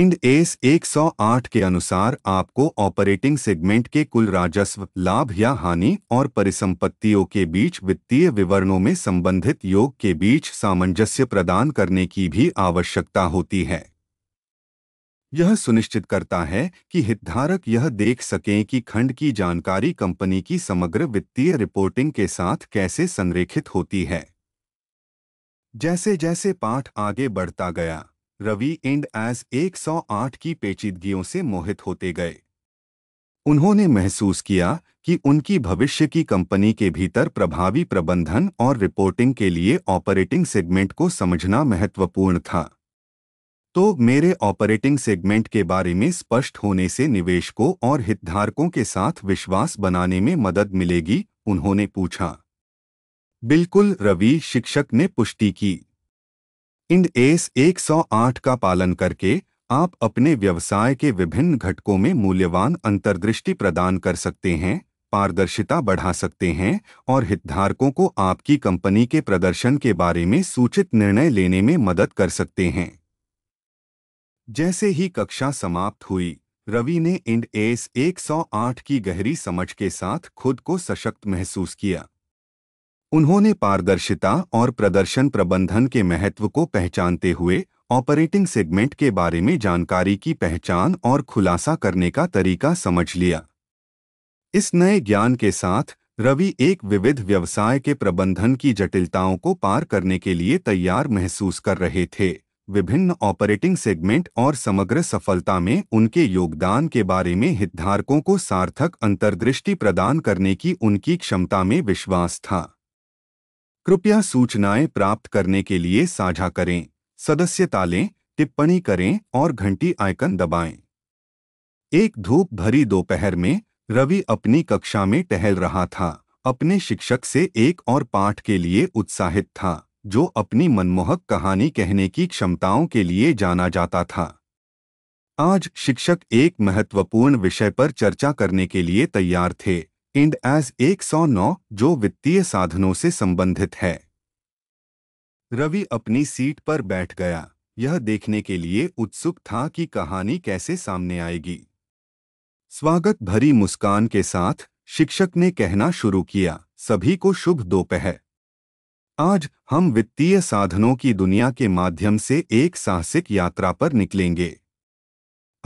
Speaker 1: इंड एस 108 के अनुसार आपको ऑपरेटिंग सेगमेंट के कुल राजस्व लाभ या हानि और परिसंपत्तियों के बीच वित्तीय विवरणों में संबंधित योग के बीच सामंजस्य प्रदान करने की भी आवश्यकता होती है यह सुनिश्चित करता है कि हितधारक यह देख सकें कि खंड की जानकारी कंपनी की समग्र वित्तीय रिपोर्टिंग के साथ कैसे संरेखित होती है जैसे जैसे पाठ आगे बढ़ता गया रवि एंड एस 108 की पेचीदगियों से मोहित होते गए उन्होंने महसूस किया कि उनकी भविष्य की कंपनी के भीतर प्रभावी प्रबंधन और रिपोर्टिंग के लिए ऑपरेटिंग सेगमेंट को समझना महत्वपूर्ण था तो मेरे ऑपरेटिंग सेगमेंट के बारे में स्पष्ट होने से निवेशकों और हितधारकों के साथ विश्वास बनाने में मदद मिलेगी उन्होंने पूछा बिल्कुल रवि शिक्षक ने पुष्टि की इंड एस 108 का पालन करके आप अपने व्यवसाय के विभिन्न घटकों में मूल्यवान अंतर्दृष्टि प्रदान कर सकते हैं पारदर्शिता बढ़ा सकते हैं और हितधारकों को आपकी कंपनी के प्रदर्शन के बारे में सूचित निर्णय लेने में मदद कर सकते हैं जैसे ही कक्षा समाप्त हुई रवि ने इंड एस 108 की गहरी समझ के साथ खुद को सशक्त महसूस किया उन्होंने पारदर्शिता और प्रदर्शन प्रबंधन के महत्व को पहचानते हुए ऑपरेटिंग सेगमेंट के बारे में जानकारी की पहचान और खुलासा करने का तरीका समझ लिया इस नए ज्ञान के साथ रवि एक विविध व्यवसाय के प्रबंधन की जटिलताओं को पार करने के लिए तैयार महसूस कर रहे थे विभिन्न ऑपरेटिंग सेगमेंट और समग्र सफलता में उनके योगदान के बारे में हितधारकों को सार्थक अंतर्दृष्टि प्रदान करने की उनकी क्षमता में विश्वास था कृपया सूचनाएं प्राप्त करने के लिए साझा करें सदस्यता लें टिप्पणी करें और घंटी आइकन दबाएं। एक धूप भरी दोपहर में रवि अपनी कक्षा में टहल रहा था अपने शिक्षक से एक और पाठ के लिए उत्साहित था जो अपनी मनमोहक कहानी कहने की क्षमताओं के लिए जाना जाता था आज शिक्षक एक महत्वपूर्ण विषय पर चर्चा करने के लिए तैयार थे इंड सौ 109 जो वित्तीय साधनों से संबंधित है रवि अपनी सीट पर बैठ गया यह देखने के लिए उत्सुक था कि कहानी कैसे सामने आएगी स्वागत भरी मुस्कान के साथ शिक्षक ने कहना शुरू किया सभी को शुभ दोपहर आज हम वित्तीय साधनों की दुनिया के माध्यम से एक साहसिक यात्रा पर निकलेंगे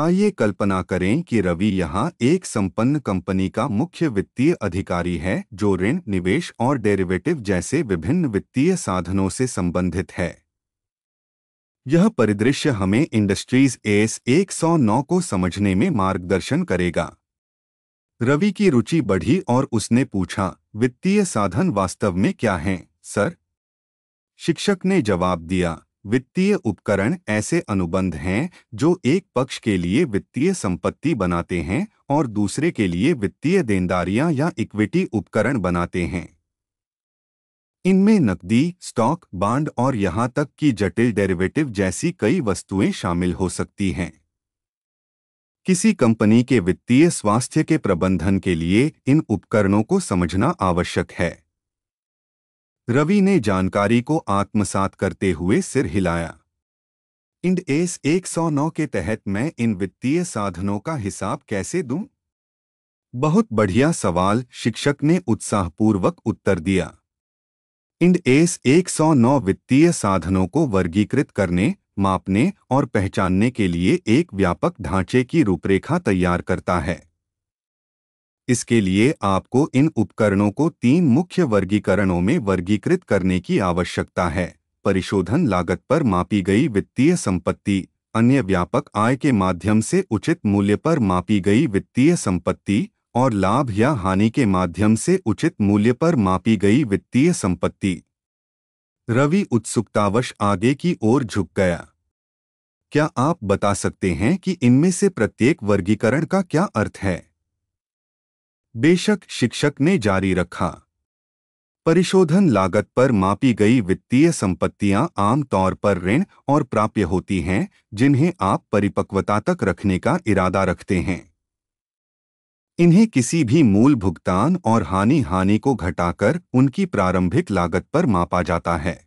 Speaker 1: आइए कल्पना करें कि रवि यहाँ एक संपन्न कंपनी का मुख्य वित्तीय अधिकारी है जो ऋण निवेश और डेरिवेटिव जैसे विभिन्न वित्तीय साधनों से संबंधित है यह परिदृश्य हमें इंडस्ट्रीज एस 109 को समझने में मार्गदर्शन करेगा रवि की रुचि बढ़ी और उसने पूछा वित्तीय साधन वास्तव में क्या हैं, सर शिक्षक ने जवाब दिया वित्तीय उपकरण ऐसे अनुबंध हैं जो एक पक्ष के लिए वित्तीय संपत्ति बनाते हैं और दूसरे के लिए वित्तीय देनदारियां या इक्विटी उपकरण बनाते हैं इनमें नकदी स्टॉक बांड और यहां तक कि जटिल डेरिवेटिव जैसी कई वस्तुएं शामिल हो सकती हैं किसी कंपनी के वित्तीय स्वास्थ्य के प्रबंधन के लिए इन उपकरणों को समझना आवश्यक है रवि ने जानकारी को आत्मसात करते हुए सिर हिलाया इंड एस 109 के तहत मैं इन वित्तीय साधनों का हिसाब कैसे दूं? बहुत बढ़िया सवाल शिक्षक ने उत्साहपूर्वक उत्तर दिया इंड एस 109 वित्तीय साधनों को वर्गीकृत करने मापने और पहचानने के लिए एक व्यापक ढांचे की रूपरेखा तैयार करता है इसके लिए आपको इन उपकरणों को तीन मुख्य वर्गीकरणों में वर्गीकृत करने की आवश्यकता है परिशोधन लागत पर मापी गई वित्तीय संपत्ति अन्य व्यापक आय के माध्यम से उचित मूल्य पर मापी गई वित्तीय संपत्ति और लाभ या हानि के माध्यम से उचित मूल्य पर मापी गई वित्तीय संपत्ति रवि उत्सुकतावश आगे की ओर झुक गया क्या आप बता सकते हैं कि इनमें से प्रत्येक वर्गीकरण का क्या अर्थ है बेशक शिक्षक ने जारी रखा परिशोधन लागत पर मापी गई वित्तीय संपत्तियां आमतौर पर ऋण और प्राप्य होती हैं जिन्हें आप परिपक्वता तक रखने का इरादा रखते हैं इन्हें किसी भी मूल भुगतान और हानि हानि को घटाकर उनकी प्रारंभिक लागत पर मापा जाता है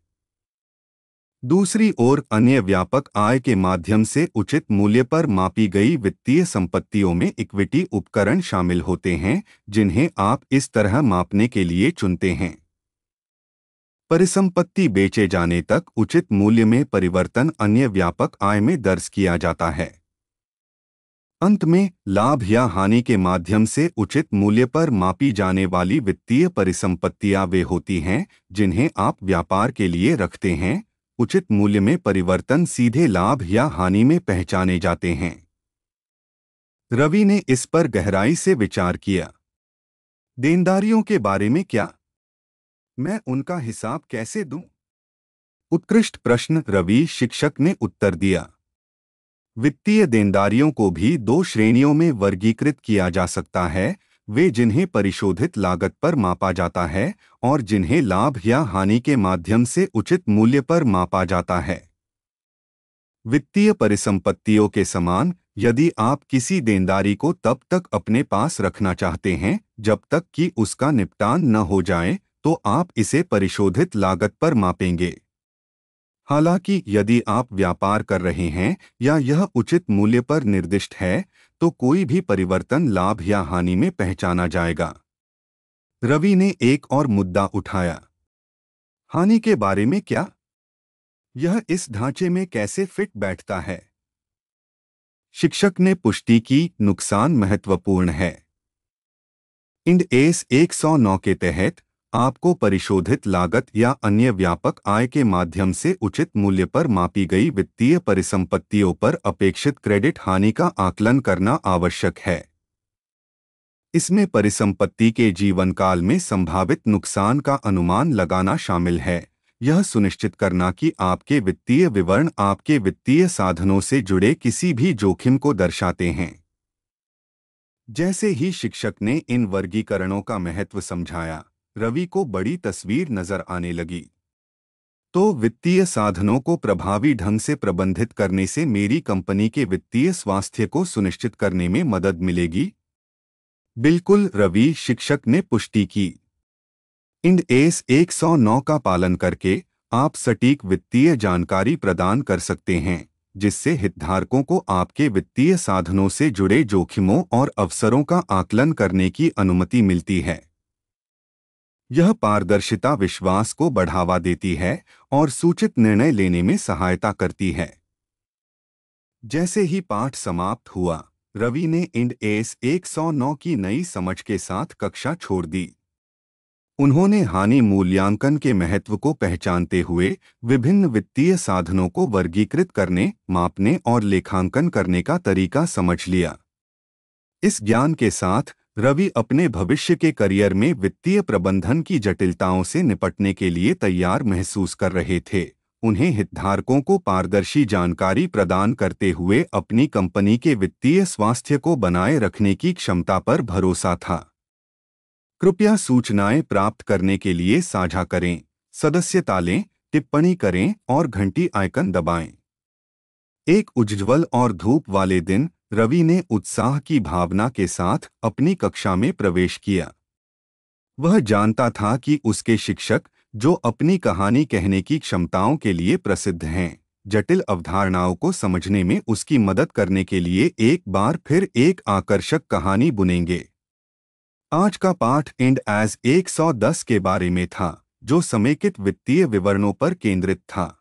Speaker 1: दूसरी ओर अन्य व्यापक आय के माध्यम से उचित मूल्य पर मापी गई वित्तीय संपत्तियों में इक्विटी उपकरण शामिल होते हैं जिन्हें आप इस तरह मापने के लिए चुनते हैं परिसंपत्ति बेचे जाने तक उचित मूल्य में परिवर्तन अन्य व्यापक आय में दर्ज किया जाता है अंत में लाभ या हानि के माध्यम से उचित मूल्य पर मापी जाने वाली वित्तीय परिसंपत्तियां वे होती हैं जिन्हें आप व्यापार के लिए रखते हैं उचित मूल्य में परिवर्तन सीधे लाभ या हानि में पहचाने जाते हैं रवि ने इस पर गहराई से विचार किया देनदारियों के बारे में क्या मैं उनका हिसाब कैसे दू उत्कृष्ट प्रश्न रवि शिक्षक ने उत्तर दिया वित्तीय देनदारियों को भी दो श्रेणियों में वर्गीकृत किया जा सकता है वे जिन्हें परिशोधित लागत पर मापा जाता है और जिन्हें लाभ या हानि के माध्यम से उचित मूल्य पर मापा जाता है वित्तीय परिसंपत्तियों के समान यदि आप किसी देनदारी को तब तक अपने पास रखना चाहते हैं जब तक कि उसका निपटान न हो जाए तो आप इसे परिशोधित लागत पर मापेंगे हालांकि यदि आप व्यापार कर रहे हैं या यह उचित मूल्य पर निर्दिष्ट है तो कोई भी परिवर्तन लाभ या हानि में पहचाना जाएगा रवि ने एक और मुद्दा उठाया हानि के बारे में क्या यह इस ढांचे में कैसे फिट बैठता है शिक्षक ने पुष्टि की नुकसान महत्वपूर्ण है इंड एस 109 के तहत आपको परिशोधित लागत या अन्य व्यापक आय के माध्यम से उचित मूल्य पर मापी गई वित्तीय परिसंपत्तियों पर अपेक्षित क्रेडिट हानि का आकलन करना आवश्यक है इसमें परिसंपत्ति के जीवनकाल में संभावित नुकसान का अनुमान लगाना शामिल है यह सुनिश्चित करना कि आपके वित्तीय विवरण आपके वित्तीय साधनों से जुड़े किसी भी जोखिम को दर्शाते हैं जैसे ही शिक्षक ने इन वर्गीकरणों का महत्व समझाया रवि को बड़ी तस्वीर नजर आने लगी तो वित्तीय साधनों को प्रभावी ढंग से प्रबंधित करने से मेरी कंपनी के वित्तीय स्वास्थ्य को सुनिश्चित करने में मदद मिलेगी बिल्कुल रवि शिक्षक ने पुष्टि की इंड एस 109 का पालन करके आप सटीक वित्तीय जानकारी प्रदान कर सकते हैं जिससे हितधारकों को आपके वित्तीय साधनों से जुड़े जोखिमों और अवसरों का आकलन करने की अनुमति मिलती है यह पारदर्शिता विश्वास को बढ़ावा देती है और सूचित निर्णय लेने में सहायता करती है जैसे ही पाठ समाप्त हुआ रवि ने इंड एस 109 की नई समझ के साथ कक्षा छोड़ दी उन्होंने हानि मूल्यांकन के महत्व को पहचानते हुए विभिन्न वित्तीय साधनों को वर्गीकृत करने मापने और लेखांकन करने का तरीका समझ लिया इस ज्ञान के साथ रवि अपने भविष्य के करियर में वित्तीय प्रबंधन की जटिलताओं से निपटने के लिए तैयार महसूस कर रहे थे उन्हें हितधारकों को पारदर्शी जानकारी प्रदान करते हुए अपनी कंपनी के वित्तीय स्वास्थ्य को बनाए रखने की क्षमता पर भरोसा था कृपया सूचनाएं प्राप्त करने के लिए साझा करें सदस्यता लें टिप्पणी करें और घंटी आइकन दबाएं। एक उज्ज्वल और धूप वाले दिन रवि ने उत्साह की भावना के साथ अपनी कक्षा में प्रवेश किया वह जानता था कि उसके शिक्षक जो अपनी कहानी कहने की क्षमताओं के लिए प्रसिद्ध हैं जटिल अवधारणाओं को समझने में उसकी मदद करने के लिए एक बार फिर एक आकर्षक कहानी बुनेंगे आज का पाठ एंड एज 110 के बारे में था जो समेकित वित्तीय विवरणों पर केंद्रित था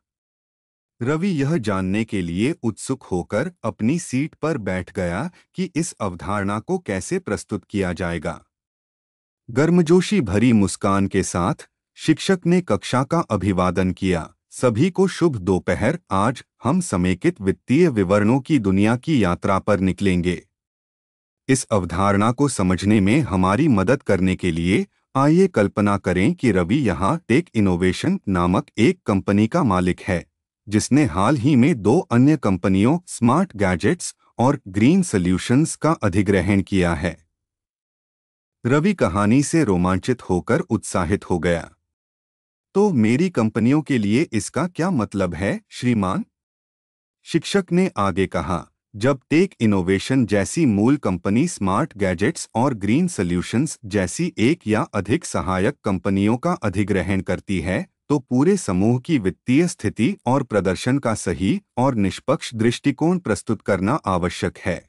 Speaker 1: रवि यह जानने के लिए उत्सुक होकर अपनी सीट पर बैठ गया कि इस अवधारणा को कैसे प्रस्तुत किया जाएगा गर्मजोशी भरी मुस्कान के साथ शिक्षक ने कक्षा का अभिवादन किया सभी को शुभ दोपहर आज हम समेकित वित्तीय विवरणों की दुनिया की यात्रा पर निकलेंगे इस अवधारणा को समझने में हमारी मदद करने के लिए आइए कल्पना करें कि रवि यहाँ टेक इनोवेशन नामक एक कंपनी का मालिक है जिसने हाल ही में दो अन्य कंपनियों स्मार्ट गैजेट्स और ग्रीन सॉल्यूशंस का अधिग्रहण किया है रवि कहानी से रोमांचित होकर उत्साहित हो गया तो मेरी कंपनियों के लिए इसका क्या मतलब है श्रीमान शिक्षक ने आगे कहा जब टेक इनोवेशन जैसी मूल कंपनी स्मार्ट गैजेट्स और ग्रीन सॉल्यूशंस जैसी एक या अधिक सहायक कंपनियों का अधिग्रहण करती है तो पूरे समूह की वित्तीय स्थिति और प्रदर्शन का सही और निष्पक्ष दृष्टिकोण प्रस्तुत करना आवश्यक है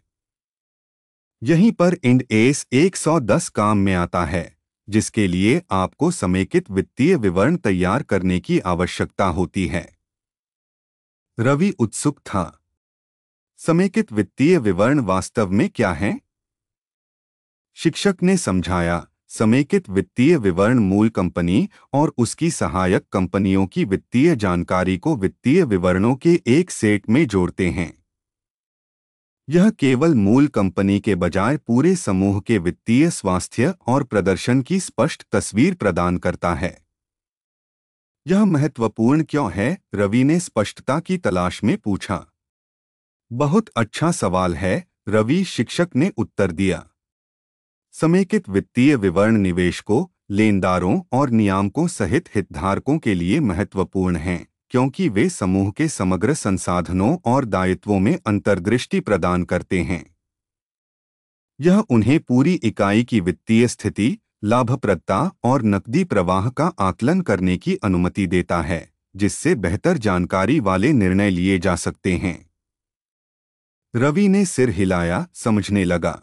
Speaker 1: यहीं पर इंड एस 110 काम में आता है जिसके लिए आपको समेकित वित्तीय विवरण तैयार करने की आवश्यकता होती है रवि उत्सुक था समेकित वित्तीय विवरण वास्तव में क्या है शिक्षक ने समझाया समेकित वित्तीय विवरण मूल कंपनी और उसकी सहायक कंपनियों की वित्तीय जानकारी को वित्तीय विवरणों के एक सेट में जोड़ते हैं यह केवल मूल कंपनी के बजाय पूरे समूह के वित्तीय स्वास्थ्य और प्रदर्शन की स्पष्ट तस्वीर प्रदान करता है यह महत्वपूर्ण क्यों है रवि ने स्पष्टता की तलाश में पूछा बहुत अच्छा सवाल है रवि शिक्षक ने उत्तर दिया समेकित वित्तीय विवरण निवेशकों लेनदारों और नियामकों सहित हितधारकों के लिए महत्वपूर्ण हैं क्योंकि वे समूह के समग्र संसाधनों और दायित्वों में अंतर्दृष्टि प्रदान करते हैं यह उन्हें पूरी इकाई की वित्तीय स्थिति लाभप्रदता और नकदी प्रवाह का आकलन करने की अनुमति देता है जिससे बेहतर जानकारी वाले निर्णय लिए जा सकते हैं रवि ने सिर हिलाया समझने लगा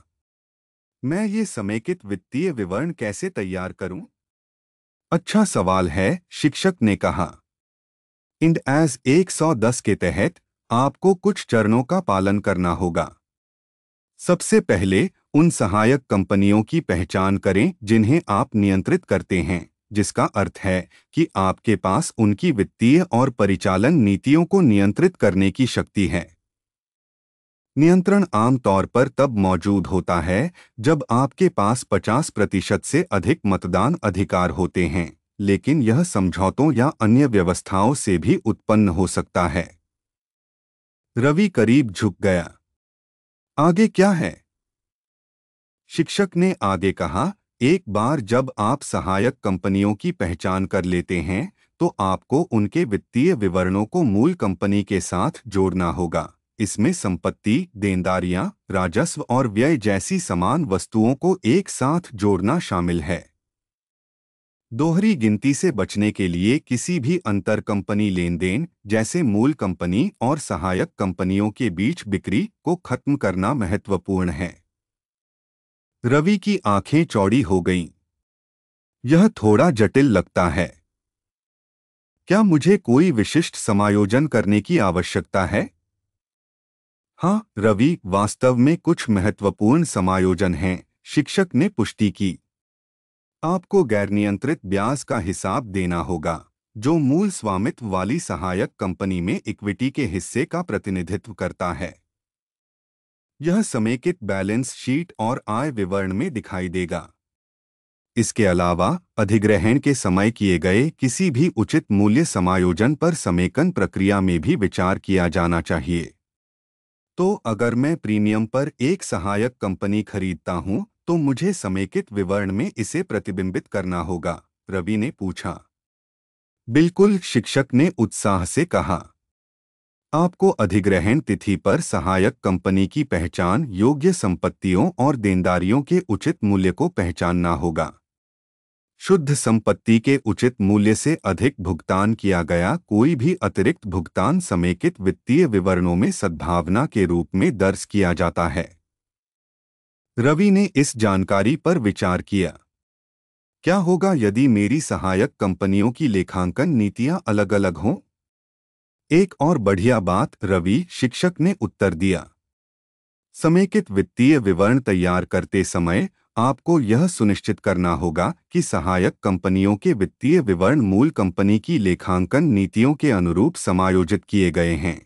Speaker 1: मैं ये समेकित वित्तीय विवरण कैसे तैयार करूं अच्छा सवाल है शिक्षक ने कहा इंड सौ 110 के तहत आपको कुछ चरणों का पालन करना होगा सबसे पहले उन सहायक कंपनियों की पहचान करें जिन्हें आप नियंत्रित करते हैं जिसका अर्थ है कि आपके पास उनकी वित्तीय और परिचालन नीतियों को नियंत्रित करने की शक्ति है नियंत्रण आमतौर पर तब मौजूद होता है जब आपके पास 50 प्रतिशत से अधिक मतदान अधिकार होते हैं लेकिन यह समझौतों या अन्य व्यवस्थाओं से भी उत्पन्न हो सकता है रवि करीब झुक गया आगे क्या है शिक्षक ने आगे कहा एक बार जब आप सहायक कंपनियों की पहचान कर लेते हैं तो आपको उनके वित्तीय विवरणों को मूल कंपनी के साथ जोड़ना होगा इसमें संपत्ति देनदारियां राजस्व और व्यय जैसी समान वस्तुओं को एक साथ जोड़ना शामिल है दोहरी गिनती से बचने के लिए किसी भी अंतर कंपनी लेन देन जैसे मूल कंपनी और सहायक कंपनियों के बीच बिक्री को खत्म करना महत्वपूर्ण है रवि की आंखें चौड़ी हो गईं। यह थोड़ा जटिल लगता है क्या मुझे कोई विशिष्ट समायोजन करने की आवश्यकता है हाँ रवि वास्तव में कुछ महत्वपूर्ण समायोजन हैं शिक्षक ने पुष्टि की आपको गैर नियंत्रित ब्याज का हिसाब देना होगा जो मूल स्वामित्व वाली सहायक कंपनी में इक्विटी के हिस्से का प्रतिनिधित्व करता है यह समेकित बैलेंस शीट और आय विवरण में दिखाई देगा इसके अलावा अधिग्रहण के समय किए गए किसी भी उचित मूल्य समायोजन पर समेकन प्रक्रिया में भी विचार किया जाना चाहिए तो अगर मैं प्रीमियम पर एक सहायक कंपनी खरीदता हूँ तो मुझे समेकित विवरण में इसे प्रतिबिंबित करना होगा रवि ने पूछा बिल्कुल शिक्षक ने उत्साह से कहा आपको अधिग्रहण तिथि पर सहायक कंपनी की पहचान योग्य संपत्तियों और देनदारियों के उचित मूल्य को पहचानना होगा शुद्ध संपत्ति के उचित मूल्य से अधिक भुगतान किया गया कोई भी अतिरिक्त भुगतान समेकित वित्तीय विवरणों में सद्भावना के रूप में दर्ज किया जाता है रवि ने इस जानकारी पर विचार किया क्या होगा यदि मेरी सहायक कंपनियों की लेखांकन नीतियां अलग अलग हों एक और बढ़िया बात रवि शिक्षक ने उत्तर दिया समेकित वित्तीय विवरण तैयार करते समय आपको यह सुनिश्चित करना होगा कि सहायक कंपनियों के वित्तीय विवरण मूल कंपनी की लेखांकन नीतियों के अनुरूप समायोजित किए गए हैं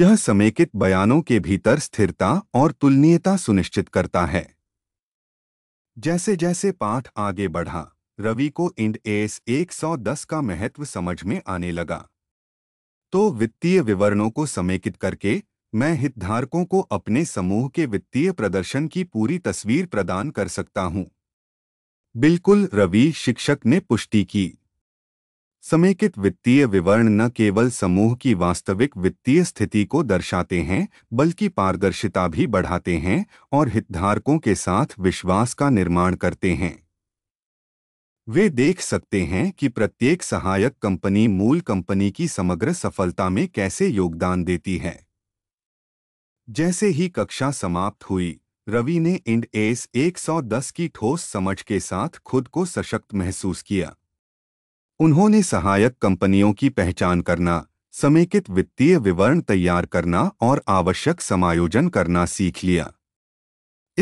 Speaker 1: यह समेकित बयानों के भीतर स्थिरता और तुलनीयता सुनिश्चित करता है जैसे जैसे पाठ आगे बढ़ा रवि को इंड एस 110 का महत्व समझ में आने लगा तो वित्तीय विवरणों को समेकित करके मैं हितधारकों को अपने समूह के वित्तीय प्रदर्शन की पूरी तस्वीर प्रदान कर सकता हूं बिल्कुल रवि शिक्षक ने पुष्टि की समेकित वित्तीय विवरण न केवल समूह की वास्तविक वित्तीय स्थिति को दर्शाते हैं बल्कि पारदर्शिता भी बढ़ाते हैं और हितधारकों के साथ विश्वास का निर्माण करते हैं वे देख सकते हैं कि प्रत्येक सहायक कंपनी मूल कंपनी की समग्र सफलता में कैसे योगदान देती है जैसे ही कक्षा समाप्त हुई रवि ने इंड एस 110 की ठोस समझ के साथ खुद को सशक्त महसूस किया उन्होंने सहायक कंपनियों की पहचान करना समेकित वित्तीय विवरण तैयार करना और आवश्यक समायोजन करना सीख लिया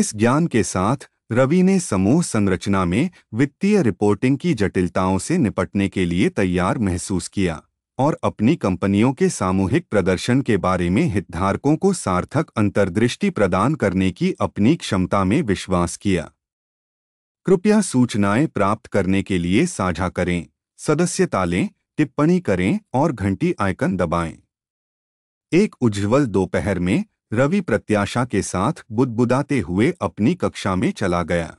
Speaker 1: इस ज्ञान के साथ रवि ने समूह संरचना में वित्तीय रिपोर्टिंग की जटिलताओं से निपटने के लिए तैयार महसूस किया और अपनी कंपनियों के सामूहिक प्रदर्शन के बारे में हितधारकों को सार्थक अंतर्दृष्टि प्रदान करने की अपनी क्षमता में विश्वास किया कृपया सूचनाएं प्राप्त करने के लिए साझा करें सदस्यता लें टिप्पणी करें और घंटी आइकन दबाएं। एक उज्ज्वल दोपहर में रवि प्रत्याशा के साथ बुदबुदाते हुए अपनी कक्षा में चला गया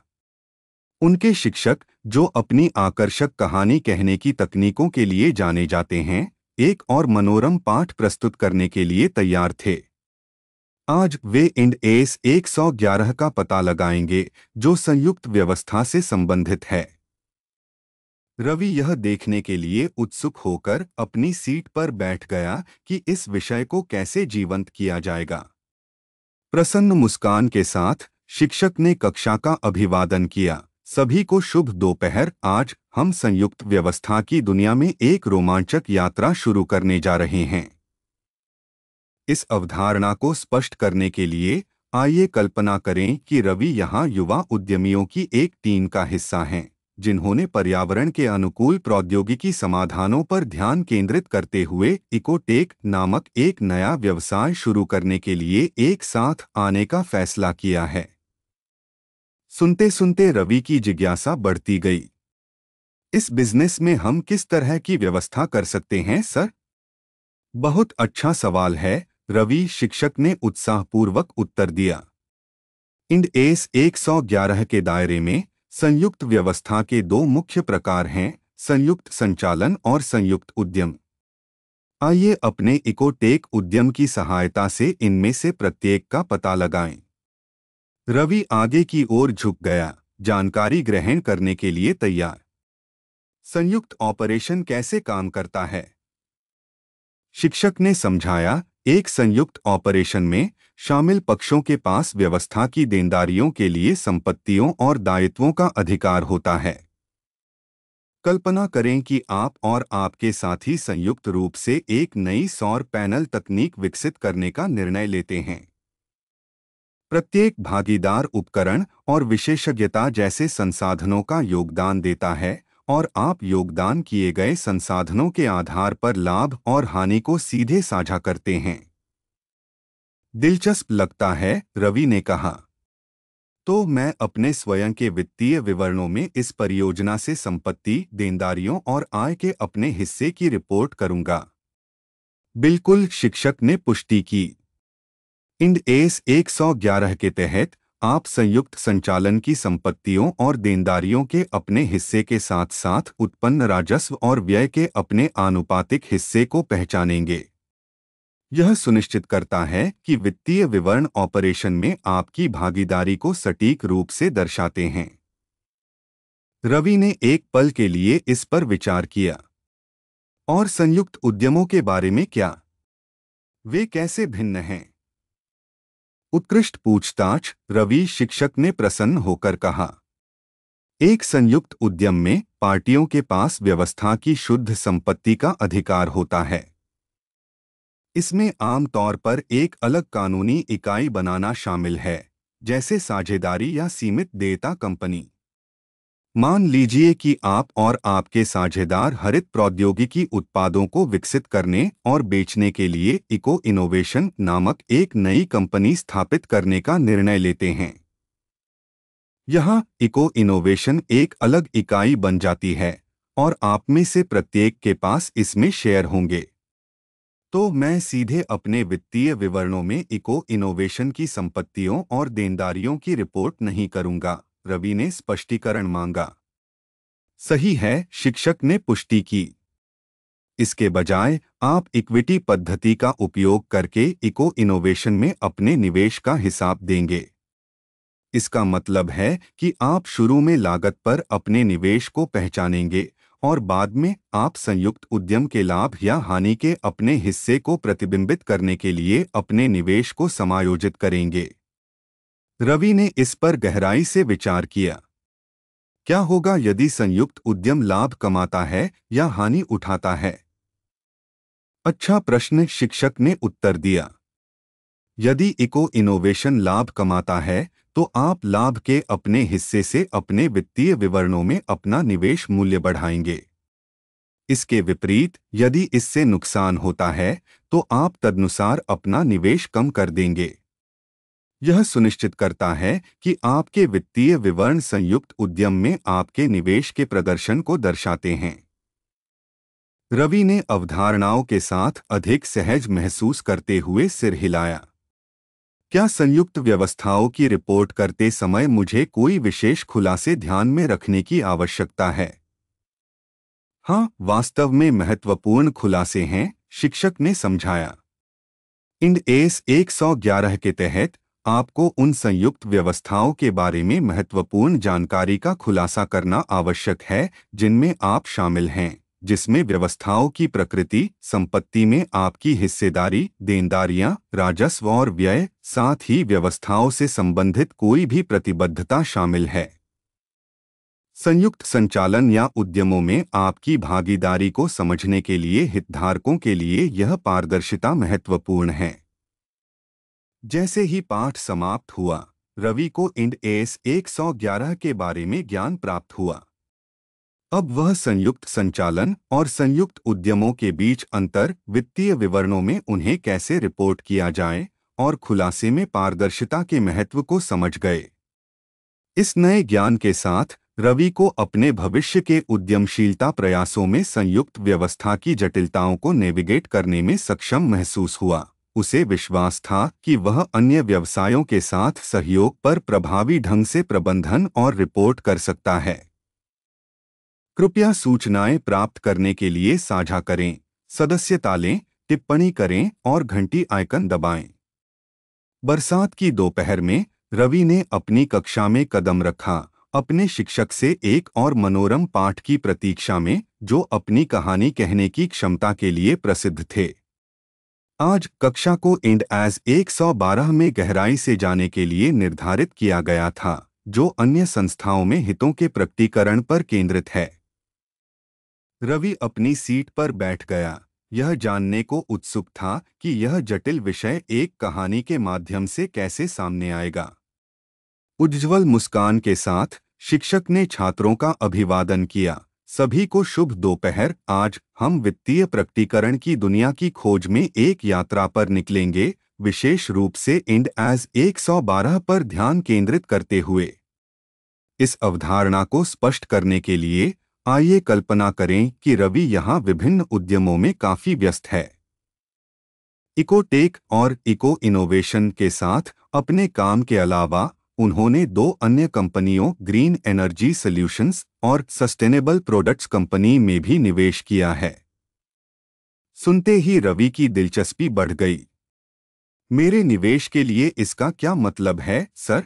Speaker 1: उनके शिक्षक जो अपनी आकर्षक कहानी कहने की तकनीकों के लिए जाने जाते हैं एक और मनोरम पाठ प्रस्तुत करने के लिए तैयार थे आज वे इंड एस 111 का पता लगाएंगे जो संयुक्त व्यवस्था से संबंधित है रवि यह देखने के लिए उत्सुक होकर अपनी सीट पर बैठ गया कि इस विषय को कैसे जीवंत किया जाएगा प्रसन्न मुस्कान के साथ शिक्षक ने कक्षा का अभिवादन किया सभी को शुभ दोपहर आज हम संयुक्त व्यवस्था की दुनिया में एक रोमांचक यात्रा शुरू करने जा रहे हैं इस अवधारणा को स्पष्ट करने के लिए आइए कल्पना करें कि रवि यहाँ युवा उद्यमियों की एक टीम का हिस्सा हैं जिन्होंने पर्यावरण के अनुकूल प्रौद्योगिकी समाधानों पर ध्यान केंद्रित करते हुए इकोटेक नामक एक नया व्यवसाय शुरू करने के लिए एक साथ आने का फैसला किया है सुनते सुनते रवि की जिज्ञासा बढ़ती गई इस बिजनेस में हम किस तरह की व्यवस्था कर सकते हैं सर बहुत अच्छा सवाल है रवि शिक्षक ने उत्साहपूर्वक उत्तर दिया इंड एस 111 के दायरे में संयुक्त व्यवस्था के दो मुख्य प्रकार हैं संयुक्त संचालन और संयुक्त उद्यम आइए अपने इकोटेक उद्यम की सहायता से इनमें से प्रत्येक का पता लगाएं रवि आगे की ओर झुक गया जानकारी ग्रहण करने के लिए तैयार संयुक्त ऑपरेशन कैसे काम करता है शिक्षक ने समझाया एक संयुक्त ऑपरेशन में शामिल पक्षों के पास व्यवस्था की देनदारियों के लिए संपत्तियों और दायित्वों का अधिकार होता है कल्पना करें कि आप और आपके साथी संयुक्त रूप से एक नई सौर पैनल तकनीक विकसित करने का निर्णय लेते हैं प्रत्येक भागीदार उपकरण और विशेषज्ञता जैसे संसाधनों का योगदान देता है और आप योगदान किए गए संसाधनों के आधार पर लाभ और हानि को सीधे साझा करते हैं दिलचस्प लगता है रवि ने कहा तो मैं अपने स्वयं के वित्तीय विवरणों में इस परियोजना से संपत्ति देनदारियों और आय के अपने हिस्से की रिपोर्ट करूंगा बिल्कुल शिक्षक ने पुष्टि की इंड एस एक के तहत आप संयुक्त संचालन की संपत्तियों और देनदारियों के अपने हिस्से के साथ साथ उत्पन्न राजस्व और व्यय के अपने आनुपातिक हिस्से को पहचानेंगे यह सुनिश्चित करता है कि वित्तीय विवरण ऑपरेशन में आपकी भागीदारी को सटीक रूप से दर्शाते हैं रवि ने एक पल के लिए इस पर विचार किया और संयुक्त उद्यमों के बारे में क्या वे कैसे भिन्न हैं उत्कृष्ट पूछताछ रवि शिक्षक ने प्रसन्न होकर कहा एक संयुक्त उद्यम में पार्टियों के पास व्यवस्था की शुद्ध संपत्ति का अधिकार होता है इसमें आमतौर पर एक अलग कानूनी इकाई बनाना शामिल है जैसे साझेदारी या सीमित देयता कंपनी मान लीजिए कि आप और आपके साझेदार हरित प्रौद्योगिकी उत्पादों को विकसित करने और बेचने के लिए इको इनोवेशन नामक एक नई कंपनी स्थापित करने का निर्णय लेते हैं यहाँ इको इनोवेशन एक अलग इकाई बन जाती है और आप में से प्रत्येक के पास इसमें शेयर होंगे तो मैं सीधे अपने वित्तीय विवरणों में इको इनोवेशन की संपत्तियों और देनदारियों की रिपोर्ट नहीं करूंगा रवि ने स्पष्टीकरण मांगा सही है शिक्षक ने पुष्टि की इसके बजाय आप इक्विटी पद्धति का उपयोग करके इको इनोवेशन में अपने निवेश का हिसाब देंगे इसका मतलब है कि आप शुरू में लागत पर अपने निवेश को पहचानेंगे और बाद में आप संयुक्त उद्यम के लाभ या हानि के अपने हिस्से को प्रतिबिंबित करने के लिए अपने निवेश को समायोजित करेंगे रवि ने इस पर गहराई से विचार किया क्या होगा यदि संयुक्त उद्यम लाभ कमाता है या हानि उठाता है अच्छा प्रश्न शिक्षक ने उत्तर दिया यदि इको इनोवेशन लाभ कमाता है तो आप लाभ के अपने हिस्से से अपने वित्तीय विवरणों में अपना निवेश मूल्य बढ़ाएंगे इसके विपरीत यदि इससे नुकसान होता है तो आप तदनुसार अपना निवेश कम कर देंगे यह सुनिश्चित करता है कि आपके वित्तीय विवरण संयुक्त उद्यम में आपके निवेश के प्रदर्शन को दर्शाते हैं रवि ने अवधारणाओं के साथ अधिक सहज महसूस करते हुए सिर हिलाया क्या संयुक्त व्यवस्थाओं की रिपोर्ट करते समय मुझे कोई विशेष खुलासे ध्यान में रखने की आवश्यकता है हाँ वास्तव में महत्वपूर्ण खुलासे हैं शिक्षक ने समझाया इंड एस 111 के तहत आपको उन संयुक्त व्यवस्थाओं के बारे में महत्वपूर्ण जानकारी का खुलासा करना आवश्यक है जिनमें आप शामिल हैं जिसमें व्यवस्थाओं की प्रकृति संपत्ति में आपकी हिस्सेदारी देनदारियां राजस्व और व्यय साथ ही व्यवस्थाओं से संबंधित कोई भी प्रतिबद्धता शामिल है संयुक्त संचालन या उद्यमों में आपकी भागीदारी को समझने के लिए हितधारकों के लिए यह पारदर्शिता महत्वपूर्ण है जैसे ही पाठ समाप्त हुआ रवि को इंड एस 111 के बारे में ज्ञान प्राप्त हुआ अब वह संयुक्त संचालन और संयुक्त उद्यमों के बीच अंतर वित्तीय विवरणों में उन्हें कैसे रिपोर्ट किया जाए और खुलासे में पारदर्शिता के महत्व को समझ गए इस नए ज्ञान के साथ रवि को अपने भविष्य के उद्यमशीलता प्रयासों में संयुक्त व्यवस्था की जटिलताओं को नेविगेट करने में सक्षम महसूस हुआ उसे विश्वास था कि वह अन्य व्यवसायों के साथ सहयोग पर प्रभावी ढंग से प्रबंधन और रिपोर्ट कर सकता है कृपया सूचनाएं प्राप्त करने के लिए साझा करें सदस्यता लें टिप्पणी करें और घंटी आइकन दबाएं। बरसात की दोपहर में रवि ने अपनी कक्षा में कदम रखा अपने शिक्षक से एक और मनोरम पाठ की प्रतीक्षा में जो अपनी कहानी कहने की क्षमता के लिए प्रसिद्ध थे आज कक्षा को इंड एज 112 में गहराई से जाने के लिए निर्धारित किया गया था जो अन्य संस्थाओं में हितों के प्रकटीकरण पर केंद्रित है रवि अपनी सीट पर बैठ गया यह जानने को उत्सुक था कि यह जटिल विषय एक कहानी के माध्यम से कैसे सामने आएगा उज्ज्वल मुस्कान के साथ शिक्षक ने छात्रों का अभिवादन किया सभी को शुभ दोपहर आज हम वित्तीय प्रकटीकरण की दुनिया की खोज में एक यात्रा पर निकलेंगे विशेष रूप से इंड एज 112 पर ध्यान केंद्रित करते हुए इस अवधारणा को स्पष्ट करने के लिए आइए कल्पना करें कि रवि यहाँ विभिन्न उद्यमों में काफी व्यस्त है इकोटेक और इको इनोवेशन के साथ अपने काम के अलावा उन्होंने दो अन्य कंपनियों ग्रीन एनर्जी सॉल्यूशंस और सस्टेनेबल प्रोडक्ट्स कंपनी में भी निवेश किया है सुनते ही रवि की दिलचस्पी बढ़ गई मेरे निवेश के लिए इसका क्या मतलब है सर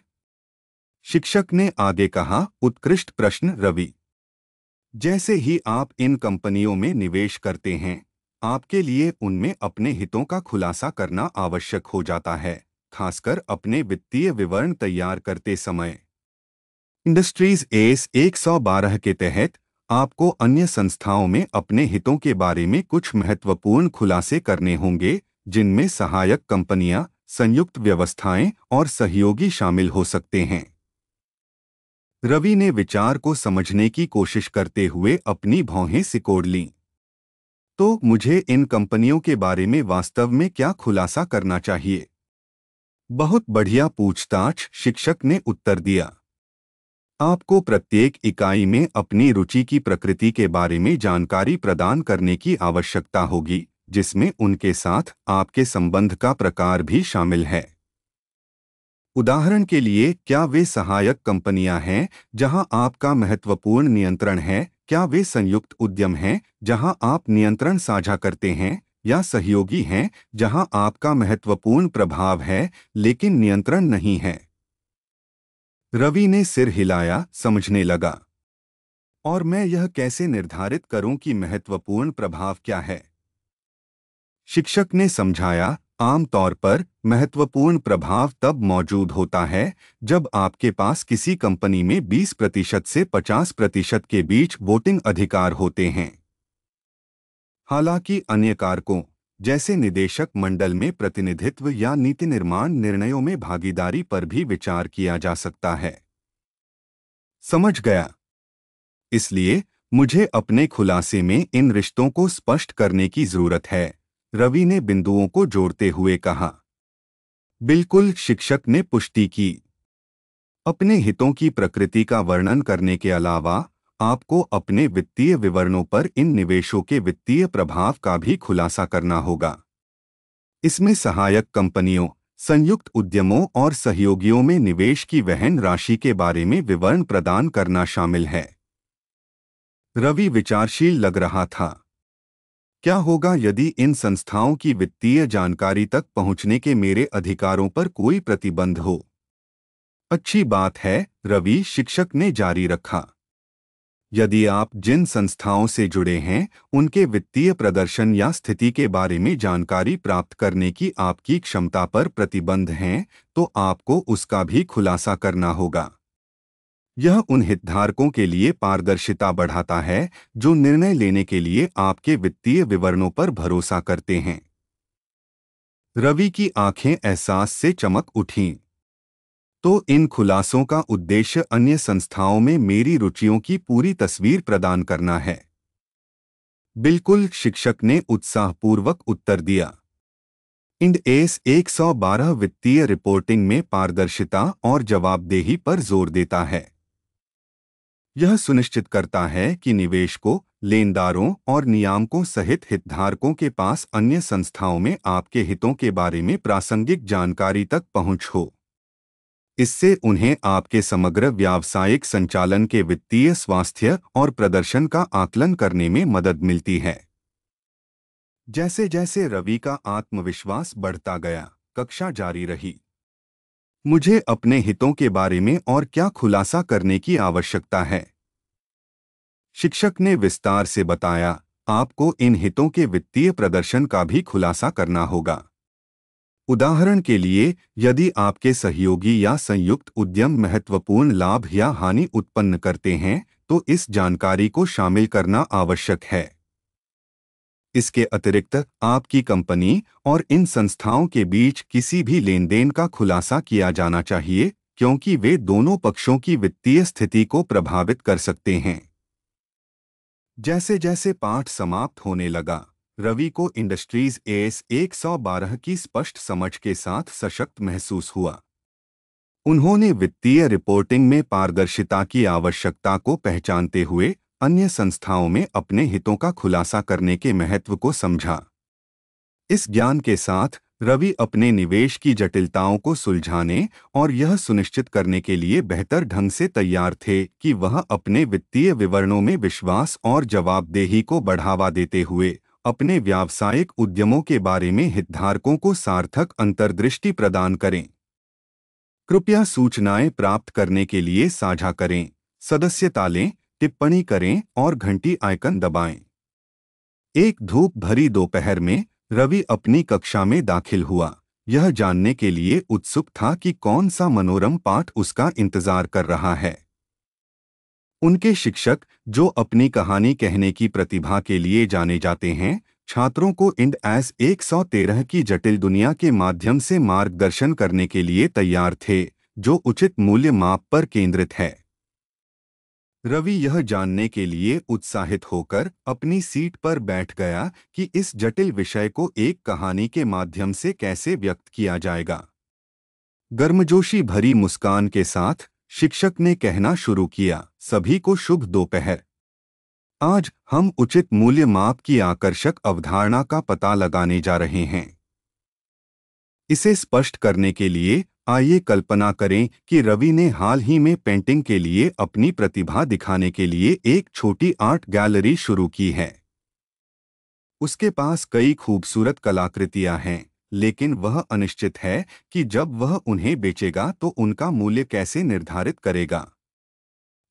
Speaker 1: शिक्षक ने आगे कहा उत्कृष्ट प्रश्न रवि जैसे ही आप इन कंपनियों में निवेश करते हैं आपके लिए उनमें अपने हितों का खुलासा करना आवश्यक हो जाता है खासकर अपने वित्तीय विवरण तैयार करते समय इंडस्ट्रीज एस 112 के तहत आपको अन्य संस्थाओं में अपने हितों के बारे में कुछ महत्वपूर्ण खुलासे करने होंगे जिनमें सहायक कंपनियां संयुक्त व्यवस्थाएं और सहयोगी शामिल हो सकते हैं रवि ने विचार को समझने की कोशिश करते हुए अपनी भौहें सिकोड़ लीं तो मुझे इन कंपनियों के बारे में वास्तव में क्या खुलासा करना चाहिए बहुत बढ़िया पूछताछ शिक्षक ने उत्तर दिया आपको प्रत्येक इकाई में अपनी रुचि की प्रकृति के बारे में जानकारी प्रदान करने की आवश्यकता होगी जिसमें उनके साथ आपके संबंध का प्रकार भी शामिल है उदाहरण के लिए क्या वे सहायक कंपनियां हैं जहां आपका महत्वपूर्ण नियंत्रण है क्या वे संयुक्त उद्यम हैं जहां आप नियंत्रण साझा करते हैं या सहयोगी हैं जहां आपका महत्वपूर्ण प्रभाव है लेकिन नियंत्रण नहीं है रवि ने सिर हिलाया समझने लगा और मैं यह कैसे निर्धारित करूं कि महत्वपूर्ण प्रभाव क्या है शिक्षक ने समझाया आमतौर पर महत्वपूर्ण प्रभाव तब मौजूद होता है जब आपके पास किसी कंपनी में 20 प्रतिशत से 50 प्रतिशत के बीच वोटिंग अधिकार होते हैं हालांकि अन्य कारकों जैसे निदेशक मंडल में प्रतिनिधित्व या नीति निर्माण निर्णयों में भागीदारी पर भी विचार किया जा सकता है समझ गया इसलिए मुझे अपने खुलासे में इन रिश्तों को स्पष्ट करने की जरूरत है रवि ने बिंदुओं को जोड़ते हुए कहा बिल्कुल शिक्षक ने पुष्टि की अपने हितों की प्रकृति का वर्णन करने के अलावा आपको अपने वित्तीय विवरणों पर इन निवेशों के वित्तीय प्रभाव का भी खुलासा करना होगा इसमें सहायक कंपनियों संयुक्त उद्यमों और सहयोगियों में निवेश की वहन राशि के बारे में विवरण प्रदान करना शामिल है रवि विचारशील लग रहा था क्या होगा यदि इन संस्थाओं की वित्तीय जानकारी तक पहुंचने के मेरे अधिकारों पर कोई प्रतिबंध हो अच्छी बात है रवि शिक्षक ने जारी रखा यदि आप जिन संस्थाओं से जुड़े हैं उनके वित्तीय प्रदर्शन या स्थिति के बारे में जानकारी प्राप्त करने की आपकी क्षमता पर प्रतिबंध हैं तो आपको उसका भी खुलासा करना होगा यह उन हितधारकों के लिए पारदर्शिता बढ़ाता है जो निर्णय लेने के लिए आपके वित्तीय विवरणों पर भरोसा करते हैं रवि की आंखें एहसास से चमक उठीं तो इन खुलासों का उद्देश्य अन्य संस्थाओं में मेरी रुचियों की पूरी तस्वीर प्रदान करना है बिल्कुल शिक्षक ने उत्साहपूर्वक उत्तर दिया इंड एस 112 वित्तीय रिपोर्टिंग में पारदर्शिता और जवाबदेही पर जोर देता है यह सुनिश्चित करता है कि निवेशकों लेनदारों और नियामकों सहित हितधारकों के पास अन्य संस्थाओं में आपके हितों के बारे में प्रासंगिक जानकारी तक पहुंच हो इससे उन्हें आपके समग्र व्यावसायिक संचालन के वित्तीय स्वास्थ्य और प्रदर्शन का आकलन करने में मदद मिलती है जैसे जैसे रवि का आत्मविश्वास बढ़ता गया कक्षा जारी रही मुझे अपने हितों के बारे में और क्या खुलासा करने की आवश्यकता है शिक्षक ने विस्तार से बताया आपको इन हितों के वित्तीय प्रदर्शन का भी खुलासा करना होगा उदाहरण के लिए यदि आपके सहयोगी या संयुक्त उद्यम महत्वपूर्ण लाभ या हानि उत्पन्न करते हैं तो इस जानकारी को शामिल करना आवश्यक है इसके अतिरिक्त आपकी कंपनी और इन संस्थाओं के बीच किसी भी लेन देन का खुलासा किया जाना चाहिए क्योंकि वे दोनों पक्षों की वित्तीय स्थिति को प्रभावित कर सकते हैं जैसे जैसे पाठ समाप्त होने लगा रवि को इंडस्ट्रीज एस 112 की स्पष्ट समझ के साथ सशक्त महसूस हुआ उन्होंने वित्तीय रिपोर्टिंग में पारदर्शिता की आवश्यकता को पहचानते हुए अन्य संस्थाओं में अपने हितों का खुलासा करने के महत्व को समझा इस ज्ञान के साथ रवि अपने निवेश की जटिलताओं को सुलझाने और यह सुनिश्चित करने के लिए बेहतर ढंग से तैयार थे कि वह अपने वित्तीय विवरणों में विश्वास और जवाबदेही को बढ़ावा देते हुए अपने व्यावसायिक उद्यमों के बारे में हितधारकों को सार्थक अंतर्दृष्टि प्रदान करें कृपया सूचनाएं प्राप्त करने के लिए साझा करें सदस्यता लें टिप्पणी करें और घंटी आइकन दबाएं। एक धूप भरी दोपहर में रवि अपनी कक्षा में दाखिल हुआ यह जानने के लिए उत्सुक था कि कौन सा मनोरम पाठ उसका इंतजार कर रहा है उनके शिक्षक जो अपनी कहानी कहने की प्रतिभा के लिए जाने जाते हैं छात्रों को इंड एस 113 की जटिल दुनिया के माध्यम से मार्गदर्शन करने के लिए तैयार थे जो उचित मूल्य माप पर केंद्रित है रवि यह जानने के लिए उत्साहित होकर अपनी सीट पर बैठ गया कि इस जटिल विषय को एक कहानी के माध्यम से कैसे व्यक्त किया जाएगा गर्मजोशी भरी मुस्कान के साथ शिक्षक ने कहना शुरू किया सभी को शुभ दोपहर आज हम उचित मूल्य माप की आकर्षक अवधारणा का पता लगाने जा रहे हैं इसे स्पष्ट करने के लिए आइए कल्पना करें कि रवि ने हाल ही में पेंटिंग के लिए अपनी प्रतिभा दिखाने के लिए एक छोटी आर्ट गैलरी शुरू की है उसके पास कई खूबसूरत कलाकृतियां हैं लेकिन वह अनिश्चित है कि जब वह उन्हें बेचेगा तो उनका मूल्य कैसे निर्धारित करेगा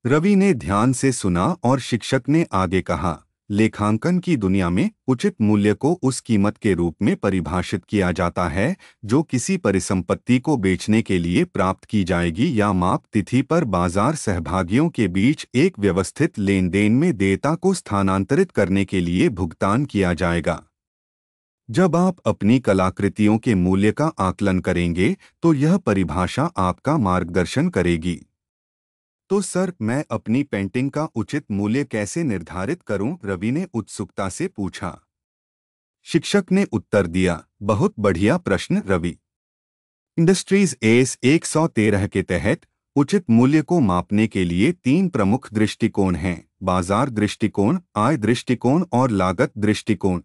Speaker 1: रवि ने ध्यान से सुना और शिक्षक ने आगे कहा लेखांकन की दुनिया में उचित मूल्य को उस कीमत के रूप में परिभाषित किया जाता है जो किसी परिसंपत्ति को बेचने के लिए प्राप्त की जाएगी या माप तिथि पर बाजार सहभागियों के बीच एक व्यवस्थित लेन देन में देयता को स्थानांतरित करने के लिए भुगतान किया जाएगा जब आप अपनी कलाकृतियों के मूल्य का आकलन करेंगे तो यह परिभाषा आपका मार्गदर्शन करेगी तो सर मैं अपनी पेंटिंग का उचित मूल्य कैसे निर्धारित करूं? रवि ने उत्सुकता से पूछा शिक्षक ने उत्तर दिया बहुत बढ़िया प्रश्न रवि इंडस्ट्रीज एस 113 के तहत उचित मूल्य को मापने के लिए तीन प्रमुख दृष्टिकोण हैं बाजार दृष्टिकोण आय दृष्टिकोण और लागत दृष्टिकोण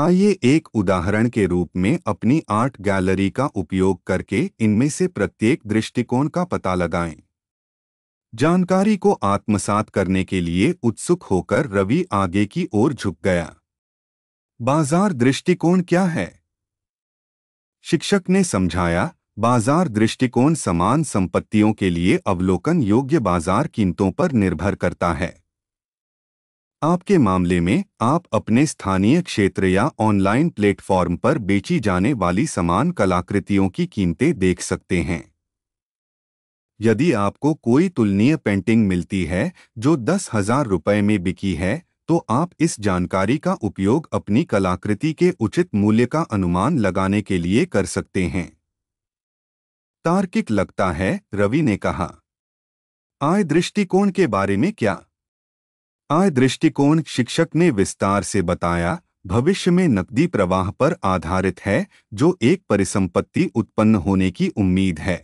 Speaker 1: आइए एक उदाहरण के रूप में अपनी आर्ट गैलरी का उपयोग करके इनमें से प्रत्येक दृष्टिकोण का पता लगाएं जानकारी को आत्मसात करने के लिए उत्सुक होकर रवि आगे की ओर झुक गया बाजार दृष्टिकोण क्या है शिक्षक ने समझाया बाजार दृष्टिकोण समान संपत्तियों के लिए अवलोकन योग्य बाजार कीमतों पर निर्भर करता है आपके मामले में आप अपने स्थानीय क्षेत्र या ऑनलाइन प्लेटफॉर्म पर बेची जाने वाली समान कलाकृतियों की कीमतें देख सकते हैं यदि आपको कोई तुलनीय पेंटिंग मिलती है जो दस हजार रुपये में बिकी है तो आप इस जानकारी का उपयोग अपनी कलाकृति के उचित मूल्य का अनुमान लगाने के लिए कर सकते हैं तार्किक लगता है रवि ने कहा आय दृष्टिकोण के बारे में क्या आय दृष्टिकोण शिक्षक ने विस्तार से बताया भविष्य में नकदी प्रवाह पर आधारित है जो एक परिसंपत्ति उत्पन्न होने की उम्मीद है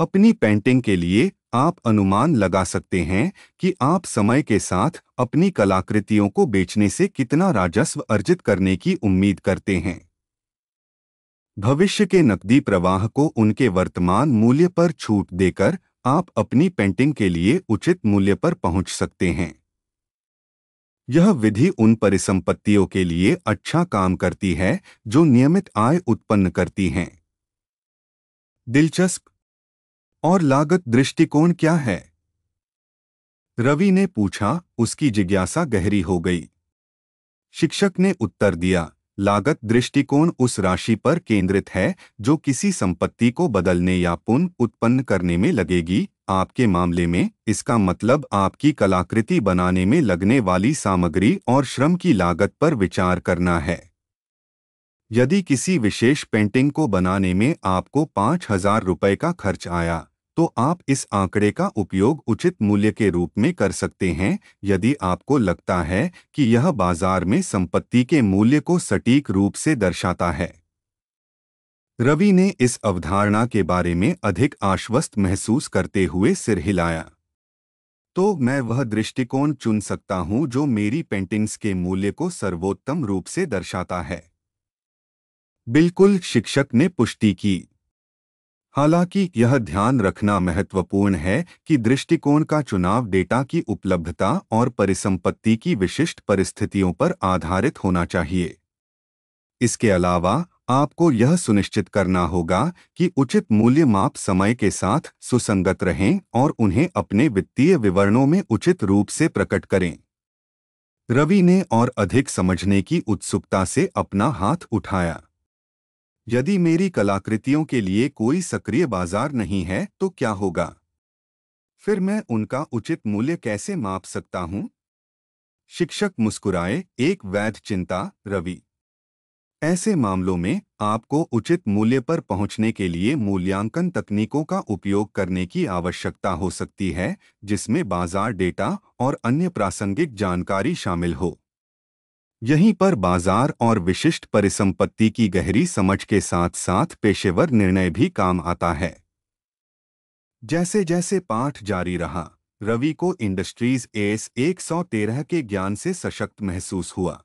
Speaker 1: अपनी पेंटिंग के लिए आप अनुमान लगा सकते हैं कि आप समय के साथ अपनी कलाकृतियों को बेचने से कितना राजस्व अर्जित करने की उम्मीद करते हैं भविष्य के नकदी प्रवाह को उनके वर्तमान मूल्य पर छूट देकर आप अपनी पेंटिंग के लिए उचित मूल्य पर पहुंच सकते हैं यह विधि उन परिसंपत्तियों के लिए अच्छा काम करती है जो नियमित आय उत्पन्न करती हैं दिलचस्प और लागत दृष्टिकोण क्या है रवि ने पूछा उसकी जिज्ञासा गहरी हो गई शिक्षक ने उत्तर दिया लागत दृष्टिकोण उस राशि पर केंद्रित है जो किसी संपत्ति को बदलने या पुनः उत्पन्न करने में लगेगी आपके मामले में इसका मतलब आपकी कलाकृति बनाने में लगने वाली सामग्री और श्रम की लागत पर विचार करना है यदि किसी विशेष पेंटिंग को बनाने में आपको पाँच हजार रुपये का खर्च आया तो आप इस आंकड़े का उपयोग उचित मूल्य के रूप में कर सकते हैं यदि आपको लगता है कि यह बाजार में संपत्ति के मूल्य को सटीक रूप से दर्शाता है रवि ने इस अवधारणा के बारे में अधिक आश्वस्त महसूस करते हुए सिर हिलाया तो मैं वह दृष्टिकोण चुन सकता हूं जो मेरी पेंटिंग्स के मूल्य को सर्वोत्तम रूप से दर्शाता है बिल्कुल शिक्षक ने पुष्टि की हालांकि यह ध्यान रखना महत्वपूर्ण है कि दृष्टिकोण का चुनाव डेटा की उपलब्धता और परिसंपत्ति की विशिष्ट परिस्थितियों पर आधारित होना चाहिए इसके अलावा आपको यह सुनिश्चित करना होगा कि उचित मूल्य माप समय के साथ सुसंगत रहें और उन्हें अपने वित्तीय विवरणों में उचित रूप से प्रकट करें रवि ने और अधिक समझने की उत्सुकता से अपना हाथ उठाया यदि मेरी कलाकृतियों के लिए कोई सक्रिय बाजार नहीं है तो क्या होगा फिर मैं उनका उचित मूल्य कैसे माप सकता हूं शिक्षक मुस्कुराए एक वैध चिंता रवि ऐसे मामलों में आपको उचित मूल्य पर पहुंचने के लिए मूल्यांकन तकनीकों का उपयोग करने की आवश्यकता हो सकती है जिसमें बाजार डेटा और अन्य प्रासंगिक जानकारी शामिल हो यहीं पर बाजार और विशिष्ट परिसंपत्ति की गहरी समझ के साथ साथ पेशेवर निर्णय भी काम आता है जैसे जैसे पाठ जारी रहा रवि को इंडस्ट्रीज एस 113 के ज्ञान से सशक्त महसूस हुआ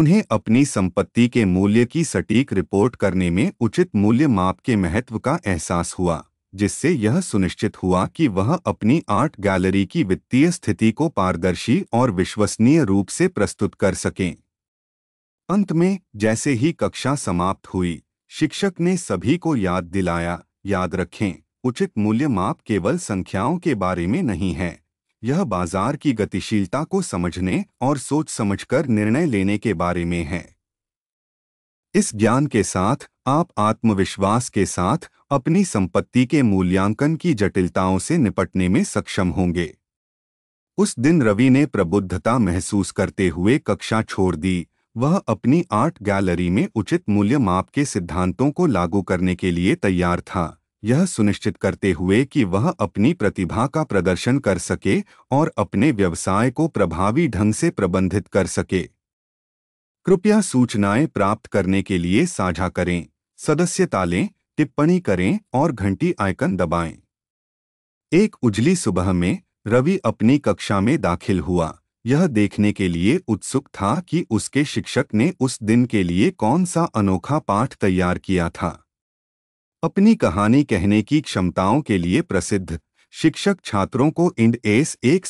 Speaker 1: उन्हें अपनी संपत्ति के मूल्य की सटीक रिपोर्ट करने में उचित मूल्य माप के महत्व का एहसास हुआ जिससे यह सुनिश्चित हुआ कि वह अपनी आर्ट गैलरी की वित्तीय स्थिति को पारदर्शी और विश्वसनीय रूप से प्रस्तुत कर सकें अंत में जैसे ही कक्षा समाप्त हुई शिक्षक ने सभी को याद दिलाया याद रखें उचित मूल्य माप केवल संख्याओं के बारे में नहीं है यह बाजार की गतिशीलता को समझने और सोच समझकर निर्णय लेने के बारे में है इस ज्ञान के साथ आप आत्मविश्वास के साथ अपनी संपत्ति के मूल्यांकन की जटिलताओं से निपटने में सक्षम होंगे उस दिन रवि ने प्रबुद्धता महसूस करते हुए कक्षा छोड़ दी वह अपनी आर्ट गैलरी में उचित मूल्य माप के सिद्धांतों को लागू करने के लिए तैयार था यह सुनिश्चित करते हुए कि वह अपनी प्रतिभा का प्रदर्शन कर सके और अपने व्यवसाय को प्रभावी ढंग से प्रबंधित कर सके कृपया सूचनाएं प्राप्त करने के लिए साझा करें सदस्यता लें टिप्पणी करें और घंटी आइकन दबाएं। एक उजली सुबह में रवि अपनी कक्षा में दाखिल हुआ यह देखने के लिए उत्सुक था कि उसके शिक्षक ने उस दिन के लिए कौन सा अनोखा पाठ तैयार किया था अपनी कहानी कहने की क्षमताओं के लिए प्रसिद्ध शिक्षक छात्रों को इंड एस एक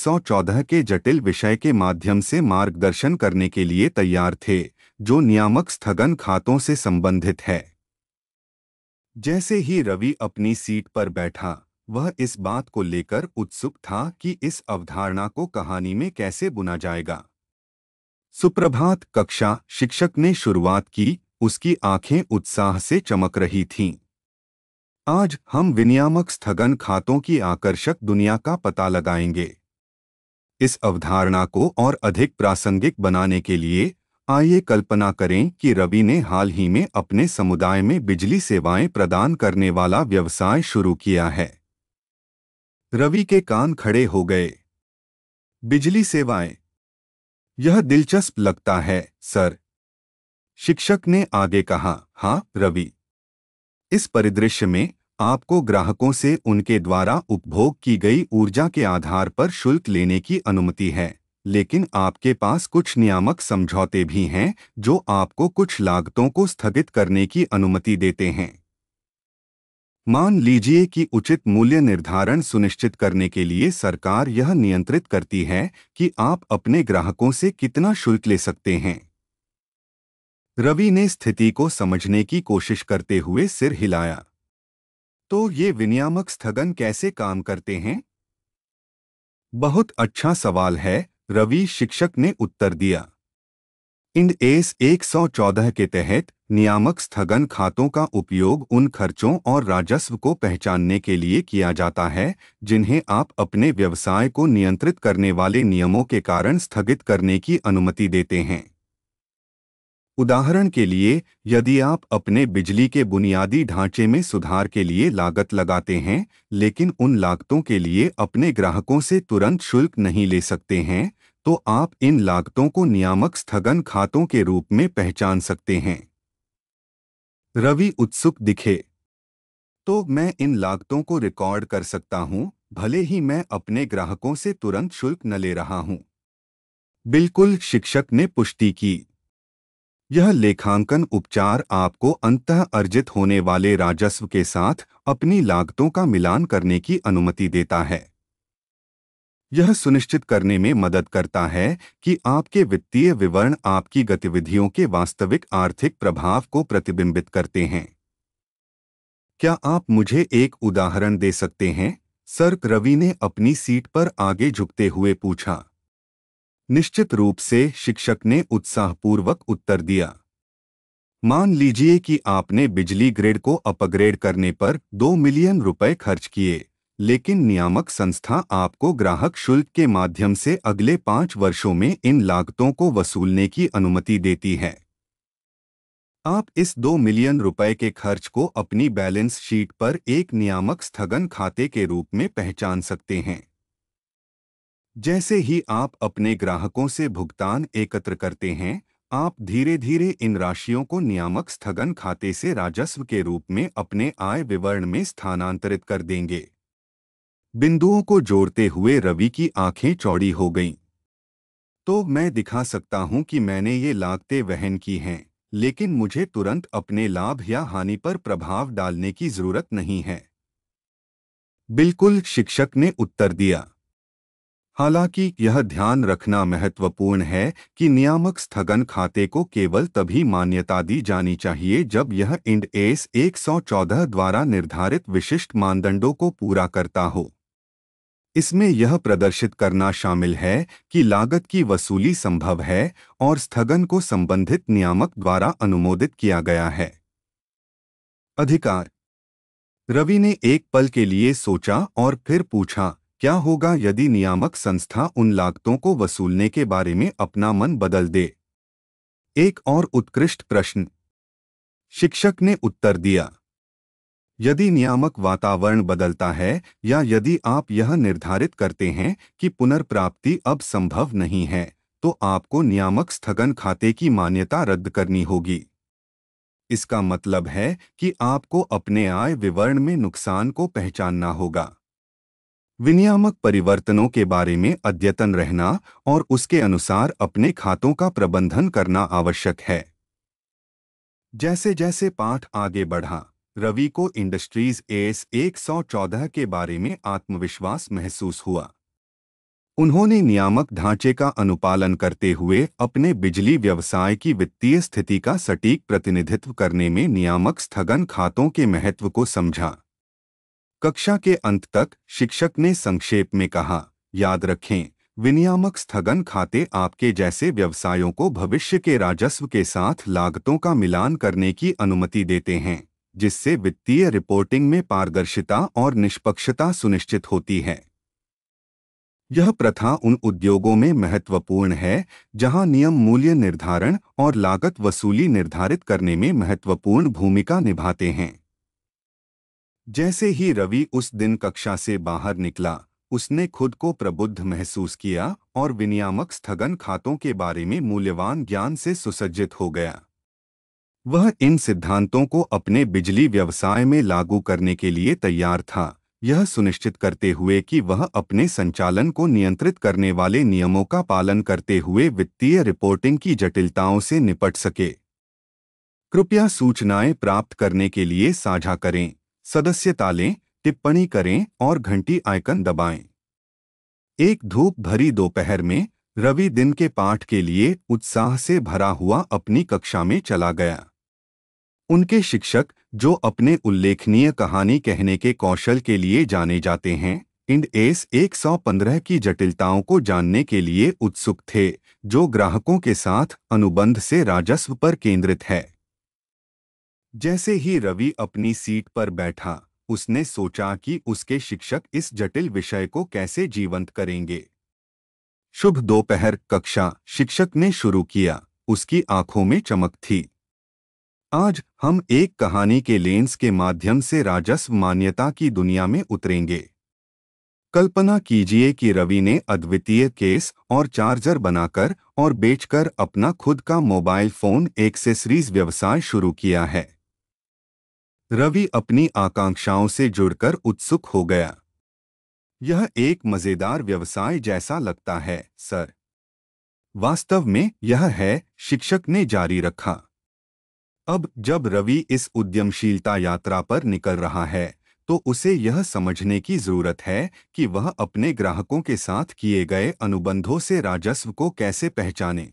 Speaker 1: के जटिल विषय के माध्यम से मार्गदर्शन करने के लिए तैयार थे जो नियामक स्थगन खातों से संबंधित है जैसे ही रवि अपनी सीट पर बैठा वह इस बात को लेकर उत्सुक था कि इस अवधारणा को कहानी में कैसे बुना जाएगा सुप्रभात कक्षा शिक्षक ने शुरुआत की उसकी आंखें उत्साह से चमक रही थीं। आज हम विनियामक स्थगन खातों की आकर्षक दुनिया का पता लगाएंगे इस अवधारणा को और अधिक प्रासंगिक बनाने के लिए आइए कल्पना करें कि रवि ने हाल ही में अपने समुदाय में बिजली सेवाएं प्रदान करने वाला व्यवसाय शुरू किया है रवि के कान खड़े हो गए बिजली सेवाएं यह दिलचस्प लगता है सर शिक्षक ने आगे कहा हां रवि इस परिदृश्य में आपको ग्राहकों से उनके द्वारा उपभोग की गई ऊर्जा के आधार पर शुल्क लेने की अनुमति है लेकिन आपके पास कुछ नियामक समझौते भी हैं जो आपको कुछ लागतों को स्थगित करने की अनुमति देते हैं मान लीजिए कि उचित मूल्य निर्धारण सुनिश्चित करने के लिए सरकार यह नियंत्रित करती है कि आप अपने ग्राहकों से कितना शुल्क ले सकते हैं रवि ने स्थिति को समझने की कोशिश करते हुए सिर हिलाया तो ये विनियामक स्थगन कैसे काम करते हैं बहुत अच्छा सवाल है रवि शिक्षक ने उत्तर दिया इंड एस 114 के तहत नियामक स्थगन खातों का उपयोग उन खर्चों और राजस्व को पहचानने के लिए किया जाता है जिन्हें आप अपने व्यवसाय को नियंत्रित करने वाले नियमों के कारण स्थगित करने की अनुमति देते हैं उदाहरण के लिए यदि आप अपने बिजली के बुनियादी ढांचे में सुधार के लिए लागत लगाते हैं लेकिन उन लागतों के लिए अपने ग्राहकों से तुरंत शुल्क नहीं ले सकते हैं तो आप इन लागतों को नियामक स्थगन खातों के रूप में पहचान सकते हैं रवि उत्सुक दिखे तो मैं इन लागतों को रिकॉर्ड कर सकता हूं भले ही मैं अपने ग्राहकों से तुरंत शुल्क न ले रहा हूं बिल्कुल शिक्षक ने पुष्टि की यह लेखांकन उपचार आपको अंत अर्जित होने वाले राजस्व के साथ अपनी लागतों का मिलान करने की अनुमति देता है यह सुनिश्चित करने में मदद करता है कि आपके वित्तीय विवरण आपकी गतिविधियों के वास्तविक आर्थिक प्रभाव को प्रतिबिंबित करते हैं क्या आप मुझे एक उदाहरण दे सकते हैं सर रवि ने अपनी सीट पर आगे झुकते हुए पूछा निश्चित रूप से शिक्षक ने उत्साहपूर्वक उत्तर दिया मान लीजिए कि आपने बिजली ग्रेड को अपग्रेड करने पर दो मिलियन रुपए खर्च किए लेकिन नियामक संस्था आपको ग्राहक शुल्क के माध्यम से अगले पाँच वर्षों में इन लागतों को वसूलने की अनुमति देती है आप इस दो मिलियन रुपए के खर्च को अपनी बैलेंस शीट पर एक नियामक स्थगन खाते के रूप में पहचान सकते हैं जैसे ही आप अपने ग्राहकों से भुगतान एकत्र करते हैं आप धीरे धीरे इन राशियों को नियामक स्थगन खाते से राजस्व के रूप में अपने आय विवरण में स्थानांतरित कर देंगे बिंदुओं को जोड़ते हुए रवि की आंखें चौड़ी हो गईं। तो मैं दिखा सकता हूं कि मैंने ये लागते वहन की हैं लेकिन मुझे तुरंत अपने लाभ या हानि पर प्रभाव डालने की जरूरत नहीं है बिल्कुल शिक्षक ने उत्तर दिया हालांकि यह ध्यान रखना महत्वपूर्ण है कि नियामक स्थगन खाते को केवल तभी मान्यता दी जानी चाहिए जब यह इंड एस 114 द्वारा निर्धारित विशिष्ट मानदंडों को पूरा करता हो इसमें यह प्रदर्शित करना शामिल है कि लागत की वसूली संभव है और स्थगन को संबंधित नियामक द्वारा अनुमोदित किया गया है अधिकार रवि ने एक पल के लिए सोचा और फिर पूछा क्या होगा यदि नियामक संस्था उन लागतों को वसूलने के बारे में अपना मन बदल दे एक और उत्कृष्ट प्रश्न शिक्षक ने उत्तर दिया यदि नियामक वातावरण बदलता है या यदि आप यह निर्धारित करते हैं कि पुनर्प्राप्ति अब संभव नहीं है तो आपको नियामक स्थगन खाते की मान्यता रद्द करनी होगी इसका मतलब है कि आपको अपने आय विवरण में नुकसान को पहचानना होगा विनियामक परिवर्तनों के बारे में अद्यतन रहना और उसके अनुसार अपने खातों का प्रबंधन करना आवश्यक है जैसे जैसे पाठ आगे बढ़ा रवि को इंडस्ट्रीज एस 114 के बारे में आत्मविश्वास महसूस हुआ उन्होंने नियामक ढांचे का अनुपालन करते हुए अपने बिजली व्यवसाय की वित्तीय स्थिति का सटीक प्रतिनिधित्व करने में नियामक स्थगन खातों के महत्व को समझा कक्षा के अंत तक शिक्षक ने संक्षेप में कहा याद रखें विनियामक स्थगन खाते आपके जैसे व्यवसायों को भविष्य के राजस्व के साथ लागतों का मिलान करने की अनुमति देते हैं जिससे वित्तीय रिपोर्टिंग में पारदर्शिता और निष्पक्षता सुनिश्चित होती है यह प्रथा उन उद्योगों में महत्वपूर्ण है जहां नियम मूल्य निर्धारण और लागत वसूली निर्धारित करने में महत्वपूर्ण भूमिका निभाते हैं जैसे ही रवि उस दिन कक्षा से बाहर निकला उसने खुद को प्रबुद्ध महसूस किया और विनियामक स्थगन खातों के बारे में मूल्यवान ज्ञान से सुसज्जित हो गया वह इन सिद्धांतों को अपने बिजली व्यवसाय में लागू करने के लिए तैयार था यह सुनिश्चित करते हुए कि वह अपने संचालन को नियंत्रित करने वाले नियमों का पालन करते हुए वित्तीय रिपोर्टिंग की जटिलताओं से निपट सके कृपया सूचनाएं प्राप्त करने के लिए साझा करें सदस्यता लें टिप्पणी करें और घंटी आइकन दबाएं। एक धूप भरी दोपहर में रवि दिन के पाठ के लिए उत्साह से भरा हुआ अपनी कक्षा में चला गया उनके शिक्षक जो अपने उल्लेखनीय कहानी कहने के कौशल के लिए जाने जाते हैं इंड एस 115 की जटिलताओं को जानने के लिए उत्सुक थे जो ग्राहकों के साथ अनुबंध से राजस्व पर केंद्रित है जैसे ही रवि अपनी सीट पर बैठा उसने सोचा कि उसके शिक्षक इस जटिल विषय को कैसे जीवंत करेंगे शुभ दोपहर कक्षा शिक्षक ने शुरू किया उसकी आंखों में चमक थी आज हम एक कहानी के लेंस के माध्यम से राजस्व मान्यता की दुनिया में उतरेंगे कल्पना कीजिए कि रवि ने अद्वितीय केस और चार्जर बनाकर और बेचकर अपना खुद का मोबाइल फोन एक्सेसरीज व्यवसाय शुरू किया है रवि अपनी आकांक्षाओं से जुड़कर उत्सुक हो गया यह एक मज़ेदार व्यवसाय जैसा लगता है सर वास्तव में यह है शिक्षक ने जारी रखा अब जब रवि इस उद्यमशीलता यात्रा पर निकल रहा है तो उसे यह समझने की जरूरत है कि वह अपने ग्राहकों के साथ किए गए अनुबंधों से राजस्व को कैसे पहचाने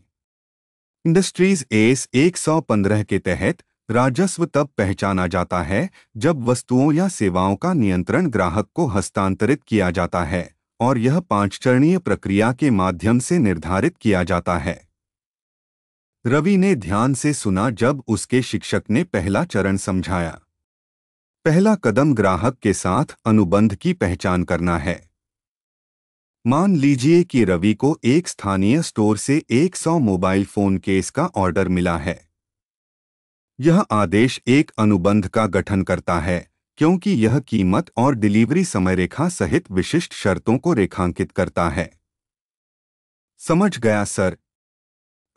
Speaker 1: इंडस्ट्रीज एस 115 के तहत राजस्व तब पहचाना जाता है जब वस्तुओं या सेवाओं का नियंत्रण ग्राहक को हस्तांतरित किया जाता है और यह पांचचरणीय प्रक्रिया के माध्यम से निर्धारित किया जाता है रवि ने ध्यान से सुना जब उसके शिक्षक ने पहला चरण समझाया पहला कदम ग्राहक के साथ अनुबंध की पहचान करना है मान लीजिए कि रवि को एक स्थानीय स्टोर से 100 मोबाइल फोन केस का ऑर्डर मिला है यह आदेश एक अनुबंध का गठन करता है क्योंकि यह कीमत और डिलीवरी समय रेखा सहित विशिष्ट शर्तों को रेखांकित करता है समझ गया सर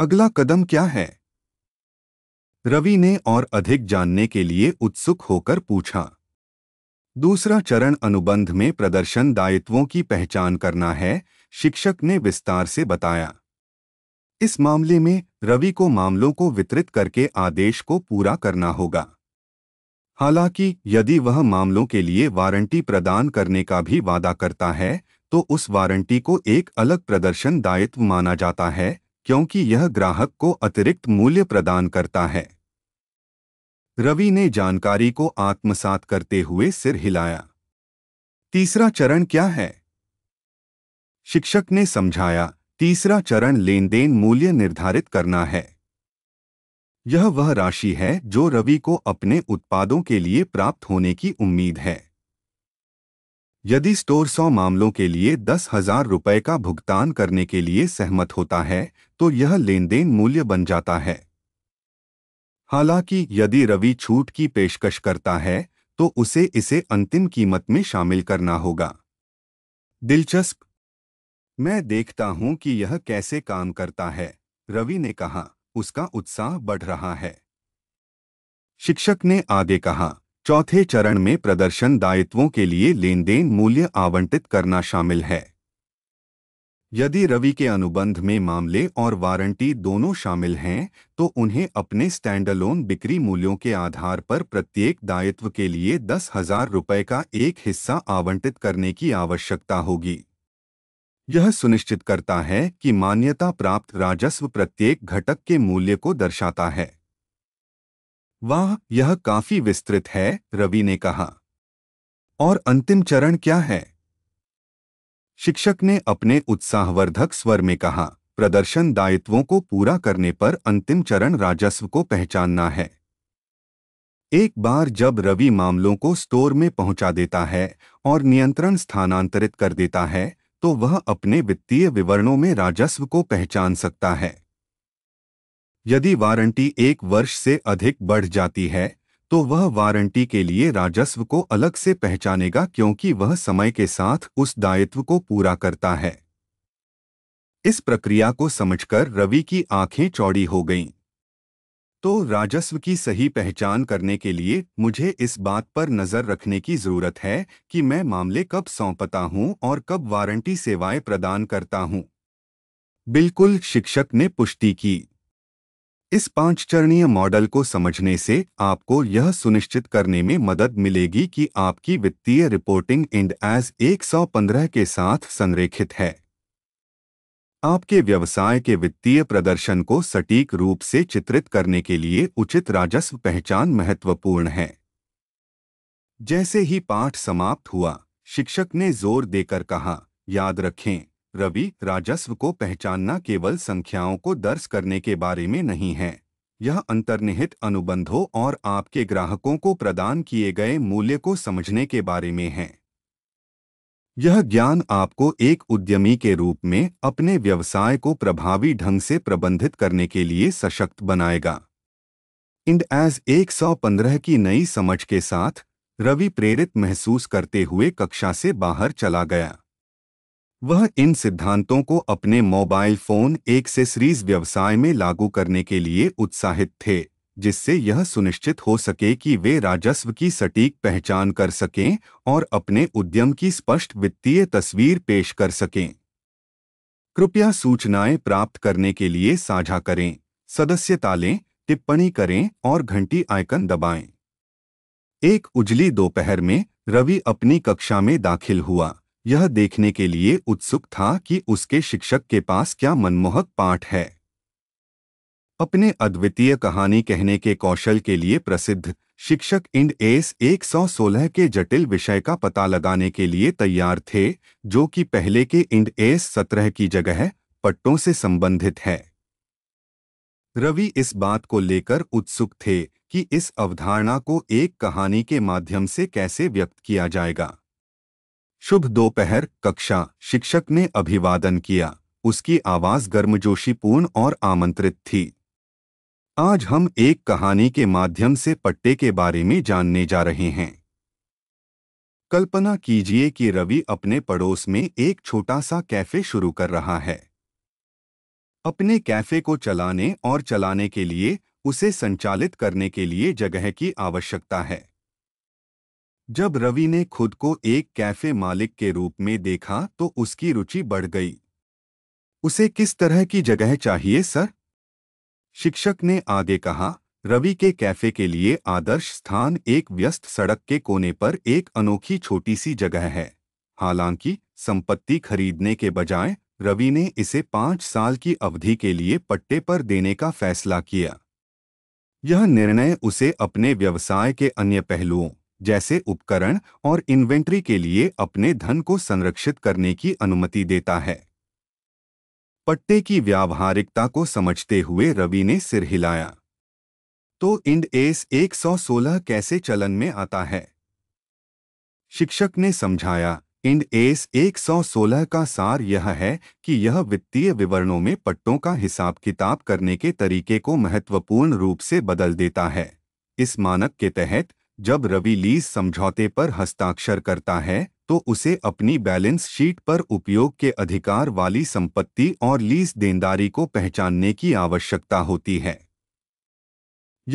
Speaker 1: अगला कदम क्या है रवि ने और अधिक जानने के लिए उत्सुक होकर पूछा दूसरा चरण अनुबंध में प्रदर्शन दायित्वों की पहचान करना है शिक्षक ने विस्तार से बताया इस मामले में रवि को मामलों को वितरित करके आदेश को पूरा करना होगा हालांकि यदि वह मामलों के लिए वारंटी प्रदान करने का भी वादा करता है तो उस वारंटी को एक अलग प्रदर्शन दायित्व माना जाता है क्योंकि यह ग्राहक को अतिरिक्त मूल्य प्रदान करता है रवि ने जानकारी को आत्मसात करते हुए सिर हिलाया तीसरा चरण क्या है शिक्षक ने समझाया तीसरा चरण लेन देन मूल्य निर्धारित करना है यह वह राशि है जो रवि को अपने उत्पादों के लिए प्राप्त होने की उम्मीद है यदि स्टोर सौ मामलों के लिए दस हजार रुपये का भुगतान करने के लिए सहमत होता है तो यह लेन देन मूल्य बन जाता है हालांकि यदि रवि छूट की पेशकश करता है तो उसे इसे अंतिम कीमत में शामिल करना होगा दिलचस्प मैं देखता हूं कि यह कैसे काम करता है रवि ने कहा उसका उत्साह बढ़ रहा है शिक्षक ने आगे कहा चौथे चरण में प्रदर्शन दायित्वों के लिए लेनदेन मूल्य आवंटित करना शामिल है यदि रवि के अनुबंध में मामले और वारंटी दोनों शामिल हैं तो उन्हें अपने स्टैंडलोन बिक्री मूल्यों के आधार पर प्रत्येक दायित्व के लिए दस हजार रुपये का एक हिस्सा आवंटित करने की आवश्यकता होगी यह सुनिश्चित करता है कि मान्यता प्राप्त राजस्व प्रत्येक घटक के मूल्य को दर्शाता है वाह यह काफी विस्तृत है रवि ने कहा और अंतिम चरण क्या है शिक्षक ने अपने उत्साहवर्धक स्वर में कहा प्रदर्शन दायित्वों को पूरा करने पर अंतिम चरण राजस्व को पहचानना है एक बार जब रवि मामलों को स्टोर में पहुंचा देता है और नियंत्रण स्थानांतरित कर देता है तो वह अपने वित्तीय विवरणों में राजस्व को पहचान सकता है यदि वारंटी एक वर्ष से अधिक बढ़ जाती है तो वह वारंटी के लिए राजस्व को अलग से पहचानेगा क्योंकि वह समय के साथ उस दायित्व को पूरा करता है इस प्रक्रिया को समझकर रवि की आंखें चौड़ी हो गईं। तो राजस्व की सही पहचान करने के लिए मुझे इस बात पर नज़र रखने की ज़रूरत है कि मैं मामले कब सौंपता हूं और कब वारंटी सेवाएं प्रदान करता हूं। बिल्कुल शिक्षक ने पुष्टि की इस पांच चरणीय मॉडल को समझने से आपको यह सुनिश्चित करने में मदद मिलेगी कि आपकी वित्तीय रिपोर्टिंग इंड एज 115 के साथ संरेखित है आपके व्यवसाय के वित्तीय प्रदर्शन को सटीक रूप से चित्रित करने के लिए उचित राजस्व पहचान महत्वपूर्ण है जैसे ही पाठ समाप्त हुआ शिक्षक ने जोर देकर कहा याद रखें रवि राजस्व को पहचानना केवल संख्याओं को दर्ज करने के बारे में नहीं है यह अंतर्निहित अनुबंधों और आपके ग्राहकों को प्रदान किए गए मूल्य को समझने के बारे में है यह ज्ञान आपको एक उद्यमी के रूप में अपने व्यवसाय को प्रभावी ढंग से प्रबंधित करने के लिए सशक्त बनाएगा इंड एज 115 की नई समझ के साथ रवि प्रेरित महसूस करते हुए कक्षा से बाहर चला गया वह इन सिद्धांतों को अपने मोबाइल फोन एक व्यवसाय में लागू करने के लिए उत्साहित थे जिससे यह सुनिश्चित हो सके कि वे राजस्व की सटीक पहचान कर सकें और अपने उद्यम की स्पष्ट वित्तीय तस्वीर पेश कर सकें कृपया सूचनाएं प्राप्त करने के लिए साझा करें सदस्यता लें टिप्पणी करें और घंटी आइकन दबाएं। एक उजली दोपहर में रवि अपनी कक्षा में दाखिल हुआ यह देखने के लिए उत्सुक था कि उसके शिक्षक के पास क्या मनमोहक पाठ है अपने अद्वितीय कहानी कहने के कौशल के लिए प्रसिद्ध शिक्षक इंड एस 116 के जटिल विषय का पता लगाने के लिए तैयार थे जो कि पहले के इंड एस 17 की जगह पट्टों से संबंधित है रवि इस बात को लेकर उत्सुक थे कि इस अवधारणा को एक कहानी के माध्यम से कैसे व्यक्त किया जाएगा शुभ दोपहर कक्षा शिक्षक ने अभिवादन किया उसकी आवाज गर्मजोशीपूर्ण और आमंत्रित थी आज हम एक कहानी के माध्यम से पट्टे के बारे में जानने जा रहे हैं कल्पना कीजिए कि रवि अपने पड़ोस में एक छोटा सा कैफे शुरू कर रहा है अपने कैफे को चलाने और चलाने के लिए उसे संचालित करने के लिए जगह की आवश्यकता है जब रवि ने खुद को एक कैफे मालिक के रूप में देखा तो उसकी रुचि बढ़ गई उसे किस तरह की जगह चाहिए सर शिक्षक ने आगे कहा रवि के कैफे के लिए आदर्श स्थान एक व्यस्त सड़क के कोने पर एक अनोखी छोटी सी जगह है हालांकि संपत्ति खरीदने के बजाय रवि ने इसे पाँच साल की अवधि के लिए पट्टे पर देने का फैसला किया यह निर्णय उसे अपने व्यवसाय के अन्य पहलुओं जैसे उपकरण और इन्वेंट्री के लिए अपने धन को संरक्षित करने की अनुमति देता है पट्टे की व्यावहारिकता को समझते हुए रवि ने सिर हिलाया तो इंड एस 116 कैसे चलन में आता है शिक्षक ने समझाया इंड एस 116 का सार यह है कि यह वित्तीय विवरणों में पट्टों का हिसाब किताब करने के तरीके को महत्वपूर्ण रूप से बदल देता है इस मानक के तहत जब रवि लीज समझौते पर हस्ताक्षर करता है तो उसे अपनी बैलेंस शीट पर उपयोग के अधिकार वाली संपत्ति और लीज देनदारी को पहचानने की आवश्यकता होती है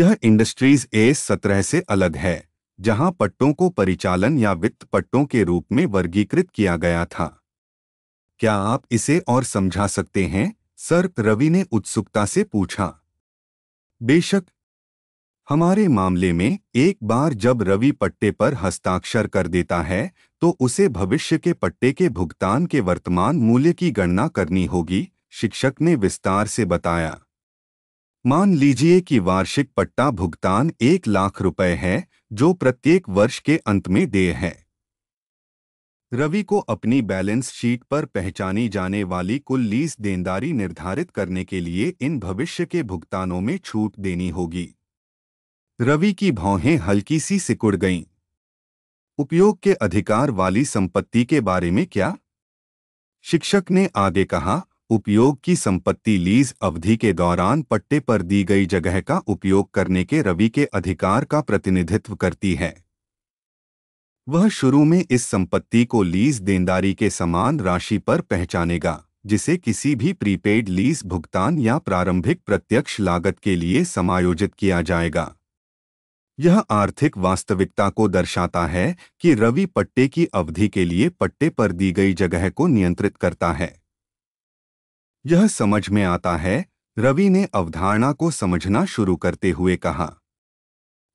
Speaker 1: यह इंडस्ट्रीज ए सत्रह से अलग है जहां पट्टों को परिचालन या वित्त पट्टों के रूप में वर्गीकृत किया गया था क्या आप इसे और समझा सकते हैं सर रवि ने उत्सुकता से पूछा बेशक हमारे मामले में एक बार जब रवि पट्टे पर हस्ताक्षर कर देता है तो उसे भविष्य के पट्टे के भुगतान के वर्तमान मूल्य की गणना करनी होगी शिक्षक ने विस्तार से बताया मान लीजिए कि वार्षिक पट्टा भुगतान एक लाख रुपए है जो प्रत्येक वर्ष के अंत में देय है रवि को अपनी बैलेंस शीट पर पहचानी जाने वाली कुल लीज देनदारी निर्धारित करने के लिए इन भविष्य के भुगतानों में छूट देनी होगी रवि की भौहें हल्की सी सिकुड़ गईं। उपयोग के अधिकार वाली संपत्ति के बारे में क्या शिक्षक ने आगे कहा उपयोग की संपत्ति लीज अवधि के दौरान पट्टे पर दी गई जगह का उपयोग करने के रवि के अधिकार का प्रतिनिधित्व करती है वह शुरू में इस संपत्ति को लीज देनदारी के समान राशि पर पहचानेगा जिसे किसी भी प्रीपेड लीज भुगतान या प्रारंभिक प्रत्यक्ष लागत के लिए समायोजित किया जाएगा यह आर्थिक वास्तविकता को दर्शाता है कि रवि पट्टे की अवधि के लिए पट्टे पर दी गई जगह को नियंत्रित करता है यह समझ में आता है रवि ने अवधारणा को समझना शुरू करते हुए कहा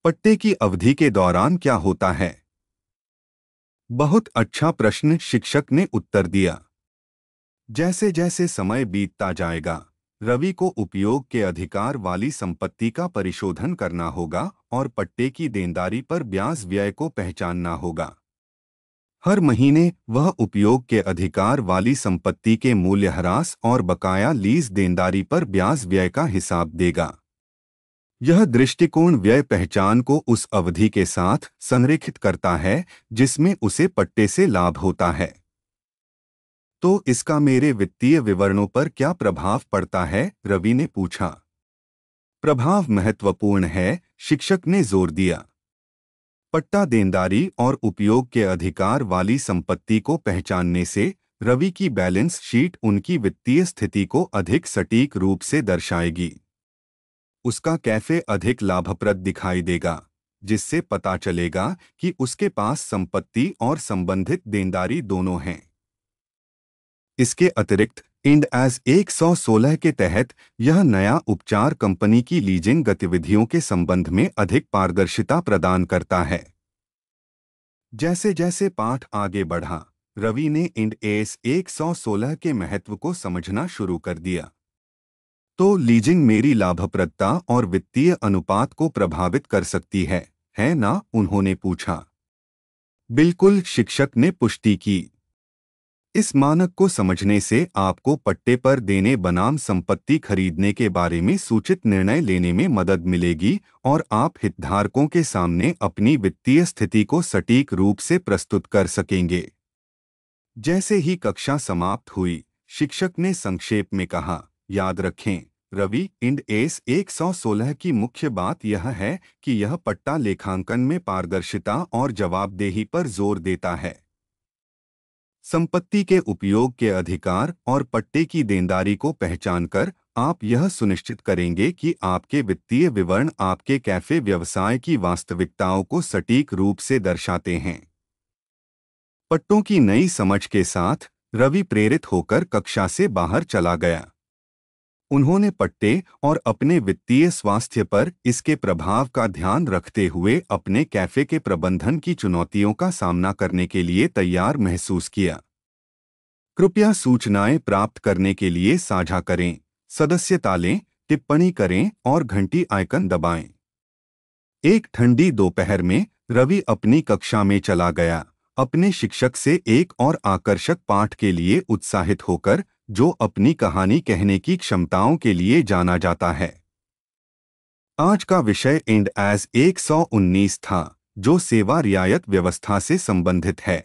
Speaker 1: पट्टे की अवधि के दौरान क्या होता है बहुत अच्छा प्रश्न शिक्षक ने उत्तर दिया जैसे जैसे समय बीतता जाएगा रवि को उपयोग के अधिकार वाली संपत्ति का परिशोधन करना होगा और पट्टे की देनदारी पर ब्याज व्यय को पहचानना होगा हर महीने वह उपयोग के अधिकार वाली संपत्ति के मूल्यह्रास और बकाया लीज देनदारी पर ब्याज व्यय का हिसाब देगा यह दृष्टिकोण व्यय पहचान को उस अवधि के साथ संरेखित करता है जिसमें उसे पट्टे से लाभ होता है तो इसका मेरे वित्तीय विवरणों पर क्या प्रभाव पड़ता है रवि ने पूछा प्रभाव महत्वपूर्ण है शिक्षक ने जोर दिया पट्टा देनदारी और उपयोग के अधिकार वाली संपत्ति को पहचानने से रवि की बैलेंस शीट उनकी वित्तीय स्थिति को अधिक सटीक रूप से दर्शाएगी उसका कैफे अधिक लाभप्रद दिखाई देगा जिससे पता चलेगा कि उसके पास संपत्ति और संबंधित देनदारी दोनों हैं इसके अतिरिक्त इंड एज 116 के तहत यह नया उपचार कंपनी की लीजिंग गतिविधियों के संबंध में अधिक पारदर्शिता प्रदान करता है जैसे जैसे पाठ आगे बढ़ा रवि ने इंड एस 116 के महत्व को समझना शुरू कर दिया तो लीजिंग मेरी लाभप्रदता और वित्तीय अनुपात को प्रभावित कर सकती है है ना उन्होंने पूछा बिल्कुल शिक्षक ने पुष्टि की इस मानक को समझने से आपको पट्टे पर देने बनाम संपत्ति खरीदने के बारे में सूचित निर्णय लेने में मदद मिलेगी और आप हितधारकों के सामने अपनी वित्तीय स्थिति को सटीक रूप से प्रस्तुत कर सकेंगे जैसे ही कक्षा समाप्त हुई शिक्षक ने संक्षेप में कहा याद रखें रवि इंड एस 116 की मुख्य बात यह है कि यह पट्टा लेखांकन में पारदर्शिता और जवाबदेही पर जोर देता है संपत्ति के उपयोग के अधिकार और पट्टे की देनदारी को पहचान कर आप यह सुनिश्चित करेंगे कि आपके वित्तीय विवरण आपके कैफे व्यवसाय की वास्तविकताओं को सटीक रूप से दर्शाते हैं पट्टों की नई समझ के साथ रवि प्रेरित होकर कक्षा से बाहर चला गया उन्होंने पट्टे और अपने वित्तीय स्वास्थ्य पर इसके प्रभाव का ध्यान रखते हुए अपने कैफे के प्रबंधन की चुनौतियों का सामना करने के लिए तैयार महसूस किया कृपया सूचनाएं प्राप्त करने के लिए साझा करें सदस्यता लें टिप्पणी करें और घंटी आइकन दबाएं। एक ठंडी दोपहर में रवि अपनी कक्षा में चला गया अपने शिक्षक से एक और आकर्षक पाठ के लिए उत्साहित होकर जो अपनी कहानी कहने की क्षमताओं के लिए जाना जाता है आज का विषय एंड एज 119 था जो सेवा रियायत व्यवस्था से संबंधित है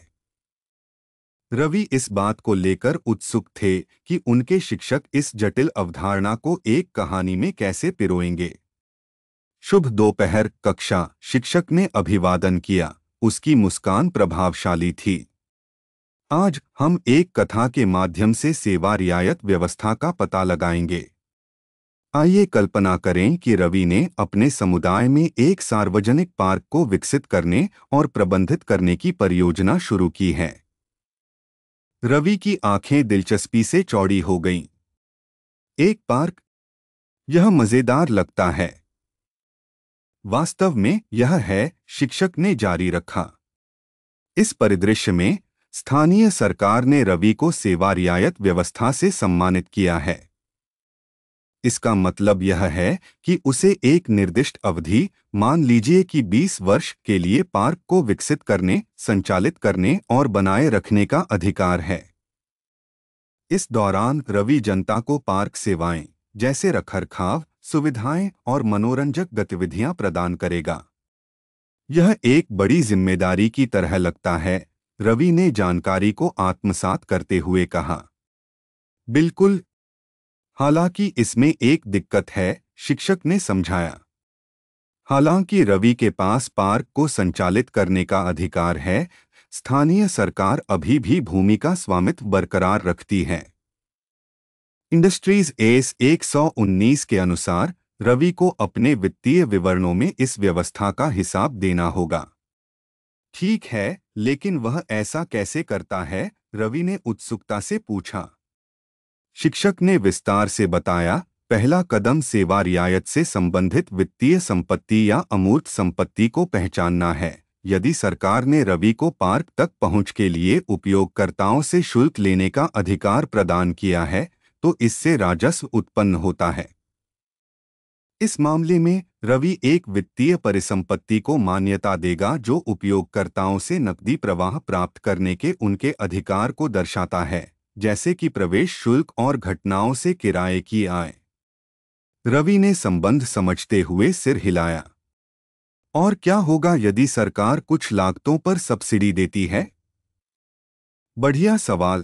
Speaker 1: रवि इस बात को लेकर उत्सुक थे कि उनके शिक्षक इस जटिल अवधारणा को एक कहानी में कैसे पिरोएंगे शुभ दोपहर कक्षा शिक्षक ने अभिवादन किया उसकी मुस्कान प्रभावशाली थी आज हम एक कथा के माध्यम से सेवा रियायत व्यवस्था का पता लगाएंगे आइए कल्पना करें कि रवि ने अपने समुदाय में एक सार्वजनिक पार्क को विकसित करने और प्रबंधित करने की परियोजना शुरू की है रवि की आंखें दिलचस्पी से चौड़ी हो गईं। एक पार्क यह मज़ेदार लगता है वास्तव में यह है शिक्षक ने जारी रखा इस परिदृश्य में स्थानीय सरकार ने रवि को सेवा रियायत व्यवस्था से सम्मानित किया है इसका मतलब यह है कि उसे एक निर्दिष्ट अवधि मान लीजिए कि 20 वर्ष के लिए पार्क को विकसित करने संचालित करने और बनाए रखने का अधिकार है इस दौरान रवि जनता को पार्क सेवाएं जैसे रखरखाव सुविधाएं और मनोरंजक गतिविधियां प्रदान करेगा यह एक बड़ी जिम्मेदारी की तरह लगता है रवि ने जानकारी को आत्मसात करते हुए कहा बिल्कुल हालांकि इसमें एक दिक्कत है शिक्षक ने समझाया हालांकि रवि के पास पार्क को संचालित करने का अधिकार है स्थानीय सरकार अभी भी भूमि का स्वामित्व बरकरार रखती है इंडस्ट्रीज एस 119 के अनुसार रवि को अपने वित्तीय विवरणों में इस व्यवस्था का हिसाब देना होगा ठीक है लेकिन वह ऐसा कैसे करता है रवि ने उत्सुकता से पूछा शिक्षक ने विस्तार से बताया पहला कदम सेवा रियायत से संबंधित वित्तीय संपत्ति या अमूर्त संपत्ति को पहचानना है यदि सरकार ने रवि को पार्क तक पहुंच के लिए उपयोगकर्ताओं से शुल्क लेने का अधिकार प्रदान किया है तो इससे राजस्व उत्पन्न होता है इस मामले में रवि एक वित्तीय परिसंपत्ति को मान्यता देगा जो उपयोगकर्ताओं से नकदी प्रवाह प्राप्त करने के उनके अधिकार को दर्शाता है जैसे कि प्रवेश शुल्क और घटनाओं से किराए की आय रवि ने संबंध समझते हुए सिर हिलाया और क्या होगा यदि सरकार कुछ लागतों पर सब्सिडी देती है बढ़िया सवाल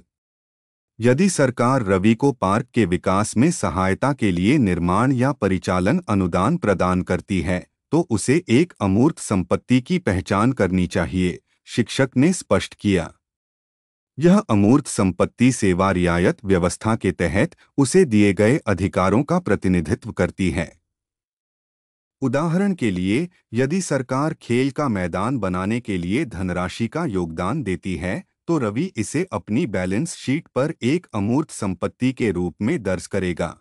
Speaker 1: यदि सरकार रवि को पार्क के विकास में सहायता के लिए निर्माण या परिचालन अनुदान प्रदान करती है तो उसे एक अमूर्त संपत्ति की पहचान करनी चाहिए शिक्षक ने स्पष्ट किया यह अमूर्त संपत्ति सेवा रियायत व्यवस्था के तहत उसे दिए गए अधिकारों का प्रतिनिधित्व करती है उदाहरण के लिए यदि सरकार खेल का मैदान बनाने के लिए धनराशि का योगदान देती है तो रवि इसे अपनी बैलेंस शीट पर एक अमूर्त संपत्ति के रूप में दर्ज करेगा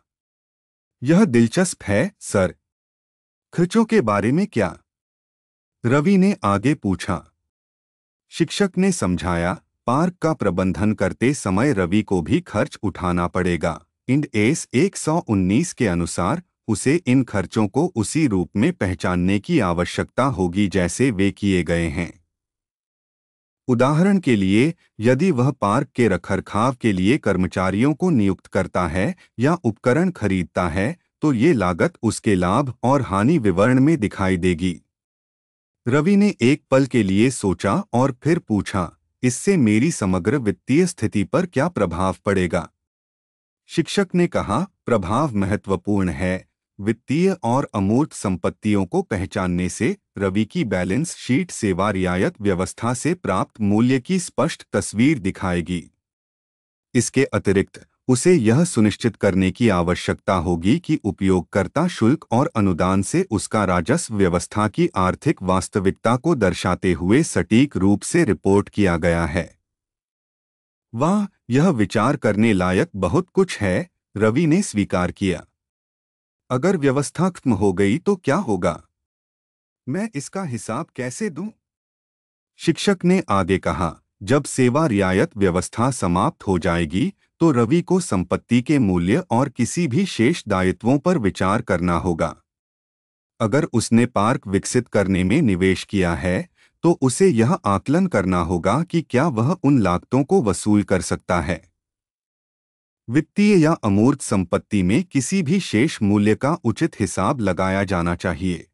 Speaker 1: यह दिलचस्प है सर खर्चों के बारे में क्या रवि ने आगे पूछा शिक्षक ने समझाया पार्क का प्रबंधन करते समय रवि को भी खर्च उठाना पड़ेगा इंड एस एक के अनुसार उसे इन खर्चों को उसी रूप में पहचानने की आवश्यकता होगी जैसे वे किए गए हैं उदाहरण के लिए यदि वह पार्क के रखरखाव के लिए कर्मचारियों को नियुक्त करता है या उपकरण खरीदता है तो ये लागत उसके लाभ और हानि विवरण में दिखाई देगी रवि ने एक पल के लिए सोचा और फिर पूछा इससे मेरी समग्र वित्तीय स्थिति पर क्या प्रभाव पड़ेगा शिक्षक ने कहा प्रभाव महत्वपूर्ण है वित्तीय और अमूर्त संपत्तियों को पहचानने से रवि की बैलेंस शीट सेवा रियायत व्यवस्था से प्राप्त मूल्य की स्पष्ट तस्वीर दिखाएगी इसके अतिरिक्त उसे यह सुनिश्चित करने की आवश्यकता होगी कि उपयोगकर्ता शुल्क और अनुदान से उसका राजस्व व्यवस्था की आर्थिक वास्तविकता को दर्शाते हुए सटीक रूप से रिपोर्ट किया गया है वाह यह विचार करने लायक बहुत कुछ है रवि ने स्वीकार किया अगर व्यवस्था खत्म हो गई तो क्या होगा मैं इसका हिसाब कैसे दूं? शिक्षक ने आगे कहा जब सेवा रियायत व्यवस्था समाप्त हो जाएगी तो रवि को संपत्ति के मूल्य और किसी भी शेष दायित्वों पर विचार करना होगा अगर उसने पार्क विकसित करने में निवेश किया है तो उसे यह आकलन करना होगा कि क्या वह उन लागतों को वसूल कर सकता है वित्तीय या अमूर्त संपत्ति में किसी भी शेष मूल्य का उचित हिसाब लगाया जाना चाहिए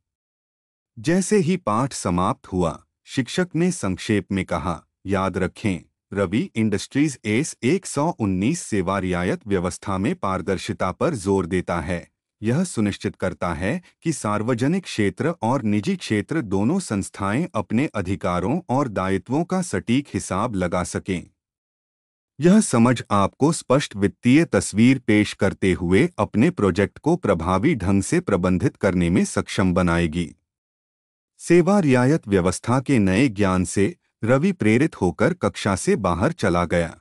Speaker 1: जैसे ही पाठ समाप्त हुआ शिक्षक ने संक्षेप में कहा याद रखें रवि इंडस्ट्रीज एस 119 सेवा रियायत व्यवस्था में पारदर्शिता पर जोर देता है यह सुनिश्चित करता है कि सार्वजनिक क्षेत्र और निजी क्षेत्र दोनों संस्थाएं अपने अधिकारों और दायित्वों का सटीक हिसाब लगा सकें यह समझ आपको स्पष्ट वित्तीय तस्वीर पेश करते हुए अपने प्रोजेक्ट को प्रभावी ढंग से प्रबंधित करने में सक्षम बनाएगी सेवा रियायत व्यवस्था के नए ज्ञान से रवि प्रेरित होकर कक्षा से बाहर चला गया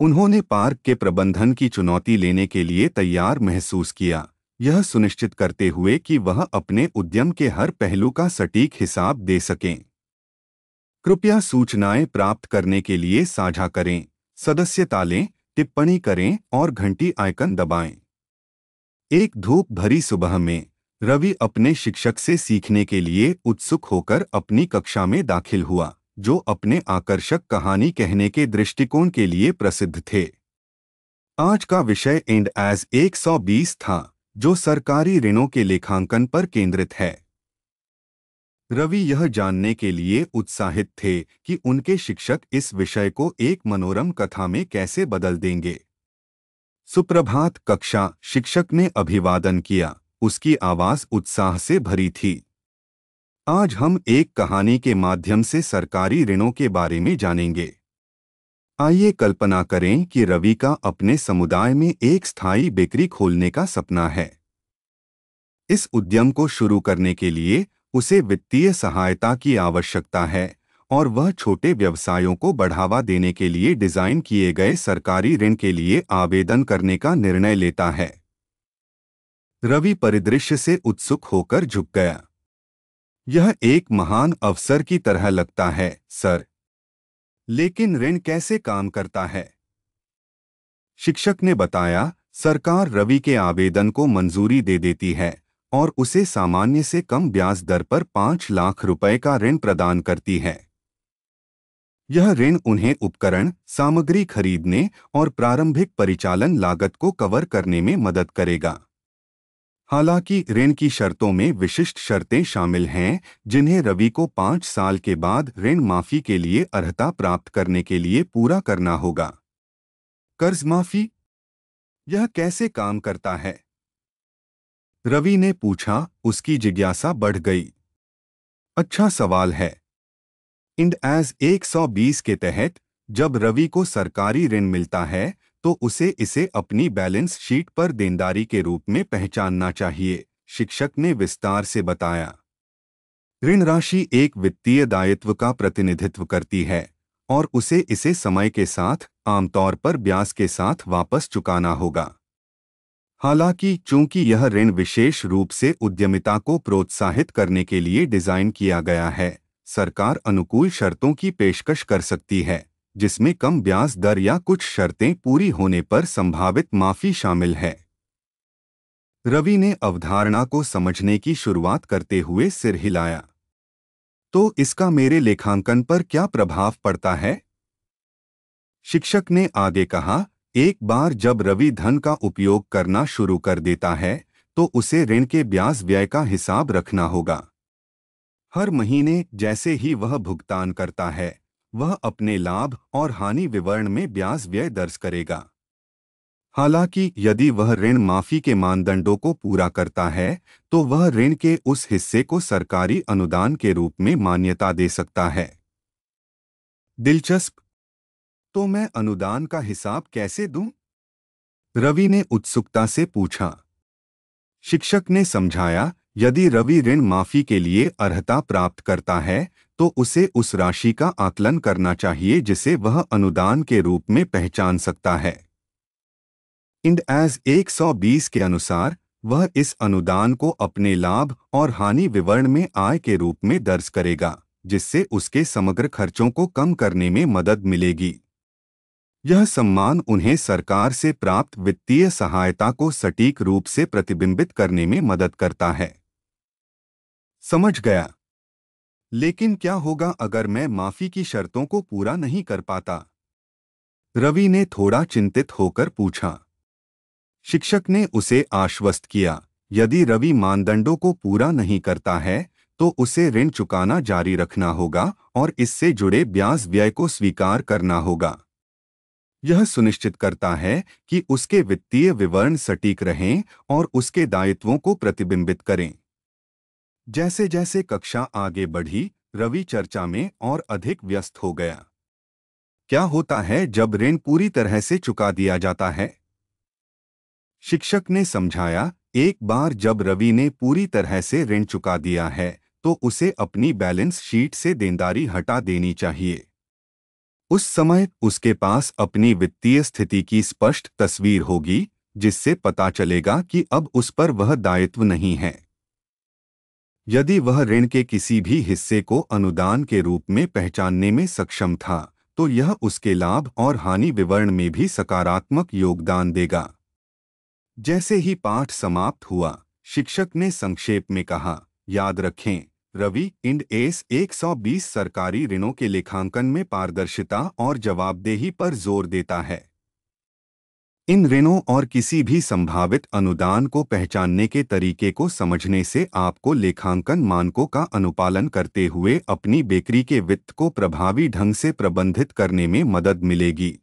Speaker 1: उन्होंने पार्क के प्रबंधन की चुनौती लेने के लिए तैयार महसूस किया यह सुनिश्चित करते हुए कि वह अपने उद्यम के हर पहलू का सटीक हिसाब दे सकें कृपया सूचनाएं प्राप्त करने के लिए साझा करें सदस्यता लें टिप्पणी करें और घंटी आइकन दबाएं। एक धूप भरी सुबह में रवि अपने शिक्षक से सीखने के लिए उत्सुक होकर अपनी कक्षा में दाखिल हुआ जो अपने आकर्षक कहानी कहने के दृष्टिकोण के लिए प्रसिद्ध थे आज का विषय एंड एज 120 था जो सरकारी ऋणों के लेखांकन पर केंद्रित है रवि यह जानने के लिए उत्साहित थे कि उनके शिक्षक इस विषय को एक मनोरम कथा में कैसे बदल देंगे सुप्रभात कक्षा शिक्षक ने अभिवादन किया उसकी आवाज उत्साह से भरी थी आज हम एक कहानी के माध्यम से सरकारी ऋणों के बारे में जानेंगे आइए कल्पना करें कि रवि का अपने समुदाय में एक स्थायी बेकरी खोलने का सपना है इस उद्यम को शुरू करने के लिए उसे वित्तीय सहायता की आवश्यकता है और वह छोटे व्यवसायों को बढ़ावा देने के लिए डिज़ाइन किए गए सरकारी ऋण के लिए आवेदन करने का निर्णय लेता है रवि परिदृश्य से उत्सुक होकर झुक गया यह एक महान अवसर की तरह लगता है सर लेकिन ऋण कैसे काम करता है शिक्षक ने बताया सरकार रवि के आवेदन को मंजूरी दे देती है और उसे सामान्य से कम ब्याज दर पर पांच लाख रुपए का ऋण प्रदान करती है यह ऋण उन्हें उपकरण सामग्री खरीदने और प्रारंभिक परिचालन लागत को कवर करने में मदद करेगा हालांकि ऋण की शर्तों में विशिष्ट शर्तें शामिल हैं जिन्हें रवि को पांच साल के बाद ऋण माफी के लिए अर्हता प्राप्त करने के लिए पूरा करना होगा कर्ज माफी यह कैसे काम करता है रवि ने पूछा उसकी जिज्ञासा बढ़ गई अच्छा सवाल है इंड एज 120 के तहत जब रवि को सरकारी ऋण मिलता है तो उसे इसे अपनी बैलेंस शीट पर देनदारी के रूप में पहचानना चाहिए शिक्षक ने विस्तार से बताया ऋण राशि एक वित्तीय दायित्व का प्रतिनिधित्व करती है और उसे इसे समय के साथ आमतौर पर ब्याज के साथ वापस चुकाना होगा हालांकि चूंकि यह ऋण विशेष रूप से उद्यमिता को प्रोत्साहित करने के लिए डिजाइन किया गया है सरकार अनुकूल शर्तों की पेशकश कर सकती है जिसमें कम ब्याज दर या कुछ शर्तें पूरी होने पर संभावित माफी शामिल है रवि ने अवधारणा को समझने की शुरुआत करते हुए सिर हिलाया तो इसका मेरे लेखांकन पर क्या प्रभाव पड़ता है शिक्षक ने आगे कहा एक बार जब रवि धन का उपयोग करना शुरू कर देता है तो उसे ऋण के ब्याज व्यय का हिसाब रखना होगा हर महीने जैसे ही वह भुगतान करता है वह अपने लाभ और हानि विवरण में ब्याज व्यय दर्ज करेगा हालांकि यदि वह ऋण माफी के मानदंडों को पूरा करता है तो वह ऋण के उस हिस्से को सरकारी अनुदान के रूप में मान्यता दे सकता है दिलचस्प तो मैं अनुदान का हिसाब कैसे दूं? रवि ने उत्सुकता से पूछा शिक्षक ने समझाया यदि रवि ऋण माफी के लिए अर्हता प्राप्त करता है तो उसे उस राशि का आकलन करना चाहिए जिसे वह अनुदान के रूप में पहचान सकता है इंड एज 120 के अनुसार वह इस अनुदान को अपने लाभ और हानि विवरण में आय के रूप में दर्ज करेगा जिससे उसके समग्र खर्चों को कम करने में मदद मिलेगी यह सम्मान उन्हें सरकार से प्राप्त वित्तीय सहायता को सटीक रूप से प्रतिबिंबित करने में मदद करता है समझ गया लेकिन क्या होगा अगर मैं माफी की शर्तों को पूरा नहीं कर पाता रवि ने थोड़ा चिंतित होकर पूछा शिक्षक ने उसे आश्वस्त किया यदि रवि मानदंडों को पूरा नहीं करता है तो उसे ऋण चुकाना जारी रखना होगा और इससे जुड़े ब्याज व्यय को स्वीकार करना होगा यह सुनिश्चित करता है कि उसके वित्तीय विवरण सटीक रहें और उसके दायित्वों को प्रतिबिंबित करें जैसे जैसे कक्षा आगे बढ़ी रवि चर्चा में और अधिक व्यस्त हो गया क्या होता है जब ऋण पूरी तरह से चुका दिया जाता है शिक्षक ने समझाया एक बार जब रवि ने पूरी तरह से ऋण चुका दिया है तो उसे अपनी बैलेंस शीट से देनदारी हटा देनी चाहिए उस समय उसके पास अपनी वित्तीय स्थिति की स्पष्ट तस्वीर होगी जिससे पता चलेगा कि अब उस पर वह दायित्व नहीं है यदि वह ऋण के किसी भी हिस्से को अनुदान के रूप में पहचानने में सक्षम था तो यह उसके लाभ और हानि विवरण में भी सकारात्मक योगदान देगा जैसे ही पाठ समाप्त हुआ शिक्षक ने संक्षेप में कहा याद रखें रवि इंड एस 120 सरकारी ऋणों के लेखांकन में पारदर्शिता और जवाबदेही पर जोर देता है इन ऋणों और किसी भी संभावित अनुदान को पहचानने के तरीके को समझने से आपको लेखांकन मानकों का अनुपालन करते हुए अपनी बेकरी के वित्त को प्रभावी ढंग से प्रबंधित करने में मदद मिलेगी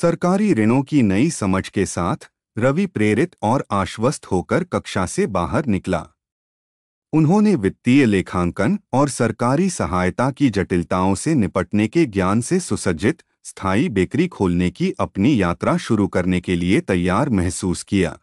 Speaker 1: सरकारी ऋणों की नई समझ के साथ रवि प्रेरित और आश्वस्त होकर कक्षा से बाहर निकला उन्होंने वित्तीय लेखांकन और सरकारी सहायता की जटिलताओं से निपटने के ज्ञान से सुसज्जित स्थायी बेकरी खोलने की अपनी यात्रा शुरू करने के लिए तैयार महसूस किया